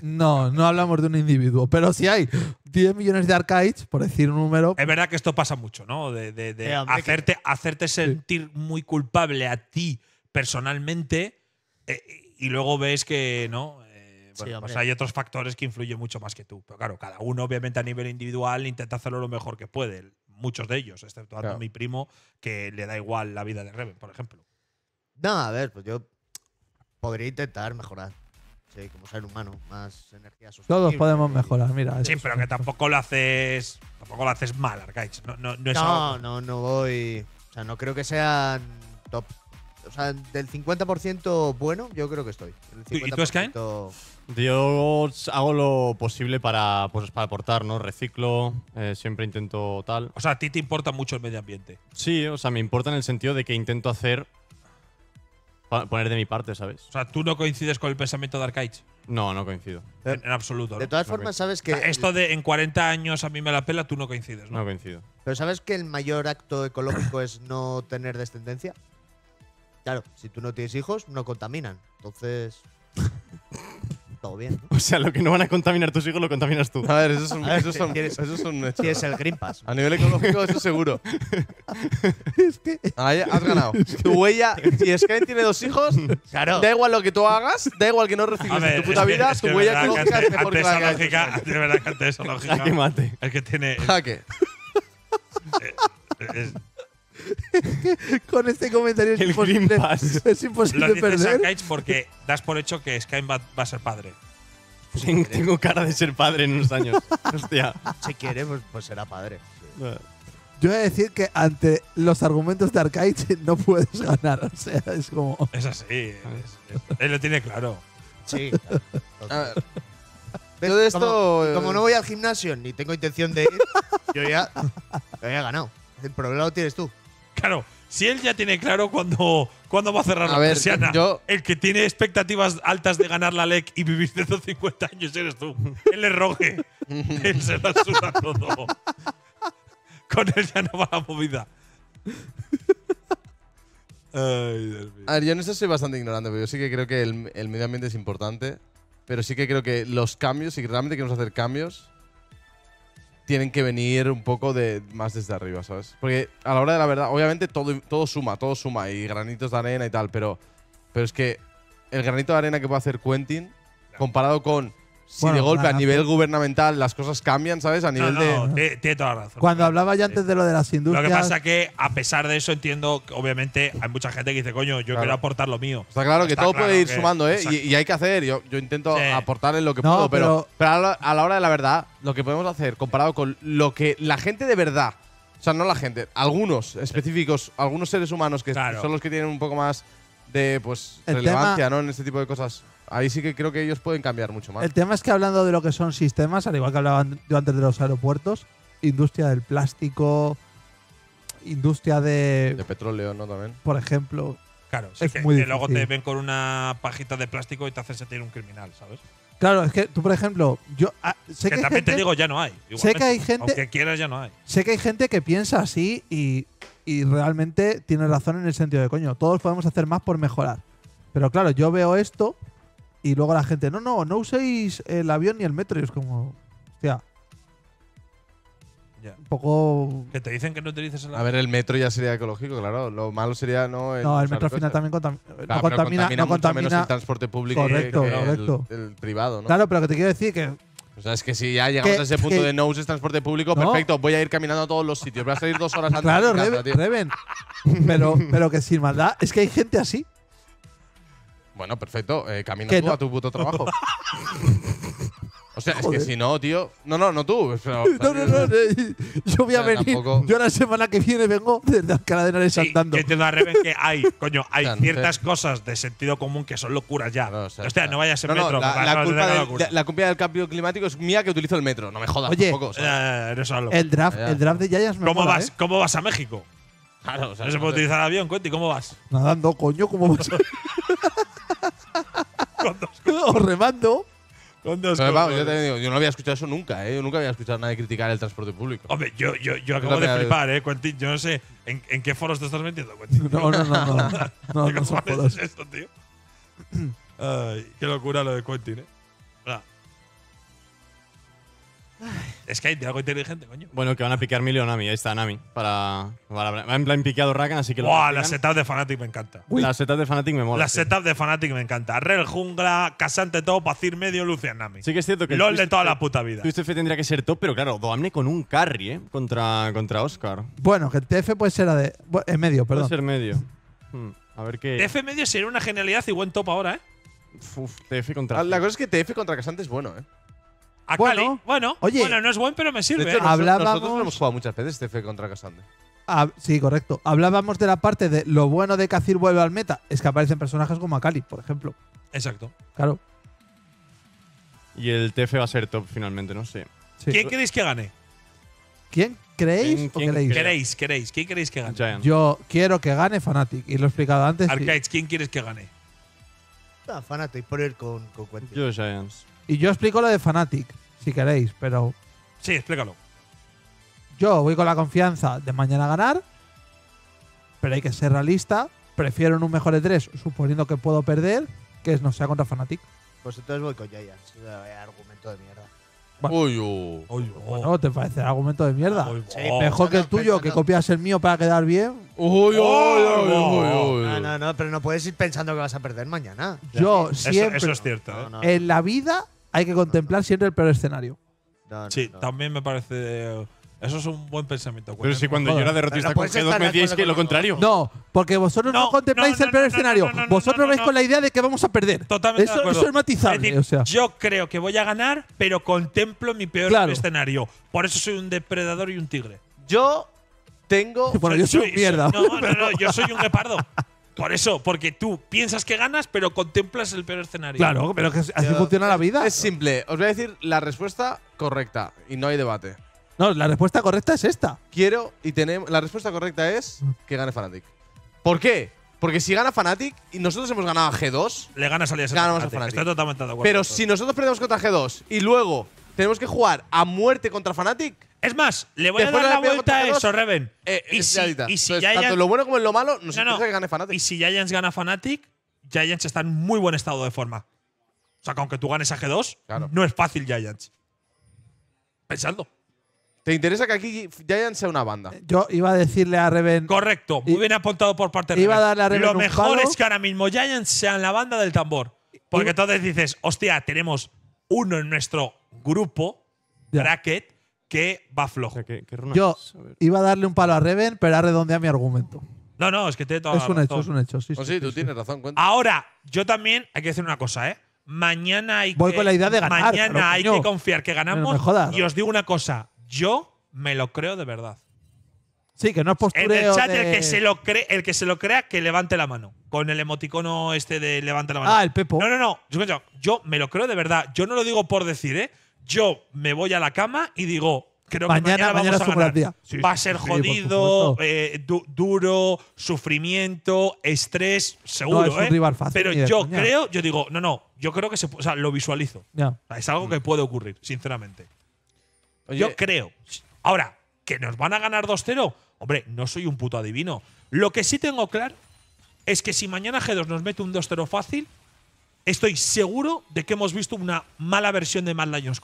No, no hablamos de un individuo, pero si hay 10 millones de arcades, por decir un número. Es
verdad que esto pasa mucho, ¿no? De, eh, hacerte, hacerte sentir muy culpable a ti personalmente eh, y luego ves que, ¿no? Eh, pues hay otros factores que influyen mucho más que tú. Pero claro, cada uno, obviamente, a nivel individual intenta hacerlo lo mejor que puede.
Muchos de ellos, excepto a mi primo, que le da igual la vida de Reven, por ejemplo. No, a ver, pues yo podría intentar mejorar. Sí, como ser humano, más energía
sostenible. Todos podemos mejorar, mira. Sí,
pero que tampoco lo haces. Tampoco lo haces mal, Arcaich. No, no, no, voy. O sea, no creo que sean top. O sea, del 50% bueno, yo creo que estoy. ¿Y tú, ¿Qué?
Yo hago lo posible para, pues, para aportar, ¿no? Reciclo, eh, siempre intento tal. O sea, a ti te importa mucho el medio ambiente. Sí, o sea, me importa en el sentido de que intento hacer poner de mi parte, ¿sabes? O sea, tú no coincides con el pensamiento de Arcaich? No, no coincido.
En, absoluto. De todas formas, sabes que. esto de en 40 años a mí me la pela, tú no coincides, ¿no? No coincido.
Pero ¿sabes que el mayor acto ecológico es no tener descendencia? Claro, si tú no tienes hijos, no contaminan. Entonces todo bien. O sea,
lo que no van a contaminar tus hijos lo
contaminas tú. A ver, eso es un, ah, eso es el Green Pass. A nivel ecológico, eso seguro. [laughs] es que. has ganado. Tu huella. Si Sky tiene dos hijos, claro. da igual lo que tú hagas, da igual que no recibas en tu puta vida, es tu huella ecológica es mejor que la
lógica, De verdad que esa [laughs] lógica. que mate.
El que tiene.
Jaque.
Con este comentario es imposible,
[laughs] es imposible perder. porque das por hecho que Skyrim va, a ser padre.
Pues tengo cara de ser padre en unos años. [laughs]
Si quiere, pues, pues será padre. Ah.
Yo voy a decir que ante los argumentos de Arcade no puedes ganar. O sea, es como. Es
así.
él lo tiene claro. Sí. [laughs] Todo esto- Como, eh, no voy al gimnasio ni tengo intención de ir, yo ya, yo ya he ganado. El problema lo tienes tú.
Claro, si él ya tiene claro cuándo, va a cerrar la ver, el que tiene expectativas altas de ganar la LEC y vivir de 50 años eres tú. Él es rogue. [laughs] él se la suda todo.
Con él ya no va la movida. Ay, Dios mío. A ver, yo en eso soy bastante ignorante, pero yo sí que creo que el, el medio ambiente es importante. Pero sí que creo que los cambios, si realmente queremos hacer cambios, tienen que venir un poco de más desde arriba, ¿sabes? Porque a la hora de la verdad, obviamente todo, todo suma, todo suma, y granitos de arena y tal, pero, pero es que el granito de arena que puede hacer Quentin, comparado con si de golpe a nivel gubernamental las cosas cambian, ¿sabes? A nivel de.
Tiene toda la razón.
Cuando hablaba ya antes de lo de las industrias. Lo que pasa
que, a pesar de eso, entiendo que obviamente hay mucha gente que dice, coño, yo quiero
aportar lo mío. Está claro que todo puede ir sumando, ¿eh? Y, hay que hacer. Yo, yo intento aportar en lo que puedo, pero, a, la, hora de la verdad, lo que podemos hacer comparado con lo que la gente de verdad. O sea, no la gente, algunos específicos, algunos seres humanos que son los que tienen un poco más de pues, relevancia, ¿no? En este tipo de cosas. Ahí sí que creo que ellos pueden cambiar mucho más. El tema
es que hablando de lo que son sistemas, al igual que hablaba yo antes de los aeropuertos, industria del plástico, industria de. De petróleo, ¿no? También. Por ejemplo. Claro, es que, luego te
ven con una pajita de plástico y te hacen sentir un criminal, ¿sabes?
Claro, es que tú, por ejemplo, yo ah, que, también te digo, ya no hay. Sé que hay gente. Aunque quieras, ya no hay. Sé que hay gente que piensa así y, y realmente tiene razón en el sentido de coño. Todos podemos hacer más por mejorar. Pero claro, yo veo esto y luego la gente, no, no, no uséis el avión ni el metro. Y es como, hostia. Ya. Un poco.
Que te dicen que no utilices el avión. A ver, el metro ya sería ecológico, claro. Lo malo sería no. no, el metro al final también contam no contamina. no contamina mucho menos el transporte público correcto, que, correcto. El, privado, ¿no? Claro, pero que te quiero decir que. O sea, es que si ya llegamos a ese punto de no uses transporte público, perfecto, voy a ir caminando a todos los sitios. Voy a salir dos horas antes. Claro, de Reven.
Tío. pero, pero que sin maldad, es que hay gente así.
Bueno, perfecto. Eh, camina tú a tu puto trabajo. [laughs] o sea, es que si no, tío. No, no, no tú. [laughs] No, no, no, eh, yo voy a venir.
Yo la semana que viene vengo desde Alcalá de Henares Sí, andando.
entiendo a que hay, coño, hay
ciertas cosas de sentido común que son locuras ya. No, no vayas en no, metro. La, culpa
del, del cambio climático es mía que utilizo el metro. No me jodas Oye, tampoco. El draft, el draft de Yayas me ¿Cómo vas? ¿eh? ¿Cómo vas a México? claro, o sea, No se puede utilizar avión, Cuenti, ¿cómo vas?
Nadando, coño, ¿cómo vas? [laughs] con dos O remando. yo,
no había escuchado eso nunca, ¿eh? Yo nunca había escuchado a nadie criticar el transporte público. Hombre, yo, yo, yo acabo de flipar,
¿eh, Quentin? Yo no sé en, qué foros te estás metiendo, Quentin. No, no, no. no, [laughs] no, Es esto,
tío? [clears throat] Ay, qué locura lo de Quentin, ¿eh? Es que hay de algo inteligente, coño. Bueno, que van a picar milio Nami. Ahí está Nami. Para, para en piqueado Rakan, así que lo Buah, la setup
de Fnatic me encanta.
La setup de Fnatic me mola. La setup de Fnatic me encanta. Rel
Jungla, Casante Top, Pacir Medio, Lucian Nami. Sí que
es cierto que… LOL de toda la eh, puta vida. F tendría que ser top, pero claro, Doamne con un carry, ¿eh? Contra, contra Oscar.
Bueno, que TF puede ser… De, en medio, perdón. Puede
ser medio. Hmm, a ver qué…
TF medio sería una genialidad y buen top ahora, ¿eh?
Uf, TF contra… Ah, la cosa es que TF contra Casante es bueno, ¿eh?
Akali. bueno, Bueno, oye, no es
buen, pero me sirve. hemos jugado muchas veces TF este contra Casande.
Ah, sí, correcto. Hablábamos de la parte de lo bueno de que Azir vuelve al meta. Es que aparecen personajes como Akali, por ejemplo. Exacto. Claro.
Y
el TF va a ser top finalmente, no sé. Sí. ¿Quién queréis que gane?
¿Quién creéis o queréis?
Queréis, ¿Quién queréis que gane?
Yo quiero que gane Fnatic. Y lo he explicado antes. Arcades,
¿quién quieres que gane? Ah, Fnatic, por ir con, con Yo Giants.
Y yo explico lo de Fnatic, si queréis, pero. Sí, explícalo. Yo voy con la confianza de mañana ganar, pero hay que ser realista. Prefiero un mejor de tres, suponiendo que puedo perder, que no sea contra Fnatic.
Pues entonces voy con Giants.
Argumento de mierda.
uy, uy, uy, bueno,
¿te parece el
argumento de mierda? Mejor que el tuyo, que copias el mío para quedar bien. Uy, No,
no, no, pero no puedes ir pensando que vas a perder mañana. Yo sí, siempre. Eso es cierto. ¿eh?
En la vida hay que contemplar siempre el peor escenario.
sí, también me parece. Eso es un buen pensamiento. Pero si cuando
yo era derrotista con G2 me decíais que lo contrario. No,
porque vosotros no, contempláis el peor escenario. vosotros vais con la idea de que vamos a perder. Totalmente. Eso, de es matizable. o sea. Yo creo que voy a
ganar, pero contemplo mi peor escenario. Por eso soy un depredador y un tigre. Yo tengo. Bueno, yo soy, un mierda. no, no, no, yo soy un guepardo. [laughs] Por eso, porque
tú piensas que ganas, pero contemplas el peor escenario. Claro, pero que así funciona la vida. Es simple, os voy a decir la respuesta correcta y no hay debate. No, la respuesta correcta es esta. Quiero y tenemos. La respuesta correcta es mm. que gane Fnatic. ¿Por qué? Porque si gana Fnatic y nosotros hemos ganado a G2, Le ganas Ganamos a Fnatic. totalmente pero si nosotros perdemos contra G2 y luego tenemos que jugar a muerte contra Fnatic, es más, le voy a dar la vuelta a eso, Reven. Eh, y, si, y tanto en lo bueno como en lo malo, no, se que gane Fnatic. Y si Giants gana
Fnatic, Giants está en muy buen estado de forma. O sea, que aunque tú ganes a G2, no es fácil Giants. Pensando. ¿Te interesa que aquí Giants sea una banda?
Eh, yo iba a decirle a Reven.
Correcto, muy bien apuntado por parte de Reven. Lo mejor es que ahora mismo Giants sean la banda del tambor. Porque entonces dices, hostia, tenemos uno en nuestro grupo, bracket, que va flojo. Que, Yo
iba a darle un palo a Reven, pero ha redondeado mi argumento.
No, no, es que tiene toda Es un hecho, es un hecho. Sí, oh, sí, tú tienes razón. Ahora, yo también hay que decir una cosa, ¿eh? Mañana hay que. con la idea de ganar. hay que confiar que ganamos. y os digo una cosa. Yo me lo creo de verdad.
Sí, que no es postureo. En el chat, el, que se
lo cree, el que se lo crea, que levante la mano. Con el emoticono este de levante la mano. Ah, el Pepo. No, no, no. yo me lo creo de verdad. Yo no lo digo por decir, ¿eh? yo me voy a la cama y digo, creo que mañana, vamos a ganar. Va a ser jodido, eh, duro, sufrimiento, estrés, seguro. ¿eh? Pero eh, yo creo, yo digo, no, no, yo creo que se, o sea, lo visualizo. Es algo que puede ocurrir, sinceramente. yo creo. Ahora, que nos van a ganar 2-0, hombre, no soy un puto adivino. Lo que sí tengo claro es que si mañana G2 nos mete un 2-0 fácil, estoy seguro de que hemos visto una mala versión de Mad Lions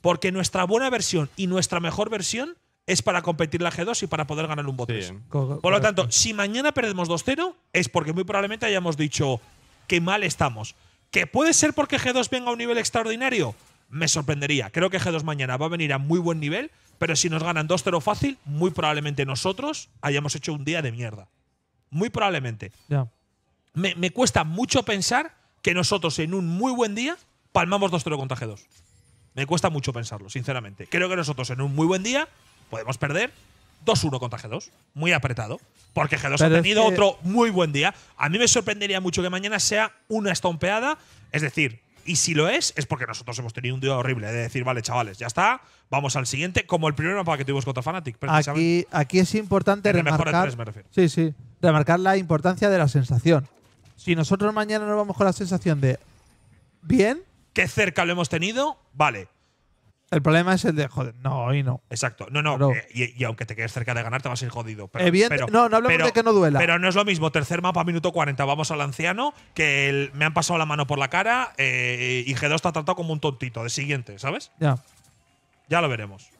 Porque nuestra buena versión y nuestra mejor versión es para competir la G2 y para poder ganar un botón. Por lo tanto, si mañana perdemos 2-0, es porque muy probablemente hayamos dicho que mal estamos. ¿Que puede ser porque G2 venga a un nivel extraordinario? Me sorprendería. Creo que G2 mañana va a venir a muy buen nivel, pero si nos ganan 2-0 fácil, muy probablemente nosotros hayamos hecho un día de mierda. Muy probablemente. me cuesta mucho pensar que nosotros en un muy buen día palmamos 2-0 contra G2. Me cuesta mucho pensarlo, sinceramente. Creo que nosotros en un muy buen día podemos perder 2-1 contra G2, muy apretado, porque G2 ha tenido otro muy buen día. A mí me sorprendería mucho que mañana sea una estompeada, es decir, y si lo es, es porque nosotros hemos tenido un día horrible de decir, vale, chavales, ya está, vamos al siguiente, como el primero para que tuvimos contra Fnatic. Aquí,
aquí es importante remarcar, Sí, sí, remarcar la importancia de la sensación. Si nosotros mañana nos vamos con la sensación de bien,
qué cerca lo hemos tenido, vale.
El problema es el de, no, hoy no.
Exacto. No, no. Eh, y, aunque te quedes cerca de ganar, te vas a ir jodido. Pero, no, no hablemos de que no duela. Pero no es lo mismo. Tercer mapa, minuto 40, vamos al anciano, que me han pasado la mano por la cara eh, y G2 está tratado como un tontito de siguiente, ¿sabes? Ya. Ya lo veremos.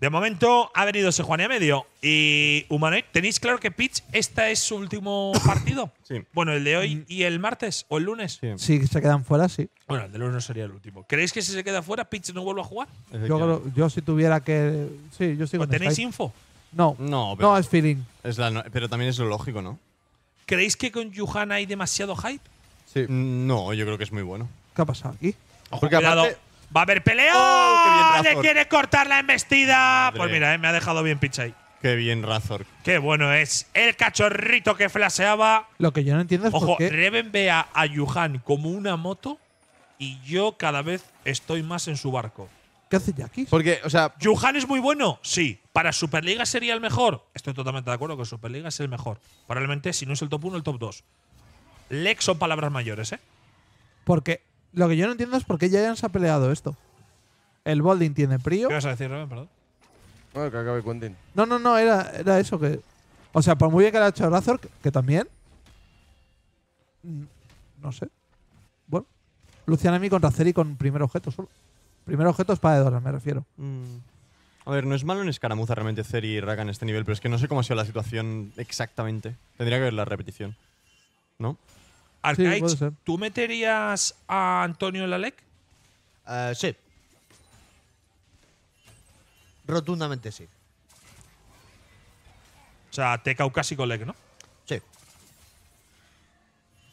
De momento ha venido ese a medio. Y Humanoid, ¿tenéis claro que Pitch, esta es su último [coughs] partido? Sí. Bueno, el de hoy mm. y el martes o el lunes. Sí.
Si se quedan fuera, sí. Bueno, el de lunes no sería el último.
¿Creéis que si se queda fuera, Pitch no vuelva a jugar?
Yo, si tuviera que. Sí, yo sigo. tenéis info? No. No, No, es feeling.
pero también es lo lógico, ¿no? ¿Creéis que con Yuhan hay demasiado hype? Sí. Mm, no, yo creo que es muy bueno.
¿Qué ha pasado aquí?
Va a haber pelea. Oh, Le quiere cortar la embestida. Pues mira, eh, me ha dejado bien pinche ahí. Qué
bien Razor. Qué
bueno es. El cachorrito que flaseaba.
Lo que yo no entiendo
es Ojo, por Reven ve a, a Yuhan como una moto y yo cada vez estoy más en su barco. ¿Qué hace Jackie? Porque, o sea… ¿Yuhan es muy bueno? Sí. ¿Para Superliga sería el mejor? Estoy totalmente de acuerdo que Superliga es el mejor. Probablemente, si no es el top 1, el top 2. Lex son palabras mayores, ¿eh?
Porque lo que yo no entiendo es por qué ya se ha peleado esto. El Bolding tiene prio. ¿Qué
a decir, Perdón. No, que
No, no, no, era, era eso que. O sea, por muy bien que le ha hecho Razor, que, también. Mm, no sé. Bueno. Luciana mí contra Ceri con primer objeto solo. Primer objeto es para Edora, me refiero. Mm.
A ver, no es malo en escaramuza realmente Ceri y Rakan en este nivel, pero es que no sé cómo ha sido la situación exactamente. Tendría que ver la repetición. ¿No? Arcaich,
¿tú meterías a Antonio la Uh,
ah, sí. Rotundamente sí. O sea, te caucásico Lec, ¿no? Sí.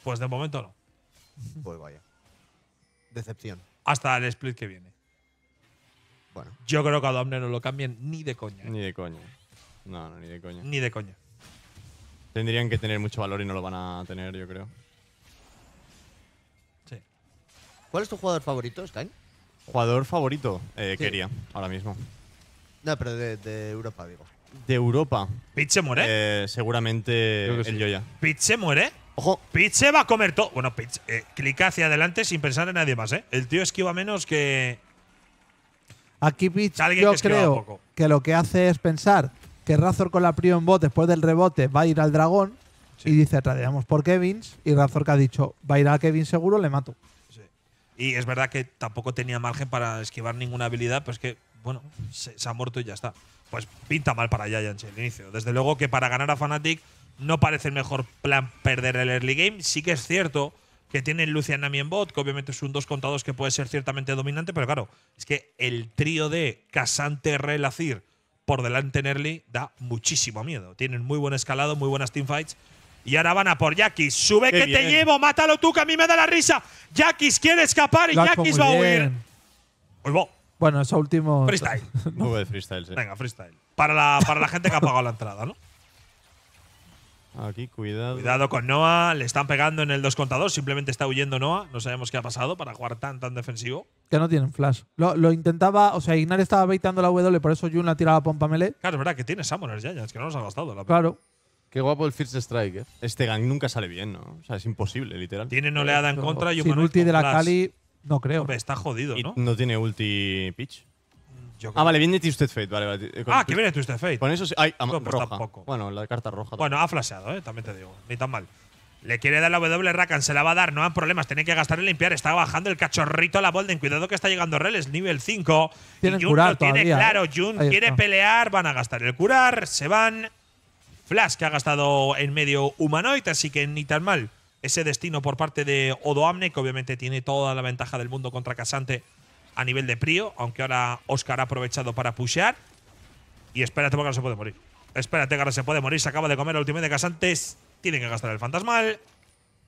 Pues de momento no.
Pues vaya. Decepción.
Hasta el
split que viene. Bueno. Yo creo que a Domne no lo cambien ni de coña. ¿eh? Ni de coña. No, no, ni de coña. Ni de coña. Tendrían que tener mucho valor y no lo van a tener, yo creo. ¿Cuál es tu jugador favorito, Stein? Jugador favorito, eh, Quería, ahora mismo. No, pero de, Europa, digo. De Europa. ¿Pitch muere? Eh, seguramente el Yoya. ¿Pitch muere?
Ojo. Pitche va a comer todo. Bueno, Pitch, eh, clica hacia adelante sin pensar en nadie más, ¿eh? El tío esquiva menos que.
Aquí Pitch, yo creo que lo que hace es pensar que Razor con la en Bot después del rebote va a ir al dragón y dice, tradeamos por Kevins y Razor que ha dicho, va a ir a Kevin seguro, le mato.
Y es verdad que tampoco tenía margen para esquivar ninguna habilidad, pues que, bueno, se, ha muerto y ya está. Pues pinta mal para Giants el inicio. Desde luego que para ganar a Fnatic no parece el mejor plan perder el early game. Sí que es cierto que tienen Lucian Nami en bot, que obviamente es un dos contados que puede ser ciertamente dominante, pero claro, es que el trío de Casante, Relacir por delante en early da muchísimo miedo. Tienen muy buen escalado, muy buenas teamfights y ahora van a por Jackis. Sube que te
llevo, mátalo tú, que a mí me da la risa. Jackis quiere escapar y Jackis va a huir.
Bueno, eso último.
Freestyle. [laughs] freestyle, sí. Venga, freestyle. Para la, para la gente que ha pagado la entrada, ¿no? Aquí, cuidado. Cuidado con Noah, le están pegando en el 2 contador simplemente está huyendo Noah, no sabemos qué ha pasado para jugar tan tan defensivo.
Que no tienen flash. Lo, intentaba, o sea, Ignar estaba baitando la W, por eso Jun la tiraba a pompa melee.
Claro, es verdad que tiene Summoners ya, es que no nos ha gastado la Claro. Qué guapo el First Strike, Este gang nunca sale bien, ¿no? O sea, es imposible, literal. Tiene noleada en contra y Sin ulti de la Kali… no creo. está jodido, ¿no? no tiene ulti pitch. Ah, vale, viene Twisted Fate, vale. Eh, ah, que viene Twisted Fate. Con eso sí. Ah, no, pues roja. Bueno, la carta roja.
Bueno, ha flasheado, ¿eh? También te digo. Ni tan mal. Le quiere dar la W Rakan, se la va a dar, no hay problemas, tiene que gastar el limpiar. Está bajando el cachorrito a la Bolden. Cuidado que está llegando Reles, nivel 5. Tiene Jun curar lo tiene todavía, claro, ¿eh? Jun quiere pelear, van a gastar el curar, se van. Flash, que ha gastado en medio humanoid, así que ni tan mal ese destino por parte de Odoamne, que obviamente tiene toda la ventaja del mundo contra Casante a nivel de prio, aunque ahora Oscar ha aprovechado para pushear. Y espérate porque ahora se puede morir. Espérate que se puede morir, se acaba de comer el ultimate de Casantes. tiene que gastar el fantasmal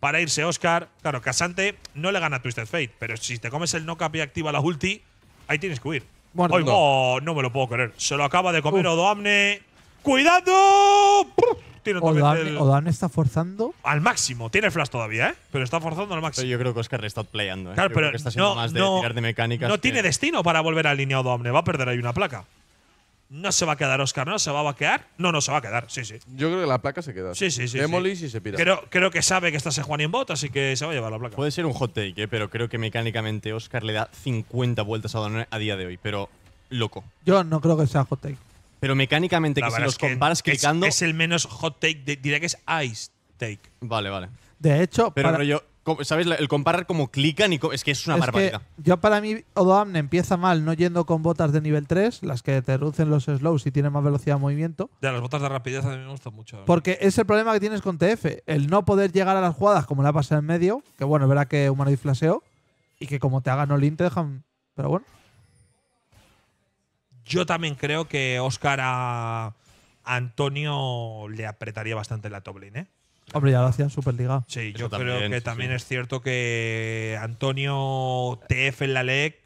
para irse Oscar. Claro, Casante no le gana Twisted Fate, pero si te comes el knock-up y activa la ulti, ahí tienes que huir. Oh, no me lo puedo creer. Se lo acaba de comer Odo Odoamne.
¡Cuidado! Tiene Odan, está forzando.
Al máximo. Tiene flash todavía, ¿eh? Pero está forzando al máximo. yo creo que Oscar le está playando. ¿eh? no,
tiene destino para volver a línea Va a perder ahí una placa. No se va a quedar Oscar, ¿no? ¿Se va a vaquear? No, no se va a quedar, sí, sí.
Yo creo que la placa se queda. Sí, sí, sí. Demolish y se pira.
Creo, que sabe que está ese Juan en bot, así que se va a llevar la placa. Puede ser un hot take, ¿eh? pero creo que mecánicamente Oscar le da 50 vueltas a Odan a día de hoy, pero loco.
Yo no creo que sea hot take.
Pero mecánicamente, que si los comparas clicando. Es el menos hot take, diría que es ice take. Vale, vale.
De hecho, pero para...
yo. ¿Sabes? El comparar como clican y es que es una barbaridad.
yo para mí, Odoamne empieza mal no yendo con botas de nivel 3, las que te reducen los slows y tienen más velocidad de movimiento.
de las botas de rapidez a mí me gustan mucho. Porque
es el problema que tienes con TF, el no poder llegar a las jugadas como la pasa en medio, que bueno, verá que humano y flaseo, y que como te hagan no link te dejan. Pero bueno.
Yo también creo que Oscar a Antonio le apretaría bastante la top ¿eh?
Hombre, ya lo hacía Superliga. Sí, yo creo que también
es cierto que Antonio TF en la LEC,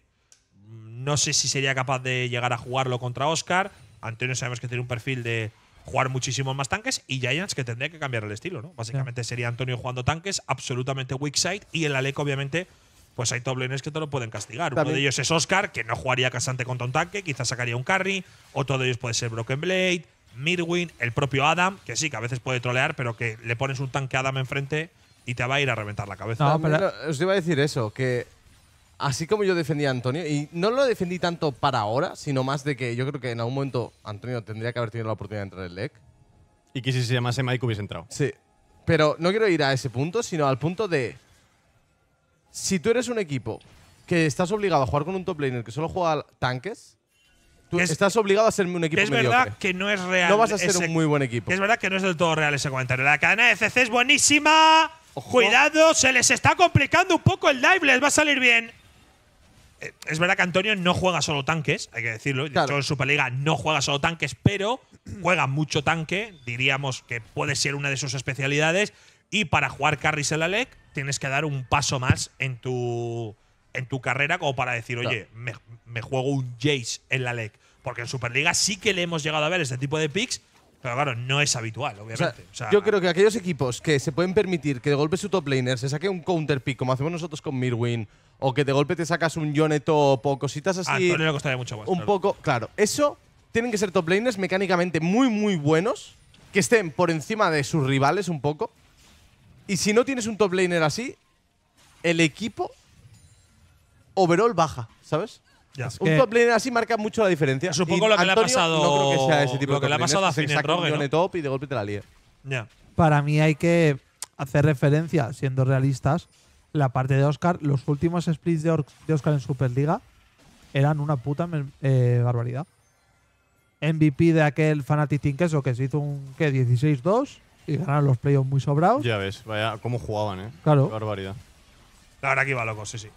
mm, no sé si sería capaz de llegar a jugarlo contra Oscar. Antonio sabemos que tiene un perfil de jugar muchísimos más tanques y Giants que tendría que cambiar el estilo, ¿no? Básicamente sería Antonio jugando tanques, absolutamente weak side y la LEC obviamente pues hay toblenes que te lo pueden castigar. Uno de ellos es Oscar, que no jugaría casante contra un tanque, quizás sacaría un carry. Otro de ellos puede ser Broken Blade, Mirwin, el propio Adam, que sí, que a veces puede trolear, pero que le pones un tanque Adam enfrente y te va a ir a reventar la cabeza.
os iba a decir eso, que así como yo defendí a Antonio, y no lo defendí tanto para ahora, sino más de que yo creo que en algún momento Antonio tendría que haber tenido la oportunidad de entrar en el LEC. Y que si se llamase Mike hubiese entrado. Sí. Pero no quiero ir a ese punto, sino al punto de si tú eres un equipo que estás obligado a jugar con un top laner que solo juega tanques, tú estás obligado a ser un equipo Es verdad que no es real. No vas a ser un muy buen
equipo. Es verdad que no es del todo real ese comentario. La cadena de CC es buenísima. Cuidado, se les está complicando un poco el dive, les va a salir bien. Eh, es verdad que Antonio no juega solo tanques, hay que decirlo. De hecho, en Superliga no juega solo tanques, pero juega mucho tanque. Diríamos que puede ser una de sus especialidades. Y para jugar carries en la LEC, tienes que dar un paso más en tu, en tu carrera como para decir, oye, me, juego un Jace en la LEC. Porque en Superliga sí que le hemos llegado a ver este tipo de picks, pero claro, no es habitual, obviamente. yo
creo que aquellos equipos que se pueden permitir que de golpe su top laner se saque un counter pick, como hacemos nosotros con Mirwin, o que de golpe te sacas un yoneto o cositas así. le costaría mucho Un poco, claro. Eso tienen que ser top laners mecánicamente muy, muy buenos, que estén por encima de sus rivales un poco y si no tienes un top laner así, el equipo overall baja, ¿sabes? Un top laner así marca mucho la diferencia. Supongo lo que le ha pasado. No creo que sea tipo lo que le ha pasado a Finn top y de golpe te la
Para mí hay que hacer referencia, siendo realistas, la parte de Oscar. Los últimos splits de, Oscar en Superliga eran una puta eh, barbaridad. MVP de aquel Fanatic Team que eso, que se hizo un 16 16-2 y ganaron los playoffs muy sobrados. Ya
ves, vaya, cómo jugaban, ¿eh? Claro. barbaridad. ahora aquí va, loco, sí, sí.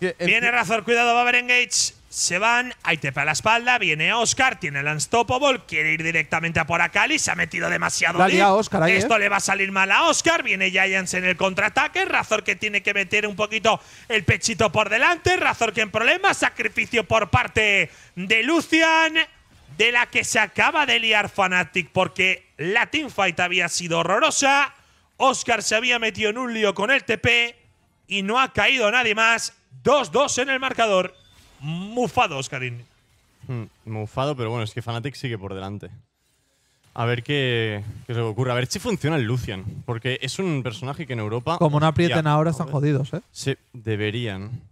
Eh, eh, viene eh, Razor, cuidado, va a haber
Engage. Se van, ahí te para la espalda, viene Oscar, tiene el Unstoppable, quiere ir directamente a por Akali, se ha metido demasiado deep. Oscar ahí, Esto le va a salir mal a Oscar, viene Giants en el contraataque, Razor que tiene que meter un poquito el pechito por delante, Razor que en problemas, sacrificio por parte de Lucian, de la que se acaba de liar Fanatic porque la teamfight había sido horrorosa. Oscar se había metido en un lío con el TP. Y no ha caído nadie más. 2-2 en el marcador.
Mufado, Oscarín. Hmm, mufado, pero bueno, es que Fnatic sigue por delante. A ver qué, qué, se ocurre. A ver si funciona el Lucian. Porque es un personaje que en Europa. Como no aprieten ahora, están jodidos, ¿eh? Sí, deberían.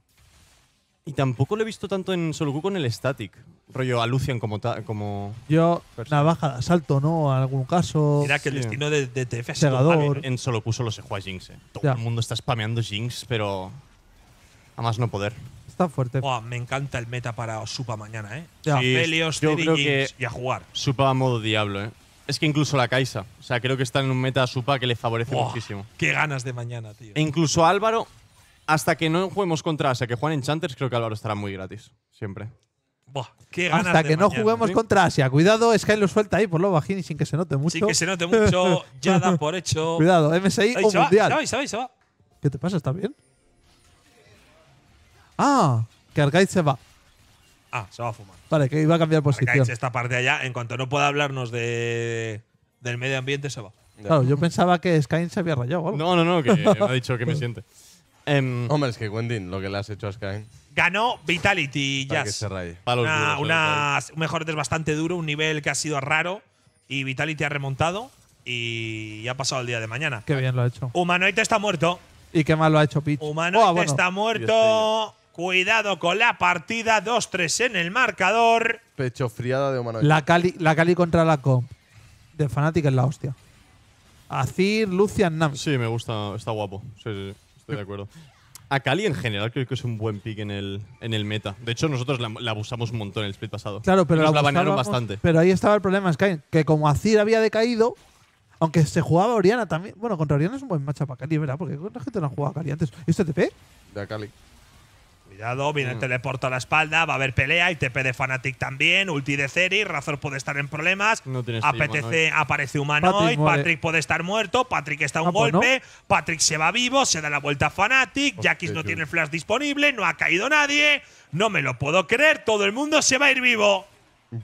Y tampoco lo he visto tanto en solo con el Static. Rollo a Lucian como. como Yo,
la navaja Salto, ¿no? En algún caso. Mira que el destino de, TF es
En solo se juega Jinx. Eh. Todo el mundo está spameando Jinx, pero. Además, más no poder. Está fuerte. me encanta el meta para
Supa mañana, ¿eh? Ya. yo creo que y a jugar.
Supa a modo diablo, ¿eh? Es que incluso la Kaisa. O sea, creo que está en un meta Supa que le favorece muchísimo.
Qué ganas de mañana,
tío. E incluso Álvaro hasta que no juguemos contra Asia, que juegan en creo que Álvaro estará muy gratis. Siempre. Buah, qué ganas Hasta que no juguemos
contra Asia. Cuidado, Sky lo suelta ahí por lo bajín y sin que se note mucho. Sin que se note mucho, ya da por
hecho. [laughs] Cuidado, MSI se Va, se va, se va.
¿Qué te pasa? ¿Está bien? Ah, que Arcade se va.
Ah, se va a fumar. Vale, que iba a
cambiar posición. Arcade esta
parte allá, en cuanto no pueda hablarnos
del medio ambiente, se va. Claro, yo
pensaba que Sky se había rayado. No, no, no, que me
ha dicho que me [laughs] siente. Em, Hombre, es que Quentin, lo que le has hecho a Sky… Ganó Vitality Para que se raye. Una-
un mejor es bastante duro, un nivel que ha sido raro. Y Vitality ha remontado y ha pasado el día de mañana. Qué bien lo ha hecho. Humanoid está muerto.
Y qué mal lo ha hecho Pitch. Humanoid ah, está muerto.
Cuidado con la partida.
2-3 en el marcador.
Pecho friada de Humanoid. La
Cali, contra la Comp. De Fnatic es la hostia.
Azir, Lucian, Nam. Sí, me gusta, está guapo.
sí estoy de acuerdo. A Cali en general creo que es un buen pick en el, en el meta. De hecho, nosotros la, abusamos un montón en el split pasado. Claro, pero la, banearon bastante.
Pero ahí estaba el problema, Sky, que como Azir había decaído, aunque se jugaba Oriana también. Bueno, contra Oriana es un buen matchup para Cali, ¿verdad? Porque la gente no ha jugado a Cali antes. ¿Y este TP?
De Akali. Cuidado, viene el mm. teleporto a la espalda, va a haber pelea, y TP de Fanatic también, ulti de Ceri, Razor puede estar en problemas, no aparece Humanoid, Patrick, puede estar muerto, Patrick está un ah, pues golpe, Patrick se va vivo, se da la vuelta a Fanatic, Jackis no tiene flash disponible, no ha caído nadie, no me lo puedo creer, todo el mundo se va a ir vivo.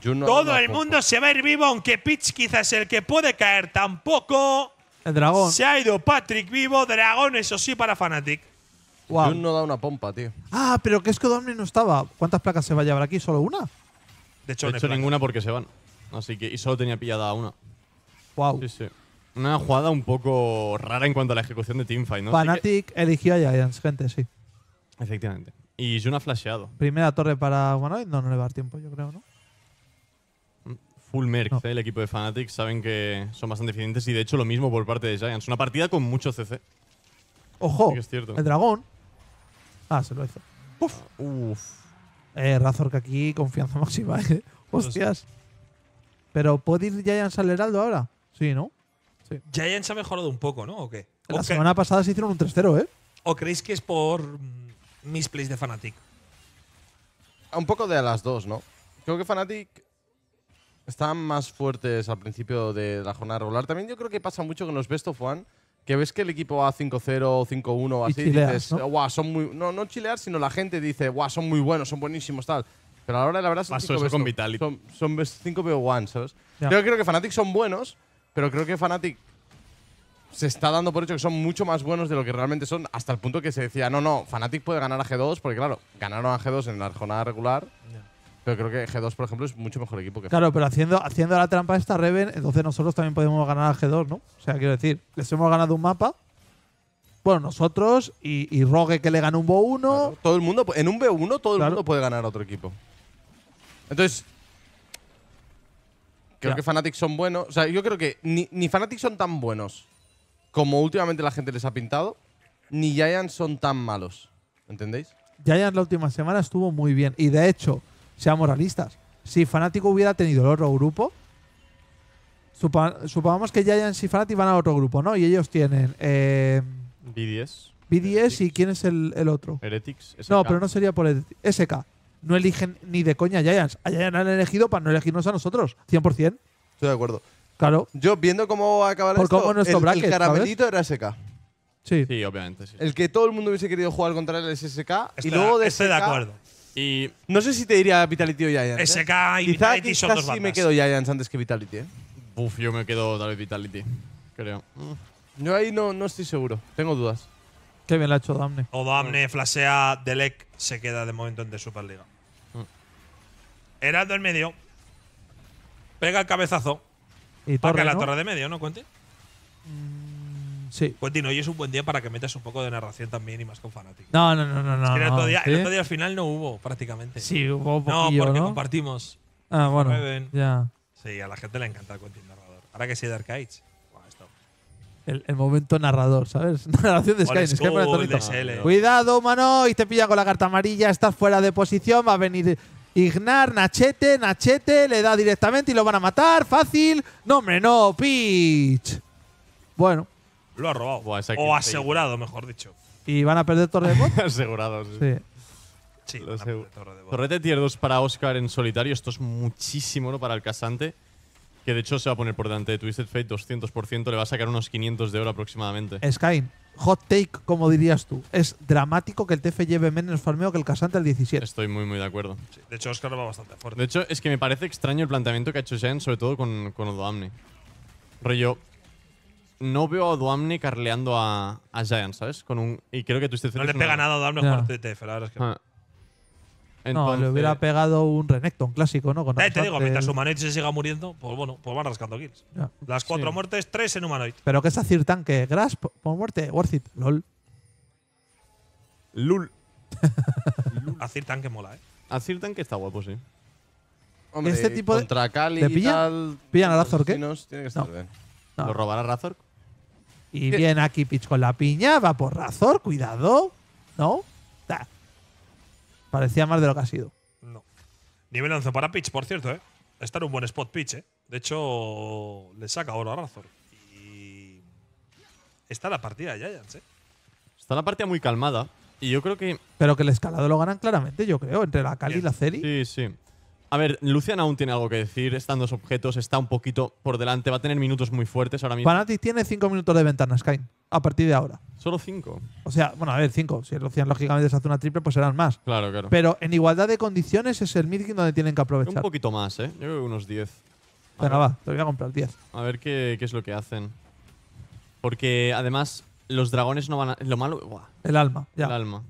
todo el mundo
se va a ir vivo, aunque Pitch quizás el que puede caer tampoco. El dragón. Se ha ido Patrick vivo, dragón
eso sí para Fanatic. Wow. no da una pompa, tío.
Ah, pero que es que Domni no estaba. ¿Cuántas placas se va a llevar aquí? ¿Solo una?
De hecho, ninguna porque se van. Así que, y solo tenía pillada una. Wow. Una jugada un poco rara en cuanto a la ejecución de Teamfight, ¿no? Fanatic
eligió a Giants, gente, sí.
Efectivamente. Y Jun ha flasheado.
Primera torre para Humanoid. No, no le va a dar tiempo, yo creo, ¿no?
Mm, full Merc, ¿eh? el equipo de Fnatic, saben que son bastante eficientes y de hecho lo mismo por parte de Giants. Una partida con mucho CC. Ojo, es cierto. el
dragón. Ah, se lo hizo.
Uf.
Eh, Razor, que aquí confianza [laughs] máxima. ¿eh? Pues Hostias. Pero ¿puede ir Giants al Heraldo ahora? Sí, ¿no? Sí.
Giants ha mejorado un poco, ¿no? ¿O qué? La semana pasada
se hicieron un 3-0, ¿eh?
¿O creéis que es por mm, misplays de Fnatic? Un poco de las dos, ¿no? Creo que Fnatic están más fuertes al principio de la jornada regular. También yo creo que pasa mucho que los Best of One que ves que el equipo va 5-0 o 5-1 o así, dices, ¿no? Wow, son muy. No, no chilear, sino la gente dice, guau, son muy buenos, son buenísimos, tal. Pero ahora la verdad son Paso eso con Son, 5 1 ¿sabes? Yo creo que Fnatic son buenos, pero creo que Fnatic se está dando por hecho que son mucho más buenos de lo que realmente son, hasta el punto que se decía, no, no, Fnatic puede ganar a G2, porque claro, ganaron a G2 en la jornada regular. Pero creo que G2, por ejemplo, es mucho mejor equipo que Claro, pero haciendo,
haciendo la trampa esta Reven, entonces nosotros también podemos ganar a G2, ¿no? O sea, quiero decir, les hemos ganado un mapa. Bueno,
nosotros y, Rogue que le gana un B1. todo el mundo, en un B1 todo el mundo puede ganar a otro equipo. Entonces, creo que Fnatic son buenos. O sea, yo creo que ni, ni Fnatic son tan buenos como últimamente la gente les ha pintado, ni Giants son tan malos. ¿Entendéis?
Giants la última semana estuvo muy bien. Y de hecho, Seamos realistas. Si fanático hubiera tenido el otro grupo, supongamos que Giants y Fnatic van a otro grupo, ¿no? Y ellos tienen. Eh, BDS. BDS y quién es el, el otro. Heretics. No, pero no sería por SK. No eligen ni de coña a Giants. A Giants han elegido para no elegirnos a nosotros, 100%. Estoy
de acuerdo. Claro. Yo viendo cómo acabar por cómo nuestro el, bracket, el caramelito era SK. Sí. sí, obviamente. El que todo el mundo hubiese querido jugar contra el sk SK. y luego de, SK, de acuerdo. Y no sé si te diría Vitality o Giants. SK ¿eh? y Vitality sí me quedo Giants antes que Vitality. ¿eh?
yo me quedo tal vez Vitality, creo. Mm.
Yo ahí no, no estoy seguro, tengo dudas. Qué bien la ha hecho Damne. O Damne
flashea Delec, se queda de momento en Superliga. Mm. Heraldo en medio. Pega el cabezazo. Y porque la torre de medio, ¿no, Cuente? Sí. Quentin, pues hoy es un buen día para que metas un poco de narración también y más con fanáticos. No, no, no, no. el, otro día, el, al final no hubo prácticamente. Sí,
hubo un poquillo, No, porque compartimos. Ah, bueno. Ya.
Sí, a la gente le encanta el Quentin narrador. Ahora que sí de Arcades.
El, momento narrador, ¿sabes? [laughs] Narración de Sky. Cuidado, mano, y te pilla con la carta amarilla, estás fuera de posición, va a venir Ignar, Nachete, Nachete, le da directamente y lo van a matar, fácil. No, hombre, no, Peach. Bueno,
lo ha robado. o asegurado, mejor
dicho.
¿Y van a perder Torre de Bot? [laughs]
Asegurado, sí. sí. Sí, Lo torre de bot. Torrete tier 2 para Oscar en solitario. Esto es muchísimo ¿no? para el casante. Que de hecho se va a poner por delante de Twisted Fate 200%. Le va a sacar unos 500 de oro aproximadamente. Sky,
hot take, como dirías tú. Es dramático que el TF lleve menos farmeo que el casante al 17.
Estoy muy, muy de acuerdo. de hecho, Oscar va bastante fuerte. De hecho, es que me parece extraño el planteamiento que ha hecho Shen, sobre todo con, con Odoamni. Rollo, no veo a Duamne carleando a, a Giant, ¿sabes? Con un, y creo que tú estés No le pega nada a Duamne yeah. por
TF, la verdad es que. Ah. No, le hubiera
pegado un Renekton clásico, ¿no? Con eh, te digo, mientras Humanoid
se siga muriendo, pues bueno, pues van rascando kills. Las cuatro muertes, tres en Humanoid. Pero qué es decir
tanque, Grasp por muerte, worth it, lol.
Lul. [laughs] Azir Tanque mola, ¿eh? Azir Tanque está guapo, sí. Hombre, este tipo de. Contra Cali pillan? ¿Pillan a Razor qué? Eh? Tiene que estar ¿Lo robará Razor? Y
bien aquí Pitch con la piña, va por Razor, cuidado. ¿No? Parecía más de lo que ha sido. No.
Nivel 11 para Pitch, por cierto, ¿eh? Está en un buen spot Pitch, ¿eh? De hecho,
le saca oro a Razor. Y. Está la partida ya Giants, ¿eh? Está la partida muy calmada. Y yo creo que.
Pero que el escalado lo ganan claramente, yo creo, entre la Cali y
la Ceri. Sí, sí. A ver, Lucian aún tiene algo que decir. Están dos objetos, está un poquito por delante. Va a tener minutos muy fuertes ahora mismo. Fnatic
tiene cinco minutos de ventana, Sky. A partir de ahora.
¿Solo cinco.
O sea, bueno, a ver, cinco. Si Lucian lógicamente se hace una triple, pues serán más. Claro, claro. Pero en igualdad de condiciones es el midgame donde tienen que aprovechar. Un
poquito más, ¿eh? Yo creo que unos diez. Bueno,
va, te voy a comprar diez.
A ver qué, es lo que hacen. Porque además, los dragones no van a. Lo malo. El alma, ya. El alma.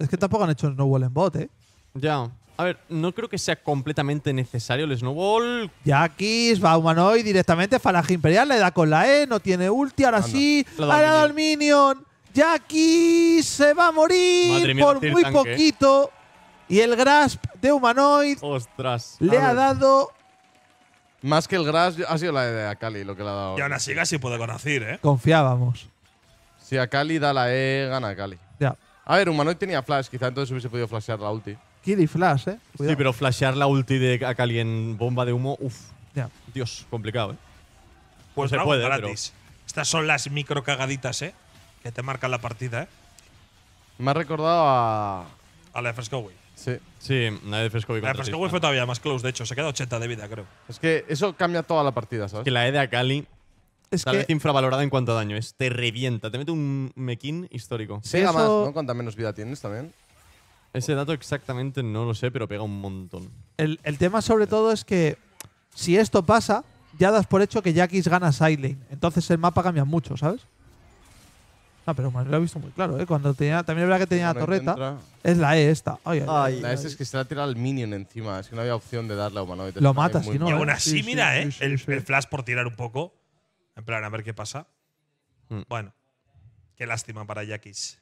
Es que tampoco han hecho Snowball en bot, ¿eh?
Ya. A ver, no creo que sea completamente necesario el snowball.
Jackis va a humanoid directamente, Falange Imperial, le da con la E, no tiene ulti, ahora sí, ha dado al minion. Jackis se va a morir por muy ¿eh? poquito. Y el grasp
de humanoid Ostras, le ha dado más que el grasp, ha sido la de Akali lo que le ha dado. Y aún así casi puede conocer, ¿eh?
Confiábamos.
Si Akali da la E, gana Akali. Ya. A ver, Humanoid tenía flash, quizá entonces hubiese podido flashear la ulti.
Flash, ¿eh? Sí, pero flashear la ulti de Akali en bomba de humo, uff. Dios, complicado, ¿eh?
Pues se puede, eh, gratis.
Estas son las micro cagaditas, ¿eh? Que te marcan la
partida, ¿eh? Me ha recordado a. A la de Way. Sí. Sí, la de Frescoway. La de
fue todavía más close, de hecho. Se queda 80 de vida, creo.
Es que eso cambia toda la partida, ¿sabes? que
la E de Akali. Es que infravalorada en cuanto a daño es. Te revienta, te mete un mequín histórico. Pega más, ¿no? Cuanta
menos vida tienes también.
Ese dato exactamente no lo sé, pero pega un montón.
El, tema sobre todo es que si esto pasa, ya das por hecho que Jackis gana Silent. Entonces el mapa cambia mucho, ¿sabes? No, ah, pero lo he visto muy claro, ¿eh? Cuando tenía, también es que tenía la torreta. Es la E esta. Ay, la S e es
que se la tirado al minion encima. Es que no había opción de darle a humanoide. Lo mata, si no. Y ¿eh? aún así, mira, ¿eh? el, flash por
tirar un poco. En plan, a ver qué pasa. Hmm. Bueno. Qué lástima para
Jackis.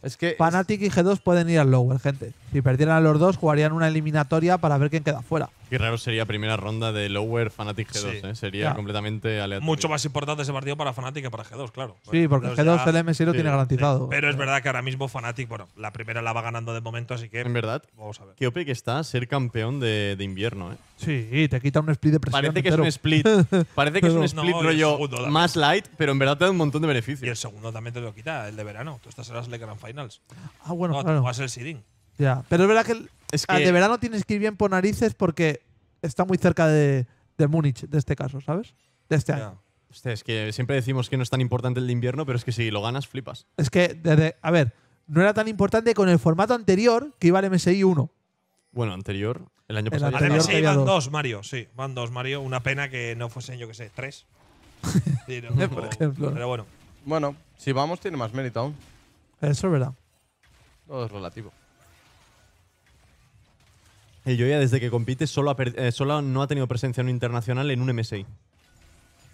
Es que. Fanatic y G2 pueden ir al lower, gente. Si perdieran los dos, jugarían una eliminatoria para ver quién queda fuera.
Qué raro sería primera ronda de Lower Fanatic G2, ¿eh? Sería completamente aleatorio. Mucho más importante ese partido para Fnatic que para G2, claro. Sí, porque G2,
lo tiene garantizado.
Pero es verdad que ahora mismo Fanatic, bueno, la primera la va ganando de momento, así que. En verdad, vamos a ver. Qué OP que está ser campeón de, invierno, ¿eh? Sí,
te quita un split de presión. Parece que es un split.
Parece que es un [laughs] split rollo más light, pero en verdad te da un montón de beneficios. Y el segundo también te lo
quita, el de verano. Tú estás en las League Grand Finals. Ah, bueno, no, claro. vas el seeding.
Ya, pero es verdad que, es ah, de verano tienes que ir bien por narices porque está muy cerca de, de Múnich, de este caso, ¿sabes? De este año.
es que siempre decimos que no es tan importante el de invierno, pero es que si lo ganas, flipas.
Es que, desde, a ver, no era tan importante con el formato anterior que iba el MSI 1.
Bueno, anterior, el año pasado. Al MSI van dos.
Mario, sí, van dos, Mario. Una pena que
no fuesen, yo que sé, tres. [laughs] Por ejemplo. Pero bueno. Bueno, si vamos, tiene más mérito aún. Eso es verdad. Todo es relativo.
El Joya desde que compite solo, ha eh, solo no ha tenido presencia en un internacional en un MSI.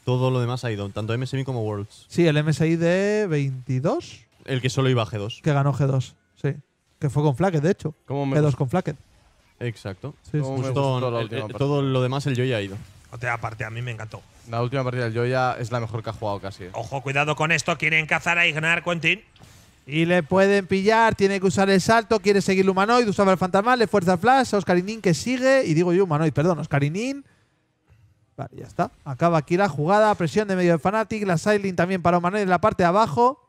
Todo lo demás ha ido, tanto MSI como Worlds.
Sí, el MSI de
22. El que solo iba a G2.
Que ganó G2, sí. Que fue con Flacket, de hecho. G2 con
Flacket. Exacto. Pues eh, todo lo demás el Joya ha ido.
O aparte,
a mí me encantó.
La última partida del Joya es la mejor que ha jugado casi. Eh. Ojo, cuidado con esto. Quieren cazar a Ignar,
Quentin. Y le pueden pillar, tiene que usar el salto, quiere seguir el Humanoid, usaba el fantasma, le fuerza Flash, a Oscarinin que sigue, y digo yo Humanoid, perdón, Oscarinin. Vale, ya está. Acaba aquí la jugada, presión de medio de Fnatic, la Silent también para Humanoid en la parte de abajo.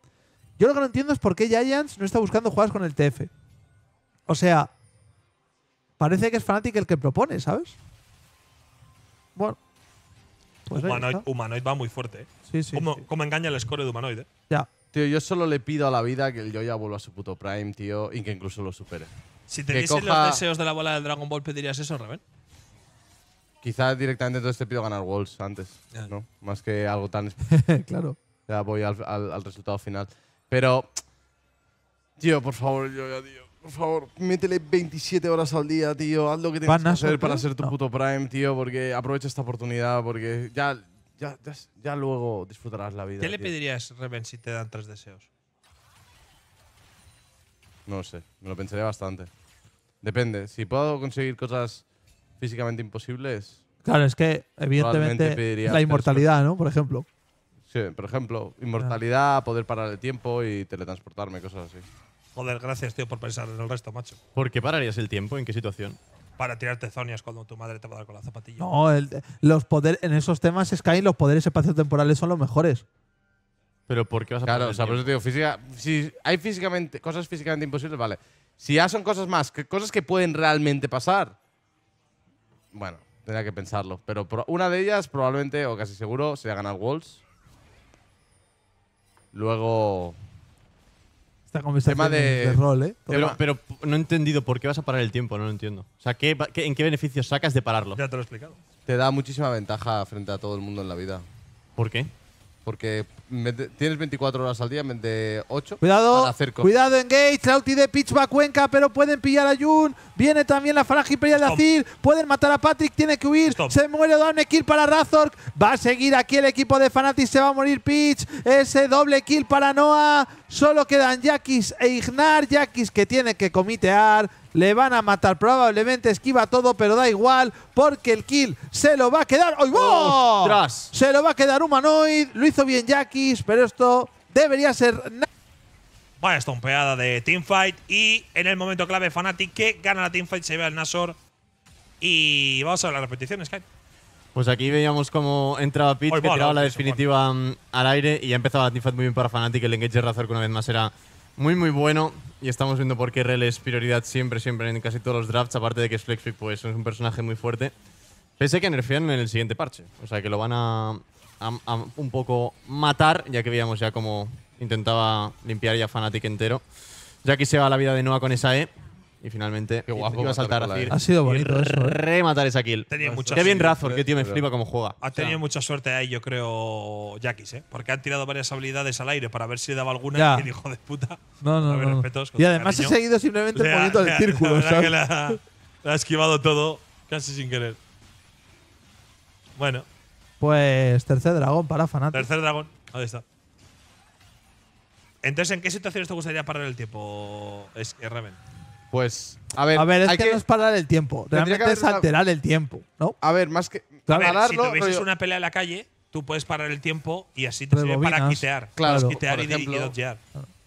Yo lo que no entiendo es por qué Giants no está buscando jugadas con el TF. O sea, parece que es Fnatic el que propone, ¿sabes? Bueno.
Pues Humanoid, va muy fuerte, ¿eh? Sí, sí. ¿Cómo, engaña el score de Humanoid, eh?
Ya. Tío, yo solo le pido a la vida que el Yoya vuelva a su puto Prime, tío, y que incluso lo supere. Si te los
deseos de la bola de Dragon Ball, ¿pedirías eso, Reven?
Quizás directamente entonces te pido ganar Walls antes, ¿no? Más que algo tan... [laughs] claro. Ya voy al, resultado final. Pero... Tío, por favor, Yoya, tío. Por favor, métele 27 horas al día, tío. Haz lo que tengas que hacer para ser tu ah. puto Prime, tío, porque aprovecha esta oportunidad, porque ya ya, luego disfrutarás la vida. ¿Qué le
pedirías, Reven, si te dan tres deseos?
No lo sé, me lo pensaría bastante. Depende, si puedo conseguir cosas físicamente imposibles. Claro, es que evidentemente la inmortalidad, ¿no? Por ejemplo. Sí, por ejemplo, inmortalidad, poder parar el tiempo y teletransportarme, cosas así.
Joder, gracias, tío, por pensar en el resto, macho. ¿Por
qué pararías el
tiempo? ¿En qué situación?
para tirarte zonias cuando tu madre te va a dar con la zapatilla. No,
los en esos temas es Sky los poderes temporales son los mejores.
Pero ¿por qué vas a Claro, o sea, si hay físicamente, cosas físicamente imposibles, vale. Si ya son cosas más, cosas que pueden realmente pasar, bueno, tendría que pensarlo. Pero una de ellas, probablemente, o casi seguro, sería ganar Walls. Luego,
esta tema de, rol, ¿eh?
Pero, no he entendido por qué vas a parar el
tiempo, no lo entiendo. O sea, en qué beneficios sacas de pararlo? Ya te lo he explicado. Te da muchísima ventaja frente a todo el mundo en la vida. ¿Por qué? Porque tienes 24 horas al día en de 8 cuidado, Cuidado,
Engage, Lauti de Pitch va a Cuenca, pero pueden pillar a Jun. Viene también la imperial de Azir. Pueden matar a Patrick, tiene que huir. Se muere doble kill para Razork. Va a seguir aquí el equipo de Fanatic, se va a morir Pitch. Ese doble kill para Noah. Solo quedan Jakis e Ignar. Jakis, que tiene que comitear. Le van a matar probablemente. Esquiva todo, pero da igual. Porque el kill se lo va a quedar. ¡Oh, Se lo va a quedar Humanoid. Lo hizo bien Jackis, pero esto debería ser.
Vaya estompeada de Teamfight. Y en el momento clave, Fnatic que gana la Teamfight. Se ve al Nasor. Y vamos a ver las repeticiones, Skype.
Pues aquí veíamos cómo entraba Pete, que tiraba la definitiva mm, al aire y ya empezaba la teamfight muy bien para Fnatic. El engage de Razor, una vez más era muy, muy bueno. Y estamos viendo por qué Rel es prioridad siempre, siempre en casi todos los drafts. Aparte de que es pues es un personaje muy fuerte. Pese que nerfean en el siguiente parche. O sea que lo van a, un poco matar, ya que veíamos ya cómo intentaba limpiar ya Fnatic entero. Ya que se va la vida de Noah con esa E. Y finalmente iba a saltar a Ha sido bonito eso. ¿eh? Rematar esa kill. Qué bien Razor, tío, me flipa cómo juega. Ha tenido
mucha suerte ahí, yo creo, Jackis, ¿eh? Porque han tirado varias habilidades al aire para ver si le daba alguna y el hijo de puta. No, no, no. Y además he seguido simplemente el ha- poniendo el círculo, la, ha esquivado todo casi sin querer. Bueno,
Pues tercer dragón para Fnatic. tercer
dragón. Ahí está. Entonces, ¿en qué situaciones te gustaría parar el tiempo, es Raven?
Pues, a ver. es que, no es parar el tiempo. Realmente que es alterar el tiempo, ¿no? A ver, más que. A si tuvieses ves una
pelea en la calle, tú puedes parar el tiempo y así te pues sirve para quitear. Claro. Para y,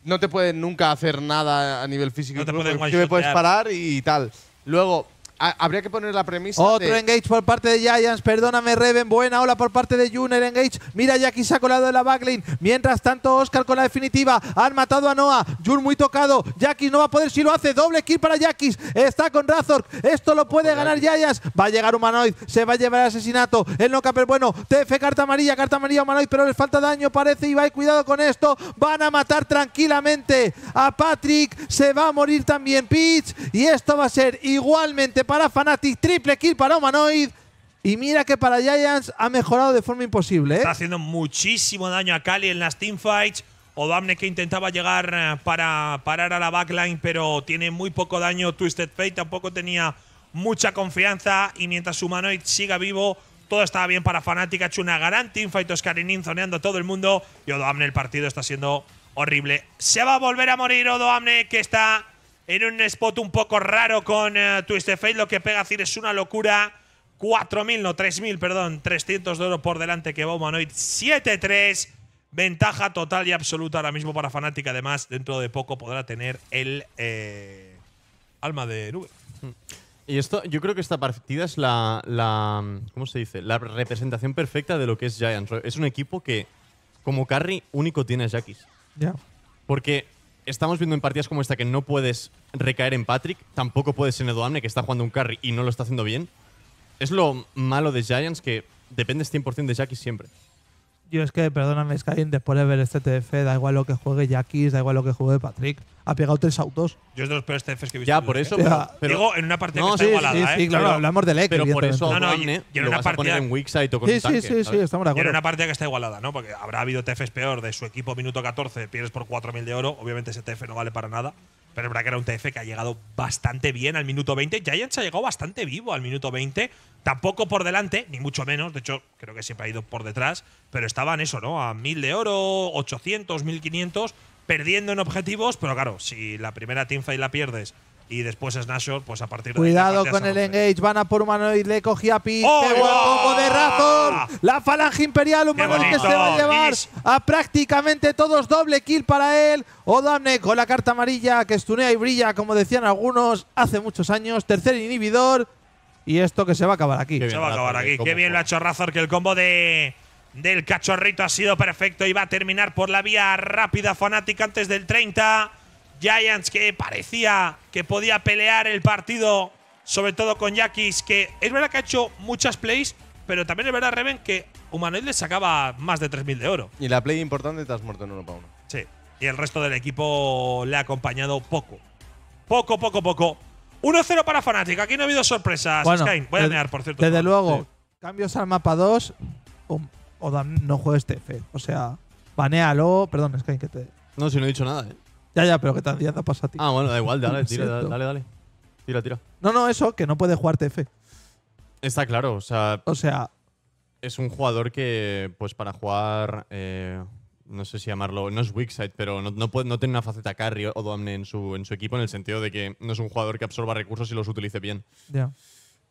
No te pueden nunca hacer nada a nivel físico. No te me puedes parar y tal. Luego, Ah, habría que poner la premisa. Otro engage por parte
de Giants. Perdóname, Reven. Buena ola por parte de Junior. Engage. Mira, Jackie se ha colado de la backlane. Mientras tanto, Oscar con la definitiva. Han matado a Noah. Jun muy tocado. Jackie no va a poder si lo hace. Doble kill para Jackie. Está con Razor. Esto lo puede ganar Giants. Va a llegar Humanoid. Se va a llevar el asesinato. El Noca, pero bueno. TF, carta amarilla. Carta amarilla Humanoid. Pero le falta daño, parece. y y cuidado con esto. Van a matar tranquilamente a Patrick. Se va a morir también Pitch. Y esto va a ser igualmente para Fnatic, triple kill para Humanoid. Y mira que para Giants ha mejorado de forma imposible. ¿eh? Está
haciendo muchísimo daño a Cali en las teamfights. Odoamne, que intentaba llegar eh, para parar a la backline, pero tiene muy poco daño. Twisted Fate tampoco tenía mucha confianza. Y mientras Humanoid siga vivo, todo estaba bien para Fnatic. Ha hecho una gran teamfight Oscarinin zoneando a todo el mundo. Y Odoamne el partido está siendo horrible. Se va a volver a morir Odoamne, que está en un spot un poco raro con eh, Twisted Fate. Lo que pega a Cir es una locura. 4.000, no, 3.000, perdón, 300 de oro por delante que va Humanoid. 7-3. Ventaja total y absoluta ahora mismo para Fnatic. Además, dentro de poco podrá tener el eh, alma de nube.
Y esto, yo creo que esta partida es la, ¿Cómo se dice? La representación perfecta de lo que es Giant. Es un equipo que, como carry, único tiene a Jackis. Ya. Porque estamos viendo en partidas como esta que no puedes recaer en Patrick, tampoco puedes en Eduane, que está jugando un carry y no lo está haciendo bien. Es lo malo de Giants que dependes 100% de Jackie siempre.
Yo es que, perdóname, Skain, después de ver este TF, da igual lo que juegue Jackis, da igual lo que juegue Patrick, ha pegado tres autos.
Yo es de los peores TFs que he visto. Ya, por eso. Pero, digo, en una partida que está igualada, sí, sí, ¿eh? claro, hablamos de Lec, Pero por eso no, no, y, en una vas partida, en Wixsite con tanque, sí, sí, estamos de acuerdo. Y en una
partida que está igualada, ¿no? Porque habrá habido TFs peor de su equipo minuto 14, pierdes por 4.000 de oro, obviamente ese TF no vale para nada. Pero es verdad que era un TF que ha llegado bastante bien al minuto 20. Giants ha llegado bastante vivo al minuto 20. Tampoco por delante, ni mucho menos. De hecho, creo que siempre ha ido por detrás. Pero estaban eso, ¿no? A 1000 de oro, 800, 1500. Perdiendo en objetivos. Pero claro, si la primera teamfight la pierdes y después Snashor, pues a partir de Cuidado con el
engage, van a por Humanoid, le cogía ¡Qué buen combo de Razor! La falange imperial Humanoid que se va a llevar a prácticamente todos. Doble kill para él. O'Damne con la carta amarilla que estunea y brilla, como decían algunos hace muchos años. Tercer inhibidor. Y esto que se va a acabar aquí. Se va a acabar aquí. Qué
bien lo ha hecho Razor, que el combo de del cachorrito ha sido perfecto y va a terminar por la vía rápida fanática antes del 30. Giants que parecía que podía pelear el partido, sobre todo con Yakis, que es verdad que ha hecho muchas plays, pero también es verdad, Reven, que Humanoid le sacaba más de 3.000 de oro.
Y la play importante te has muerto en uno para uno. Sí.
Y el resto del equipo le ha acompañado poco. Poco, poco, poco. 1-0 para Fanatic. Aquí no ha habido sorpresas. Bueno, voy a eh, mear, por cierto. Desde luego,
cambios al mapa 2. O, no juegues TF. O sea, banealo. Perdón, Sky, que te. No,
si no he dicho nada, eh.
Ya, ya, pero que te, ya te ha a ti. Ah, bueno, da igual, dale, [laughs] dale,
dale, Tira, tira. No,
no, eso, que no puede jugar TF.
Está claro, o sea. O sea. Es un jugador que, pues, para jugar. Eh, no sé si llamarlo. No es weak side, pero no, tiene una faceta carry o domne en su, en su equipo en el sentido de que no es un jugador que absorba recursos y los utilice bien. Ya.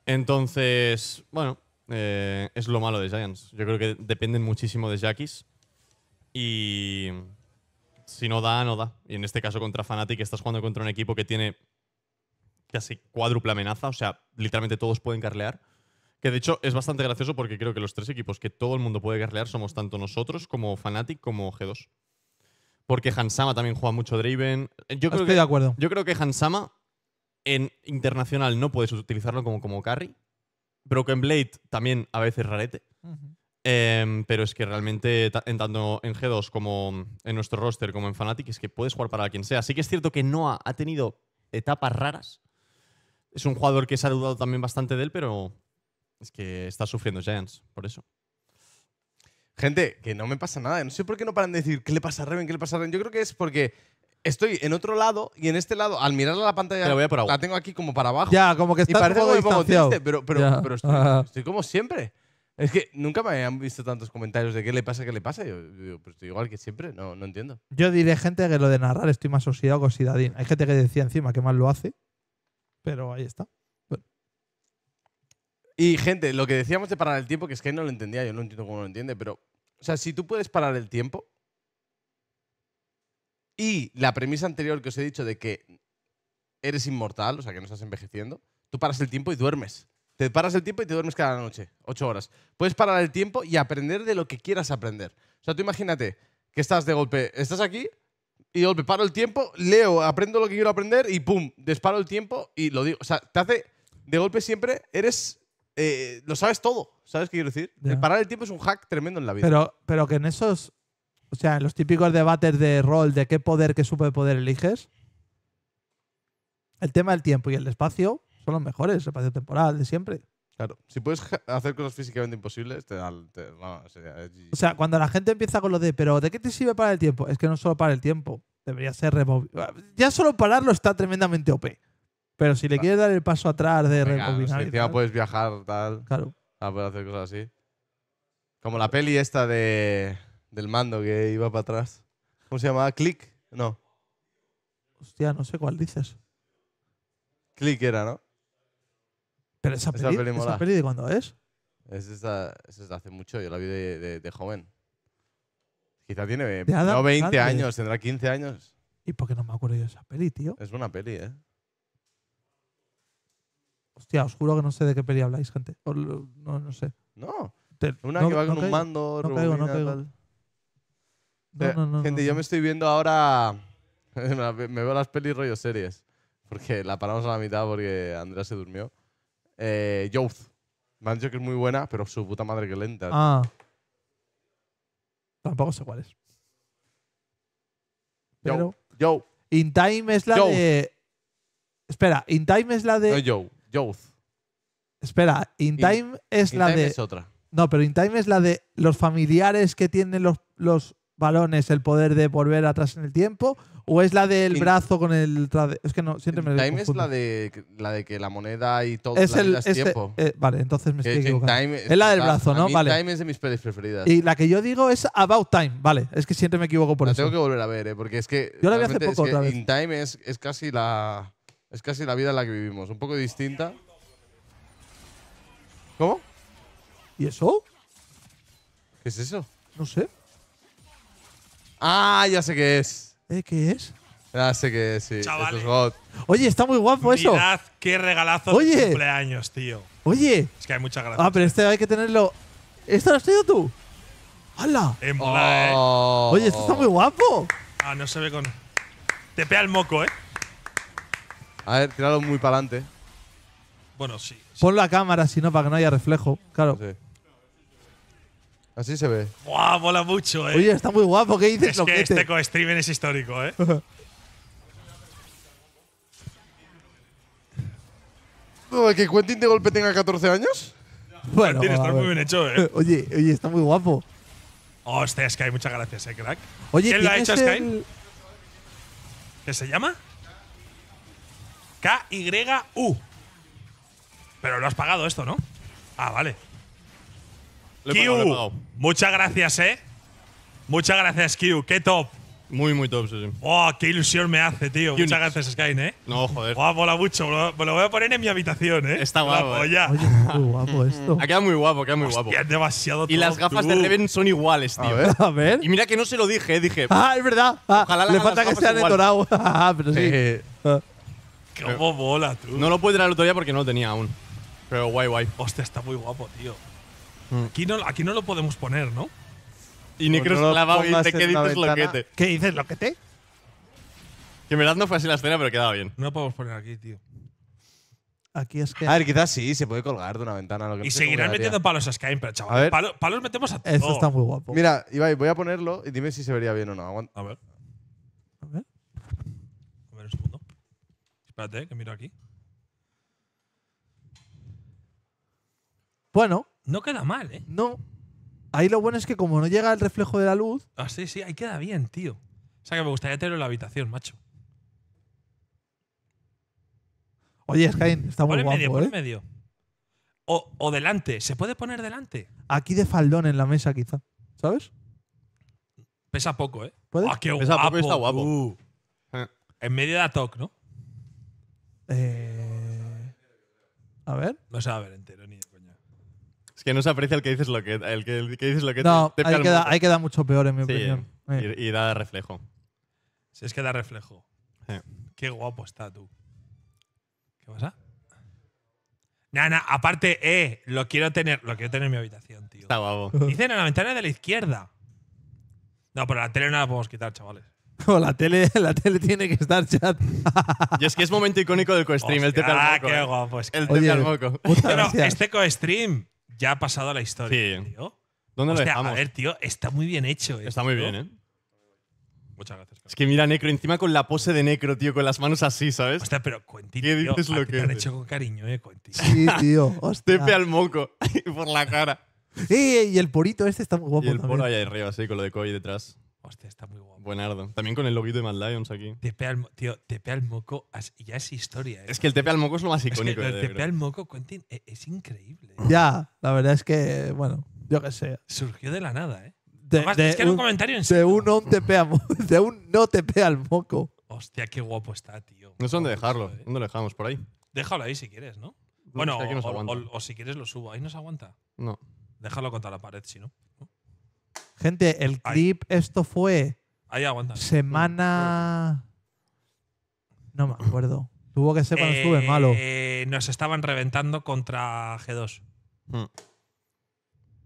Entonces, bueno, eh, es lo malo de Giants. Yo creo que dependen muchísimo de Jackies. Y si no da, no da. Y en este caso contra Fnatic estás jugando contra un equipo que tiene casi cuádruple amenaza, o sea, literalmente todos pueden carlear. Que de hecho es bastante gracioso porque creo que los tres equipos que todo el mundo puede carlear somos tanto nosotros como Fnatic como G2. Porque Hansama también juega mucho Draven. Yo creo Estoy que, de acuerdo. Yo creo que Hansama en internacional no puedes utilizarlo como, como carry, Broken Blade también a veces rarete. Em, pero es que realmente, en tanto en G2 como en nuestro roster, como en Fnatic, es que puedes jugar para quien sea. así que es cierto que Noah ha tenido etapas raras. Es un
jugador que se ha dudado también bastante de él, pero es que está sufriendo Giants, por eso. Gente, que no me pasa nada. No sé por qué no paran de decir qué le pasa a Reven, qué le pasa a Reven. Yo creo que es porque estoy en otro lado y en este lado, al mirar la pantalla, la, tengo aquí como para abajo. Ya, como que y parece distanciado. Triste, pero, estoy como siempre. Es que nunca me han visto tantos comentarios de qué le pasa, qué le pasa. Yo, pues estoy igual que siempre, no, entiendo. Yo diré
gente que lo de narrar estoy más oxidado que oxidadín. Hay gente que decía encima que mal lo hace, pero ahí está.
Y gente, lo que decíamos de parar el tiempo, que es que no lo entendía, yo no entiendo cómo lo entiende, pero. O sea, si tú puedes parar el tiempo. Y la premisa anterior que os he dicho de que eres inmortal, o sea, que no estás envejeciendo, tú paras el tiempo y duermes. Te paras el tiempo y te duermes cada noche, ocho horas. Puedes parar el tiempo y aprender de lo que quieras aprender. O sea, tú imagínate que estás de golpe, estás aquí y de golpe paro el tiempo, leo, aprendo lo que quiero aprender y pum, desparo el tiempo y lo digo. O sea, te hace, de golpe siempre eres, eh, lo sabes todo, ¿sabes qué quiero decir? parar el tiempo es un hack tremendo en la vida. Pero,
pero que en esos, o sea, en los típicos debates de rol, de qué poder, qué superpoder eliges, el tema del tiempo y el espacio son los mejores, el espacio temporal de siempre.
Claro, si puedes hacer cosas físicamente imposibles, te da. o sea, cuando
la gente empieza con lo de, pero ¿de qué te sirve para el tiempo? Es que no solo para el tiempo, debería ser Ya solo pararlo está tremendamente OP. Pero si le ah. quieres dar el paso atrás de recombinar ya puedes
viajar, tal. Claro. A puedes hacer cosas así. Como la peli esta de, del mando que iba para atrás. ¿Cómo se llamaba? ¿Click? No.
Hostia, no sé cuál dices.
Click era, ¿no? Pero esa, peli, de cuándo es? Es, esa, de hace mucho, yo la vi de, joven. Quizá tiene 20 años, tendrá 15 años.
¿Y por qué no me acuerdo yo de
esa peli, tío? Es buena peli, ¿eh?
Hostia, os juro que no sé de qué peli habláis, gente. no, no sé. No. una que va con
un mando, no caigo, no, caigo. Gente, yo me estoy viendo ahora. [laughs] me veo las pelis rollo series. Porque la paramos a la mitad porque Andrea se durmió. Eh, Me dicho que es muy buena, pero su puta madre que lenta. Ah.
Tampoco sé cuál es. Yo, Pero. In Time es la de. Espera, In Time es la de. no yo, Joe. Espera, In Time es la Time de. es otra. No, pero In Time es la de los familiares que tienen los, los balones el poder de volver atrás en el tiempo? ¿O es la del brazo con el Es que no, siempre me Time es la
de, la de que la moneda y todo es el, tiempo. Eh, vale, entonces me que, es, la del brazo, ¿no? mí vale. Time es de mis pelis preferidas. Y la
que yo digo es About Time, vale. Es que siempre me equivoco por la eso. tengo que
volver a ver, ¿eh? porque es que. Yo la vi hace poco otra vez. In Time es, es, casi la, es casi la vida en la que vivimos. Un poco distinta. ¿Cómo? ¿Y eso? ¿Qué es eso? No sé. Ah, ya sé qué es. ¿Eh? ¿Qué es? Ya sé qué es, sí. Chavales. Oye, está muy guapo eso. Mirad
qué regalazo Oye. de cumpleaños, tío. Oye. Es que hay mucha gracia. Ah, pero este hay que tenerlo. ¿Esto lo has traído tú? ¡Hala!
eh. Oh. Oye, esto está muy guapo. Ah, no se ve con.
Te pega el moco, eh. A ver, tíralo muy para adelante. Bueno, sí,
Pon la cámara, si no, para que no haya reflejo. Claro.
Así se ve.
¡Buah! Mola mucho, eh.
Oye, está
muy guapo. ¿Qué dices, Es que este
co-streaming es histórico, eh.
[laughs]
No, ¿Que Quentin de golpe tenga 14 años? [laughs] Bueno,
Quentin, está muy bien hecho, eh. [laughs] Oye, oye, está muy guapo.
Hostia, Sky, muchas gracias, eh, crack.
Oye, ¿Quién lo ha hecho, Sky?
¿Qué se llama? K-Y-U. Pero lo has pagado esto, ¿no? Ah, vale muchas gracias, ¿eh? Muchas gracias, Q. Qué top.
Muy, muy top, sí,
oh, qué ilusión me hace, tío. Muchas gracias, Skyne, ¿eh? No, joder. Guau, mucho. Me lo, voy a poner en mi habitación,
¿eh? Está guapo. Eh. Oye, muy guapo esto. Ha quedado muy guapo, queda muy Hostia, guapo. demasiado Y las gafas de Reven son iguales, tío. A ver, Y mira que no se lo dije, dije. Ah, es verdad. Ah, ojalá le falta que sean entorado. [laughs] Ah, pero sí. Eh, ah. Cómo tú. No lo pude traer todavía porque no lo tenía aún. Pero guay, guay. Hostia, está muy guapo, tío. Mm. Aquí no, aquí no lo podemos poner, ¿no? Y ni pues creo que y dice, ¿qué dices loquete?
¿Qué dices loquete?
Que en verdad no fue así la escena, pero quedaba bien.
No lo podemos poner aquí, tío.
Aquí es que. A ver, quizás sí, se puede colgar de una ventana. Lo que y seguirán metiendo
palos a Skype, pero chaval. palos metemos a
todo. Esto está muy guapo. Mira, Ibai, voy a ponerlo y dime si se vería bien o no. A ver. A ver.
A ver un segundo. Espérate, que miro aquí.
Bueno. No queda mal, ¿eh? No. Ahí lo bueno es que como no llega el reflejo de la luz.
Ah, sí, sí, ahí queda bien, tío. O sea que me gustaría tenerlo en la habitación, macho.
Oye, Sky, está muy guapo, ¿eh? medio,
medio. O, delante, ¿se puede poner delante?
Aquí de faldón en la mesa, quizá. ¿Sabes?
Pesa poco, ¿eh? Puede. Ah, Pesa poco está guapo. Uh. En medio de la ¿no?
Eh, a ver.
No se va a ver entero. Es que no se aprecia el que dices lo que, dices lo que no, ahí, queda, mucho peor, en mi opinión. Eh. Y, da reflejo. Sí, es
que da reflejo. Qué guapo está tú. ¿Qué pasa? Nana, aparte, eh, lo quiero tener, lo quiero tener en mi habitación, tío. Está guapo. [laughs] Dicen en la ventana de la izquierda. No, pero la tele no la podemos quitar, chavales.
[laughs] o la tele,
la tele tiene que estar chat. [laughs] y es que es momento icónico del co-stream, el Ah, qué eh. guapo. Es que el tepe moco. Pero este
co-stream ya ha pasado a la historia. Sí. Tío. ¿Dónde o A ver,
tío, está muy bien hecho. eh. está muy bien, ¿eh? Muchas gracias. Es que mira Necro, encima con la pose de Necro, tío, con las manos así, ¿sabes? Hostia, pero Cuentito. ¿Qué dices lo que te han hecho con cariño,
eh, Quentin. Sí, tío. [laughs] Tepe al
moco [laughs] por la cara. [laughs] Eh, y el porito
este está muy
guapo. Y el poro ahí
arriba, sí, con lo de Koi detrás. Hostia, está muy guapo. Buenardo. También con el loguito de Mad Lions aquí.
Tepe al, tío, Tepe al Moco ya es historia. Eh. Es que el tp al Moco es lo más icónico. Es eh, el Tepe al Moco, Quentin, e, es, increíble. Eh. Ya,
la verdad es que, bueno, yo qué sé. Surgió
de la nada, ¿eh? De,
es que un, era un
comentario en De un, no tepea al, [laughs] de un no Moco.
Hostia, qué guapo está, tío. No sé dónde dejarlo. ¿Dónde lo dejamos? Por ahí. Déjalo ahí si quieres, ¿no?
bueno, o, o, si quieres lo subo. Ahí nos aguanta. No. Déjalo contra la pared, si no.
Gente, el clip, esto fue Ahí aguanta. semana. No me acuerdo. Tuvo que ser cuando estuve eh,
malo. Nos estaban reventando contra G2. Hmm.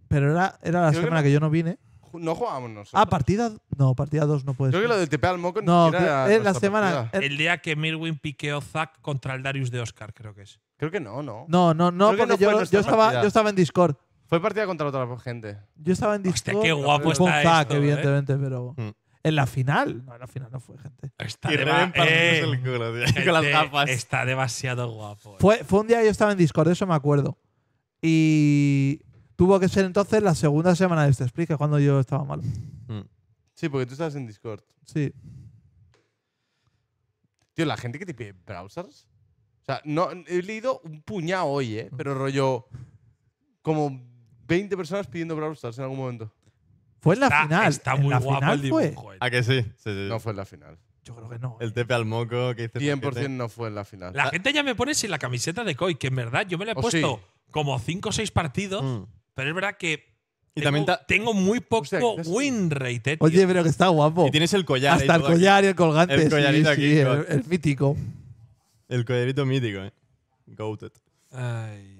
Pero era, era la semana que, yo no vine.
No jugábamos nosotros. Ah, partida.
No, partida 2 no puede Creo que lo del TP al moco no, era
la semana. Eh, el día que Mirwin piqueó Zack contra el Darius de Oscar, creo que es. Creo que no,
no. no, no, no, yo, estaba, yo estaba en Discord. Fue partida contra otra gente. Yo estaba en Hostia, qué guapo está con ¿eh? evidentemente,
pero. Mm. En la final.
No, en la final no fue, gente.
Está, está demasiado guapo.
Eh. Fue, fue un día que yo estaba en Discord, eso me acuerdo. Y tuvo que ser entonces la segunda semana de este explique, cuando yo estaba mal.
Mm. Sí, porque tú estabas en Discord. Sí. Tío, la gente que te pide browsers. O sea, no, he leído un puñado hoy, ¿eh? Pero rollo. Como 20 personas pidiendo Brawl Stars en algún momento.
Fue en la final. Está muy guapo el dibujo.
Eh. ¿A que sí? Sí, sí. No fue en la final. Yo creo que no. El eh. tepe al moco que hice. 100% no fue en la final. La ah.
gente ya me pone sin la camiseta de Koi, que en verdad yo me la he oh, puesto como 5 o 6 partidos, mm. pero es verdad que Y tengo, también tengo muy poco win rate. Eh, Oye, pero que
está guapo. Y tienes el collar. Hasta el collar y el colgante. El collarito aquí, el, el mítico. El collarito mítico, eh. Goated.
Ay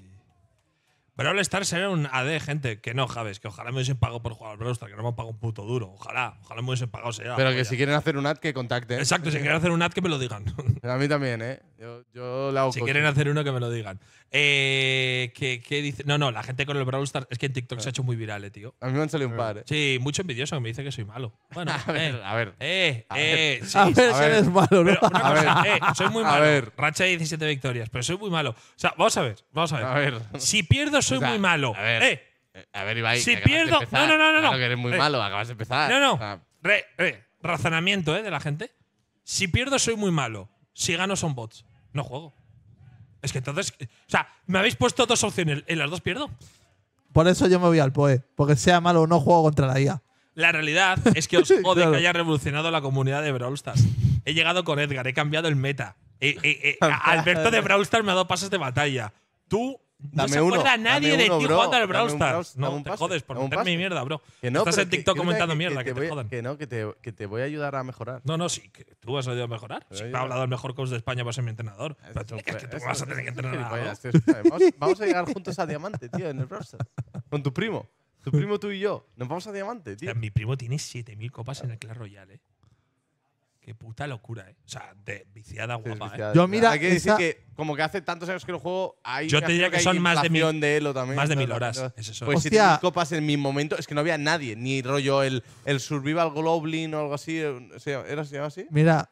pero Al estar será un AD, gente. Que no, Javes, que ojalá me hubiesen pagado
por jugar al Brawl que no me han pagado un puto duro. Ojalá,
ojalá me hubiesen pagado. Pero que si
quieren hacer un ad, que contacten. Exacto, si quieren hacer
un ad, que me lo digan.
[laughs] A mí también, ¿eh? Yo, Si quieren hacer uno, que me lo digan.
Eh, dice? No, no, la gente con el Brawl Stars es que en TikTok se ha ah. hecho muy viral, eh, tío. A mí me han salido un ah. par. Eh. Sí, mucho envidioso que me dice que soy malo. Bueno, a [laughs] ver, a ver. Eh, eh, eh sí, A ver, si eres malo, A ver. soy muy A malo. ver. Racha de 17 victorias, pero soy muy malo. O sea, vamos a ver, vamos a ver. A ver. Si pierdo, soy muy malo. a ver. Eh, A ver, Ibai. Si pierdo- no, no, no, no, que eres muy malo, acabas
de empezar. no, no.
razonamiento, ¿eh? De la gente. Si pierdo, soy muy malo si gano son bots. No juego. Es que entonces. O sea, me habéis puesto dos opciones. En las dos pierdo.
Por eso yo me voy al POE. Porque sea malo o no juego contra la IA.
La realidad [laughs] es que os jode que haya revolucionado la comunidad de Brawl He llegado con Edgar, he cambiado el meta. Eh, eh, eh, [laughs] Alberto de Brawl me ha dado pases de batalla.
Tú no se acuerda nadie de ti jugando al Brawl Stars. No, te jodes por meterme mi mierda, bro. Estás en TikTok comentando mierda, que, te, jodan. Que no, que te, que te, voy a ayudar a mejorar. No, no, sí, que tú
vas a ayudar a mejorar. Si me ha hablado el mejor coach de España vas a ser mi entrenador. vas a tener que entrenar. [laughs] Vamos,
vamos a llegar juntos a Diamante, tío, en el Brawl Stars. Con tu primo. Tu primo, tú y yo. Nos vamos a Diamante, tío. Mi primo tiene 7.000 copas en el Clash Royale, eh. Qué puta locura, ¿eh? O sea, de viciada guapa,
¿eh? Yo, mira, Hay que decir que,
como que hace tantos años que lo juego, hay. Yo te diría que son más de un mil- de Elo también. más de mil horas, es eso. Pues si te copas en mi momento, es que no había nadie, ni rollo el, el Survival Goblin o algo así. Eh, ¿Era, se llama así? Mira,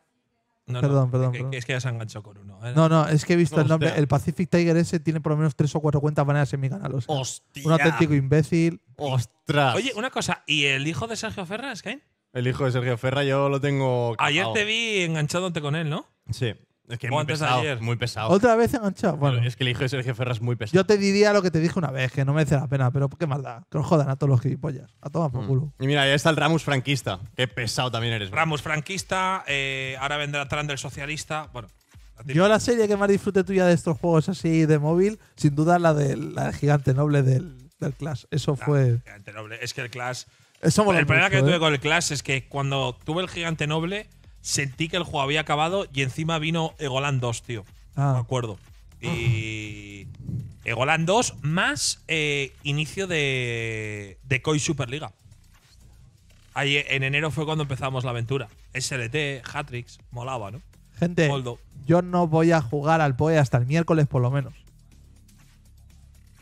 Perdón, perdón, Es que ya
se ha enganchado con uno. ¿eh? no, no, es que he visto el nombre. El
Pacific Tiger ese tiene por lo menos tres o cuatro cuentas maneras en mi canal. Hostia. un auténtico imbécil.
Ostras. Oye,
una cosa. ¿Y el hijo de Sergio que Kane?
El hijo de Sergio Ferra yo lo tengo... Ayer te vi enganchándote con él, ¿no? Sí. Es que muy pesado, muy pesado. Otra vez enganchado. es que el hijo de Sergio Ferra es muy pesado. Yo
te diría lo que te dije una vez, que no merece la pena, pero qué maldad. Que nos jodan a todos los gilipollas. A todos por mm.
Y mira, ahí está el Ramos franquista. Qué pesado también eres. Ramos franquista, eh,
ahora vendrá Tran del socialista. Bueno,
Yo la serie que más disfrute tuya de estos juegos así de móvil, sin duda la de la gigante noble del, del Clash. Eso fue…
Gigante noble. Es que el Clash el problema que tuve ¿eh? con el Clash es que cuando tuve el gigante noble, sentí que el juego había acabado y encima vino Egoland 2, tío. Ah. Me acuerdo. Y. Egoland 2 más eh, inicio de, de Koi Superliga. Ahí en enero fue cuando empezamos la aventura. SLT, Hatrix, molaba, ¿no?
Gente, yo no voy a jugar al POE hasta el miércoles por lo menos.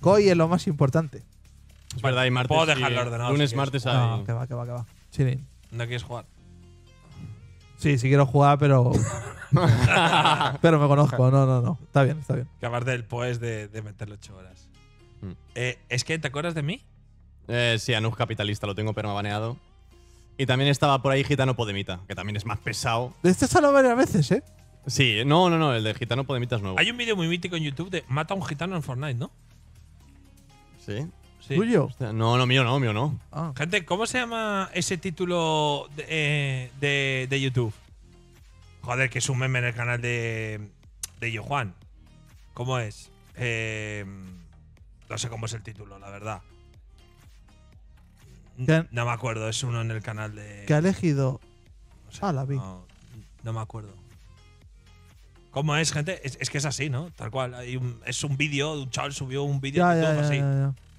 Koi es lo más importante.
Es verdad, martes. Puedo dejarlo ordenado. Lunes, martes ah, que va, que va, que va. ¿No quieres jugar?
Sí, sí quiero jugar, pero. [laughs] pero me conozco. No, no, no. Está bien, está bien.
Que aparte del POES de, de meterle ocho horas.
Hmm. Eh, ¿Es que te acuerdas de mí? Eh, sí, Anus Capitalista, lo tengo baneado Y también estaba por ahí Gitano Podemita, que también es más pesado. De este salido varias veces, ¿eh? Sí, no, no, no, el de Gitano Podemita es nuevo. Hay
un vídeo muy mítico en YouTube de Mata a un gitano
en Fortnite, ¿no? Sí. ¿Tuyo? no, no, mío no, mío no.
Gente, ah. ¿cómo se llama ese título eh, de, YouTube? Joder, que es un meme en el canal de, de Yo ¿Cómo es? Eh, no sé cómo es el título, la verdad. No, me acuerdo, es uno en el canal de.
Que ha elegido. No ah, la vi.
No, me acuerdo. ¿Cómo es, gente? Es, que es así, ¿no? Tal cual. es un vídeo, un chaval subió un vídeo así.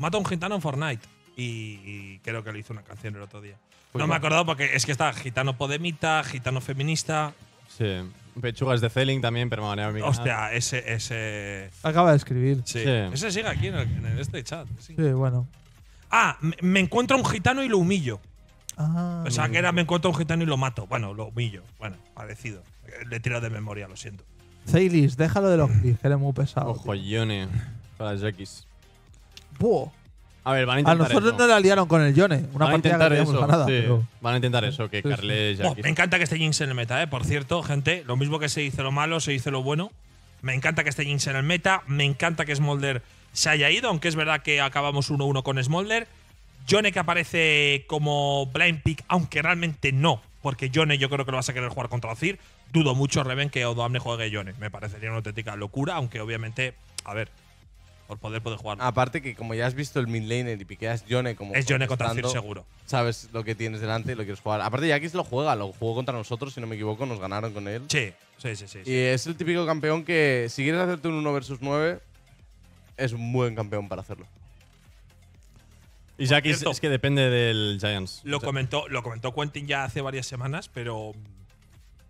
Mato a un gitano en Fortnite. Y, creo que le hizo una canción el otro día. Pues no me he acordado porque es que está gitano podemita, gitano feminista.
Sí. Pechugas de Zelling también, pero me manera Hostia, ese, ese. Acaba de escribir. Sí. Ese
sigue aquí en, este chat.
Sí. bueno.
Ah, me, encuentro un gitano y lo humillo. Ah, o sea, que era me encuentro a un gitano y lo mato. Bueno, lo humillo. Bueno, parecido.
Le tiro de memoria, lo siento.
Ceilis, déjalo de los que eres muy pesado.
Para Jackis. A ver, van a intentar. A nosotros no le
la con el Jone. van
a intentar eso. Van a intentar eso, que Carles. me
encanta que esté Jinx en el meta, ¿eh? Por cierto, gente, lo mismo que se dice lo malo, se dice lo bueno. Me encanta que esté Jinx en el meta. Me encanta que Smolder se haya ido, aunque es verdad que acabamos 1-1 con Smolder. Jone que aparece como blind pick, aunque realmente no, porque Jone yo creo que lo vas a querer jugar contra Zir. Dudo mucho, Reven, que Odoamne juegue Jone. Me parecería una auténtica locura, aunque obviamente, a ver, por poder poder jugar.
Aparte que como ya has visto el mid laner y piqueas jone como... Es jone contra seguro. Sabes lo que tienes delante y lo quieres jugar. Aparte Jackis lo juega, lo jugó contra nosotros, si no me equivoco, nos ganaron con él. Sí, sí, sí. y es el típico campeón que si quieres hacerte un 1 versus 9, es un buen campeón para hacerlo. Y Jackis es que depende del
Giants.
Lo, comentó, lo comentó Quentin ya hace varias semanas, pero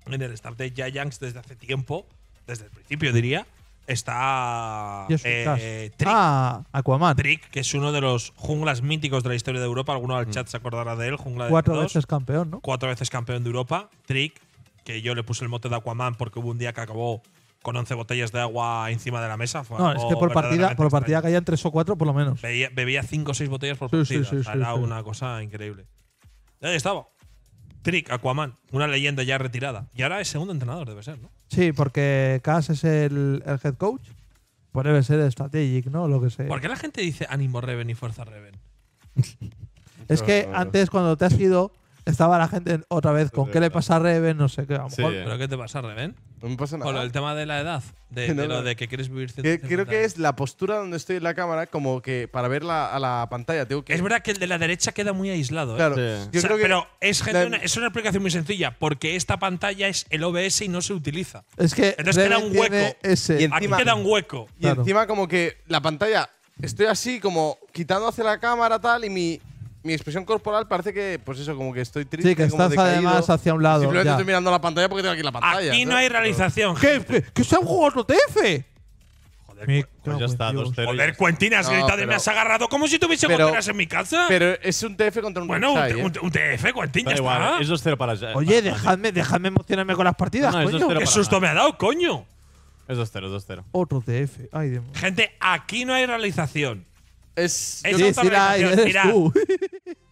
en el start de Giants desde hace tiempo, desde el principio diría, está eh, Trick. Ah, Aquaman. Trick, que es uno de los junglas míticos de la historia de Europa. Alguno al mm. chat se acordará de él. Jungla Cuatro veces campeón, ¿no? Cuatro veces campeón de Europa. Trick, que yo le puse el mote de Aquaman porque hubo un día que acabó con 11 botellas de agua encima de la mesa. no, es que por partida, por
partida caían tres o 4 por lo menos.
Bebía, cinco 5 o 6 botellas por partida. Sí, Era una cosa increíble. Ahí estaba. Trick, Aquaman, una leyenda ya retirada. Y ahora es segundo entrenador, debe ser, ¿no?
Sí, porque Cass es el, head coach. Puede debe ser Strategic, ¿no? Lo que sea. ¿Por
qué la gente dice ánimo Reven y fuerza Reven?
[laughs] es que antes cuando te has ido estaba la gente otra vez con qué le pasa a Reven, no sé qué. ¿Pero qué
te pasa, Reven? No me pasa nada. Con el tema de la edad, de, [laughs] lo de que quieres vivir Creo que
es la postura donde estoy en la cámara, como que para ver la- a la pantalla tengo que. Es
verdad que el de la derecha queda muy aislado. ¿eh? Claro, pero es, una- es una explicación muy sencilla, porque esta pantalla es el OBS
y no se utiliza. Es que Entonces queda un hueco. Y queda un hueco. Y encima, como que la pantalla. Estoy así, como quitando hacia la cámara, tal, y mi, mi expresión corporal parece que, pues eso, como que estoy triste. Sí, que estás decaído. además
hacia un lado. Simplemente ya. estoy
mirando la pantalla porque tengo aquí la pantalla. Aquí no, hay realización. ¿Qué? ¿Qué, qué un juego jugado TF?
pues ya está, 2-0. Joder, Quentin, has no, gritado y me has agarrado como si tuviese goteras en mi casa. Pero
es un TF contra un
Bueno, un,
TF,
Quentin,
ya igual, está. Es 2-0 para… Oye,
para dejadme, emocionarme con las partidas,
no, no, coño. Qué susto me ha dado, coño. Es 2-0, 2-0.
Otro TF. Ay, Dios.
Gente, aquí no hay realización. Es, [laughs] uh.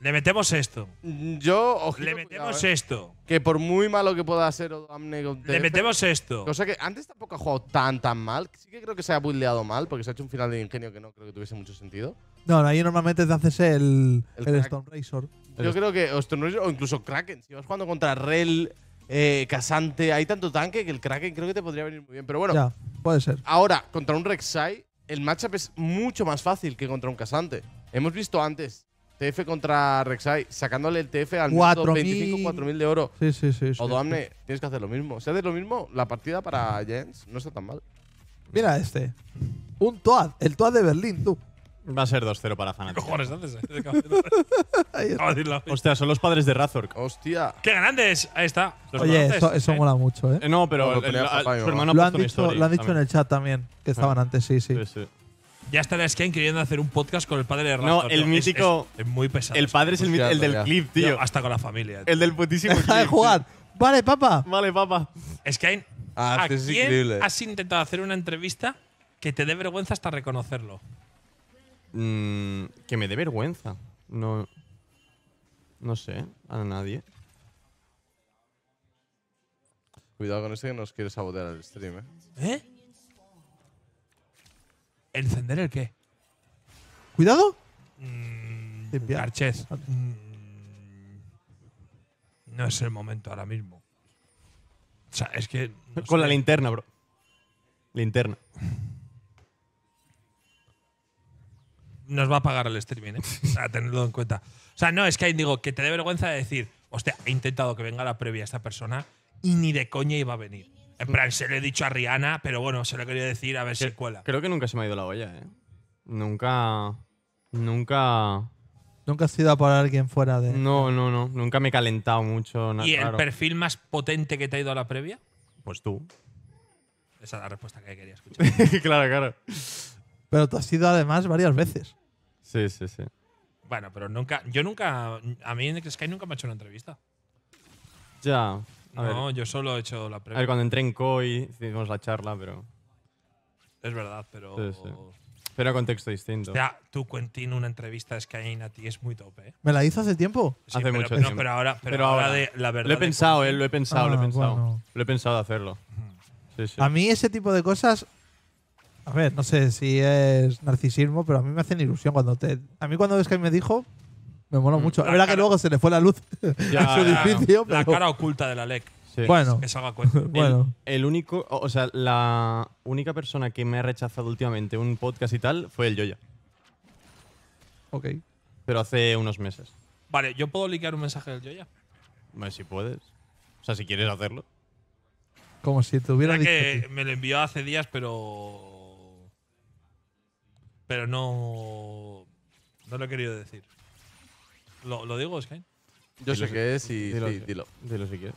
le metemos
esto. Yo Le metemos eh, esto. Que por muy malo que pueda ser Odamne Le metemos esto. Cosa que antes tampoco ha jugado tan tan mal. Sí que creo que se ha buildeado mal, porque se ha hecho un final de ingenio que no creo que tuviese mucho sentido.
No, ahí normalmente te haces el, el, Stone
Yo creo que o o incluso Kraken. Si vas jugando contra Rel, eh, Casante, hay tanto tanque que el Kraken creo que te podría venir muy bien. Pero bueno. Ya, puede ser. Ahora, contra un Rek'Sai el matchup es mucho más fácil que contra un casante. Hemos visto antes TF contra Rexai sacándole el TF al 4, 25 4.000 de oro.
Sí, sí, sí. O Doamne,
tienes que hacer lo mismo. si haces lo mismo, la partida para Jens no está tan mal.
Mira este. Un Toad, el Toad de Berlín, tú.
Va a ser
2-0 para ¿Qué cojones [laughs] haces?
[laughs] Hostia, son los padres de Razork. Hostia. ¡Qué grandes! Ahí está. Oye, eso, eh.
mola mucho, ¿eh? eh no, pero su hermano ha Lo han, dicho, dicho en el chat también, que estaban ah. antes, sí, sí.
Ya está la queriendo hacer un podcast con el padre de Razork. No, el mítico- Es, muy pesado. El padre es el, el del clip, tío. Hasta con la familia.
El del putísimo [laughs] clip. de jugar. Vale, papá. Vale, papá. Ah, es ¿A quién increíble. has
intentado hacer una entrevista que te dé vergüenza hasta reconocerlo?
mmm, que me dé vergüenza. No, no sé,
a nadie. Cuidado con este que nos quiere sabotear el stream, ¿eh?
¿Eh? ¿Encender
el qué? ¿Cuidado? Mm, Limpiar. Mm,
no es el momento ahora mismo.
O sea, es que. con la linterna, bro. Linterna.
nos va a pagar el streaming, ¿eh? [laughs] a tenerlo en cuenta. O sea, no, es que digo que te dé vergüenza de decir, hostia, he intentado que venga la previa esta persona y ni de coña iba a
venir. En mm. plan, se lo he dicho a Rihanna, pero bueno, se lo he querido decir a ver si cuela. Creo que nunca se me ha ido la olla, ¿eh? Nunca. Nunca.
Nunca has ido a por alguien fuera
de. No, no, no. Nunca me he calentado mucho. ¿Y el
perfil más potente que te ha ido a la previa? Pues tú. Esa es la respuesta que quería escuchar. [laughs] claro, claro.
Pero
tú has ido además varias veces. Sí, sí, sí.
Bueno, pero nunca. Yo nunca. A mí en Sky nunca me ha hecho una entrevista.
Ya. no,
yo solo he hecho la previa. A ver, cuando entré en
COI hicimos la charla, pero.
Es verdad, pero.
Pero a contexto distinto. Ya.
sea, tú, Quentin, una entrevista de Sky a ti es muy tope.
¿eh? ¿Me la hizo hace tiempo?
hace mucho tiempo. pero ahora, pero, ahora, de, la verdad. Lo he pensado, eh, lo he pensado, lo he ah, pensado. Lo he pensado de hacerlo. Sí, sí. A
mí ese tipo de cosas a ver, no sé si es narcisismo, pero a mí me hacen ilusión cuando te. A mí cuando ves que me dijo, me mola mm, mucho. La verdad que luego se le fue la luz [laughs] ya, su edificio. La cara
oculta de la LEC. Bueno, que cuenta. [laughs] bueno. El, único, o sea, la única persona que me ha rechazado últimamente un podcast y tal fue el Yoya. Ok. Pero hace unos meses. Vale,
¿yo puedo liquear un mensaje del Yoya?
ver si puedes. O sea, si quieres hacerlo.
Como si te hubiera dicho. que
me lo envió hace días, pero pero no. No lo he querido decir. ¿Lo, digo, Sky?
Yo sé qué es y dilo, dilo. si quieres.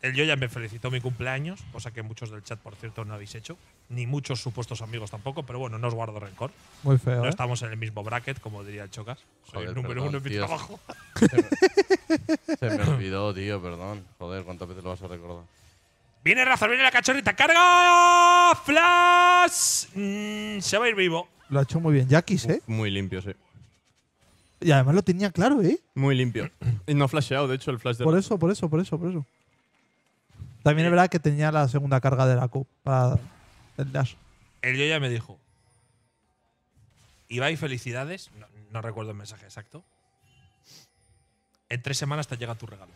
El yoya me felicitó mi cumpleaños, cosa que muchos del chat, por cierto, no habéis hecho. Ni muchos supuestos amigos tampoco, pero bueno, no os guardo rencor. Muy feo. No ¿eh? estamos en el mismo bracket, como diría el Chocas.
Soy el número uno en mi trabajo. se me olvidó, tío, perdón. Joder, ¿cuántas veces lo vas a recordar?
Viene Razor, viene la cachorrita. ¡Carga! ¡Flash!
Mm, se va a ir vivo. Lo ha hecho muy bien Jackis, ¿eh? muy limpio, sí.
Y además lo tenía claro, ¿eh?
Muy limpio. Y no ha flasheado, de hecho, el flash de Por
eso, por eso, por eso, por eso. También es verdad que tenía la segunda carga de la Q para el dash.
El yo ya me dijo. y felicidades. No, no recuerdo el mensaje exacto. En tres semanas te llega tu regalo.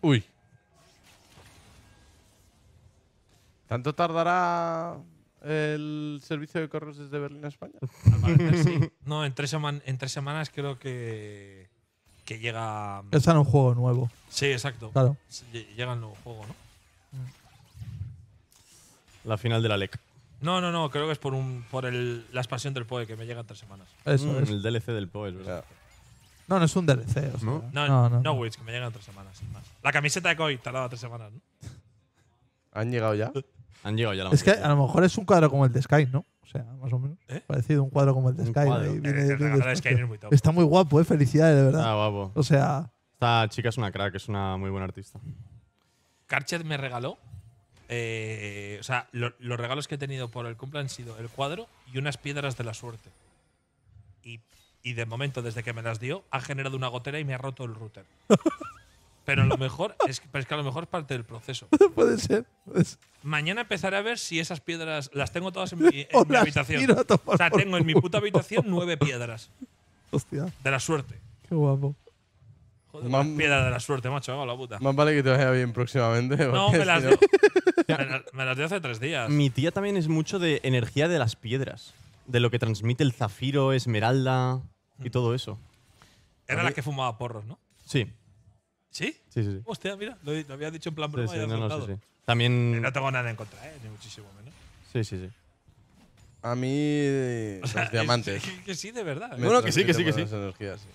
Uy. ¿Tanto tardará el servicio de correos desde Berlín a España? [laughs] Al parecer sí.
[laughs] No, en tres, en tres semanas creo que, que llega. Mm, es un juego nuevo. Sí, exacto. Claro. Llega el nuevo juego, ¿no? Mm.
La final de la LEC.
No, no, no, creo que es por un por la expansión del POE que me llega en tres semanas. Eso mm, El
DLC del PoE, es verdad.
No, no es un DLC. ¿no? ¿No? No, no, no.
Witch, que me llega en tres semanas. La camiseta de Koi tardaba tres semanas, ¿no?
¿Han llegado ya? [laughs] Han llegado ya Es que a
lo mejor es un cuadro como el de Sky, ¿no? O sea, más o menos. ¿Eh? Parecido un cuadro como el de Sky. Eh, está muy guapo, ¿eh? Felicidades, de verdad. guapo. O sea.
Esta chica es una crack, es una muy buena artista.
Karchet me regaló. Eh, o sea, los regalos que he tenido por el cumple han sido el cuadro y unas piedras de la suerte. y de momento, desde que me las dio, ha generado una gotera y me ha roto el router. [laughs] Pero a lo mejor es, que a lo mejor es parte del proceso. [laughs] puede ser. Mañana empezaré a ver si esas piedras las tengo todas en mi, [laughs] habitación. O sea, tengo en mi puta habitación nueve piedras. Hostia,
De la suerte. qué guapo. Joder, de la suerte, macho, la puta. Más vale que te vaya bien próximamente. No, [laughs] me las me las dio hace tres días. Mi tía
también es mucho de energía de las piedras, de lo que transmite el zafiro, esmeralda y mm. todo eso.
Era la que fumaba porros, ¿no?
Sí. ¿Sí? Sí, sí,
Hostia, mira, lo, había dicho en plan broma y sí, no, no, sí, También. No tengo nada en contra, ¿eh? ni muchísimo menos.
Sí, sí, sí. A mí. los diamantes. que, sí, de verdad. ¿eh? bueno, que sí, que sí, que sí. Energías, sí.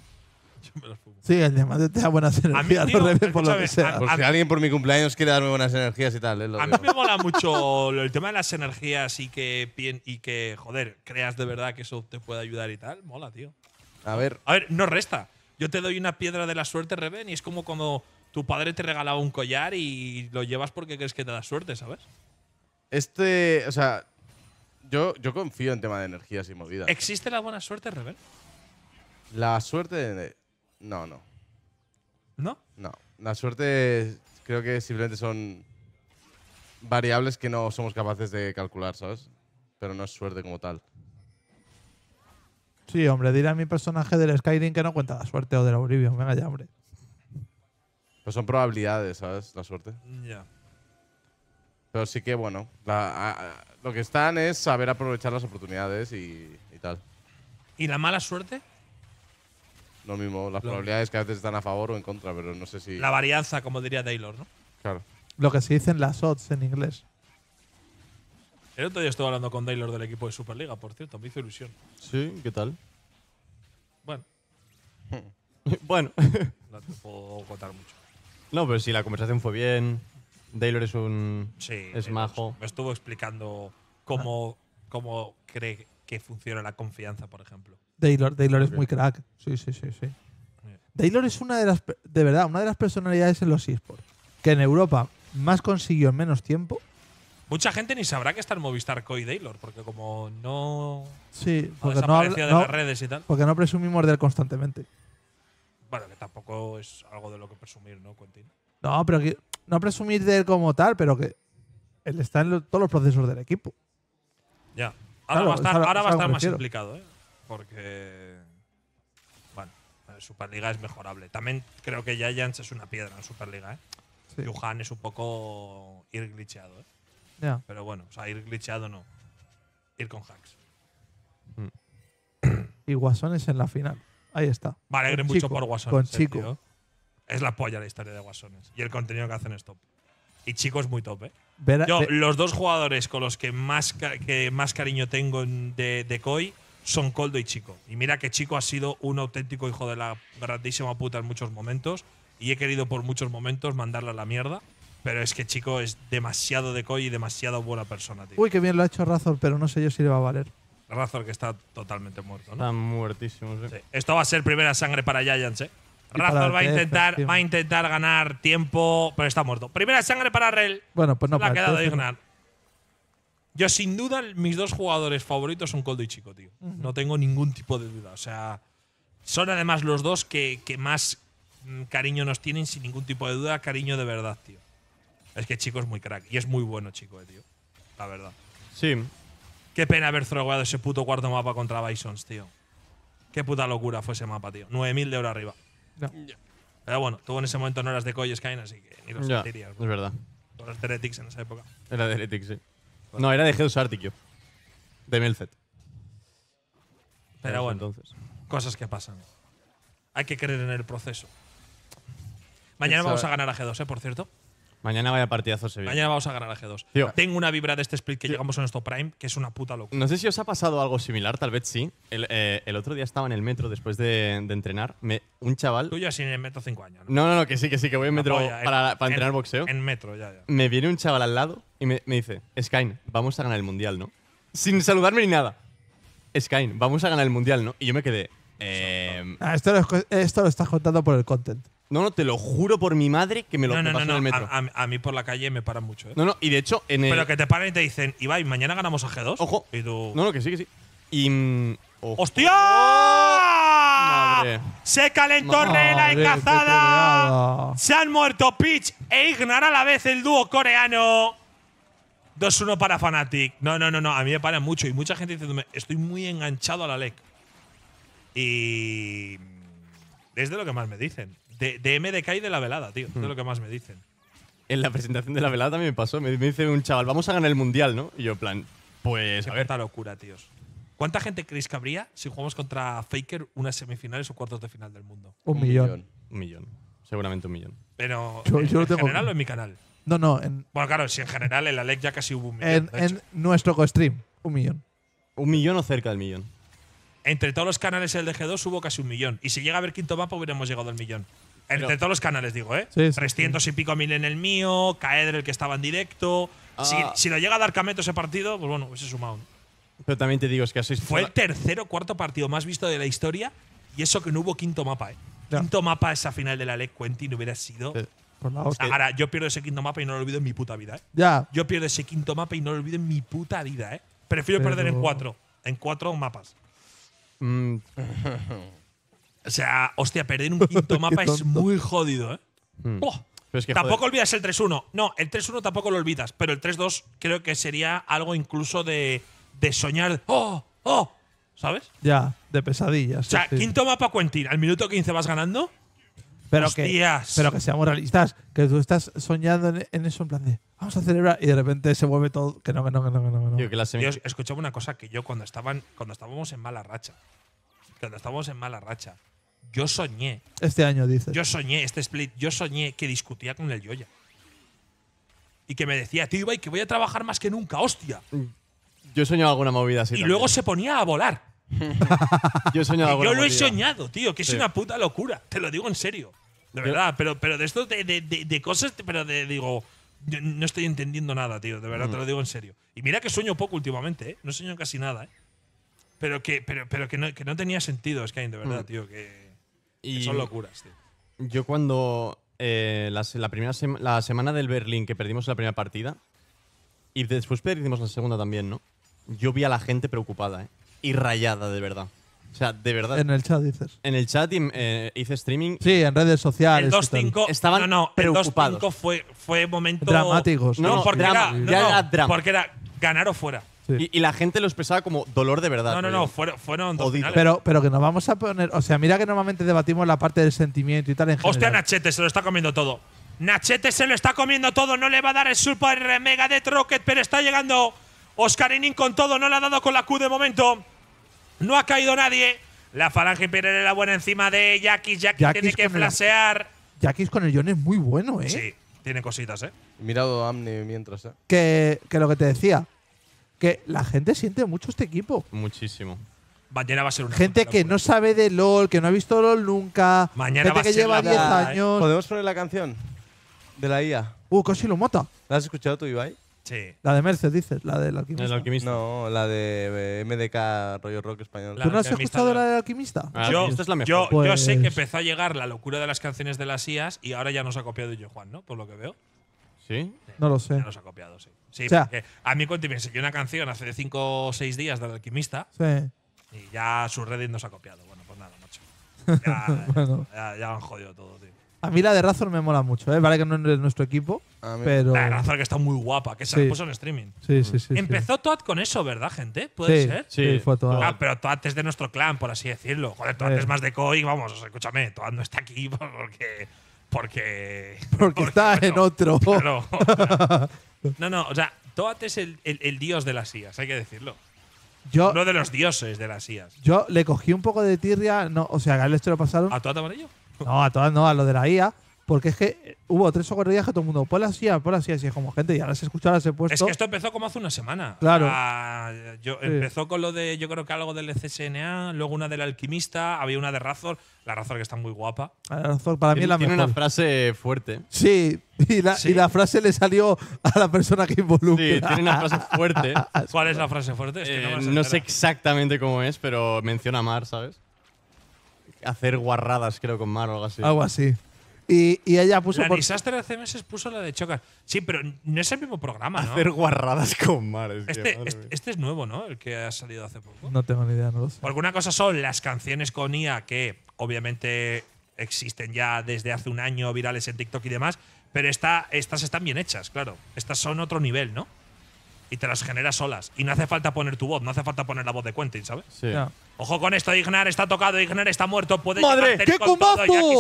Yo me los Sí, el diamante te da buenas energías, a mí, revés por lo que sea.
A, si alguien por mi cumpleaños quiere darme buenas energías y tal. a mí me mola mucho el tema de las
energías y que, y que, joder, creas de verdad que eso te puede ayudar y tal. Mola, tío. A ver. A ver, no resta yo te doy una piedra de la suerte, Reven, y es como cuando tu padre te regalaba un collar y lo llevas porque crees que te da suerte, ¿sabes?
Este, o sea, yo, yo confío en tema de energías y movidas.
¿Existe la buena suerte, Reven?
La suerte No, no. ¿No? No. La suerte creo que simplemente son variables que no somos capaces de calcular, ¿sabes? Pero no es suerte como tal.
Sí, hombre, dirá a mi personaje del Skyrim que no cuenta la suerte o del Oblivion. Venga ya, hombre.
Pues son probabilidades, ¿sabes? La suerte. Ya. Pero sí que, bueno, lo que están es saber aprovechar las oportunidades y, tal. ¿Y la mala suerte? Lo mismo, las probabilidades que a veces están a favor o en contra, pero no sé si. La varianza, como diría Taylor, ¿no? Claro.
Lo que se dicen las odds en inglés.
El
otro día estuve hablando con Taylor del equipo de Superliga, por cierto, me hizo ilusión.
Sí, ¿qué tal?
Bueno. [laughs] bueno. [laughs] no te puedo contar mucho.
No, pero sí, la conversación fue bien. Taylor es un. Sí, es majo.
Me estuvo explicando cómo, cómo cree que funciona la confianza, por ejemplo.
Taylor, Taylor es muy crack. Sí, sí, sí, sí. Taylor es una de las. De verdad, una de las personalidades en los eSports que en Europa más consiguió en menos tiempo
Mucha gente ni sabrá que está en Movistar Coy Taylor, porque como no. Sí, porque no, de redes y tal. Porque no
presumimos de él constantemente.
Bueno, que tampoco es algo de lo que presumir, ¿no, Quentin?
No, pero que, no presumir de él como tal, pero que él está en todos los procesos del equipo.
Ya. Ahora va a estar, más implicado, ¿eh? Porque. Bueno, Superliga es mejorable. También creo que Giants es una piedra en Superliga, ¿eh? es un poco ir glitcheado, ¿eh? Pero bueno, o sea, ir glitchado no. Ir con hacks.
[clears throat] Y Guasones en la final. Ahí está. Me alegro mucho por Guasones. Con eh, Chico.
Es la polla la historia de Guasones. Y el contenido que hacen es top. Y Chico es muy top, ¿eh? Yo, los dos jugadores con los que más, que más cariño tengo de, de Koi son Coldo y Chico. Y mira que Chico ha sido un auténtico hijo de la grandísima puta en muchos momentos. Y he querido por muchos momentos mandarle a la mierda. Pero es que, chico, es demasiado de decoy y demasiado buena persona, tío. Uy, qué bien lo
ha hecho Razor, pero no sé yo si le va a valer.
Razor que está totalmente muerto, ¿no? Está muertísimo, sí. Esto va a ser primera sangre para Giants, ¿eh? Razor va a, intentar, va a intentar ganar tiempo, pero está muerto. Primera sangre para Rel.
Bueno, pues no, la ha
Yo, sin duda, mis dos jugadores favoritos son Coldo y Chico, tío. No tengo ningún tipo de duda. O sea, son además los dos que, que más mm, cariño nos tienen, sin ningún tipo de duda. Cariño de verdad, tío. Es que Chico es muy crack y es muy bueno Chico, eh, tío. La verdad. Sí. Qué pena haber throwado ese puto cuarto mapa contra Bisons, tío. Qué puta locura fue ese mapa, tío. 9.000 de oro arriba. Pero bueno, tú en ese momento no eras de Coy Skyne, así que ni lo sentirías. Es verdad. eras de en esa época. Era de Heretics, sí.
No, era de G2 Arctic yo. De Melfet. Pero bueno, entonces. cosas que pasan.
Hay que creer en el proceso. Mañana vamos a ganar a G2, ¿eh? Por cierto.
Mañana vaya partidazo Sevilla. Mañana vamos a ganar a G2.
Tengo una vibra de este split que llegamos en nuestro Prime, que es una puta locura. No
sé si os ha pasado algo similar, tal vez sí. El, eh, otro día estaba en el metro después de, entrenar. un chaval. Tú ya sin el metro cinco años. ¿no? ¿no? que sí, que sí, que voy en metro ¿eh? para, entrenar boxeo. En
metro, ya, ya.
Me viene un chaval al lado y me, dice: Skyne, vamos a ganar el mundial, ¿no? Sin saludarme ni nada. Skyne, vamos a ganar el mundial, ¿no? Y yo me quedé. Eh,
esto lo estás contando por el content.
No, no, te lo juro por mi madre que me lo
no, en el metro. A, mí por la calle me paran mucho, ¿eh? No, no, y de hecho en el… Pero que te paran y te dicen, Ibai, mañana ganamos a G2. Ojo. No, no, que sí, que sí. Y… Mm, ¡Hostia! ¡Se calentó Rela en cazada! ¡Se han muerto Peach e Ignar a la vez el dúo coreano! 2-1 para Fnatic. No, no, no, no. A mí me paran mucho. Y mucha gente dice, estoy muy enganchado a la LEC. Y… Mm, es de lo que más me dicen. De, MDK y de la velada, tío. Es hmm. lo que más me dicen.
En la presentación de la velada también me pasó. Me, dice un chaval, vamos a ganar el mundial, ¿no? Y yo, plan, pues. a ver.
locura, tíos. ¿Cuánta gente creéis que habría si jugamos contra Faker unas semifinales o cuartos de final del mundo?
Un, millón.
Un millón. Seguramente un millón. Pero. Yo, ¿En, en
general o en mi canal? No, no. bueno, claro, si en general en la LEC ya casi hubo un millón. En,
nuestro
co-stream, un millón. Un millón o cerca del millón.
Entre todos los canales del DG2 hubo casi un millón. Y si llega a haber quinto mapa, hubiéramos llegado al millón. Entre todos los canales, digo, ¿eh? 300 y pico mil en el mío, Caedr el que estaba en directo. Ah. Si, no lo llega a dar Cameto ese partido, pues bueno, ese es un sumado.
Pero también te digo, es que así Fue el
tercer o cuarto partido más visto de la historia y eso que no hubo quinto mapa, ¿eh? Quinto mapa esa final de la Lec Quentin hubiera sido. Ahora, yo pierdo ese quinto mapa y no lo olvido en mi puta vida, ¿eh? Ya. Yo pierdo ese quinto mapa y no lo olvido en mi puta vida, ¿eh? Prefiero perder en cuatro. En cuatro mapas. Mm. [laughs] O sea, hostia, perder un [laughs] quinto mapa es muy jodido, ¿eh? Hmm. Oh, tampoco olvidas el 3-1. No, el 3-1 tampoco lo olvidas, pero el 3-2 creo que sería algo incluso de, soñar. ¡Oh! ¡Oh! ¿Sabes?
Ya, de pesadillas. O sea, quinto
mapa Quentin, al minuto 15 vas ganando. Pero Hostias. que, pero que seamos
realistas, que tú estás soñando en, eso en plan de vamos a celebrar y de repente se vuelve todo que no, que no, que no, que no. Que
no. escuchaba una cosa que yo cuando estaban cuando estábamos en mala racha, cuando estábamos en mala racha, yo soñé.
Este año, dice. Yo
soñé, este split, yo soñé que discutía con el Yoya. Y que me decía, tío, y que voy a trabajar más que nunca, hostia. Mm.
Yo he soñado alguna movida así. Y luego se ponía a volar. [laughs] yo he soñado alguna Yo lo he soñado,
tío, que es una puta locura. Te lo digo en serio. De verdad, pero, pero de esto, de, cosas, pero de, digo, no estoy entendiendo nada, tío. De verdad, te mm. lo digo en serio. Y mira que sueño poco últimamente, ¿eh? No sueño casi nada, ¿eh? Pero que, pero, pero que, no, que no tenía sentido, hay de verdad, mm. tío. Que son locuras,
tío. Yo cuando eh, la, primera la semana del Berlín que perdimos la primera partida, y después perdimos la segunda también, ¿no? Yo vi a la gente preocupada, ¿eh? Y rayada, de verdad. O sea, de verdad. En
el chat dices.
En el chat eh, hice streaming.
Sí, en redes sociales. En
Estaban no, preocupados. El 2-5 fue, fue momento. dramático. No, porque, era, no, porque era ganar o fuera. Y, la gente lo expresaba como dolor de verdad. No, no, no, fueron, fueron Pero, pero que
nos vamos a poner. O sea, mira que normalmente debatimos la parte del sentimiento y tal en Hostia,
Nachete, se lo está comiendo todo. Nachete
se lo está comiendo todo. No le va a dar el super mega de Rocket, pero está llegando Oscarinin con todo. No le ha dado con la Q de momento. No ha caído nadie. La Falange Imperial la buena encima de Jackis. Jackis tiene que flasear.
Jackis con el John es muy bueno, ¿eh? Sí,
tiene cositas, ¿eh? mirado Amni mientras, ¿eh?
Que, que lo que te decía que la gente siente mucho este equipo.
Muchísimo. Mañana va a ser una Gente
que no sabe de LOL, que no ha visto LOL nunca. Mañana va a que lleva 10 ¿eh? años. ¿Podemos
poner la canción? De la IA.
Uh, casi lo mata.
¿La has escuchado tú, Ibai? Sí.
La de Mercedes, dices, la del
alquimista. No, la de eh, MDK, rollo rock español. ¿Tú no has escuchado la del alquimista? Ah, yo, sé que pues-
empezó a llegar la locura de las canciones de las IAS y ahora ya nos ha copiado yo, Juan, ¿no? Por lo que veo.
¿Sí? No lo sé. Ya nos ha copiado,
sí. Sí, porque a mí Conti me enseñó una canción hace 5 o 6 días del alquimista sí. y ya su Reddit nos ha copiado. Bueno, pues nada, macho.
[laughs] Ya, bueno. han jodido todo, tío. A mí la de Razor me mola mucho, ¿eh? Vale que no es nuestro equipo, pero… La de Razor que está muy guapa, que se la puso en streaming. Sí, sí, sí. Empezó
Toad con eso, ¿verdad, gente? ¿Puede ser? Sí, fue Toad. Ah, pero Toad es de nuestro clan, por así decirlo. Joder, Toad es más de COI, vamos, escúchame, Toad no está aquí [laughs] porque… Porque.
Porque, está en otro. [laughs]
No, no, o sea, Toad es el, dios de las IAS, hay que decirlo. Yo, Uno de los dioses de las IAS
Yo le cogí un poco de tirria, no, o sea, ¿a él te lo pasaron? ¿A Toad amarillo? No, a Toad no, a lo de la IA. Porque es que eh, hubo tres o cuatro días que todo el mundo, por así, por así, es como gente, y ahora se escucha, se puesto. Es que esto
empezó como hace una semana. Claro. Ah, yo, Empezó con lo de, yo creo que algo del CSNA, luego una del alquimista, había una de Razor, la Razor que está muy guapa.
Razor para mí tiene una frase fuerte. Sí
y, la, frase le salió a la persona que involucra. Sí, tiene una frase
fuerte. [laughs] ¿Cuál es la frase fuerte? no, eh, no sé exactamente cómo es, pero menciona a Mar, ¿sabes? Hacer guarradas, creo, con Mar o algo así. Algo así.
Y, ella puso.
La por... Desastre
hace meses puso la de Chocas. Sí, pero no es el mismo programa, ¿no? Hacer
guarradas con mares. Este,
este, este,
es nuevo, ¿no? El que ha salido hace
poco. No tengo ni idea, no lo sé.
Alguna cosa son las canciones con IA que, obviamente, existen ya desde hace un año, virales en TikTok y demás. Pero estas están bien hechas, claro. Estas son otro nivel, ¿no? y te las generas solas. Y no hace falta poner tu voz, no hace falta poner la voz de Quentin, ¿sabes? Sí. Ojo con esto, Ignar está tocado, Ignar está muerto, puede ¡Madre! ¡Qué con todo.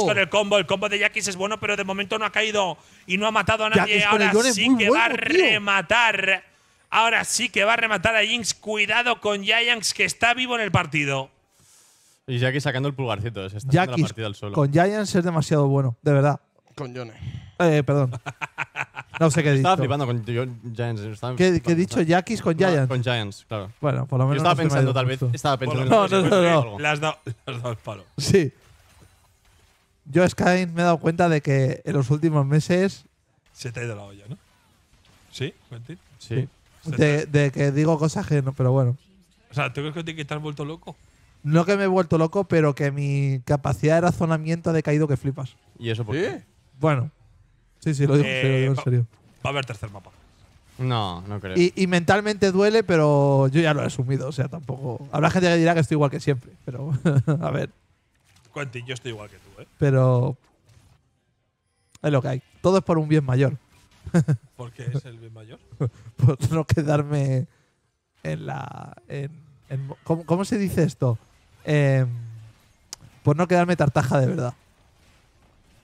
con el combo, el combo de Jackis es bueno, pero de momento no ha caído y no ha matado a nadie. Ahora sí que va a rematar. Ahora sí que va a rematar a Jinx. Cuidado con Giants que está vivo en el partido.
Y que sacando el pulgarcito, se está la partida al solo. Con Giants
es demasiado bueno, de verdad.
Con Yone.
Eh, perdón. No sé qué he dicho. Estaba flipando
con Giants. ¿Qué, he dicho? ¿Yakis con Giants? con Giants, claro. Bueno, por lo menos. Yo estaba pensando, tal vez. Estaba pensando no, no, no, no. Le has, dado, el palo.
Sí. Yo, Sky me he dado cuenta de que en los últimos meses.
Se te ha ido la olla, ¿no? ¿Sí, Quentin? Sí. De,
que digo cosas que pero bueno.
O sea, ¿tú crees que te, que has vuelto loco?
No que me he vuelto loco, pero que mi capacidad de razonamiento ha decaído que flipas. ¿Y eso por qué? Bueno, Sí, sí, lo digo, en eh, serio.
Va a haber tercer mapa.
No, no creo. Y,
mentalmente duele, pero yo ya lo he asumido. O sea, tampoco. Habrá gente que dirá que estoy igual que siempre, pero [laughs] a ver.
Quentin, yo estoy igual que tú, ¿eh? Pero.
Es lo que hay. Todo es por un bien mayor. [laughs] ¿Por qué es el bien mayor? [laughs] por no quedarme en la. ¿cómo, ¿cómo, se dice esto? Em, por no quedarme tartaja de verdad.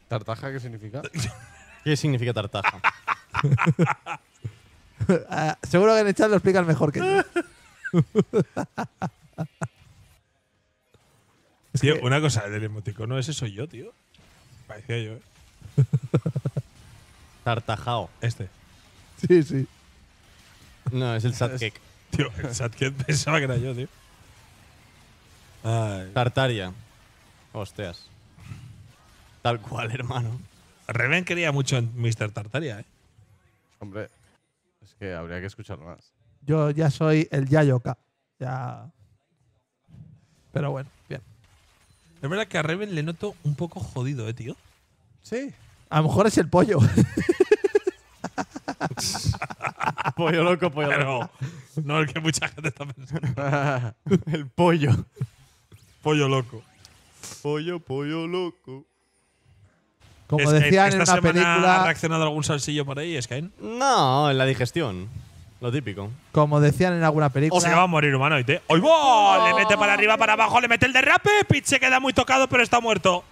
¿Tartaja qué significa? ¿Qué significa tartaja?
[laughs] Ah, seguro que en el chat lo explicas mejor que yo. [laughs]
Es tío, que- una cosa,
del emoticono es soy yo, tío. Parecía yo, ¿eh? [laughs] Tartajao. Este. Sí, sí. No, es el sadcake. Tío, el Sadcake pensaba que era yo, tío. Tartaria.
Hostias. Tal cual, hermano. Reven quería mucho en Mr. Tartaria, ¿eh? Hombre, es que habría que escucharlo más.
Yo ya soy el Yayoka. Ya.
Pero bueno, bien. Es
verdad que a Reven le noto un poco jodido, ¿eh, tío? Sí. A lo mejor es el pollo. [laughs]
pollo loco, pollo loco. no el que mucha gente está pensando. [laughs] el pollo. Pollo loco. Pollo, pollo loco. Como decían en película. ¿Ha reaccionado algún salsillo por ahí, Skyne?
No,
en la digestión. Lo típico. Como decían en alguna película. O se va a morir humano y Le
mete para arriba, para abajo, le mete el derrape. Pitch se queda muy tocado, pero está muerto.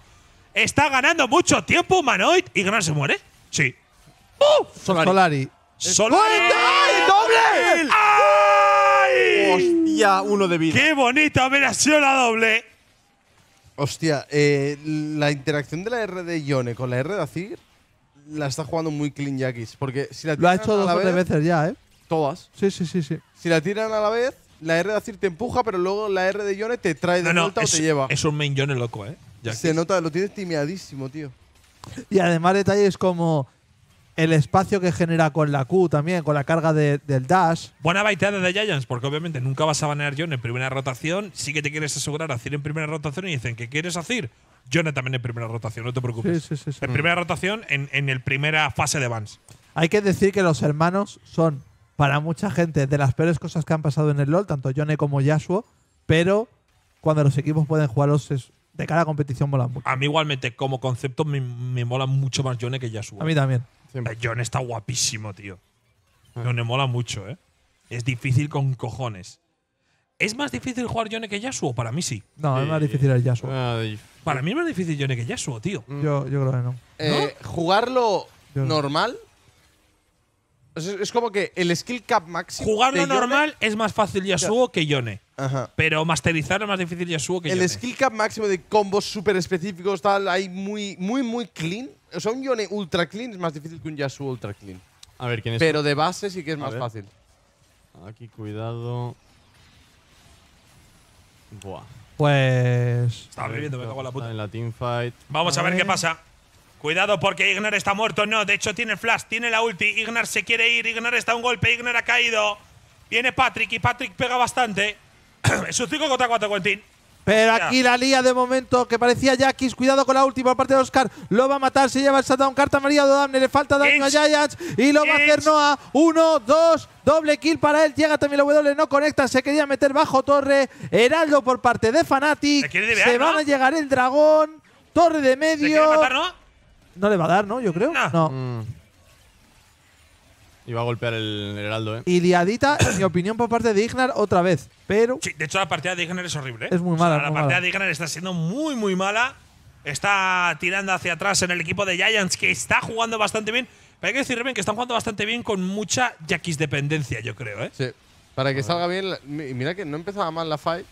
Está ganando mucho tiempo Humanoid y Gran se muere. Sí. ¡Oh! Solari. Solari. ¡Ay,
doble! ¡Ay! Hostia, uno de vida. ¡Qué bonito! Mira, ha sido la doble.
Hostia, eh, la interacción de la R de Yone con la R de Azir la está jugando muy clean Jackis. Porque si la tiran Lo ha hecho dos o veces ya, ¿eh? Todas.
Sí, sí, sí, sí.
Si la tiran a la vez, la R de Azir te empuja, pero luego la R de Yone te trae de vuelta o te lleva. Es un main Yone loco, ¿eh? Se nota, lo tienes timiadísimo, tío.
Y además detalles como el espacio que genera con la Q también, con la carga del dash.
Buena baita de Giants, porque
obviamente nunca vas a banear John en primera rotación. Sí que te quieres asegurar a en primera rotación y dicen qué quieres hacer Jone también en primera rotación, no te preocupes. Sí, En primera rotación, en, en el primera fase de
bans. Hay que decir que los hermanos son, para mucha gente, de las peores cosas que han pasado en el LoL, tanto Johnny e como Yasuo, pero cuando los equipos pueden jugarlos es- de cara a competición mola mucho. A
mí igualmente, como concepto, me, me mola mucho más Jone que Yasuo. A mí también. Yone está guapísimo, tío. Yone ah. me mola mucho, ¿eh? Es difícil con cojones. ¿Es más difícil jugar Yone que Yasuo? Para mí sí. No, es más eh, difícil el Yasuo. Para mí es más difícil Yone que Yasuo, tío. Mm.
Yo, creo que no.
Eh, jugarlo normal. Es, como que el skill cap máximo. Jugarlo normal es más fácil Yasuo que Yone.
Ajá. Pero masterizar es más difícil
Yasuo que el El skill cap máximo de combos súper específicos, tal, ahí muy, muy, muy clean. O sea, un Yone ultra clean es más difícil que un Yasuo ultra clean. A ver, ¿quién es? Pero de base sí que es más fácil.
Aquí, cuidado. Buah.
Pues. Está viviendo, me cago en la
puta. En
la teamfight. Vamos a, ver, qué
pasa. Cuidado porque Ignar está muerto. No, de hecho tiene flash, tiene la ulti. Ignar se quiere ir. Ignar está un golpe. Ignar ha caído. Viene Patrick y Patrick pega bastante. [clears throat] es un 5 contra 4, Quentin.
Pero aquí la lía de momento que parecía Jackis. Cuidado con la última parte de Oscar. Lo va a matar. Se lleva el shutdown. Carta María Dodamne. Le falta daño a Giants. Y lo va a hacer Noah. Uno, dos. Doble kill para él. Llega también la W. No conecta. Se quería meter bajo torre. Heraldo por parte de Fnatic. Se van a llegar el dragón. Torre de medio. ¿no? le va a dar, ¿no? Yo creo. No. Mm.
Iba a golpear el, heraldo, ¿eh?
Y mi opinión, por parte de Ignar otra vez. Pero.
Sí,
de hecho, la partida de Ignar es horrible. ¿eh? Es muy mala. la partida de Ignar está siendo muy, muy mala. Está tirando hacia atrás en el equipo de Giants, que está jugando bastante bien. Pero hay que decir, Reven, que están jugando bastante bien con mucha Jackis dependencia, yo creo, ¿eh? Sí.
Para que salga bien. Mira que no empezaba mal la fight.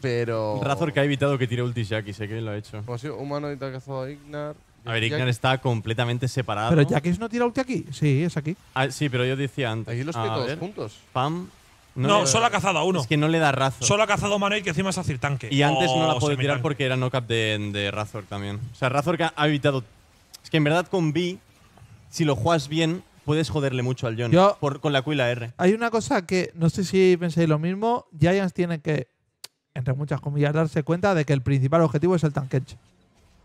Pero. Razor que ha evitado que tire
ultis Jackis, sé que lo ha hecho.
Como humano y ha cazado a Ignar. A ver, Ignar
está completamente separado. Pero Jackis
no tira ulti aquí. Sí, es aquí.
Ah, sí, pero yo decía antes. Aquí los juntos. Pam. No, solo ha cazado a uno. Es que no le da razón. Solo ha cazado a y que encima es hacer tanque. Y antes no la puede tirar porque era no de, de Razor también. O sea, Razor que ha evitado. Es que en verdad con B, si lo juegas bien, puedes joderle mucho al John con la Q y la R.
Hay una cosa que no sé si pensáis lo mismo. Giants tiene que, entre muchas comillas, darse cuenta de que el principal objetivo es el tanque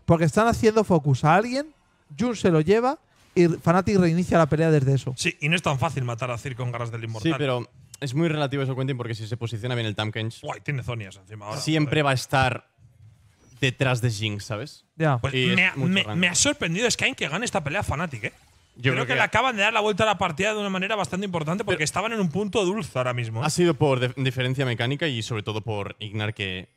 porque están haciendo focus a alguien, Jun se lo lleva y Fnatic reinicia la pelea desde eso.
Sí, y no es tan fácil matar a Zir con garras del inmortal. Sí, pero es muy relativo eso, Quentin, porque si se posiciona bien el Tamkench. Guay, tiene Zonias encima ahora. Siempre va a estar detrás de Jinx, ¿sabes? Ya. Pues me ha, sorprendido. Es que
sorprendido Sky que gane esta pelea Fnatic, ¿eh? Yo creo, que, le acaban de dar la vuelta a la partida de una manera bastante importante porque estaban en un punto dulce ahora
mismo. ¿eh? Ha sido por diferencia mecánica y sobre todo por Ignar que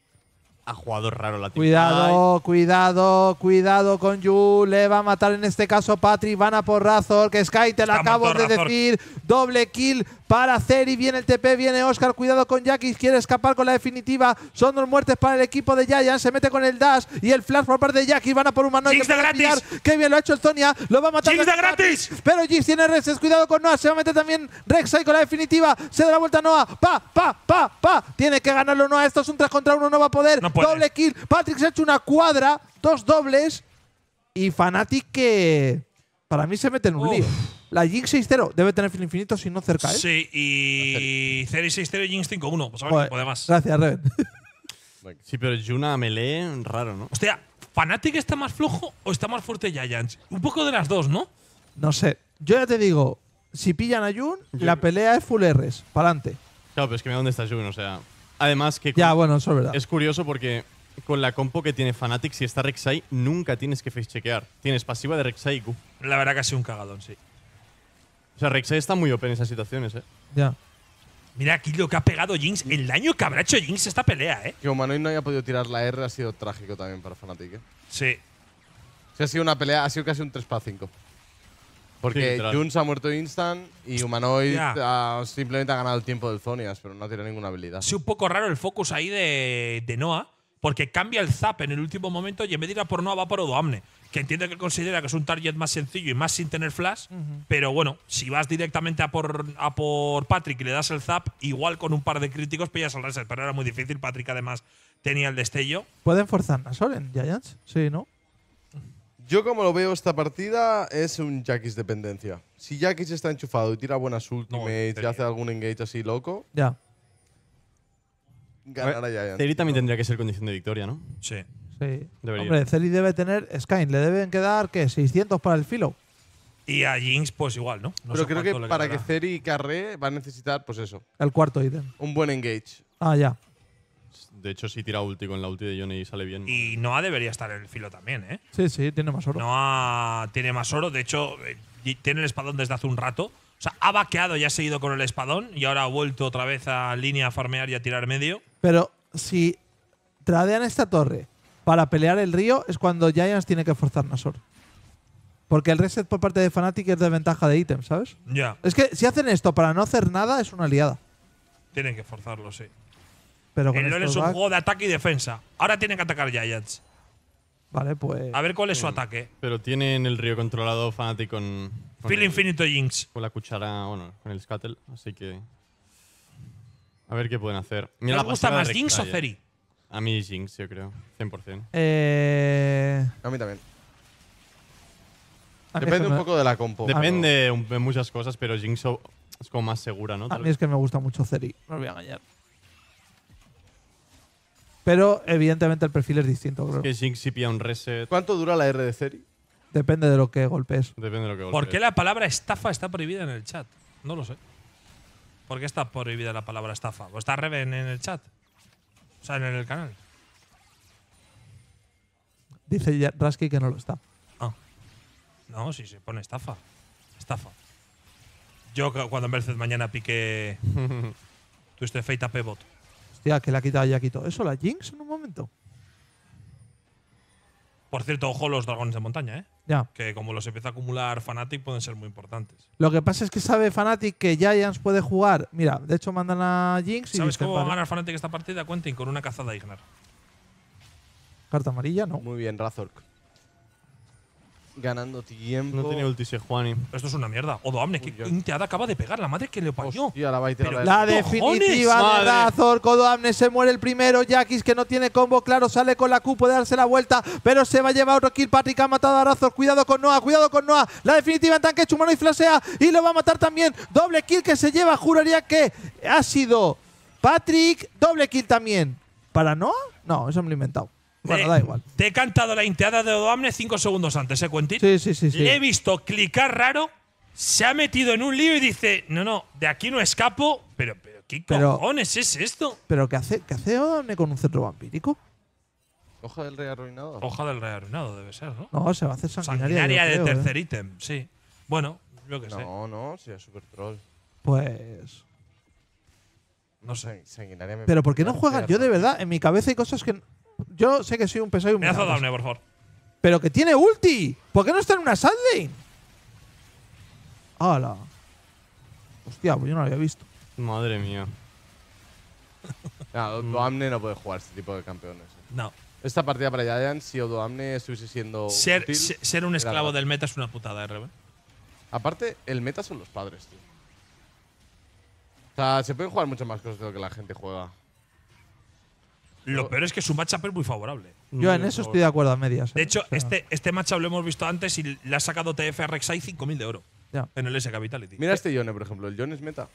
ha jugado raro la Cuidado,
cuidado, cuidado con Yu. Le va a matar en este caso Patri. Van a por Razor, que Sky te lo acabo de decir. Doble kill para Ceri. Viene el TP, viene Oscar. Cuidado con Jackie. Quiere escapar con la definitiva. Son dos muertes para el equipo de Giant. Se mete con el dash y el flash por parte de Jackie. Van a por un mano. de gratis! ¡Qué bien lo ha hecho el Sonia! ¡Lo va a matar! gratis! Pero Jinx tiene Reses. Cuidado con Noah. Se va a meter también Rek'Sai con la definitiva. Se da la vuelta Noah. ¡Pa, pa, pa, pa! Tiene que ganarlo Noah. Esto es un 3 contra uno No va a poder. Doble kill. Patrick se ha hecho una cuadra, dos dobles. Y Fnatic que. Para mí se mete en un lío. La Jinx 6-0 debe tener fin infinito si no cerca, ¿eh?
Sí, y. Ceri 6-0 y Jinx 5-1. Pues Gracias, Reven.
sí, pero Juna, melee, raro, ¿no?
Hostia, ¿Fnatic está más flojo o está más fuerte Giants? Un poco de las dos, ¿no?
No sé. Yo ya te digo, si pillan a Jun, la pelea es full Rs. Para adelante.
Claro, pero es que mira dónde está Jun, o sea. Además, que ya, bueno, es, curioso porque con la compo que tiene Fnatic, si está Rek'Sai, nunca tienes que face-chequear. Tienes pasiva de Rek'Sai y Q. La verdad que ha sido un cagadón, sí. O sea, Rek'Sai está muy open en esas situaciones, ¿eh?
Ya.
Mira aquí lo que ha pegado Jinx, el daño que habrá hecho Jinx esta pelea, ¿eh?
Que Humanoid no haya podido tirar la R ha sido trágico también para Fnatic, ¿eh? Sí. ha sido una pelea, ha sido casi un 3 para 5. Porque sí, ha muerto instant y Humanoid simplemente ha ganado el tiempo del Zonias, pero no tiene ninguna habilidad. Sí, un
poco raro el focus ahí de, de Noah, porque cambia el zap en el último momento y en vez de ir a por Noah va por Odoamne, que entiende que considera que es un target más sencillo y más sin tener flash, pero bueno, si vas directamente a por, a por Patrick y le das el zap, igual con un par de críticos pillas al reset, pero era muy difícil. Patrick además tenía el destello.
¿Pueden forzar a en Giants? Sí, ¿no?
Yo como lo veo esta partida es un Jackis dependencia. Si Jackis está enchufado y tira buenas ultimates y hace algún engage así loco, ya. ganará ya. Celi también tendría que ser condición de victoria, ¿no? Sí.
sí. Hombre, Celi debe tener Skyne. Le deben quedar, ¿qué? 600 para el filo.
Y a Jinx, pues igual, ¿no? Pero creo que para que Ceri carree va a necesitar, pues eso. El cuarto ítem. Un buen engage.
Ah, ya.
De hecho, si tira ulti con la ulti de Johnny sale bien. Y Noah debería estar en el filo
también, ¿eh? Sí, sí, tiene más oro. Noah tiene más oro. De hecho, eh, tiene el espadón desde hace un rato. O sea, ha vaqueado y ha seguido con el espadón. Y ahora ha vuelto otra vez a línea a farmear y a tirar medio.
Pero si tradean esta torre para pelear el río, es cuando Giants tiene que forzar Nasor. Porque el reset por parte de Fnatic es de ventaja de ítem, ¿sabes? Ya. Es que si hacen esto para no hacer nada, es una liada.
Tienen que forzarlo, sí. Pero el LoL es un juego de ataque y defensa. Ahora tienen que atacar
Giants.
Vale, pues.
A ver cuál es su ataque. Pero tienen el río controlado Fanatic con. Feel Jinx. Con la cuchara, bueno, con el Scuttle, así que. A ver qué pueden hacer. Me gusta más Jinx o Zeri? A mí Jinx, yo creo. 100%.
Eh... A mí también. Depende un poco
de la compo. Depende de muchas cosas, pero Jinx es como más segura, ¿no? a mí es que me gusta mucho Zeri. no lo voy a engañar.
Pero evidentemente el perfil es
distinto, creo. ¿Cuánto dura la R de serie?
Depende de lo que golpees.
Depende ¿Por qué
la palabra estafa está prohibida en el chat? No lo sé.
¿Por qué está prohibida
la palabra estafa? ¿O está Reven en el chat? O sea, en el canal.
Dice Rasky que no lo está. Ah.
No, si se pone estafa. Estafa. Yo cuando en Mercedes mañana pique [laughs] tú este feita, a Pebot
que la ha quitado ya quitó. ¿Eso la Jinx en un momento?
Por cierto, ojo los dragones de montaña, ¿eh? Que como los empieza a acumular Fnatic pueden ser muy importantes.
Lo que pasa es que sabe Fnatic que Giants puede jugar. Mira, de hecho mandan a Jinx y. ¿Sabes cómo ganar
Fnatic esta partida? y con una cazada Ignar.
Carta amarilla, no. Muy bien, Razork ganando tiempo. No tiene ulti ese Juani.
Esto es una mierda. Odoamne, que Inteada acaba de pegar. La madre que le pañó. la, definitiva
de Odoamne se muere el primero. Jackis, que no tiene combo, claro, sale con la Q, puede darse la vuelta. Pero se va a llevar otro kill. Patrick ha matado a Razor. Cuidado con Noah, cuidado con Noah. La definitiva en tanque Chumano y flasea Y lo va a matar también. Doble kill que se lleva. Juraría que ha sido Patrick. Doble kill también. ¿Para Noah? No, eso me lo he inventado.
Te he cantado la inteada de Odoamne cinco segundos antes, ¿eh, Quentin? Sí, sí, sí, Le he visto clicar raro, se ha metido en un lío y dice, no, no, de aquí no escapo, pero, pero ¿qué cojones es esto?
¿Pero qué hace, qué hace Odoamne con un centro vampírico?
Hoja del rey arruinado. Hoja del rey arruinado debe ser, ¿no? No, se va a hacer sanguinaria.
Sanguinaria de ¿eh? tercer
ítem, sí.
Bueno, yo que no, sé. No, no, si es super troll. Pues... No sé. Sanguinaria Pero ¿por qué no juegas? Yo
de verdad, en mi cabeza hay cosas que yo sé que soy un
pesado y un por favor.
Pero que tiene ulti. ¿Por qué no está en una side ¡Hala! Hostia, pues yo no lo había visto.
Madre mía. no, [laughs] mm. Doamne no puede jugar este tipo de campeones. Eh. No. Esta partida para Giants, si Odoamne estuviese siendo. Ser, ser un esclavo
del meta es una putada, eh, RB.
Aparte, el meta son los padres, tío. O sea, se pueden jugar muchas más cosas de lo que la gente juega. Lo peor es que su matchup es muy favorable.
Yo en eso estoy de acuerdo a medias. De ¿eh? hecho, este, este matchup lo hemos visto antes y le ha sacado TF a Rek'Sai 5.000
de oro Ya. en el S Capitality. Mira este Yone, por ejemplo. El Yone es meta.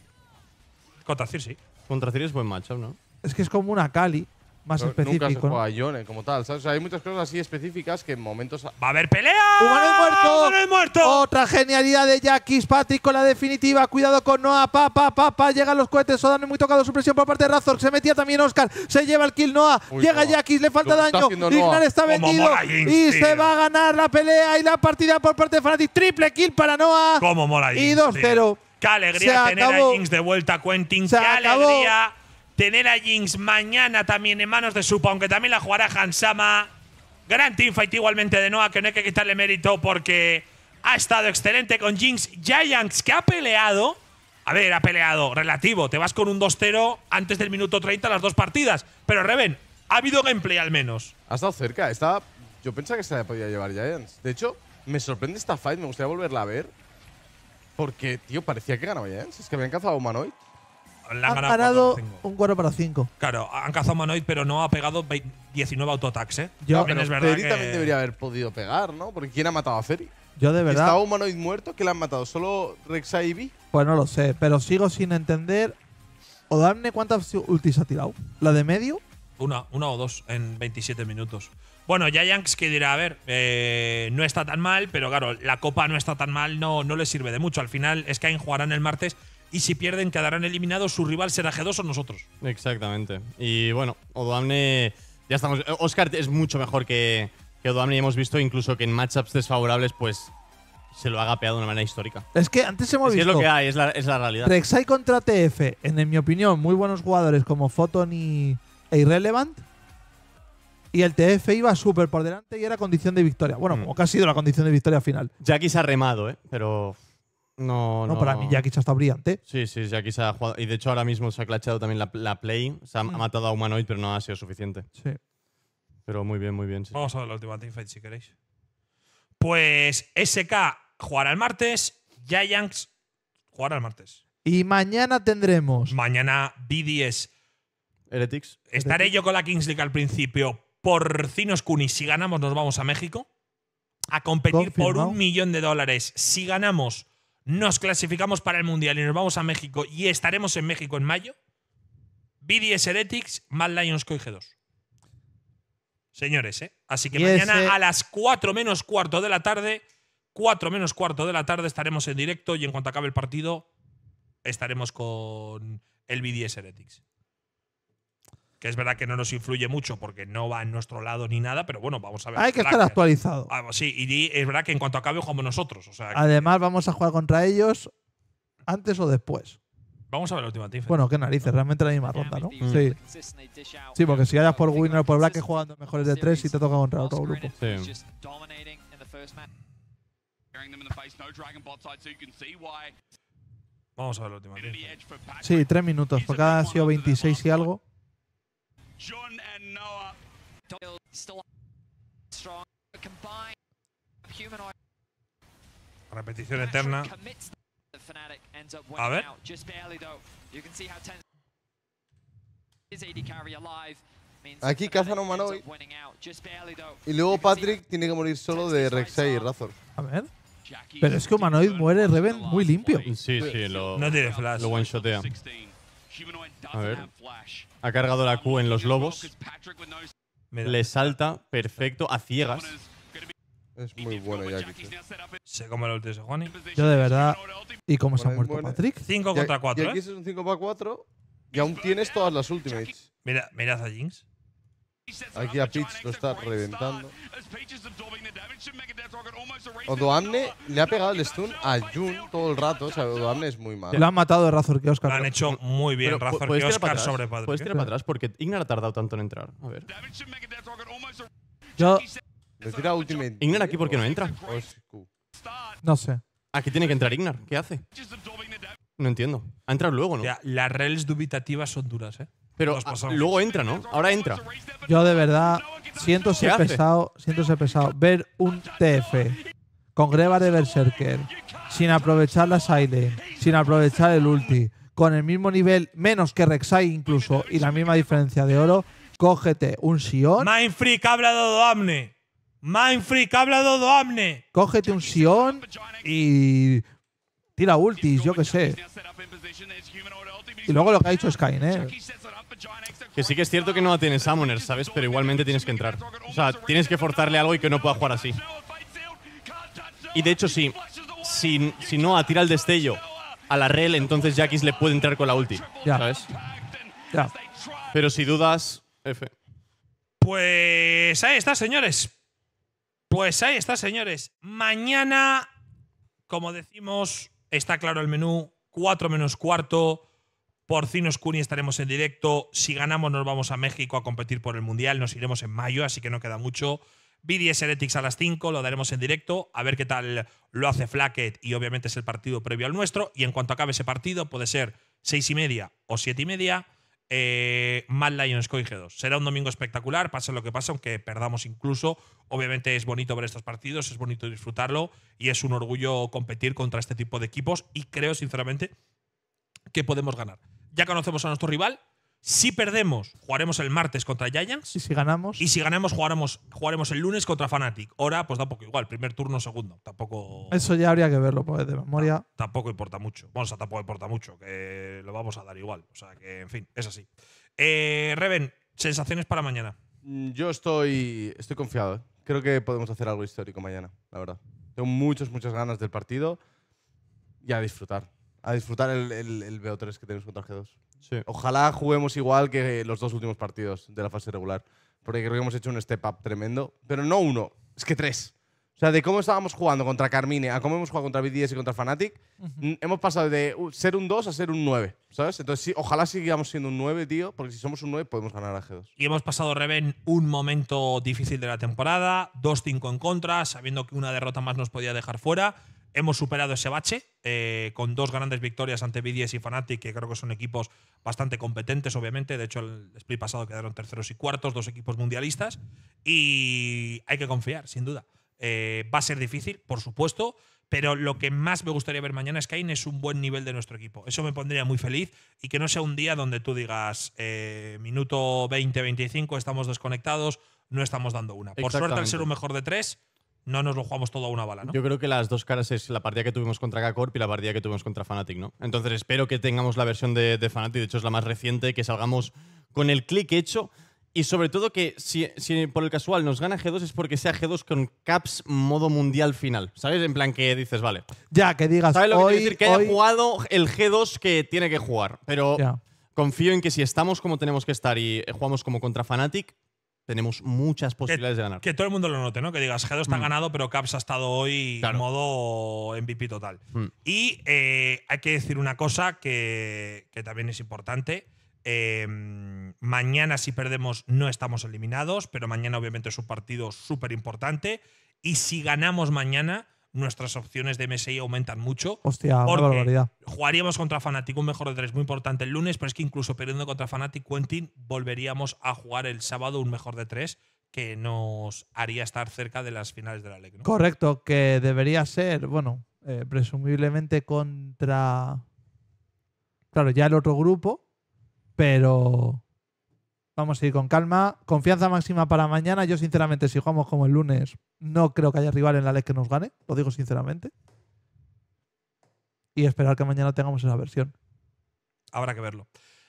Contra sí Contra cir es buen matchup, ¿no?
Es que es como una Cali más específico.
Nunca como tal, hay muchas cosas así específicas que en momentos… ¡Va a haber pelea! ¡Humano
muerto! muerto! Otra
genialidad de Jackis. Patrick con la definitiva. Cuidado con Noah. Pa, pa, pa, Llegan los cohetes. Sodan muy tocado. Su presión por parte de Razor. Se metía también Oscar. Se lleva el kill Noah. Llega Jackis. Le falta daño. Ignar está vendido. Y se va a ganar la pelea y la partida por parte de Fnatic. Triple kill para Noah. Como mola Y 2-0. Qué alegría tener a
Jinx de vuelta, Quentin. Qué alegría tener a Jinx mañana también en manos de Supa, aunque también la jugará Hansama. Gran teamfight igualmente de Noah, que no hay que quitarle mérito porque ha estado excelente con Jinx Giants, que ha peleado. A ver, ha peleado, relativo. Te vas con un 2-0 antes del minuto 30 las dos partidas. Pero Reven, ha habido gameplay al menos.
Ha estado cerca, Yo pensaba que se la podía llevar Giants. De hecho, me sorprende esta fight, me gustaría volverla a ver. Porque, tío, parecía que ganaba Giants. Es que habían cazado a Humanoid han, parado un 4 para 5. Claro,
han cazado Manoid, pero no ha pegado 19 autotax, ¿eh? Yo, también es verdad también debería
haber podido pegar, ¿no? Porque ¿quién ha matado a Ferry? Yo de verdad. ¿Estaba humanoid muerto? ¿Qué le han matado? ¿Solo y Vi?
Pues no lo sé, pero sigo sin entender. ¿O darme cuántas ultis ha tirado? ¿La de medio?
Una, una o dos en 27 minutos. Bueno, ya que dirá, a ver, eh, no está tan mal, pero claro, la copa no está tan mal, no, no le sirve de mucho. Al final, es que Sky jugarán el martes y si pierden quedarán eliminados, su rival será
G2 o nosotros. Exactamente. Y bueno, Odoamne, ya estamos. Oscar es mucho mejor que, que Odoamne y hemos visto incluso que en matchups desfavorables, pues se lo ha gapeado de una manera histórica. Es que antes hemos visto. es lo que hay, es la, realidad. Rexai
contra TF, en, mi opinión, muy buenos jugadores como Photon y e Irrelevant. Y el TF iba súper por delante y era condición de victoria. Bueno, mm. o casi ha la condición de victoria final.
Jackie se ha remado, ¿eh? Pero. No, no, Para mí Jackie ha está brillante. Sí, sí, Jackie se ha jugado. Y de hecho ahora mismo se ha clachado también la, play. Se ha, matado a Humanoid, pero no ha sido suficiente. Sí. Pero muy bien, muy bien.
Vamos a ver la última teamfight si queréis.
Pues SK jugará el
martes, Giants jugará el martes.
Y mañana tendremos. Mañana
BDS. Heretics. Estaré yo con la Kings League al principio. Porcinos Kunis. si ganamos, nos vamos a México. A competir por un millón de dólares. Si ganamos, nos clasificamos para el Mundial y nos vamos a México y estaremos en México en mayo, BDS Heretics, Mad Lions Coige 2. Señores, ¿eh? Así que mañana a las 4 menos cuarto de la tarde, 4 menos cuarto de la tarde estaremos en directo y en cuanto acabe el partido estaremos con el BDS Heretics que es verdad que no nos influye mucho porque no va en nuestro lado ni nada, pero bueno, vamos a ver. Hay que estar actualizado. Ah, sí, y es verdad que en cuanto acabe jugamos nosotros. Además,
vamos a jugar contra ellos antes o después.
Vamos a ver la última Bueno, qué narices,
realmente la misma ronda, ¿no? Sí. porque si hayas por Winner o por Black jugando mejores de tres y te toca contra otro grupo. Vamos a ver la última Sí, tres minutos, porque ha sido 26 y algo. John and Noah.
Repetición
eterna. A ver.
Aquí cazan a humanoid. Y luego Patrick tiene que morir solo de Rek'Sai y Razor. A
ver. Pero es que humanoid
muere Reven muy limpio. Sí, sí, lo, no tiene flash. Lo one shotea. A ver. Ha cargado la Q en los lobos. Le salta perfecto a ciegas. Es
muy bueno ya. aquí. Se come lo ulti
de Juani.
Yo de verdad. ¿Y cómo se ha muerto
Patrick? 5 contra 4. ¿eh? es un 5 para 4 y aún tienes todas las ultimates. Mira, mirad a Jinx. Aquí a Peach lo está reventando. Odoamne le ha pegado el stun a Jun todo el rato. O sea, Odoamne es muy malo. Lo han
matado de Razor que Oscar. Lo han hecho muy bien Razor que Oscar sobre Puedes tirar para atrás porque Ignar ha tardado tanto en entrar. A ver. Yo. Ignar aquí porque no entra. No sé. Aquí tiene que entrar Ignar. ¿Qué hace? No entiendo. Ha entrado luego, ¿no? las rels dubitativas son duras, ¿eh? Pero ah, luego entra, ¿no? Ahora entra. Yo de verdad siento ser pesado,
siento ser pesado. Ver un TF con greba de Berserker, sin aprovechar la side, sin aprovechar el ulti, con el mismo nivel, menos que Rek'Sai incluso, y la misma diferencia de oro, cógete un Sion.
Mindfreak ha hablado de Amne. Mindfreak ha hablado de Amne.
Cógete un Sion y tira ultis, yo qué sé. Y luego lo que ha dicho es ¿eh?
Que sí que es cierto que no la tiene ¿sabes? Pero igualmente tienes que entrar. O sea, tienes que forzarle algo y que no pueda jugar así. Y de hecho, sí. Si, si no atira el destello a la rel, entonces Jackis le puede entrar con la ulti. ¿Sabes? Pero si dudas, F. Pues ahí está,
señores. Pues ahí está, señores. Mañana, como decimos, está claro el menú. 4 menos cuarto. Porcinos Cuni estaremos en directo. Si ganamos, nos vamos a México a competir por el Mundial. Nos iremos en mayo, así que no queda mucho. BDS Heretics a las 5, lo daremos en directo, a ver qué tal lo hace Flacket y obviamente es el partido previo al nuestro. Y en cuanto acabe ese partido, puede ser seis y media o siete y media, eh, Mad Lions g 2. Será un domingo espectacular, pase lo que pase, aunque perdamos incluso. Obviamente es bonito ver estos partidos, es bonito disfrutarlo y es un orgullo competir contra este tipo de equipos y creo sinceramente que podemos ganar ya conocemos a nuestro rival. Si perdemos, jugaremos el martes contra Giants. Y si ganamos. Y si ganamos, jugaremos, jugaremos el lunes contra Fnatic. Ahora, pues tampoco igual. Primer turno, segundo. Tampoco.
Eso ya habría que verlo, pues
de memoria.
Tampoco importa mucho. Vamos tampoco importa mucho. Que lo vamos a dar igual. O sea que, en fin, es así. Eh, Reven, sensaciones para mañana.
Mm, yo estoy, estoy confiado. ¿eh? Creo que podemos hacer algo histórico mañana, la verdad. Tengo muchas, muchas ganas del partido y a disfrutar a disfrutar el, el, el BO3 que tenemos contra G2. Sí. Ojalá juguemos igual que los dos últimos partidos de la fase regular, porque creo que hemos hecho un step up tremendo, pero no uno, es que tres. O sea, de cómo estábamos jugando contra Carmine a cómo hemos jugado contra BDS y contra Fnatic, hemos pasado de ser un 2 a ser un 9, ¿sabes? Entonces, sí, ojalá sigamos siendo un 9, tío, porque si somos un 9 podemos ganar a G2.
Y hemos pasado, Reven, un momento difícil de la temporada, 2-5 en contra, sabiendo que una derrota más nos podía dejar fuera hemos superado ese bache eh, con dos grandes victorias ante BDS y Fnatic, que creo que son equipos bastante competentes, obviamente. De hecho, el split pasado quedaron terceros y cuartos, dos equipos mundialistas. Y hay que confiar, sin duda. Eh, va a ser difícil, por supuesto, pero lo que más me gustaría ver mañana es que Aine es un buen nivel de nuestro equipo. Eso me pondría muy feliz y que no sea un día donde tú digas eh, minuto 20-25 estamos desconectados, no estamos dando una. Por suerte, al ser un mejor de tres no nos lo jugamos todo a una bala, ¿no? Yo
creo que las dos caras es la partida que tuvimos contra K-Corp y la partida que tuvimos contra Fnatic, ¿no? Entonces espero que tengamos la versión de, de Fnatic, de hecho es la más reciente, que salgamos con el clic hecho y sobre todo que si, por el casual nos gana G2 es porque sea G2 con caps modo mundial final. ¿Sabes? En plan que dices, vale. Ya, que digas. ¿Sabes lo hoy, que decir? Que haya jugado el G2 que tiene que jugar. Pero confío en que si estamos como tenemos que estar y jugamos como contra Fnatic, tenemos muchas posibilidades de ganar.
Que todo el mundo lo note, ¿no? Que digas, G2 está mm. ganado, pero Caps ha estado hoy claro. en modo MVP total. Mm. Y eh, hay que decir una cosa que, también es importante. Em, mañana, si perdemos, no estamos eliminados, pero mañana, obviamente, es un partido súper importante. Y si ganamos mañana, nuestras opciones de MSI aumentan
mucho. Hostia, la barbaridad.
Jugaríamos contra Fnatic un mejor de tres muy importante el lunes, pero es que incluso perdiendo contra Fnatic Quentin volveríamos a jugar el sábado un mejor de tres que nos haría estar cerca de las finales de la LEC. ¿no? Correcto,
que debería ser, bueno, eh, presumiblemente contra. Claro, ya el otro grupo, pero Vamos a ir con calma. Confianza máxima para mañana. Yo, sinceramente, si jugamos como el lunes, no creo que haya rival en la ley que nos gane. Lo digo sinceramente. Y esperar que mañana tengamos esa versión.
Habrá que verlo.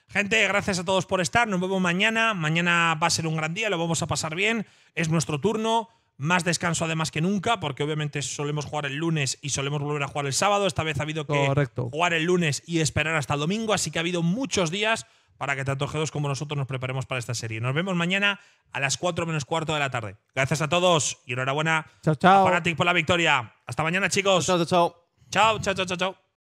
Gente, gracias a todos por estar. Nos vemos mañana. Mañana va a ser un gran día, lo vamos a pasar bien. Es nuestro turno. Más descanso además que nunca, porque obviamente solemos jugar el lunes y solemos volver a jugar el sábado. Esta vez ha habido que jugar el lunes y esperar hasta el domingo, así que ha habido muchos días para que tanto G2 como nosotros nos preparemos para esta serie. Nos vemos mañana a las 4 menos cuarto de la tarde. Gracias a todos y enhorabuena chao, chao. por la victoria. Hasta mañana, chicos. Chao, chao, chao. Chao, chao, chao, chao.